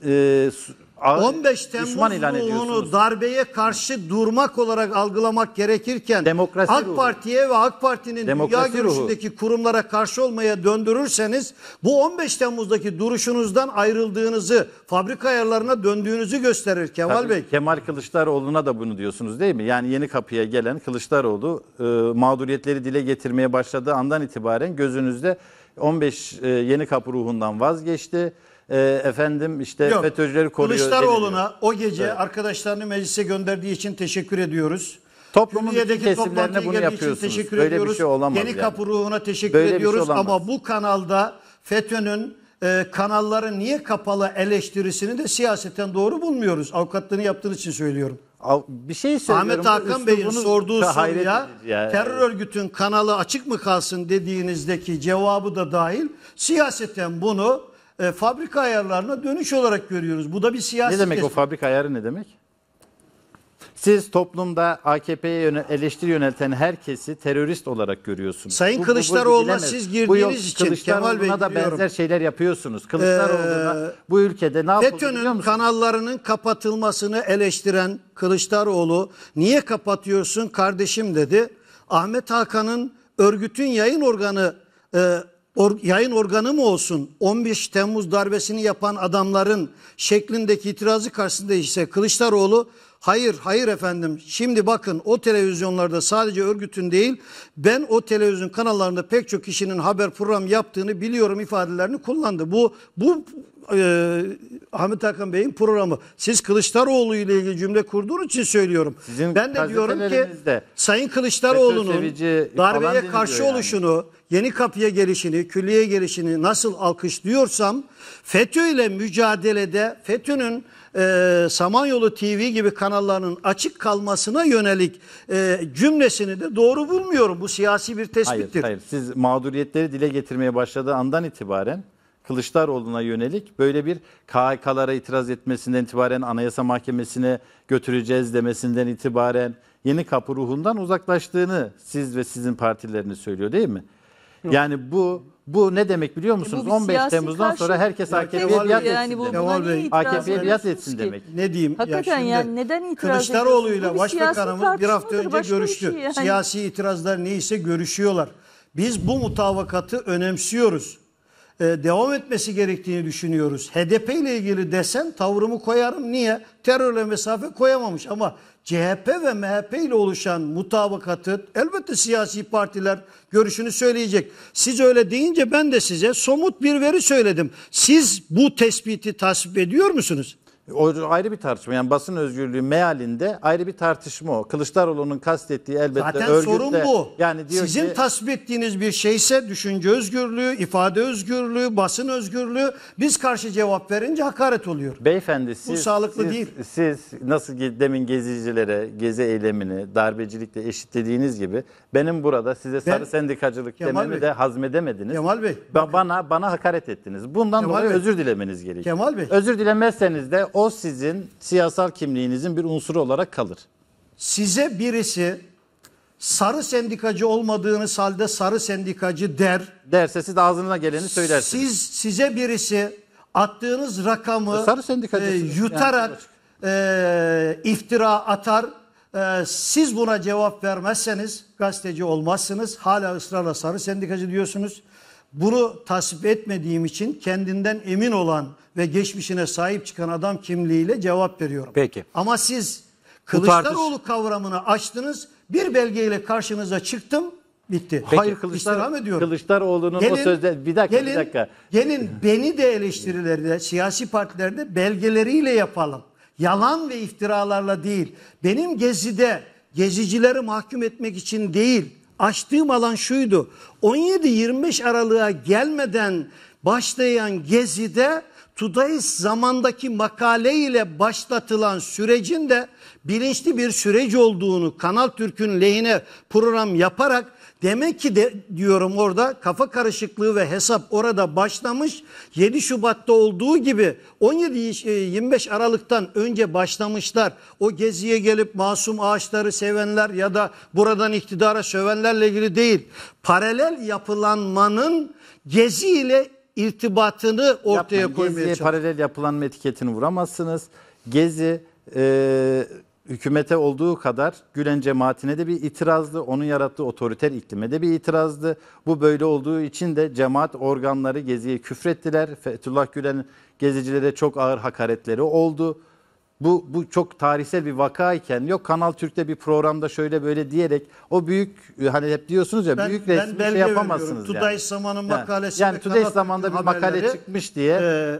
e, 15 Temmuz'u darbeye karşı durmak olarak algılamak gerekirken Demokrasi AK Parti'ye ve AK Parti'nin dünya görüşündeki ruhu. kurumlara karşı olmaya döndürürseniz bu 15 Temmuz'daki duruşunuzdan ayrıldığınızı, fabrika ayarlarına döndüğünüzü gösterir Kemal Tabii, Bey. Kemal Kılıçdaroğlu'na da bunu diyorsunuz değil mi? Yani yeni kapıya gelen Kılıçdaroğlu e, mağduriyetleri dile getirmeye başladığı andan itibaren gözünüzde 15 e, yeni kapı ruhundan vazgeçti e, efendim işte Yok. FETÖ'cüleri koruyor. Kılıçdaroğlu'na o gece evet. arkadaşlarını meclise gönderdiği için teşekkür ediyoruz. Toplumun Hürriyet'teki kesimlerine bunu yapıyorsunuz. Teşekkür Böyle ediyoruz. bir şey olamaz. Yeni yani. kapı ruhuna teşekkür Böyle şey ediyoruz şey ama bu kanalda FETÖ'nün e, kanalları niye kapalı eleştirisini de siyaseten doğru bulmuyoruz. Avukatlığını yaptığın için söylüyorum. Bir şey söylüyorum. Ahmet Hakan Bey'in sorduğu soruya yani. terör örgütün kanalı açık mı kalsın dediğinizdeki cevabı da dahil siyaseten bunu e, fabrika ayarlarına dönüş olarak görüyoruz. Bu da bir siyasi Ne demek tespit. o fabrika ayarı ne demek? Siz toplumda AKP'ye yönel, eleştiri yönelten herkesi terörist olarak görüyorsunuz. Sayın bu, Kılıçdaroğlu'na siz girdiğiniz bu için Kemal Bey da benzer şeyler yapıyorsunuz. Kılıçdaroğlu'na ee, bu ülkede ne yapılıyor FETÖ'nün kanallarının kapatılmasını eleştiren Kılıçdaroğlu niye kapatıyorsun kardeşim dedi. Ahmet Hakan'ın örgütün yayın organı e, or, yayın organı mı olsun 15 Temmuz darbesini yapan adamların şeklindeki itirazı karşısında ise Kılıçdaroğlu hayır hayır efendim şimdi bakın o televizyonlarda sadece örgütün değil ben o televizyon kanallarında pek çok kişinin haber program yaptığını biliyorum ifadelerini kullandı. Bu bu e, Ahmet Hakan Bey'in programı. Siz Kılıçdaroğlu ile ilgili cümle kurduğun için söylüyorum. Sizin ben de diyorum ki Sayın Kılıçdaroğlu'nun darbeye karşı yani. oluşunu, yeni kapıya gelişini, külliye gelişini nasıl alkışlıyorsam FETÖ ile mücadelede FETÖ'nün e, Samanyolu TV gibi kanallarının açık kalmasına yönelik e, cümlesini de doğru bulmuyorum. Bu siyasi bir tespittir. Hayır, hayır. Siz mağduriyetleri dile getirmeye başladığı andan itibaren Kılıçdaroğlu'na yönelik böyle bir KHK'lara itiraz etmesinden itibaren Anayasa Mahkemesi'ne götüreceğiz demesinden itibaren yeni kapı ruhundan uzaklaştığını siz ve sizin partileriniz söylüyor değil mi? Yok. Yani bu bu ne demek biliyor e, musunuz? E 15 Temmuz'dan karşı... sonra herkes AKP'ye biat yani etsin yani demek. AKP'ye biat etsin demek. Ne diyeyim? Hakikaten ya, yani neden itiraz Kılıçdaroğlu'yla başbakanımız bir hafta önce görüştü. şey yani. Siyasi itirazlar neyse görüşüyorlar. Biz bu mutabakatı önemsiyoruz. E, devam etmesi gerektiğini düşünüyoruz. HDP ile ilgili desen tavrımı koyarım. Niye? Terörle mesafe koyamamış ama CHP ve MHP ile oluşan mutabakatı elbette siyasi partiler görüşünü söyleyecek. Siz öyle deyince ben de size somut bir veri söyledim. Siz bu tespiti tasvip ediyor musunuz? O ayrı bir tartışma. Yani basın özgürlüğü mealinde ayrı bir tartışma o. Kılıçdaroğlu'nun kastettiği elbette Zaten örgütle. sorun bu. Yani diyor Sizin ki, tasvip ettiğiniz bir şeyse düşünce özgürlüğü, ifade özgürlüğü, basın özgürlüğü biz karşı cevap verince hakaret oluyor. Beyefendi siz, bu sağlıklı siz, değil. siz nasıl demin gezicilere gezi eylemini darbecilikle eşitlediğiniz gibi benim burada size sarı ben, sendikacılık Kemal dememi Bey, de hazmedemediniz. Kemal Bey. Ba bana bana hakaret ettiniz. Bundan Kemal dolayı Bey, özür dilemeniz gerekiyor. Kemal Bey. Özür dilemezseniz de o sizin siyasal kimliğinizin bir unsuru olarak kalır. Size birisi sarı sendikacı olmadığını halde sarı sendikacı der. Derse siz ağzınıza geleni söylersiniz. Siz size birisi attığınız rakamı e, sarı e, yutarak yani, e, iftira atar ee, siz buna cevap vermezseniz gazeteci olmazsınız. Hala ısrarla sarı sendikacı diyorsunuz. Bunu tasvip etmediğim için kendinden emin olan ve geçmişine sahip çıkan adam kimliğiyle cevap veriyorum. Peki. Ama siz Kılıçdaroğlu kavramını açtınız. Bir belgeyle karşınıza çıktım. Bitti. Peki, Hayır Kılıçdar, istirham ediyorum. Kılıçdaroğlu'nun gelin, o sözde bir dakika gelin, bir dakika. Gelin beni de eleştirilerde siyasi partilerde belgeleriyle yapalım. Yalan ve iftiralarla değil. Benim gezide gezicileri mahkum etmek için değil. Açtığım alan şuydu. 17-25 Aralık'a gelmeden başlayan gezide Tudayız zamandaki makale ile başlatılan sürecin de bilinçli bir süreç olduğunu Kanal Türk'ün lehine program yaparak Demek ki de diyorum orada kafa karışıklığı ve hesap orada başlamış. 7 Şubat'ta olduğu gibi 17 25 e, Aralık'tan önce başlamışlar. O geziye gelip masum ağaçları sevenler ya da buradan iktidara sövenlerle ilgili değil. Paralel yapılanmanın gezi ile irtibatını ortaya Yapmayın, koymaya çalışıyor. paralel yapılanma etiketini vuramazsınız. Gezi e, hükümete olduğu kadar Gülen cemaatine de bir itirazdı. Onun yarattığı otoriter iklime de bir itirazdı. Bu böyle olduğu için de cemaat organları Gezi'ye küfrettiler. Fethullah Gülen gezicilere çok ağır hakaretleri oldu bu, bu çok tarihsel bir vaka iken yok Kanal Türk'te bir programda şöyle böyle diyerek o büyük e, hani hep diyorsunuz ya ben, büyük resmi ben şey yapamazsınız. Yani. Today Zaman'ın makalesi. Yani, yani Today Zaman'da bir makale çıkmış diye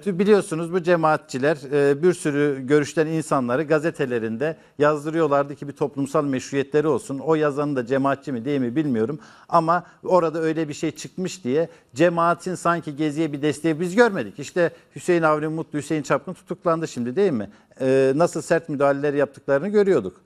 e, biliyorsunuz bu cemaatçiler e, bir sürü görüşten insanları gazetelerinde yazdırıyorlardı ki bir toplumsal meşruiyetleri olsun. O yazanın da cemaatçi mi değil mi bilmiyorum ama orada öyle bir şey çıkmış diye cemaatin sanki Gezi'ye bir desteği biz görmedik. İşte Hüseyin Avni Mutlu, Hüseyin Çapkın tutuklandı şimdi değil mi? E, nasıl sert müdahaleler yaptıklarını görüyorduk.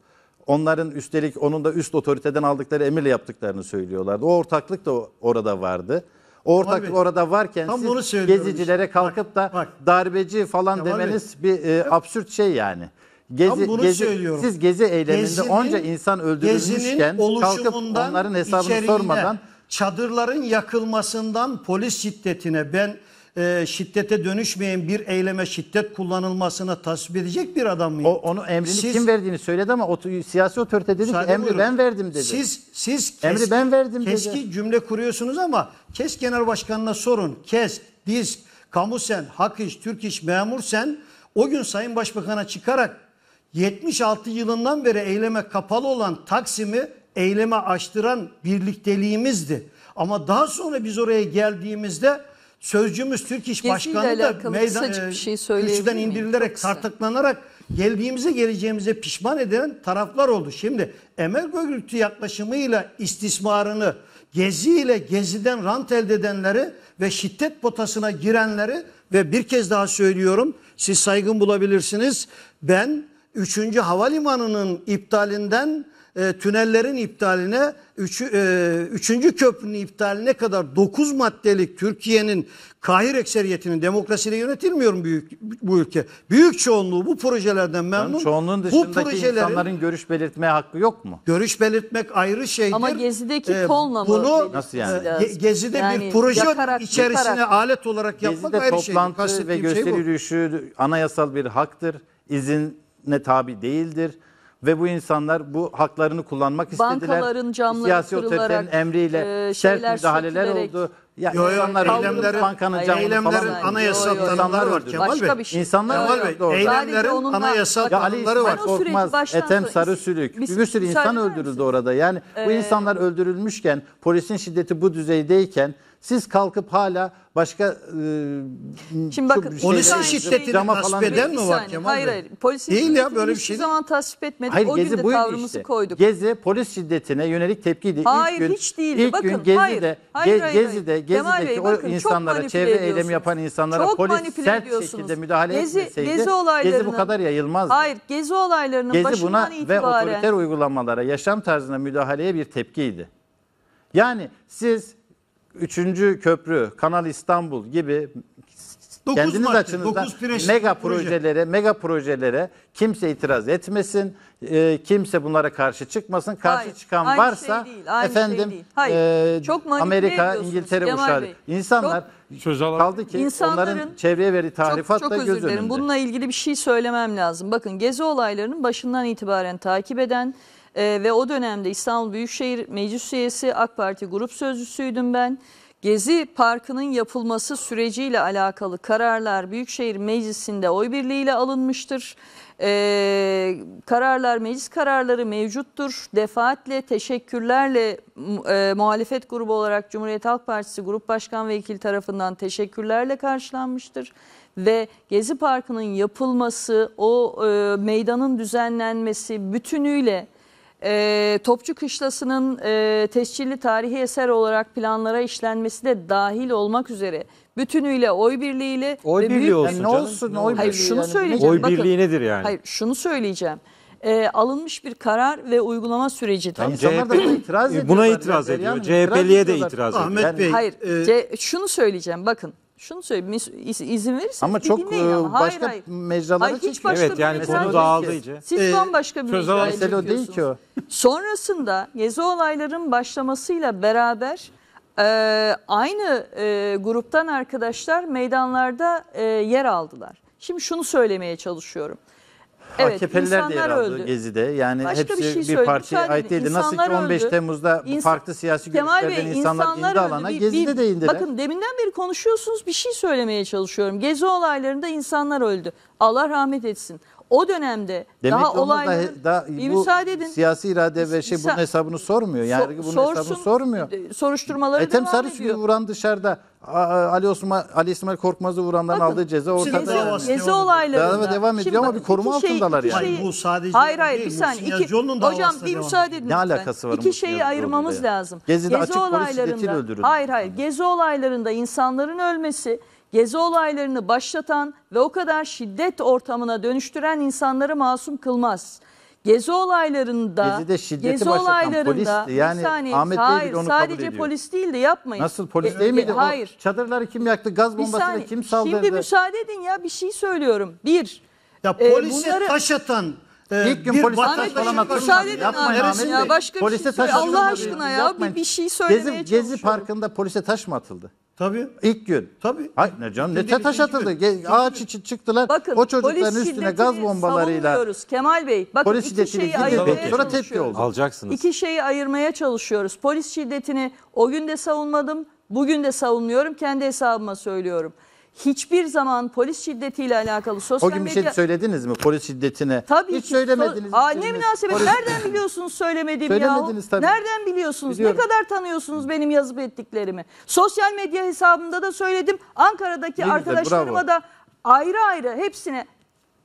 Onların üstelik onun da üst otoriteden aldıkları emirle yaptıklarını söylüyorlardı. O ortaklık da orada vardı. O ortaklık Abi, orada varken tam siz gezicilere kalkıp da Bak, bak. darbeci falan Kemal Bey. demeniz bir e, absürt şey yani. Gezi, Tam bunu gezi, söylüyorum. Siz gezi eyleminde Gezinin- onca insan öldürülmüşken kalkıp onların hesabını sormadan çadırların yakılmasından polis şiddetine ben e, şiddete dönüşmeyen bir eyleme şiddet kullanılmasına tasvip edecek bir adam mıyım? O, onu emrini siz, kim verdiğini söyledi ama o, siyasi otorite dedi ki emri buyurun. ben verdim dedi. Siz siz kes, emri ben verdim keski dedi. cümle kuruyorsunuz ama kes genel başkanına sorun. Kes, disk, sen hak iş, Türk iş, memur sen o gün Sayın Başbakan'a çıkarak 76 yılından beri eyleme kapalı olan Taksim'i eyleme açtıran birlikteliğimizdi. Ama daha sonra biz oraya geldiğimizde sözcümüz Türk İş Başkanı da meydan, kısacık bir e, şey kürsüden miyim? tartıklanarak geldiğimize geleceğimize pişman eden taraflar oldu. Şimdi emel örgütü yaklaşımıyla istismarını, gezi ile geziden rant elde edenleri ve şiddet potasına girenleri ve bir kez daha söylüyorum siz saygın bulabilirsiniz. Ben 3. Havalimanı'nın iptalinden e, tünellerin iptaline, üç, e, üçüncü köprünün iptaline kadar dokuz maddelik Türkiye'nin kahir ekseriyetinin demokrasiyle yönetilmiyor mu büyük, bu ülke? Büyük çoğunluğu bu projelerden memnun. Yani çoğunluğun dışındaki bu projelerin, insanların görüş belirtmeye hakkı yok mu? Görüş belirtmek ayrı şeydir. Ama Gezi'deki ee, kolma bunu, Nasıl yani? E, Gezi'de yani, bir proje yakarak, içerisine yakarak. alet olarak yapmak Gezi'de ayrı şeydir. toplantı ve şey gösteri şey yürüyüşü anayasal bir haktır. İzin ne tabi değildir ve bu insanlar bu haklarını kullanmak istediler. Bankaların camları Siyasi otoritenin emriyle e, sert müdahaleler oldu. Ya yo, yo, eylemlerin, bankanın camını eylemlerin falan. anayasal tanımları var Kemal Başka Bey. Bir şey. İnsanlar var. Bey. Doğru. Eylemlerin anayasal tanımları var. Korkmaz, Ethem Sarı Sülük. Biz, bir sürü insan öldürüldü orada. Yani bu ee, insanlar öldürülmüşken, polisin şiddeti bu düzeydeyken siz kalkıp hala başka e, Şimdi bakın, şeyler- polisin şiddetini tasvip eden mi var saniye. Kemal Hayır Bey? hayır. Polisin Değil ya, böyle bir şey değil. zaman tasvip etmedik. Hayır, o gün Gezi de buydu tavrımızı işte. koyduk. Gezi polis şiddetine yönelik tepkiydi. Hayır, gün, hiç değildi. İlk Bakın, gün Gezi'de, hayır, Ge- hayır, Gezi'deki o bakın, insanlara, çevre ediyorsunuz. eylemi yapan insanlara Çok polis manipüle sert şekilde müdahale Gezi- etmeseydi Gezi Gezi bu olaylarının- kadar yayılmazdı. Hayır gezi olaylarının Gezi başından buna ve otoriter uygulamalara, yaşam tarzına müdahaleye bir tepkiydi. Yani siz Üçüncü köprü, Kanal İstanbul gibi dokuz kendiniz madde, açınızdan mega proje. projelere, mega projelere kimse itiraz etmesin, e, kimse bunlara karşı çıkmasın. Karşı Hayır, çıkan aynı varsa şey değil, aynı şey efendim şey değil. e, çok Amerika, İngiltere Cemal insanlar Bey, İnsanlar kaldı ki onların çevreye verdiği tahrifatla çok, çok göz önünde. Bununla ilgili bir şey söylemem lazım. Bakın gezi olaylarının başından itibaren takip eden e, ve o dönemde İstanbul Büyükşehir Meclis Üyesi AK Parti grup sözcüsüydüm ben. Gezi Parkı'nın yapılması süreciyle alakalı kararlar Büyükşehir Meclisi'nde oy birliğiyle alınmıştır. Ee, kararlar, meclis kararları mevcuttur. Defaatle, teşekkürlerle e, muhalefet grubu olarak Cumhuriyet Halk Partisi Grup Başkan Vekili tarafından teşekkürlerle karşılanmıştır. Ve Gezi Parkı'nın yapılması, o e, meydanın düzenlenmesi bütünüyle e, Topçu Kışlası'nın e, tescilli tarihi eser olarak planlara işlenmesi de dahil olmak üzere bütünüyle oy birliğiyle Oy ve birliği büyük- olsun Yani ne canım. olsun oy Hayır birliği şunu yani. söyleyeceğim. Oy bakın. nedir yani? Hayır şunu söyleyeceğim. E, alınmış bir karar ve uygulama süreci Tamam, CHP itiraz buna itiraz ediyor. Hanım, CHP'liye de itiraz ediyor. Ahmet Bey, Hayır. e, şunu söyleyeceğim bakın şunu söyleyeyim izin verirsen ama çok e, Hayır, başka hayır. mecralara hayır, hiç başka evet, yani konu dağıldı iyice. Siz ee, bambaşka bir mecraya çekiyorsunuz. değil ki o. Sonrasında gezi olaylarının başlamasıyla beraber e, aynı e, gruptan arkadaşlar meydanlarda e, yer aldılar. Şimdi şunu söylemeye çalışıyorum. Evet, AKP'liler de yer aldı öldü. Gezi'de. Yani Başka hepsi bir, şey söyleyeyim. bir parti ait değildi. Nasıl ki 15 öldü. Temmuz'da İns- farklı siyasi Kemal görüşlerden Bey, insanlar insanlar indi öldü. alana Bir- Gezi'de bir- de indiler. Bakın deminden beri konuşuyorsunuz bir şey söylemeye çalışıyorum. Gezi olaylarında insanlar öldü. Allah rahmet etsin o dönemde Demek daha olayların da, da, bir bu müsaade edin. Siyasi irade ve şey bunun hesabını sormuyor. Yani so, bunun sorsun, hesabını sormuyor. E, soruşturmaları Ethem devam Sarıçgül'ü ediyor. vuran dışarıda Ali Osman Ali İsmail Korkmaz'ı vuranların Bakın, aldığı ceza ortada. Gezi, gezi olaylarında. Devam, devam ediyor Şimdi ama bir koruma şey, altındalar yani. Şey, bu sadece hayır hayır değil, bir saniye. İki, hocam bir müsaade edin. Ne alakası var? İki şeyi ayırmamız lazım. Gezi'de gezi açık polis Hayır hayır. Gezi olaylarında insanların ölmesi gezi olaylarını başlatan ve o kadar şiddet ortamına dönüştüren insanları masum kılmaz. Gezi olaylarında Gezide şiddeti gezi başlatan olaylarında polisti. Yani saniye, Ahmet Bey bile hayır, onu kabul sadece ediyor. polis değildi. yapmayın. Nasıl polis E, değil e, miydi? O Hayır. çadırları kim yaktı? Gaz Bir kim saldırdı? Şimdi müsaade edin ya bir şey söylüyorum. Bir. Ya e, polise bunları- taş atan e, İlk gün bir polise taş vatandaşın müsaade edin Yapmayın abi. Ahmet Ya Bey. başka bir şey taş Allah aşkına ya bir, Yapmayın. bir şey söylemeye Gezi, Gezi Parkı'nda polise taş mı atıldı? Tabii. İlk gün. Tabii. Hayır ne canım ne taş atıldı. Ağaç için çıktılar. Bakın, o çocukların polis üstüne gaz şiddetini bombalarıyla. savunmuyoruz Kemal Bey. Bakın Polis iki şeyi ayırmaya Sonra tepki çalışıyoruz. oldu. Alacaksınız. İki şeyi ayırmaya çalışıyoruz. Polis şiddetini o gün de savunmadım, bugün de savunmuyorum. Kendi hesabıma söylüyorum hiçbir zaman polis şiddetiyle alakalı sosyal O gün bir şey medya... şey söylediniz mi polis şiddetine? Tabii Hiç ki. söylemediniz. So... Aa, ne münasebet polis... nereden biliyorsunuz söylemediğimi Söylemediniz tabii. Nereden biliyorsunuz? Biliyorum. Ne kadar tanıyorsunuz benim yazıp ettiklerimi? Sosyal medya hesabımda da söyledim. Ankara'daki Değil arkadaşlarıma de, da ayrı ayrı hepsine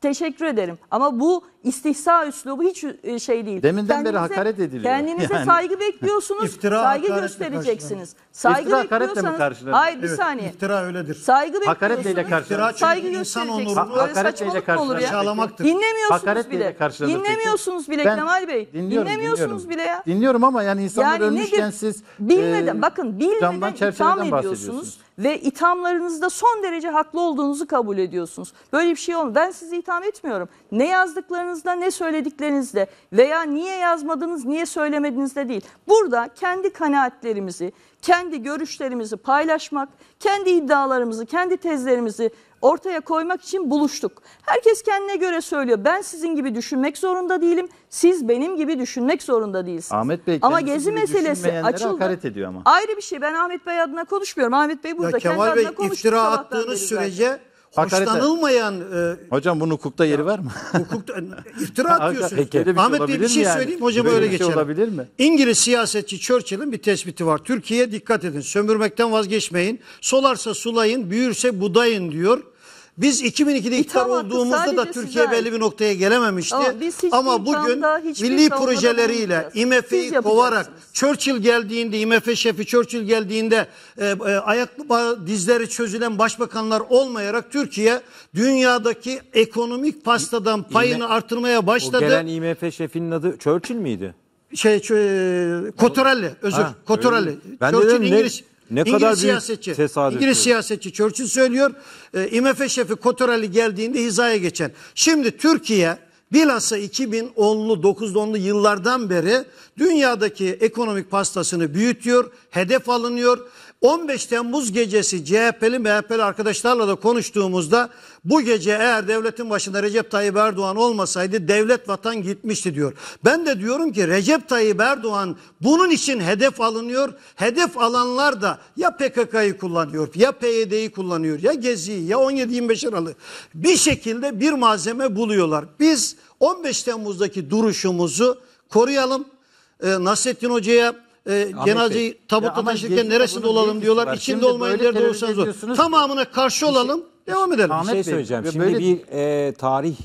teşekkür ederim. Ama bu istihsa üslubu hiç e, şey değil. Deminden kendinize, beri hakaret ediliyor. Kendinize yani. saygı bekliyorsunuz. İftira, saygı göstereceksiniz. Karşılar. Saygı İftira hakaretle mi karşılar? Hayır bir evet, saniye. İftira öyledir. Saygı Hakaretleyle karşılar. Saygı göstereceksiniz. Ha, olur karşılar. Çağlamaktır. Dinlemiyorsunuz hakaretleyle bile. Karşıladır dinlemiyorsunuz bile ben Kemal Bey. Dinliyorum, dinlemiyorsunuz dinliyorum. bile ya. Dinliyorum ama yani insanlar yani ölmüşken nedir? siz bilmeden, e, bakın bilmeden itham ediyorsunuz ve ithamlarınızda son derece haklı olduğunuzu kabul ediyorsunuz. Böyle bir şey olmuyor. Ben sizi itham etmiyorum. Ne yazdıklarını yazmanızla ne söylediklerinizle veya niye yazmadınız niye söylemedinizle değil. Burada kendi kanaatlerimizi, kendi görüşlerimizi paylaşmak, kendi iddialarımızı, kendi tezlerimizi ortaya koymak için buluştuk. Herkes kendine göre söylüyor. Ben sizin gibi düşünmek zorunda değilim. Siz benim gibi düşünmek zorunda değilsiniz. Ahmet Bey ama gezi meselesi açıldı. Hakaret ediyor ama. Ayrı bir şey. Ben Ahmet Bey adına konuşmuyorum. Ahmet Bey burada ya kendi Kemal adına Bey iftira attığınız sürece Hakarete... Hoşlanılmayan... E, Hocam bunun hukukta yeri ya, var mı? hukukta e, iftira atıyorsunuz. Peki, şey Ahmet Bey bir şey yani? söyleyeyim hocam öyle şey geçelim. olabilir mi? İngiliz siyasetçi Churchill'in bir tespiti var. Türkiye'ye dikkat edin. Sömürmekten vazgeçmeyin. Solarsa sulayın, büyürse budayın diyor. Biz 2002'de e, iktidar olduğumuzda da Türkiye sizden. belli bir noktaya gelememişti. Ama, Ama bugün milli projeleriyle IMF'yi kovarak Churchill geldiğinde IMF şefi Churchill geldiğinde e, e, ayak dizleri çözülen başbakanlar olmayarak Türkiye dünyadaki ekonomik pastadan payını İme, artırmaya başladı. O gelen IMF şefinin adı Churchill miydi? şey e, Kotorelli özür ha, Kotorelli. Churchill dedim, İngiliz ne İngiliz kadar siyasetçi, tesadüf. İngiliz diyor. siyasetçi Churchill söylüyor. E, IMF şefi Kotorali geldiğinde hizaya geçen. Şimdi Türkiye bilhassa 2010'lu 9'lu yıllardan beri dünyadaki ekonomik pastasını büyütüyor, hedef alınıyor. 15 Temmuz gecesi CHP'li MHP'li arkadaşlarla da konuştuğumuzda bu gece eğer devletin başında Recep Tayyip Erdoğan olmasaydı devlet vatan gitmişti diyor. Ben de diyorum ki Recep Tayyip Erdoğan bunun için hedef alınıyor. Hedef alanlar da ya PKK'yı kullanıyor ya PYD'yi kullanıyor ya Gezi'yi ya 17-25 Aralık. Bir şekilde bir malzeme buluyorlar. Biz 15 Temmuz'daki duruşumuzu koruyalım. Ee, Nasrettin Hoca'ya e, Ahmet cenazeyi Bey. tabutta taşırken neresinde olalım diyorlar. var. İçinde olmayan yerde terörize olsanız olur. Tamamına karşı şey- olalım. Devam edelim. Ahmet şey söyleyeceğim. Şimdi böyle- bir e, tarih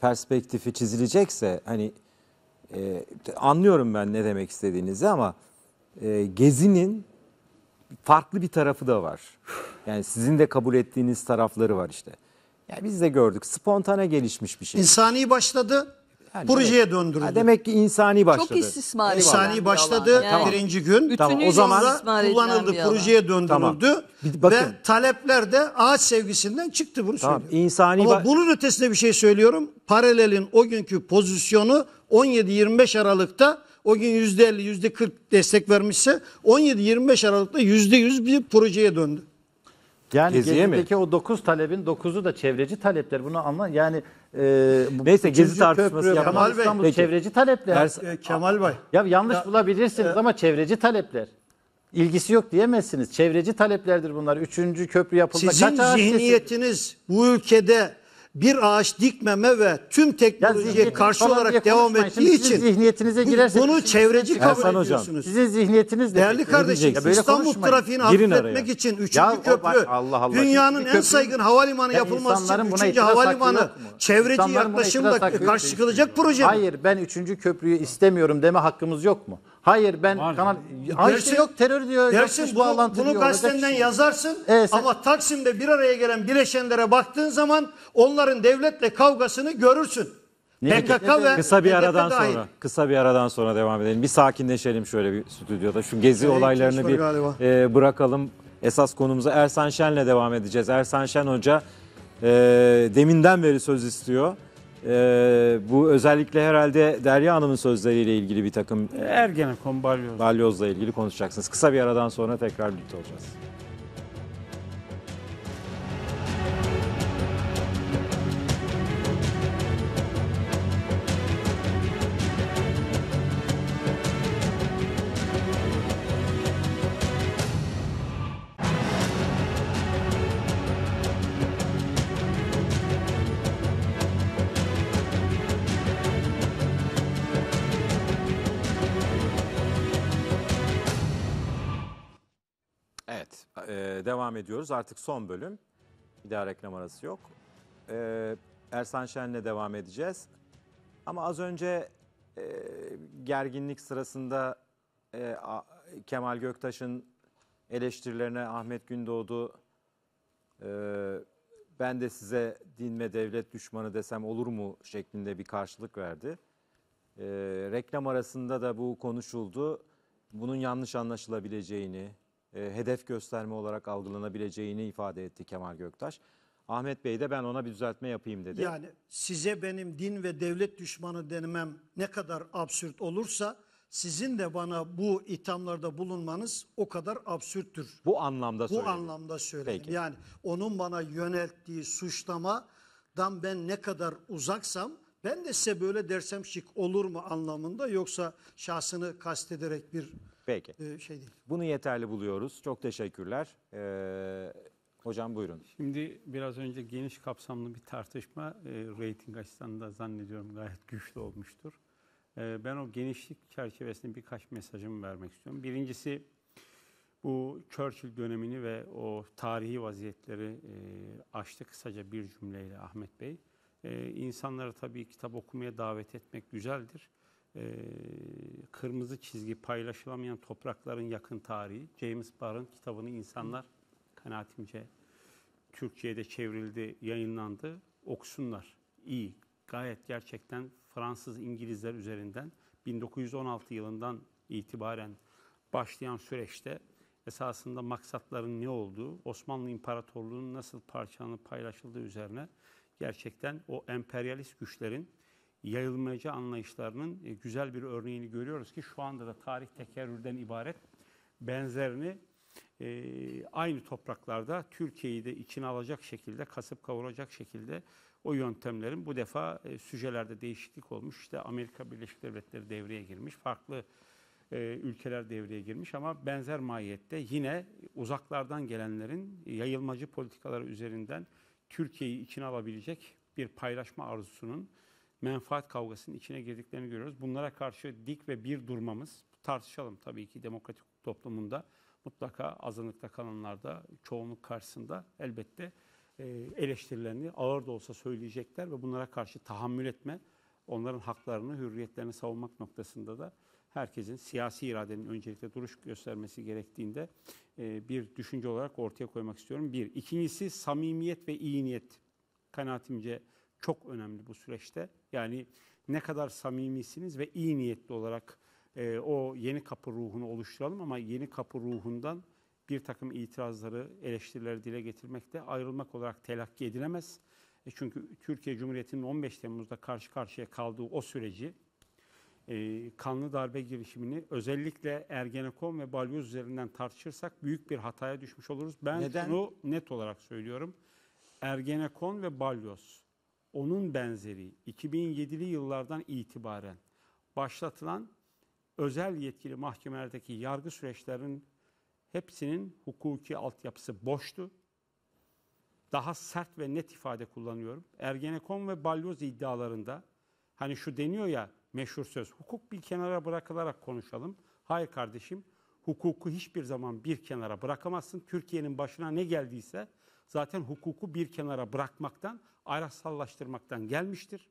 perspektifi çizilecekse hani e, anlıyorum ben ne demek istediğinizi ama e, gezinin farklı bir tarafı da var. Yani sizin de kabul ettiğiniz tarafları var işte. Yani biz de gördük. Spontane gelişmiş bir şey. İnsani başladı. Yani projeye döndürüldü. demek ki insani başladı. Çok istismar İnsani başladı yani. birinci gün. Tamam. O zaman kullanıldı, projeye döndürüldü tamam. Bir, bakın. ve talepler de ağaç sevgisinden çıktı bunu tamam. söylüyorum. İnsani Ama bunun ötesinde bir şey söylüyorum. Paralel'in o günkü pozisyonu 17-25 Aralık'ta o gün %50, %40 destek vermişse 17-25 Aralık'ta %100 bir projeye döndü. Yani Geziye mi? o 9 talebin 9'u da çevreci talepler. Bunu anla yani e, Neyse gezi tartışması köprü, yapan Bey. İstanbul çevreci talepler. Ters, e, ee, Kemal Bey. Ya yanlış ya, bulabilirsiniz e, ama çevreci talepler. İlgisi yok diyemezsiniz. Çevreci taleplerdir bunlar. Üçüncü köprü yapıldı. Sizin Kaç zihniyetiniz bu ülkede bir ağaç dikmeme ve tüm teknolojiye karşı olarak devam ettiği için zihniyetinize girersek bunu çevreci kabul Hasan ediyorsunuz. Hocam. Sizin zihniyetiniz de değerli kardeşim ya böyle İstanbul trafiğini hafifletmek için 3. köprü Allah Allah. dünyanın en saygın havalimanı ya yapılması için 3. havalimanı çevreci yaklaşımla karşı çıkılacak proje. Hayır ben 3. köprüyü istemiyorum deme hakkımız yok mu? Hayır ben Var. kanal Ay işte yok terör diyor. Dersin yok, bunu, bağlantı bunu diyor, olacak yazarsın Evet, sen- ama Taksim'de bir araya gelen bileşenlere baktığın zaman onların devletle kavgasını görürsün. Niye? PKK ve Kısa bir aradan dahil. sonra, kısa bir aradan sonra devam edelim. Bir sakinleşelim şöyle bir stüdyoda. Şu gezi İyi olaylarını bir e, bırakalım. Esas konumuza Ersan Şen'le devam edeceğiz. Ersan Şen Hoca e, deminden beri söz istiyor. Ee, bu özellikle herhalde Derya Hanım'ın sözleriyle ilgili bir takım Ergenekon balyoz. balyozla ilgili konuşacaksınız. Kısa bir aradan sonra tekrar birlikte olacağız. devam ediyoruz. Artık son bölüm. Bir daha reklam arası yok. Ee, Ersan Şen'le devam edeceğiz. Ama az önce e, gerginlik sırasında e, a, Kemal Göktaş'ın eleştirilerine Ahmet Gündoğdu e, ben de size dinme devlet düşmanı desem olur mu şeklinde bir karşılık verdi. E, reklam arasında da bu konuşuldu. Bunun yanlış anlaşılabileceğini, e, hedef gösterme olarak algılanabileceğini ifade etti Kemal Göktaş. Ahmet Bey de ben ona bir düzeltme yapayım dedi. Yani size benim din ve devlet düşmanı denemem ne kadar absürt olursa sizin de bana bu ithamlarda bulunmanız o kadar absürttür. Bu anlamda söyledim. Bu anlamda söyledim. Peki. Yani onun bana yönelttiği suçlamadan ben ne kadar uzaksam ben de size böyle dersem şık olur mu anlamında yoksa şahsını kastederek bir Peki. Ee, şey değil. Bunu yeterli buluyoruz. Çok teşekkürler. Ee, hocam buyurun. Şimdi biraz önce geniş kapsamlı bir tartışma e, reyting açısından da zannediyorum gayet güçlü olmuştur. E, ben o genişlik çerçevesinde birkaç mesajımı vermek istiyorum. Birincisi bu Churchill dönemini ve o tarihi vaziyetleri e, açtı kısaca bir cümleyle Ahmet Bey. E, insanları tabii kitap okumaya davet etmek güzeldir. Ee, kırmızı Çizgi Paylaşılamayan Toprakların Yakın Tarihi James Barr'ın kitabını insanlar kanaatimce Türkçe'ye de çevrildi, yayınlandı. Okusunlar. İyi. Gayet gerçekten Fransız İngilizler üzerinden 1916 yılından itibaren başlayan süreçte esasında maksatların ne olduğu, Osmanlı İmparatorluğu'nun nasıl parçalanıp paylaşıldığı üzerine gerçekten o emperyalist güçlerin yayılmacı anlayışlarının e, güzel bir örneğini görüyoruz ki şu anda da tarih tekerrürden ibaret benzerini e, aynı topraklarda Türkiye'yi de içine alacak şekilde, kasıp kavuracak şekilde o yöntemlerin bu defa e, sücelerde değişiklik olmuş. İşte Amerika Birleşik Devletleri devreye girmiş, farklı e, ülkeler devreye girmiş ama benzer mahiyette yine uzaklardan gelenlerin yayılmacı politikaları üzerinden Türkiye'yi içine alabilecek bir paylaşma arzusunun menfaat kavgasının içine girdiklerini görüyoruz. Bunlara karşı dik ve bir durmamız tartışalım tabii ki demokratik toplumunda mutlaka azınlıkta kalanlarda çoğunluk karşısında elbette e, eleştirilerini ağır da olsa söyleyecekler ve bunlara karşı tahammül etme, onların haklarını, hürriyetlerini savunmak noktasında da herkesin siyasi iradenin öncelikle duruş göstermesi gerektiğinde e, bir düşünce olarak ortaya koymak istiyorum. Bir. ikincisi samimiyet ve iyi niyet kanaatimce çok önemli bu süreçte. Yani ne kadar samimisiniz ve iyi niyetli olarak e, o yeni kapı ruhunu oluşturalım ama yeni kapı ruhundan bir takım itirazları, eleştirileri dile getirmekte ayrılmak olarak telakki edilemez. E çünkü Türkiye Cumhuriyeti'nin 15 Temmuz'da karşı karşıya kaldığı o süreci, e, kanlı darbe girişimini özellikle Ergenekon ve Balyoz üzerinden tartışırsak büyük bir hataya düşmüş oluruz. Ben Neden? şunu net olarak söylüyorum. Ergenekon ve Balyoz onun benzeri 2007'li yıllardan itibaren başlatılan özel yetkili mahkemelerdeki yargı süreçlerinin hepsinin hukuki altyapısı boştu. Daha sert ve net ifade kullanıyorum. Ergenekon ve balyoz iddialarında hani şu deniyor ya meşhur söz hukuk bir kenara bırakılarak konuşalım. Hayır kardeşim hukuku hiçbir zaman bir kenara bırakamazsın. Türkiye'nin başına ne geldiyse zaten hukuku bir kenara bırakmaktan, arasallaştırmaktan gelmiştir.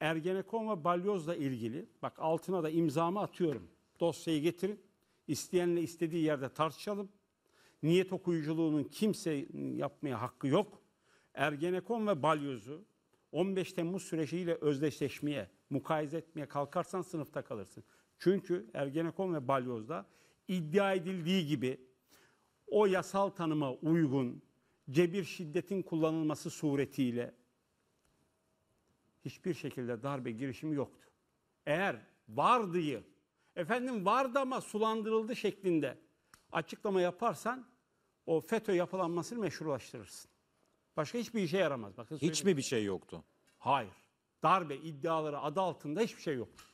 Ergenekon ve balyozla ilgili, bak altına da imzamı atıyorum. Dosyayı getirin, isteyenle istediği yerde tartışalım. Niyet okuyuculuğunun kimse yapmaya hakkı yok. Ergenekon ve balyozu 15 Temmuz süreciyle özdeşleşmeye, mukayese etmeye kalkarsan sınıfta kalırsın. Çünkü Ergenekon ve balyozda iddia edildiği gibi o yasal tanıma uygun cebir şiddetin kullanılması suretiyle hiçbir şekilde darbe girişimi yoktu. Eğer vardıyı, efendim vardı ama sulandırıldı şeklinde açıklama yaparsan o FETÖ yapılanmasını meşrulaştırırsın. Başka hiçbir işe yaramaz. Bakın Hiç mi bir şey yoktu. Hayır. Darbe iddiaları adı altında hiçbir şey yoktu.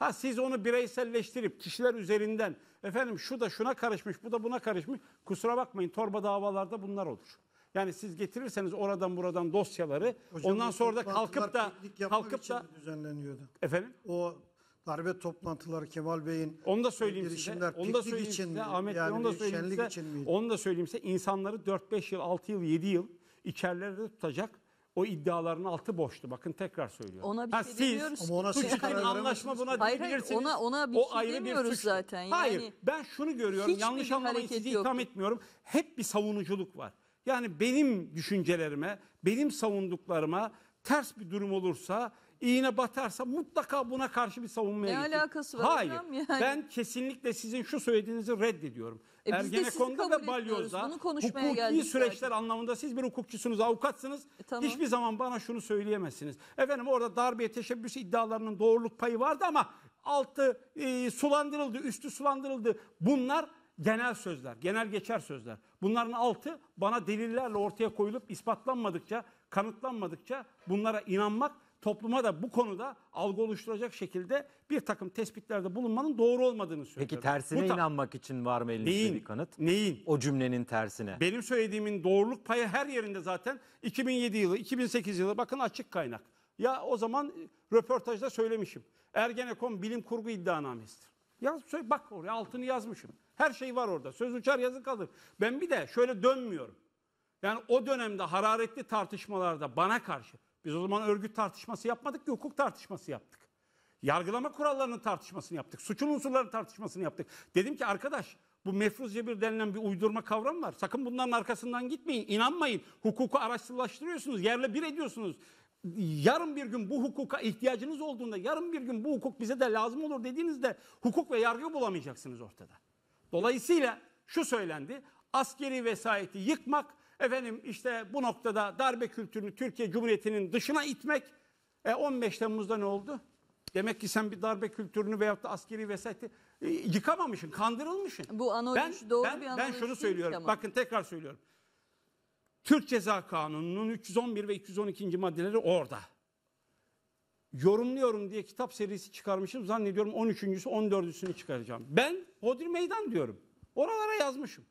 Ha siz onu bireyselleştirip kişiler üzerinden efendim şu da şuna karışmış, bu da buna karışmış. Kusura bakmayın torba davalarda bunlar olur. Yani siz getirirseniz oradan buradan dosyaları Hocam, ondan sonra da kalkıp da kalkıp da düzenleniyordu. Efendim? O darbe toplantıları Kemal Bey'in onu da söyleyeyim size. Onu da söyleyeyim için size. Ahmet yani onu da söyleyeyim size. Onu da söyleyeyim size. İnsanları 4-5 yıl, 6 yıl, 7 yıl içerilerde tutacak o iddiaların altı boştu. Bakın tekrar söylüyorum. Ona bir ha, şey siz, demiyoruz. Ama ona suç anlaşma buna hayır, hayır, ona, ona bir o şey ayrı demiyoruz bir suç. zaten. Yani hayır ben şunu görüyorum yanlış anlamayın sizi yok. itham etmiyorum. Hep bir savunuculuk var. Yani benim düşüncelerime, benim savunduklarıma ters bir durum olursa iğne batarsa mutlaka buna karşı bir savunmaya Ne geçir. alakası var? Hayır. Yani? Ben kesinlikle sizin şu söylediğinizi reddediyorum. E biz de Ergenekon'da da etmiyoruz. hukuki süreçler zaten. anlamında siz bir hukukçusunuz, avukatsınız. E, tamam. Hiçbir zaman bana şunu söyleyemezsiniz. Efendim orada darbeye teşebbüs iddialarının doğruluk payı vardı ama altı e, sulandırıldı, üstü sulandırıldı. Bunlar genel sözler, genel geçer sözler. Bunların altı bana delillerle ortaya koyulup ispatlanmadıkça, kanıtlanmadıkça bunlara inanmak topluma da bu konuda algı oluşturacak şekilde bir takım tespitlerde bulunmanın doğru olmadığını söylüyorum. Peki tersine bu inanmak için var mı elinizde neyin, bir kanıt? Neyin? O cümlenin tersine. Benim söylediğimin doğruluk payı her yerinde zaten 2007 yılı, 2008 yılı bakın açık kaynak. Ya o zaman röportajda söylemişim. Ergenekon bilim kurgu iddianamesidir. Yaz, söyle, bak oraya altını yazmışım. Her şey var orada. Söz uçar yazı kalır. Ben bir de şöyle dönmüyorum. Yani o dönemde hararetli tartışmalarda bana karşı biz o zaman örgüt tartışması yapmadık ki hukuk tartışması yaptık. Yargılama kurallarının tartışmasını yaptık. Suçun unsurlarının tartışmasını yaptık. Dedim ki arkadaş bu mefruz cebir denilen bir uydurma kavram var. Sakın bunların arkasından gitmeyin. İnanmayın. Hukuku araçsallaştırıyorsunuz. Yerle bir ediyorsunuz. Yarın bir gün bu hukuka ihtiyacınız olduğunda, yarın bir gün bu hukuk bize de lazım olur dediğinizde hukuk ve yargı bulamayacaksınız ortada. Dolayısıyla şu söylendi. Askeri vesayeti yıkmak Efendim işte bu noktada darbe kültürünü Türkiye Cumhuriyeti'nin dışına itmek. E 15 Temmuz'da ne oldu? Demek ki sen bir darbe kültürünü veyahut da askeri vesayeti e, yıkamamışsın, kandırılmışsın. Bu analoji ben, doğru ben, bir analoji Ben şunu söylüyorum, ama. bakın tekrar söylüyorum. Türk Ceza Kanunu'nun 311 ve 212. maddeleri orada. Yorumluyorum diye kitap serisi çıkarmışım. Zannediyorum 13.sü 14.sünü çıkaracağım. Ben Hodri Meydan diyorum. Oralara yazmışım.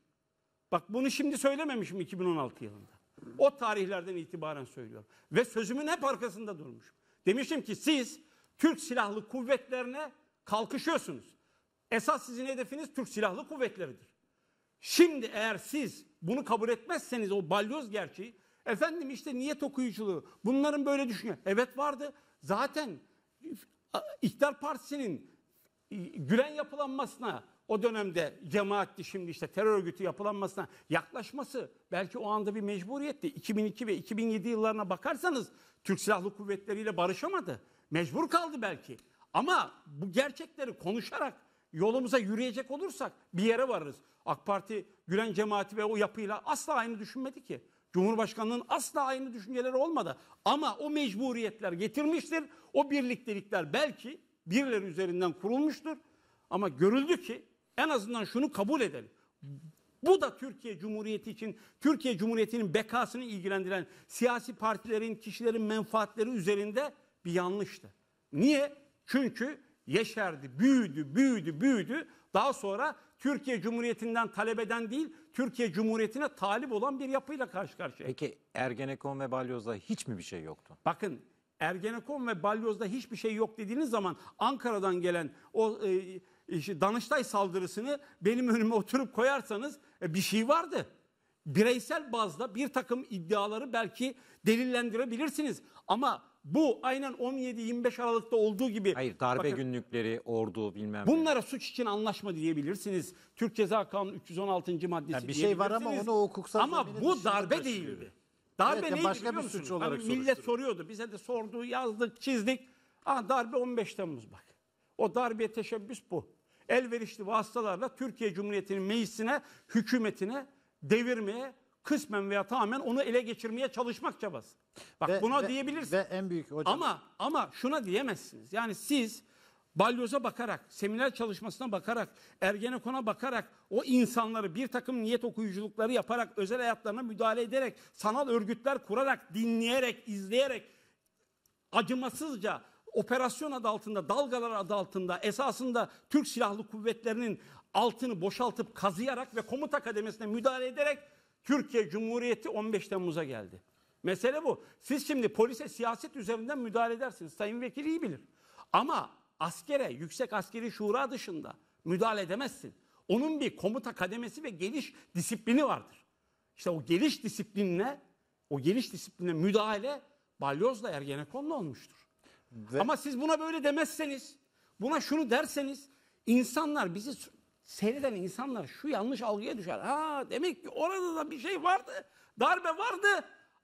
Bak bunu şimdi söylememişim 2016 yılında. O tarihlerden itibaren söylüyorum. Ve sözümün hep arkasında durmuşum. Demişim ki siz Türk Silahlı Kuvvetlerine kalkışıyorsunuz. Esas sizin hedefiniz Türk Silahlı Kuvvetleridir. Şimdi eğer siz bunu kabul etmezseniz o balyoz gerçeği, efendim işte niyet okuyuculuğu, bunların böyle düşünüyor. Evet vardı. Zaten İktidar Partisi'nin Gülen yapılanmasına o dönemde cemaatti şimdi işte terör örgütü yapılanmasına yaklaşması belki o anda bir mecburiyetti. 2002 ve 2007 yıllarına bakarsanız Türk Silahlı Kuvvetleri ile barışamadı. Mecbur kaldı belki. Ama bu gerçekleri konuşarak yolumuza yürüyecek olursak bir yere varırız. AK Parti Gülen cemaati ve o yapıyla asla aynı düşünmedi ki. Cumhurbaşkanının asla aynı düşünceleri olmadı. Ama o mecburiyetler getirmiştir. O birliktelikler belki birileri üzerinden kurulmuştur. Ama görüldü ki en azından şunu kabul edelim. Bu da Türkiye Cumhuriyeti için, Türkiye Cumhuriyeti'nin bekasını ilgilendiren siyasi partilerin, kişilerin menfaatleri üzerinde bir yanlıştı. Niye? Çünkü yeşerdi, büyüdü, büyüdü, büyüdü. Daha sonra Türkiye Cumhuriyeti'nden talep eden değil, Türkiye Cumhuriyeti'ne talip olan bir yapıyla karşı karşıya. Peki Ergenekon ve Balyoz'da hiç mi bir şey yoktu? Bakın Ergenekon ve Balyoz'da hiçbir şey yok dediğiniz zaman Ankara'dan gelen o... E, işte Danıştay saldırısını benim önüme oturup koyarsanız e, bir şey vardı. Bireysel bazda bir takım iddiaları belki delillendirebilirsiniz. Ama bu aynen 17-25 Aralık'ta olduğu gibi. Hayır darbe bakın, günlükleri, ordu bilmem Bunlara suç için anlaşma diyebilirsiniz. Türk Ceza Kanunu 316. maddesi yani bir şey var ama onu hukuksal Ama bu darbe değildi. Darbe evet, neydi başka bir Suç olarak hani millet soruyordu. Bize de sordu, yazdık, çizdik. Ah darbe 15 Temmuz bak. O darbe teşebbüs bu elverişli vasıtalarla Türkiye Cumhuriyeti'nin meclisine, hükümetine devirmeye kısmen veya tamamen onu ele geçirmeye çalışmak çabası. Bak ve, buna ve, diyebilirsin. Ve en büyük hocam. Ama ama şuna diyemezsiniz. Yani siz balyoza bakarak, seminer çalışmasına bakarak, ergenekona bakarak, o insanları bir takım niyet okuyuculukları yaparak, özel hayatlarına müdahale ederek, sanal örgütler kurarak, dinleyerek, izleyerek, acımasızca operasyon adı altında, dalgalar adı altında esasında Türk Silahlı Kuvvetleri'nin altını boşaltıp kazıyarak ve komuta kademesine müdahale ederek Türkiye Cumhuriyeti 15 Temmuz'a geldi. Mesele bu. Siz şimdi polise siyaset üzerinden müdahale edersiniz. Sayın Vekil iyi bilir. Ama askere, yüksek askeri şura dışında müdahale edemezsin. Onun bir komuta kademesi ve geliş disiplini vardır. İşte o geliş disiplinle, o geliş disiplinle müdahale balyozla Ergenekon'la olmuştur. Ve... Ama siz buna böyle demezseniz, buna şunu derseniz insanlar bizi seyreden insanlar şu yanlış algıya düşer. Ha demek ki orada da bir şey vardı. Darbe vardı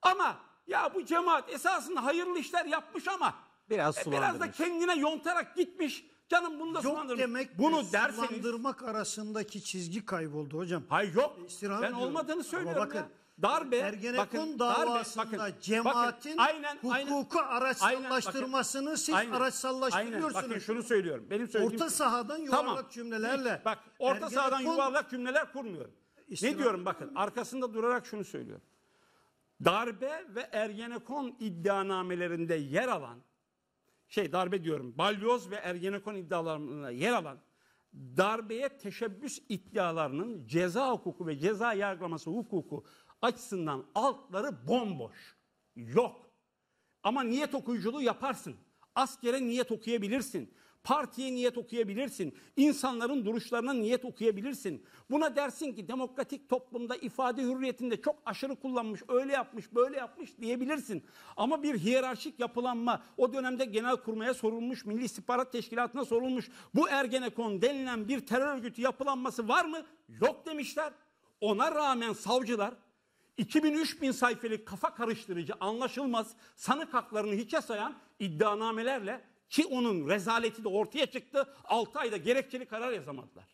ama ya bu cemaat esasında hayırlı işler yapmış ama biraz sulandırmış. E, biraz da kendine yontarak gitmiş. Canım bunu da Yok demek bunu derseniz sulandırmak arasındaki çizgi kayboldu hocam. Hayır yok. İstirham ben ediyorum. olmadığını söylüyorum ama bakın, ya. Darbe Ergenekon davasında cemaatin aynen, hukuku aynen, araçsallaştırmasını aynen, siz aynen, araçsallaştırıyorsunuz. Aynen, bakın şunu söylüyorum. Benim söylediğim orta şey. sahadan yuvarlak tamam. cümlelerle. Bak orta Ergenekon, sahadan yuvarlak cümleler kurmuyorum. ne diyorum bakın arkasında durarak şunu söylüyorum. Darbe ve Ergenekon iddianamelerinde yer alan şey darbe diyorum. Balyoz ve Ergenekon iddialarında yer alan darbeye teşebbüs iddialarının ceza hukuku ve ceza yargılaması hukuku açısından altları bomboş. Yok. Ama niyet okuyuculuğu yaparsın. Askere niyet okuyabilirsin. Partiye niyet okuyabilirsin. İnsanların duruşlarına niyet okuyabilirsin. Buna dersin ki demokratik toplumda ifade hürriyetinde çok aşırı kullanmış, öyle yapmış, böyle yapmış diyebilirsin. Ama bir hiyerarşik yapılanma o dönemde genel kurmaya sorulmuş, Milli İstihbarat Teşkilatı'na sorulmuş. Bu Ergenekon denilen bir terör örgütü yapılanması var mı? Yok demişler. Ona rağmen savcılar 2000-3000 sayfalık kafa karıştırıcı, anlaşılmaz, sanık haklarını hiçe sayan iddianamelerle ki onun rezaleti de ortaya çıktı. 6 ayda gerekçeli karar yazamadılar.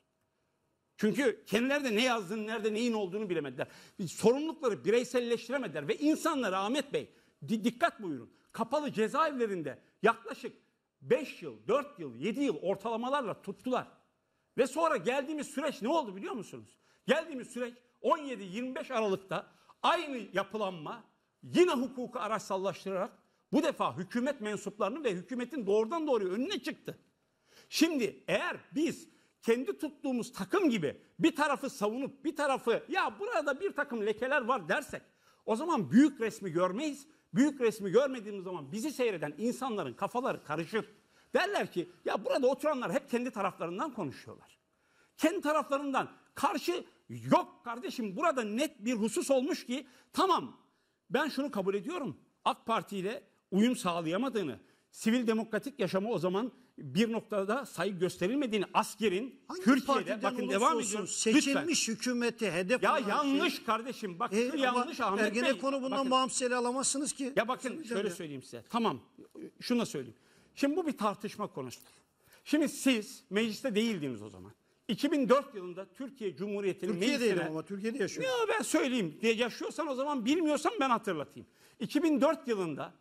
Çünkü kendileri de ne yazdığını, nerede neyin olduğunu bilemediler. Sorumlulukları bireyselleştiremediler ve insanlara Ahmet Bey dikkat buyurun. Kapalı cezaevlerinde yaklaşık 5 yıl, 4 yıl, 7 yıl ortalamalarla tuttular. Ve sonra geldiğimiz süreç ne oldu biliyor musunuz? Geldiğimiz süreç 17-25 Aralık'ta aynı yapılanma yine hukuku araçsallaştırarak bu defa hükümet mensuplarının ve hükümetin doğrudan doğruya önüne çıktı. Şimdi eğer biz kendi tuttuğumuz takım gibi bir tarafı savunup bir tarafı ya burada bir takım lekeler var dersek o zaman büyük resmi görmeyiz. Büyük resmi görmediğimiz zaman bizi seyreden insanların kafaları karışır. Derler ki ya burada oturanlar hep kendi taraflarından konuşuyorlar. Kendi taraflarından karşı Yok kardeşim burada net bir husus olmuş ki tamam ben şunu kabul ediyorum. AK Parti ile uyum sağlayamadığını, sivil demokratik yaşamı o zaman bir noktada saygı gösterilmediğini askerin Hangi Türkiye'de bakın devam ediyor. Seçilmiş Lütfen. hükümeti hedef Ya şey- yanlış şey. kardeşim bak e, şu yanlış Ahmet Ergene Bey. konu bundan bakın, bağımsız ele alamazsınız ki. Ya bakın Şimdi şöyle ya. söyleyeyim size. Tamam şunu da söyleyeyim. Şimdi bu bir tartışma konusu. Şimdi siz mecliste değildiniz o zaman. 2004 yılında Türkiye Cumhuriyeti'nin Türkiye'deydim meclisine... ama Türkiye'de yaşıyorum. Ya ben söyleyeyim. yaşıyorsan o zaman bilmiyorsan ben hatırlatayım. 2004 yılında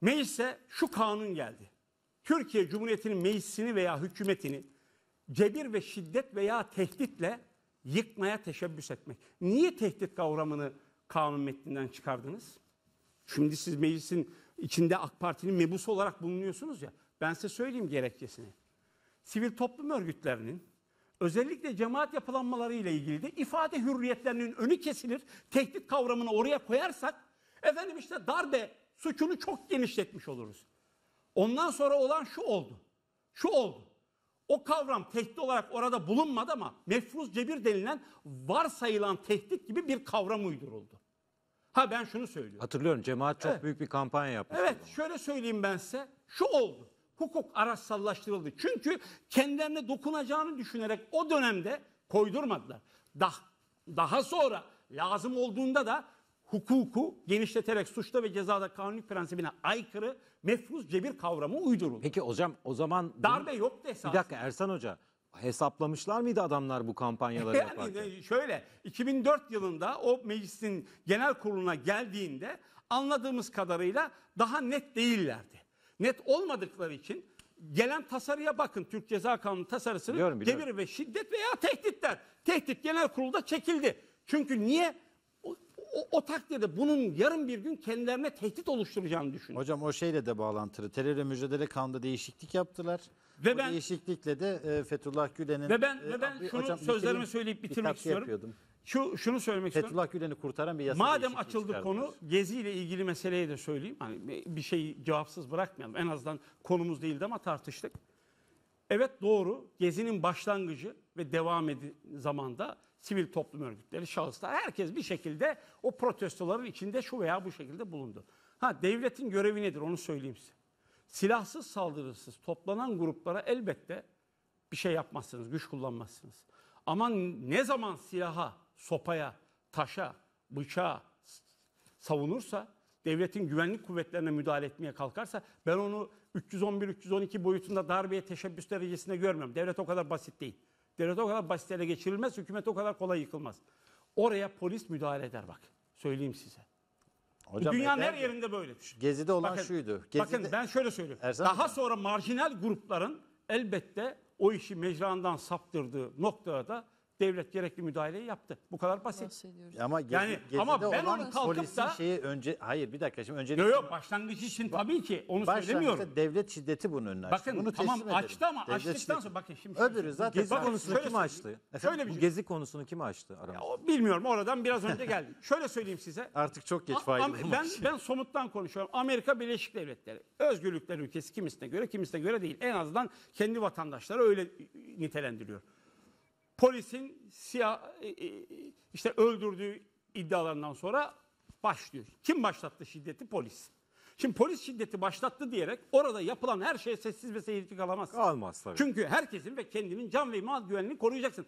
meclise şu kanun geldi. Türkiye Cumhuriyeti'nin meclisini veya hükümetini cebir ve şiddet veya tehditle yıkmaya teşebbüs etmek. Niye tehdit kavramını kanun metninden çıkardınız? Şimdi siz meclisin içinde AK Parti'nin mebusu olarak bulunuyorsunuz ya. Ben size söyleyeyim gerekçesini. Sivil toplum örgütlerinin özellikle cemaat yapılanmaları ile ilgili de ifade hürriyetlerinin önü kesilir. Tehdit kavramını oraya koyarsak efendim işte darbe suçunu çok genişletmiş oluruz. Ondan sonra olan şu oldu. Şu oldu. O kavram tehdit olarak orada bulunmadı ama mefruz cebir denilen varsayılan tehdit gibi bir kavram uyduruldu. Ha ben şunu söylüyorum. Hatırlıyorum cemaat çok evet. büyük bir kampanya yapmış. Evet şöyle söyleyeyim ben size. Şu oldu hukuk araçsallaştırıldı. Çünkü kendilerine dokunacağını düşünerek o dönemde koydurmadılar. Daha, daha sonra lazım olduğunda da hukuku genişleterek suçta ve cezada kanuni prensibine aykırı mefruz cebir kavramı uyduruldu. Peki hocam o zaman... Darbe yoktu esasında. Bir dakika Ersan Hoca hesaplamışlar mıydı adamlar bu kampanyaları yani, yaparken? Şöyle 2004 yılında o meclisin genel kuruluna geldiğinde anladığımız kadarıyla daha net değillerdi net olmadıkları için gelen tasarıya bakın Türk Ceza Kanunu tasarısını biliyorum, biliyorum. gelir ve şiddet veya tehditler. Tehdit genel kurulda çekildi. Çünkü niye? O, o, takdirde bunun yarın bir gün kendilerine tehdit oluşturacağını düşünüyorum. Hocam o şeyle de bağlantılı. Terörle mücadele kanunda değişiklik yaptılar. Ve Bu ben, değişiklikle de e, Fethullah Gülen'in... Ve ben, e, ve ben e, şunu hocam, sözlerimi söyleyip bitirmek istiyordum. Şu şunu söylemek istiyorum. Fethullah Gülen'i kurtaran bir yasa Madem açıldı konu Gezi ile ilgili meseleyi de söyleyeyim. Hani bir şeyi cevapsız bırakmayalım. En azından konumuz değildi ama tartıştık. Evet doğru. Gezinin başlangıcı ve devam edi zamanda sivil toplum örgütleri, şahıslar herkes bir şekilde o protestoların içinde şu veya bu şekilde bulundu. Ha devletin görevi nedir onu söyleyeyim size. Silahsız saldırısız toplanan gruplara elbette bir şey yapmazsınız, güç kullanmazsınız. Ama ne zaman silaha sopaya, taşa, bıçağa savunursa, devletin güvenlik kuvvetlerine müdahale etmeye kalkarsa ben onu 311-312 boyutunda darbeye teşebbüs derecesinde görmüyorum. Devlet o kadar basit değil. Devlet o kadar basit ele geçirilmez, hükümet o kadar kolay yıkılmaz. Oraya polis müdahale eder bak. Söyleyeyim size. Hocam, Bu dünyanın her yerinde böyle. Gezide olan bakın, şuydu. Gezide... Bakın ben şöyle söylüyorum. Ersan Daha sonra marjinal grupların elbette o işi mecrandan saptırdığı noktada devlet gerekli müdahaleyi yaptı. Bu kadar basit. Ama gezi, Yani ama ben onu kalkıp polisin da- şeyi önce hayır bir dakika şimdi öncelikle Yok yok başlangıç için tabii ki onu söylemiyorum. devlet şiddeti bunun önüne açtı. Bakın Bunu tamam edelim. açtı ama Devlet açtıktan şiddeti. sonra bakın şimdi. Öbürü zaten Gezi şey- konusunu kim açtı? Şöyle bir şey- Bu gezi konusunu kim açtı aramızda? Bilmiyorum oradan biraz önce geldi. Şöyle söyleyeyim size. artık çok geç faydalı. Ben, ben somuttan konuşuyorum. Amerika Birleşik Devletleri. Özgürlükler ülkesi kimisine göre kimisine göre değil. En azından kendi vatandaşları öyle nitelendiriyor polisin siyah e, e, işte öldürdüğü iddialarından sonra başlıyor. Kim başlattı şiddeti? Polis. Şimdi polis şiddeti başlattı diyerek orada yapılan her şey sessiz ve seyirci kalamaz. Kalmaz tabii. Çünkü herkesin ve kendinin can ve mal güvenliğini koruyacaksın.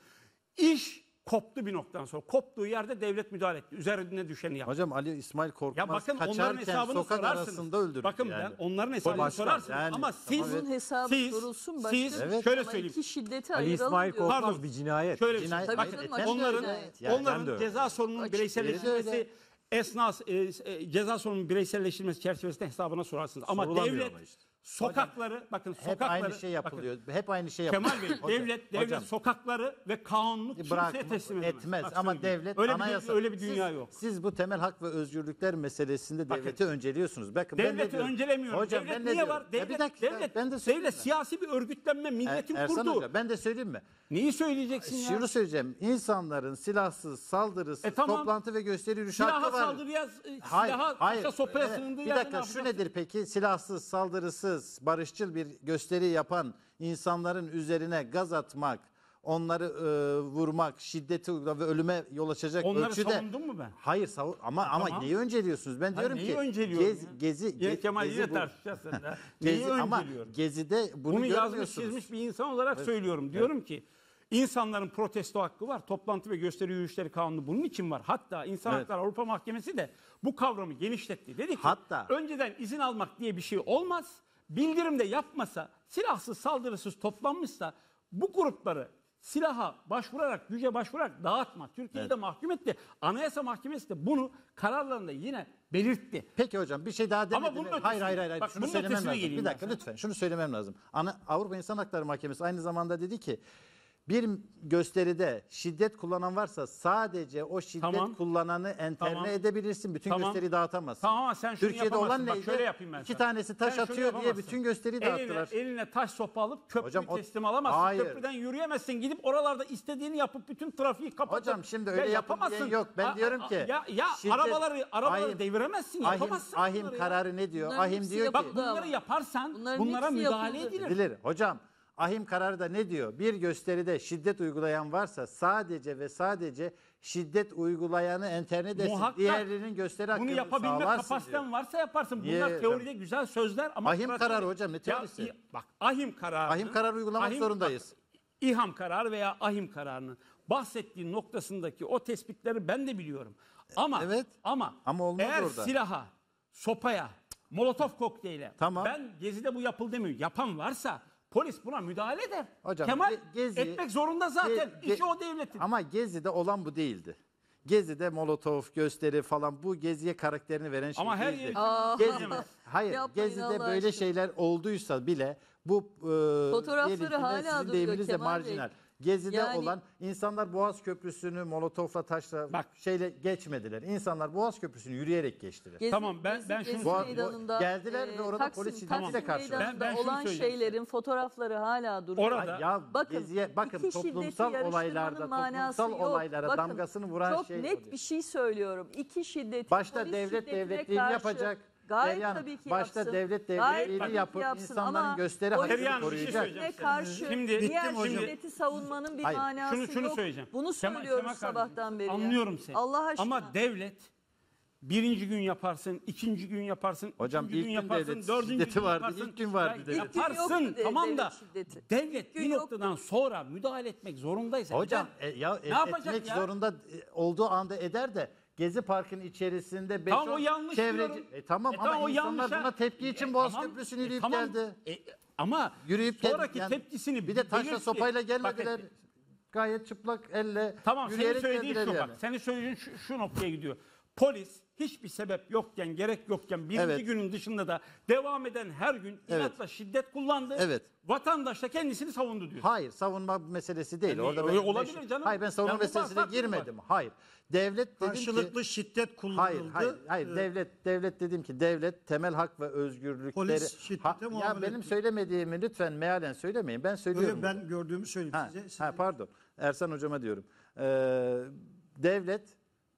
İş koptu bir noktadan sonra. Koptuğu yerde devlet müdahale etti. Üzerine düşeni yaptı. Hocam Ali İsmail Korkmaz ya bakın onların hesabını sokak sorarsınız. arasında öldürüldü bakın yani. ben onların hesabını başka, sorarsınız yani. ama siz Bunun hesabı siz, sorulsun başka siz, evet. şöyle söyleyeyim. iki şiddeti Ali İsmail diyor. Korkmaz Pardon, bir cinayet. Şöyle şey cinayet. Tabii bakın, canım, onların cinayet. Yani onların ceza sorununun bireyselleştirilmesi esnas e, e, ceza sorununun bireyselleştirilmesi çerçevesinde hesabına sorarsınız. Ama devlet ama işte. Sokakları bakın hep sokakları aynı şey yapılıyor. Bakın, hep aynı şey yapılıyor. Kemal Bey devlet devlet hocam, sokakları ve kanunluk kimseye teslim edemez. Etmez Bak, ama şey. devlet öyle anayasa bir, öyle bir dünya yok. Siz bu temel hak ve özgürlükler meselesinde bakın, devleti önceliyorsunuz. Bakın devleti ben de öncelemiyorum. Hocam, devlet ben niye diyorum? var? Devlet, bir dakika, devlet, ben de devlet mi? siyasi bir örgütlenme er- milletin er, kurduğu. Hocam, ben de söyleyeyim mi? Neyi söyleyeceksin ya? Şunu söyleyeceğim. İnsanların silahsız, saldırısız, e, tamam. toplantı ve gösteri hakkı var. Silaha saldırıya, silaha sopaya e, sığındığı Bir dakika şu nedir peki? Silahsız, saldırısız amaçsız, barışçıl bir gösteri yapan insanların üzerine gaz atmak, onları e, vurmak, şiddeti ve ölüme yol açacak Onları ölçüde... savundun mu ben? Hayır savun ama ama neyi önceliyorsunuz? Ben diyorum neyi ki önceliyorum gez, ya? gezi Yine ge- Kemal gezi bu- tartışacağız Neyi ama önceliyorum? gezide bunu, Bunu yazmış çizmiş bir insan olarak söylüyorum. Diyorum ki insanların protesto hakkı var. Toplantı ve gösteri yürüyüşleri kanunu bunun için var. Hatta İnsan Evet. Hakları Avrupa Mahkemesi de bu kavramı genişletti. Dedi ki Hatta- önceden izin almak diye bir şey olmaz bildirimde yapmasa, silahsız saldırısız toplanmışsa bu grupları silaha başvurarak, güce başvurarak dağıtma. Türkiye'de evet. mahkum etti. Anayasa Mahkemesi de bunu kararlarında yine belirtti. Peki hocam bir şey daha demedim. Ama bunun ötesine, hayır hayır hayır. hayır. Bak, şunu söylemem lazım. Bir dakika lütfen. Şunu söylemem lazım. Ana, Avrupa İnsan Hakları Mahkemesi aynı zamanda dedi ki bir gösteride şiddet kullanan varsa sadece o şiddet Tamam. kullananı enterne Tamam. edebilirsin. Bütün Tamam. gösteriyi dağıtamazsın. Tamam sen şunu Türkiye'de yapamazsın. olan Bak şöyle yapayım ben İki sana. tanesi taş Sen atıyor diye bütün gösteriyi eline, dağıttılar. eline taş sopa alıp köprüyü Hocam o- teslim alamazsın. Hayır. Köprüden yürüyemezsin. Gidip oralarda istediğini yapıp bütün trafiği kapatıp. Hocam şimdi öyle yapın diyen yok. Ben A- diyorum ki, Ya, ya şiddet- arabaları, arabaları Ahim- deviremezsin. yapamazsın ahim bunları ya. kararı ne diyor? Bunların ahim diyor ki Bak bunları yaparsan bunlara müdahale edilir. edilir. Hocam Ahim kararı da ne diyor? Bir gösteride şiddet uygulayan varsa sadece ve sadece şiddet uygulayanı enternet etsin. Muhakkak. Diğerinin gösteri hakkını Bunu yapabilme kapasiten varsa yaparsın. Bunlar Ye- teoride güzel sözler ama... Ahim kararı hocam ne teorisi? Ya, bak ahim kararı... Ahim kararı uygulamak ahim, zorundayız. Bak, İHAM kararı veya ahim kararının bahsettiğin noktasındaki o tespitleri ben de biliyorum. Ama evet. ama, ama eğer orada. silaha, sopaya, molotof kokteyle tamam. ben gezide bu yapıldı mı yapan varsa Polis buna müdahale eder. Hocam, Kemal Gezi, etmek zorunda zaten. Ge, İşi o devletin. Ama Gezi'de olan bu değildi. Gezi'de Molotov gösteri falan bu Gezi'ye karakterini veren şey Ama her yeri Aa. Gezi, hayır Yapmayın Gezi'de Allah böyle aşkına. şeyler olduysa bile bu e, Fotoğrafları diyelim hala duruyor deyiminizle Kemal Bey. marjinal. Gezi'de Yani- olan insanlar Boğaz Köprüsü'nü molotofla taşla Bak. şeyle geçmediler. İnsanlar Boğaz Köprüsü'nü yürüyerek geçtiler. Gezi- Tamam, ben- Gezi- ben şunu- Gezi Bu- meydanında, geldiler ve e, orada Taksim, polis şiddetiyle Taksim karşılaştılar. Ben- ben olan söyleyeceğim. şeylerin fotoğrafları hala duruyor. Orada- Ay ya Bakın, Gezi'ye bakın iki toplumsal olaylarda toplumsal yok. olaylara Bakın, damgasını vuran çok şey net oluyor. bir şey söylüyorum. İki şiddeti Başta devlet şiddetine devletliğini yapacak. Gayet Derya tabii ki başta yapsın. devlet devriyeliği tabii yapıp yapsın insanların ama gösteri o hakkını Derya şey Ne karşı Şimdi- diğer hocam. şiddeti savunmanın bir Hayır. manası Şunu- şunu yok. söyleyeceğim. Bunu Sema- söylüyoruz Sema sabahtan beri. ya. Anlıyorum seni. Allah aşkına. Ama devlet birinci gün yaparsın, ikinci gün yaparsın, Hocam üçüncü ilk gün gün devlet dördüncü gün vardı, yaparsın. ilk gün vardı devlet. Yaparsın de- tamam da devlet devlet gün bir yoktu. noktadan sonra müdahale etmek zorundaysa. Hocam e, ya e, yapacak etmek ya? zorunda e, olduğu anda eder de Gezi Parkı'nın içerisinde 5 Tamam, o yanlış diyorum. E, tamam E, ama tamam, o insanlar buna tepki için E, Boğaz tamam, Köprüsü'nü e, tamam. geldi. E, ama Yürüyüp geldi. sonraki Yani tepkisini bir de taşla belirtti. sopayla gelmediler. Bakın, e, Gayet çıplak elle Tamam senin yürüyerek geldiler şu yani. bak. Senin söylediğin şu, şu noktaya gidiyor. Polis hiçbir sebep yokken, gerek yokken birinci Evet. günün dışında da devam eden her gün inatla şiddet kullandı. Evet. Vatandaş da kendisini savundu diyor. Hayır savunma meselesi değil. Yani Orada öyle ben- olabilir ben- canım. Hayır ben savunma Yani bu var, meselesine farklı bir girmedim. Hayır. Devlet dedim ki, Karşılıklı şiddet kullanıldı. Hayır, hayır, hayır. Ee, devlet, devlet dedim ki devlet temel hak ve özgürlükleri. Polis şiddete Ya muamele benim etti. söylemediğimi lütfen mealen söylemeyin. Ben söylüyorum. Öyle bunu. ben gördüğümü söyleyeyim Ha, size. size. ha, pardon. Ersan hocama diyorum. Ee, devlet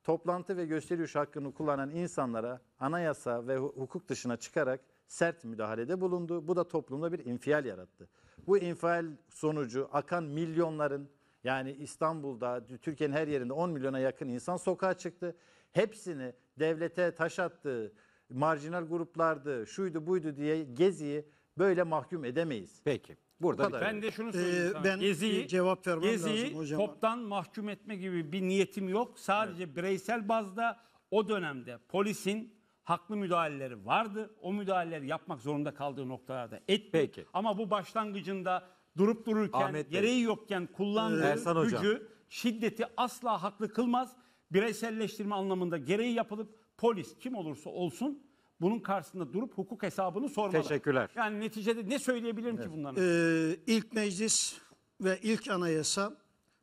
toplantı ve gösteriş hakkını kullanan insanlara anayasa ve hukuk dışına çıkarak sert müdahalede bulundu. Bu da toplumda bir infial yarattı. Bu infial sonucu akan milyonların yani İstanbul'da, Türkiye'nin her yerinde 10 milyona yakın insan sokağa çıktı. Hepsini devlete taş attığı, marjinal gruplardı, şuydu buydu diye Gezi'yi böyle mahkum edemeyiz. Peki. Burada bir Ben de şunu söyleyeyim Ee, sana. ben Gezi'yi, cevap vermem Gezi'yi lazım hocam. toptan mahkum etme gibi bir niyetim yok. Sadece bireysel bazda o dönemde polisin haklı müdahaleleri vardı. O müdahaleleri yapmak zorunda kaldığı noktalarda etmedi. Ama bu başlangıcında durup dururken, Ahmet gereği yokken kullandığı ee, Ersan gücü hocam. şiddeti asla haklı kılmaz. Bireyselleştirme anlamında gereği yapılıp polis kim olursa olsun bunun karşısında durup hukuk hesabını sormalı. Teşekkürler. Yani neticede ne söyleyebilirim evet. ki bunların? Ee, ilk meclis ve ilk anayasa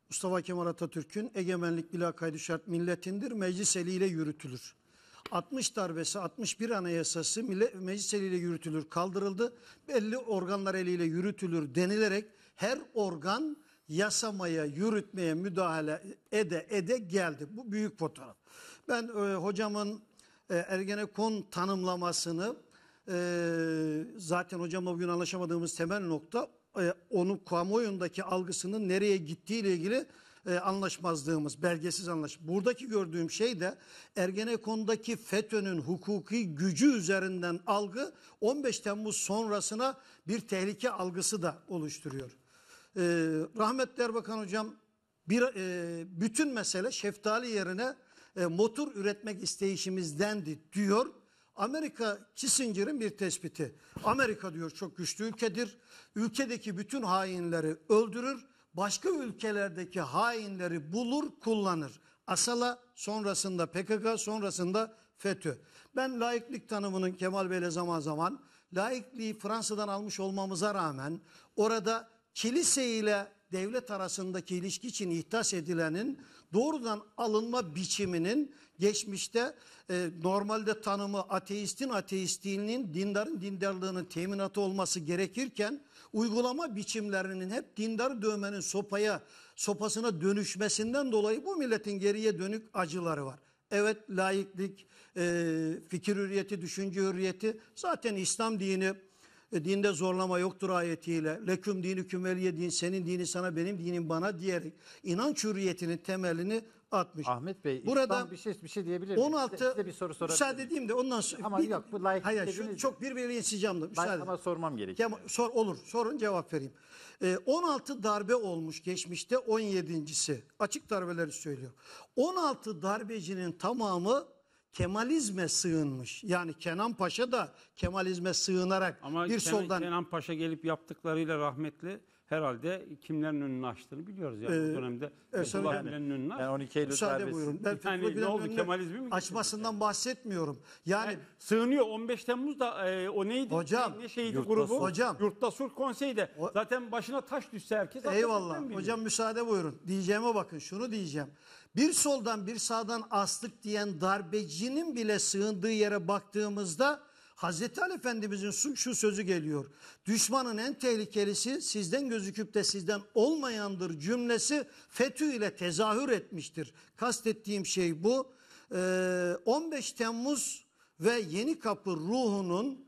Mustafa Kemal Atatürk'ün egemenlik bila kaydı şart milletindir, meclis eliyle yürütülür. 60 darbesi 61 anayasası meclis eliyle yürütülür kaldırıldı. Belli organlar eliyle yürütülür denilerek her organ yasamaya, yürütmeye müdahale ede ede geldi. Bu büyük fotoğraf. Ben e, hocamın e, Ergenekon tanımlamasını e, zaten hocamla bugün anlaşamadığımız temel nokta e, onun kamuoyundaki algısının nereye gittiği ile ilgili e, anlaşmazlığımız, belgesiz anlaş. Buradaki gördüğüm şey de Ergenekon'daki FETÖ'nün hukuki gücü üzerinden algı 15 Temmuz sonrasına bir tehlike algısı da oluşturuyor. E, rahmetli Erbakan hocam bir, e, bütün mesele şeftali yerine e, motor üretmek isteyişimizdendi diyor. Amerika Kissinger'in bir tespiti. Amerika diyor çok güçlü ülkedir. Ülkedeki bütün hainleri öldürür. Başka ülkelerdeki hainleri bulur kullanır. Asala sonrasında PKK sonrasında FETÖ. Ben laiklik tanımının Kemal Bey'le zaman zaman laikliği Fransa'dan almış olmamıza rağmen orada kilise ile devlet arasındaki ilişki için ihtas edilenin doğrudan alınma biçiminin geçmişte e, normalde tanımı ateistin ateistliğinin dindarın dindarlığının teminatı olması gerekirken uygulama biçimlerinin hep dindar dövmenin sopaya sopasına dönüşmesinden dolayı bu milletin geriye dönük acıları var. Evet laiklik, e, fikir hürriyeti, düşünce hürriyeti zaten İslam dini e, dinde zorlama yoktur ayetiyle leküm dinüküm veliye din senin dini sana benim dinim bana diyerek inanç hürriyetinin temelini atmış. Ahmet Bey burada bir şey bir şey diyebilir miyim? 16 size, size bir soru sorabilir Müsaade edeyim de ondan sonra. Ama bir, yok bu layık hayır, şu, çok birbiriyle insicamlı. Ben müsaade. ama sormam gerekiyor. Ya, sor olur. Sorun cevap vereyim. Ee, 16 darbe olmuş geçmişte 17.si. Açık darbeleri söylüyor. 16 darbecinin tamamı Kemalizme sığınmış. Yani Kenan Paşa da Kemalizme sığınarak Ama bir Kenan, soldan... Kenan Paşa gelip yaptıklarıyla rahmetli herhalde kimlerin önünü açtığını biliyoruz yani ee, bu dönemde. Fethullah yani, önünü açtı. Yani 12 Eylül Müsaade buyurun. Ben yani ne oldu Kemalizmi mi? Açmasından bahsetmiyorum. Yani, yani e, sığınıyor 15 Temmuz'da e, o neydi? Hocam. Ne şeydi yurtta grubu? Sur. Hocam. Yurtta Sur Konseyi'de. O, Zaten başına taş düşse herkes. Eyvallah. Hocam müsaade buyurun. Diyeceğime bakın şunu diyeceğim. Bir soldan bir sağdan astık diyen darbecinin bile sığındığı yere baktığımızda Hazreti Ali Efendimizin şu sözü geliyor. Düşmanın en tehlikelisi sizden gözüküp de sizden olmayandır cümlesi FETÖ ile tezahür etmiştir. Kastettiğim şey bu. 15 ee, Temmuz ve Yeni Kapı ruhunun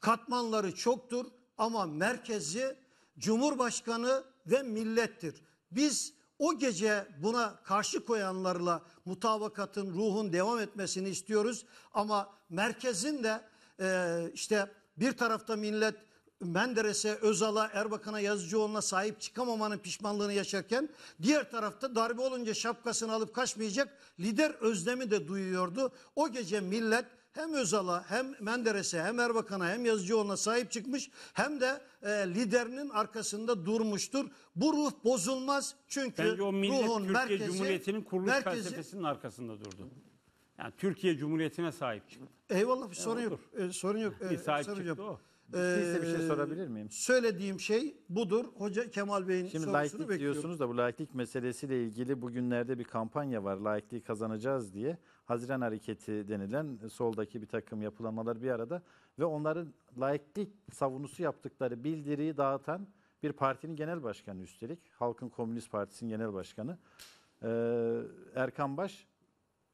katmanları çoktur ama merkezi Cumhurbaşkanı ve millettir. Biz o gece buna karşı koyanlarla mutabakatın ruhun devam etmesini istiyoruz. Ama merkezin de e, işte bir tarafta millet Menderes'e, Özal'a, Erbakan'a, Yazıcıoğlu'na sahip çıkamamanın pişmanlığını yaşarken diğer tarafta darbe olunca şapkasını alıp kaçmayacak lider özlemi de duyuyordu. O gece millet hem Özal'a hem Menderes'e hem Erbakan'a hem Yazıcıoğlu'na sahip çıkmış hem de e, liderinin arkasında durmuştur. Bu ruh bozulmaz çünkü Bence o millet ruhun Türkiye merkezi, Cumhuriyeti'nin kuruluş merkezi, felsefesinin arkasında durdu. Yani Türkiye Cumhuriyeti'ne sahip çıktı. Eyvallah bir sorun e, yok. E, sorun yok. E, bir e, sahip sorun çıktı yok. o. E, Siz bir şey sorabilir miyim? Ee, söylediğim şey budur. Hoca Kemal Bey'in Şimdi laiklik diyorsunuz da bu laiklik meselesiyle ilgili bugünlerde bir kampanya var. Laikliği kazanacağız diye. Haziran Hareketi denilen e, soldaki bir takım yapılanmalar bir arada ve onların laiklik savunusu yaptıkları bildiriyi dağıtan bir partinin genel başkanı üstelik. Halkın Komünist Partisi'nin genel başkanı ee, Erkan Baş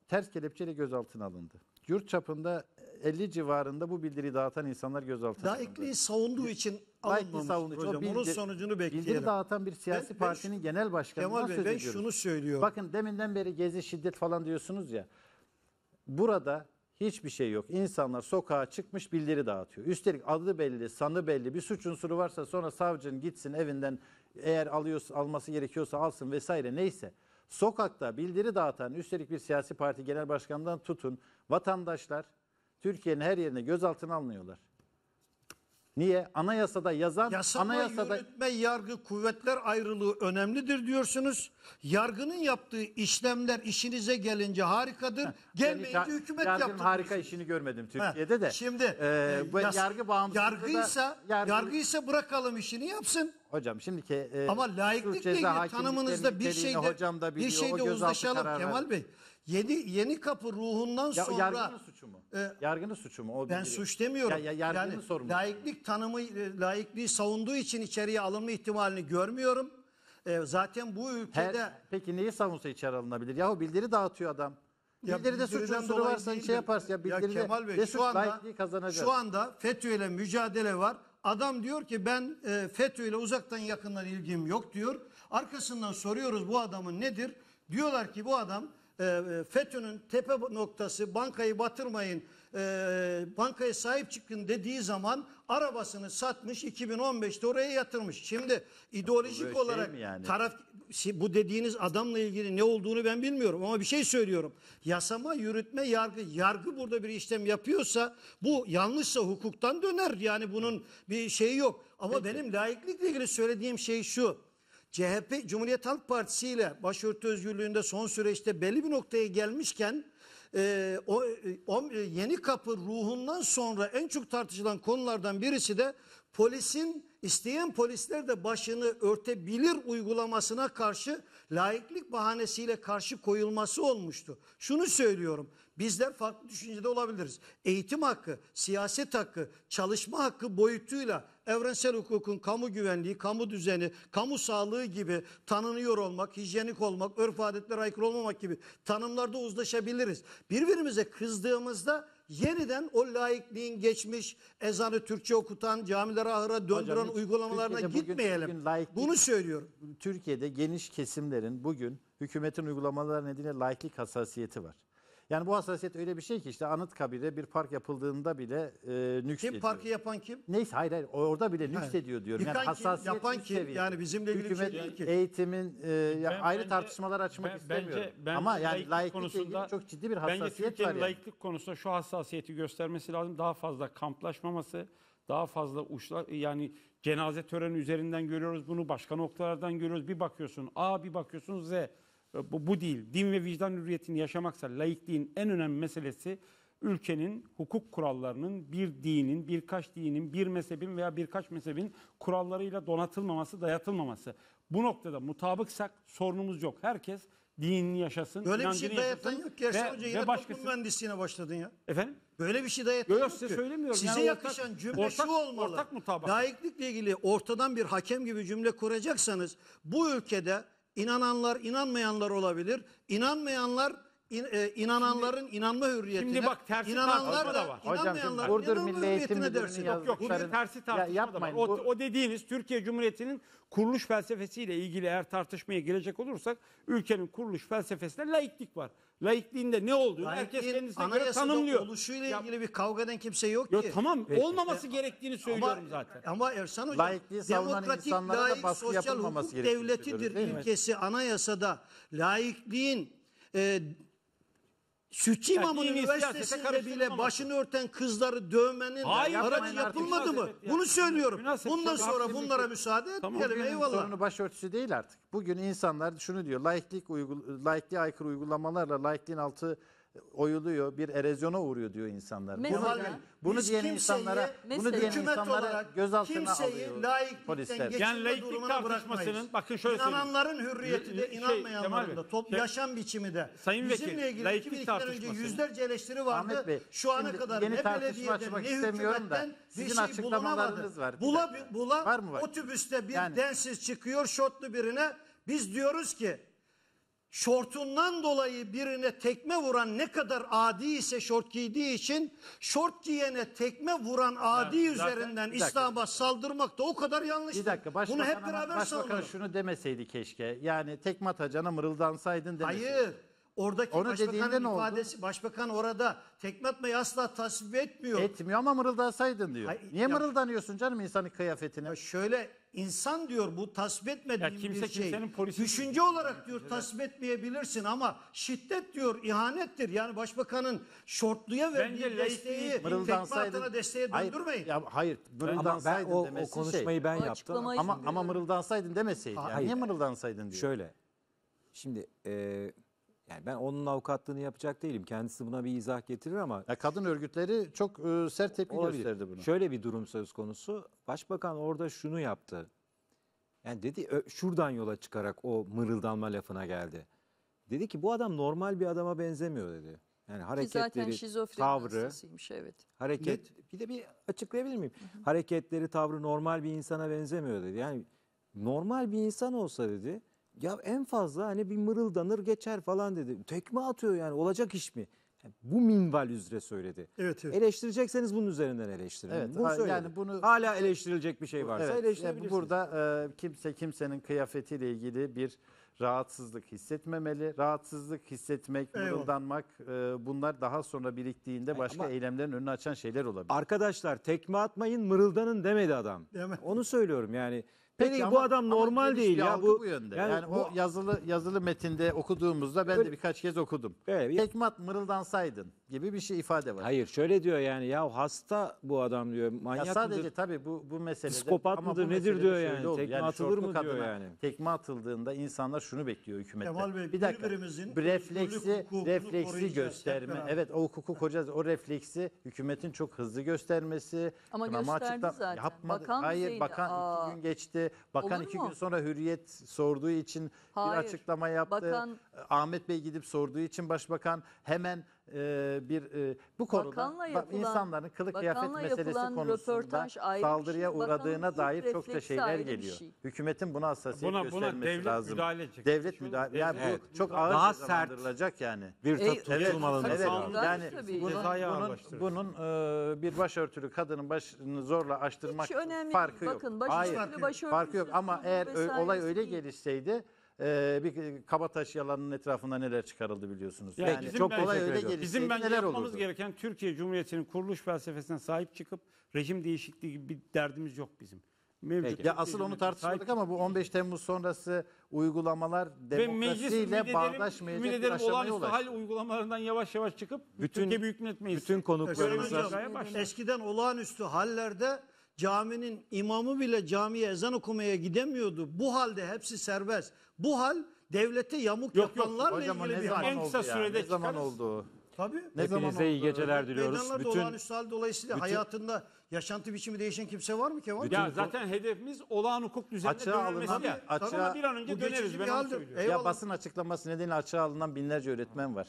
ters kelepçeyle gözaltına alındı. Yurt çapında 50 civarında bu bildiriyi dağıtan insanlar gözaltına alındı. Laikliği savunduğu için alınmamış savunduğu için hocam. Bildir, Onun sonucunu bekleyelim. Bildiri dağıtan bir siyasi ben, partinin ben, genel başkanından Kemal Bey, söz ben şunu söylüyorum. Bakın deminden beri gezi şiddet falan diyorsunuz ya. Burada hiçbir şey yok. İnsanlar sokağa çıkmış bildiri dağıtıyor. Üstelik adı belli, sanı belli bir suç unsuru varsa sonra savcın gitsin evinden eğer alıyorsa, alması gerekiyorsa alsın vesaire neyse. Sokakta bildiri dağıtan üstelik bir siyasi parti genel başkanından tutun vatandaşlar Türkiye'nin her yerine gözaltına alınıyorlar. Niye? Anayasada yazan Yasama, anayasada yürütme, yargı, kuvvetler ayrılığı önemlidir diyorsunuz. Yargının yaptığı işlemler işinize gelince harikadır. Heh, Gelmeyince yani, hükümet yaptı. harika işini görmedim Türkiye'de de. Şimdi ee, bu yas, yargı bağımsızlığı yargıysa da, yargı... yargıysa bırakalım işini yapsın. Hocam şimdiki e, ama laiklikle ilgili tanımınızda bir şeyde hocam da biliyor, bir şeyde uzlaşalım Kemal Bey. Yeni yeni kapı ruhundan Ya, sonra yargının suçu mu? E, yargının suçu mu? O ben bilgi- suç demiyorum. Ya, ya yargının yani sorumluluğu. laiklik tanımı e, laikliği savunduğu için içeriye alınma ihtimalini görmüyorum. E, zaten bu Her- ülkede peki neyi savunsa içeri alınabilir? Yahu bildiri dağıtıyor adam. Ya Bildiride suç bildiriden unsuru dolayı varsa şey de- yaparsın. Ya bildiride Kemal Bey, de şu anda layıklığı kazanacak. şu anda FETÖ ile mücadele var. Adam diyor ki ben e, FETÖ ile uzaktan yakından ilgim yok diyor. Arkasından soruyoruz bu adamın nedir? Diyorlar ki bu adam e, FETÖ'nün tepe noktası bankayı batırmayın, e, bankaya sahip çıkın dediği zaman arabasını satmış 2015'te oraya yatırmış. Şimdi ideolojik şey olarak şey yani? taraf bu dediğiniz adamla ilgili ne olduğunu ben bilmiyorum ama bir şey söylüyorum. Yasama, yürütme, yargı yargı burada bir işlem yapıyorsa bu yanlışsa hukuktan döner. Yani bunun bir şeyi yok. Ama Peki. benim laiklikle ilgili söylediğim şey şu. CHP Cumhuriyet Halk Partisi ile başörtü özgürlüğünde son süreçte belli bir noktaya gelmişken e, o, e, o e, yeni kapı ruhundan sonra en çok tartışılan konulardan birisi de polisin isteyen polisler de başını örtebilir uygulamasına karşı laiklik bahanesiyle karşı koyulması olmuştu. Şunu söylüyorum. Bizler farklı düşüncede olabiliriz. Eğitim hakkı, siyaset hakkı, çalışma hakkı boyutuyla evrensel hukukun kamu güvenliği, kamu düzeni, kamu sağlığı gibi tanınıyor olmak, hijyenik olmak, örf adetlere aykırı olmamak gibi tanımlarda uzlaşabiliriz. Birbirimize kızdığımızda yeniden o laikliğin geçmiş ezanı Türkçe okutan, camilere ahıra döndüren Hocam, uygulamalarına Türkiye'de gitmeyelim. bugün laiklik, Bunu söylüyorum. Türkiye'de geniş kesimlerin bugün hükümetin uygulamaları nedeniyle laiklik hassasiyeti var. Yani bu hassasiyet öyle bir şey ki işte Anıtkabir'e bir park yapıldığında bile e, nüks Kim ediyor. parkı yapan kim? Neyse hayır hayır orada bile nüks ediyor diyorum. Yani hassasiyet yapan üst kim? seviye. Yani bizimle ilgili bir şey değil ki. eğitimin e, ya Ben- ayrı bence- tartışmalar açmak ben- istemiyorum. bence Ama yani laiklik konusunda- çok ciddi bir Bence hassasiyet var Türkiye'nin yani. laiklik konusunda şu hassasiyeti göstermesi lazım. Daha fazla kamplaşmaması, daha fazla uçla yani cenaze töreni üzerinden görüyoruz bunu, başka noktalardan görüyoruz. Bir bakıyorsun A, bir bakıyorsun Z. E, bu, bu değil. Din ve vicdan hürriyetini yaşamaksa laikliğin en önemli meselesi ülkenin hukuk kurallarının bir dinin, birkaç dinin, bir mezhebin veya birkaç mezhebin kurallarıyla donatılmaması, dayatılmaması. Bu noktada mutabıksak sorunumuz yok. Herkes dinini yaşasın, Böyle bir şey dayatan yaşasın. yok ki Ersan Hoca. Yine başkası... toplum mühendisliğine başladın ya. Efendim? Böyle bir şey dayatan yok, yok size ki. söylemiyorum. Size yani yakışan ortak, cümle ortak, şu olmalı. Ortak mutabak. Layıklıkla ilgili ortadan bir hakem gibi cümle kuracaksanız bu ülkede İnananlar, inanmayanlar olabilir. İnanmayanlar İn, e, inananların şimdi, inanma hürriyetine. Şimdi bak tersi inananlar da var. Hocam şimdi Burdur Milli Eğitim Müdürü'nün yazdıklarını yok, tersi tartışma ya, yapmayın. Da var. O, o dediğiniz Türkiye Cumhuriyeti'nin kuruluş felsefesiyle ilgili eğer tartışmaya girecek olursak ülkenin kuruluş felsefesinde laiklik var. Laikliğinde ne olduğunu Laikliğin herkes kendisine göre tanımlıyor. oluşuyla ya, ilgili bir kavgadan kimse yok ki. Yok tamam Peki. olmaması e, gerektiğini söylüyorum ama, zaten. Ama Ersan Hocam Laikliği demokratik laik sosyal hukuk devletidir ülkesi anayasada laikliğin e, Sütçü Yani imamın dini üniversitesinde bile başını örten kızları dövmenin Hayır, aracı yapılmadı mı? ya. Bunu söylüyorum. Münasip, şey Bundan çok sonra haklısın. bunlara müsaade Tamam. etmeyelim. Bugünün Eyvallah. sorunu başörtüsü değil artık. Bugün insanlar şunu diyor. Laiklik uygul laikliğe aykırı uygulamalarla laikliğin altı oyuluyor, bir erozyona uğruyor diyor insanlar. Mesela, bunu, bunu diyen kimseyi, insanlara, bunu diyen insanlara gözaltına alıyor polisler. Yani laiklik tartışmasının bırakmayız. bakın şöyle İnananların söyleyeyim. hürriyeti de şey, inanmayanların da top şey, yaşam biçimi de. Sayın Bizimle Vekil, ilgili 2002'den önce yüzlerce eleştiri vardı. Bey, Şu ana kadar ne belediyeden ne hükümetten sizin şey açıklamalarınız var. Bula, bula var mı var? otobüste bir yani, densiz çıkıyor şortlu birine biz diyoruz ki şortundan dolayı birine tekme vuran ne kadar adi ise şort giydiği için şort giyene tekme vuran adi evet, üzerinden İslam'a saldırmak da o kadar yanlış. Bir dakika başbakan, Bunu hep beraber başbakan şunu demeseydi keşke. Yani tekme atacağına mırıldansaydın demeseydi. Hayır. Oradaki Onu başbakanın dediğinde oldu? ifadesi, başbakan orada tekme atmayı asla tasvip etmiyor. Etmiyor ama mırıldansaydın diyor. Hayır, Niye ya- mırıldanıyorsun canım insanın kıyafetine? şöyle insan diyor bu tasvip etmediğim Ya kimse bir şey. kimsenin polisi- Düşünce olarak diyor tasvip etmeyebilirsin ama şiddet diyor ihanettir. Yani başbakanın şortluya verdiği Bence laik desteği tekme Mırıldansaydın. atana desteğe Hayır, döndürmeyin. ya hayır Ama ben mırıldansaydın o, o şey. konuşmayı şey. ben yaptım. Ama, ama mırıldansaydın demeseydin. Yani. Niye mırıldansaydın diyor. Şöyle. Şimdi e, yani ben onun avukatlığını yapacak değilim. Kendisi buna bir izah getirir ama... Ya kadın örgütleri çok e, sert tepki olabilir. gösterdi bunu. Şöyle bir durum söz konusu. Başbakan orada şunu yaptı. Yani dedi şuradan yola çıkarak o mırıldanma lafına geldi. Dedi ki bu adam normal bir adama benzemiyor dedi. Yani hareketleri, ki zaten tavrı, evet. hareket, evet. bir de bir açıklayabilir miyim? Hareketleri, tavrı normal bir insana benzemiyor dedi. Yani normal bir insan olsa dedi, ya en fazla hani bir mırıldanır geçer falan dedi. Tekme atıyor yani olacak iş mi? Yani bu minval üzere söyledi. Evet, evet. Eleştirecekseniz bunun üzerinden eleştirin. Evet, bunu ha, yani bunu hala eleştirilecek bir şey varsa evet, eleştirebilirsiniz. Yani burada e, kimse kimsenin kıyafetiyle ilgili bir rahatsızlık hissetmemeli. Rahatsızlık hissetmek, evet. mırıldanmak e, bunlar daha sonra biriktiğinde başka eylemlerin önünü açan şeyler olabilir. Arkadaşlar tekme atmayın, mırıldanın demedi adam. Deme. Onu söylüyorum yani. Peki Peki bu ama- adam normal geniş değil ya. algı Bu, yönde. Yani, o yazılı yazılı metinde okuduğumuzda ben de birkaç kez okudum. Evet, ya- mırıldansaydın gibi bir şey ifade var. Hayır şöyle diyor yani ya hasta bu adam diyor manyak ya sadece mıdır? tabii bu bu meselede psikopat mıdır bu nedir diyor yani tekme yani atılır mı diyor yani. Tekme atıldığında insanlar şunu bekliyor hükümetten. Kemal Bey, bir dakika birbirimizin refleksi refleksi gösterme. Evet o hukuku koyacağız O refleksi hükümetin çok hızlı göstermesi. Ama gösterdi zaten. Yapmadı. Bakan Hayır şeydi. bakan Aa. iki gün geçti. Bakan Olur iki mu? gün sonra hürriyet sorduğu için Hayır. bir açıklama yaptı. Bakan... Ahmet Bey gidip sorduğu için başbakan hemen e, bir e, bu konuda bakanla yapılan, insanların kılık kıyafet meselesi konusunda saldırıya şey. uğradığına dair çok da şeyler geliyor. Şey. Hükümetin buna hassasiyet buna, göstermesi buna devlet lazım. Müdahale Devlet müdahale yani evet. bu çok ağır daha sert yani. Bir e, tutulmalı. Evet, Yani tabii. bunun, bunun, bunun e, bir başörtülü kadının başını zorla açtırmak Hiç farkı değil. yok. Bakın, Hayır, farkı yok ama eğer olay şey öyle gelişseydi ee, e, bir kabataş yalanının etrafında neler çıkarıldı biliyorsunuz. Yani, yani bizim çok kolay öyle gelişseydi Bizim bence neler yapmamız olurdu? gereken Türkiye Cumhuriyeti'nin kuruluş felsefesine sahip çıkıp rejim değişikliği gibi bir derdimiz yok bizim. Mevcut. Ya asıl onu tartışmadık ama bu 15 Temmuz sonrası uygulamalar demokrasiyle bağdaşmayacak bir aşamaya ulaştı. olağanüstü hal uygulamalarından yavaş yavaş çıkıp bütün, Türkiye Büyük Millet Meclisi. Bütün konuklarımıza. Eskiden olağanüstü hallerde caminin imamı bile camiye ezan okumaya gidemiyordu. Bu halde hepsi serbest. Bu hal devlete yamuk Yok, yok. yapanlarla Hocam ilgili bir hal. zaman En kısa ya? sürede Ne zaman oldu? Tabii. Ne Hepinize iyi geceler diliyoruz. Meydanlarda Bütün olağanüstü hal dolayısıyla bütün- hayatında yaşantı biçimi değişen kimse var mı Kemal? Ya zaten hedefimiz olağan hukuk düzenine Açığa dönülmesi alınan- ya. açığa- Ama bir an önce Bu geçici döneriz ben Ya basın açıklaması nedeniyle açığa alınan binlerce öğretmen var.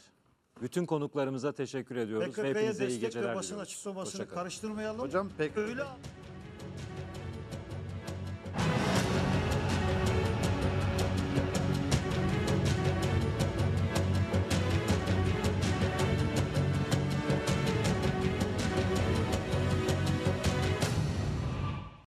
Bütün konuklarımıza teşekkür ediyoruz. ve PKK'ya Hepinize iyi geceler ve basın diliyoruz. açıklamasını karıştırmayalım. Hocam pek... Öyle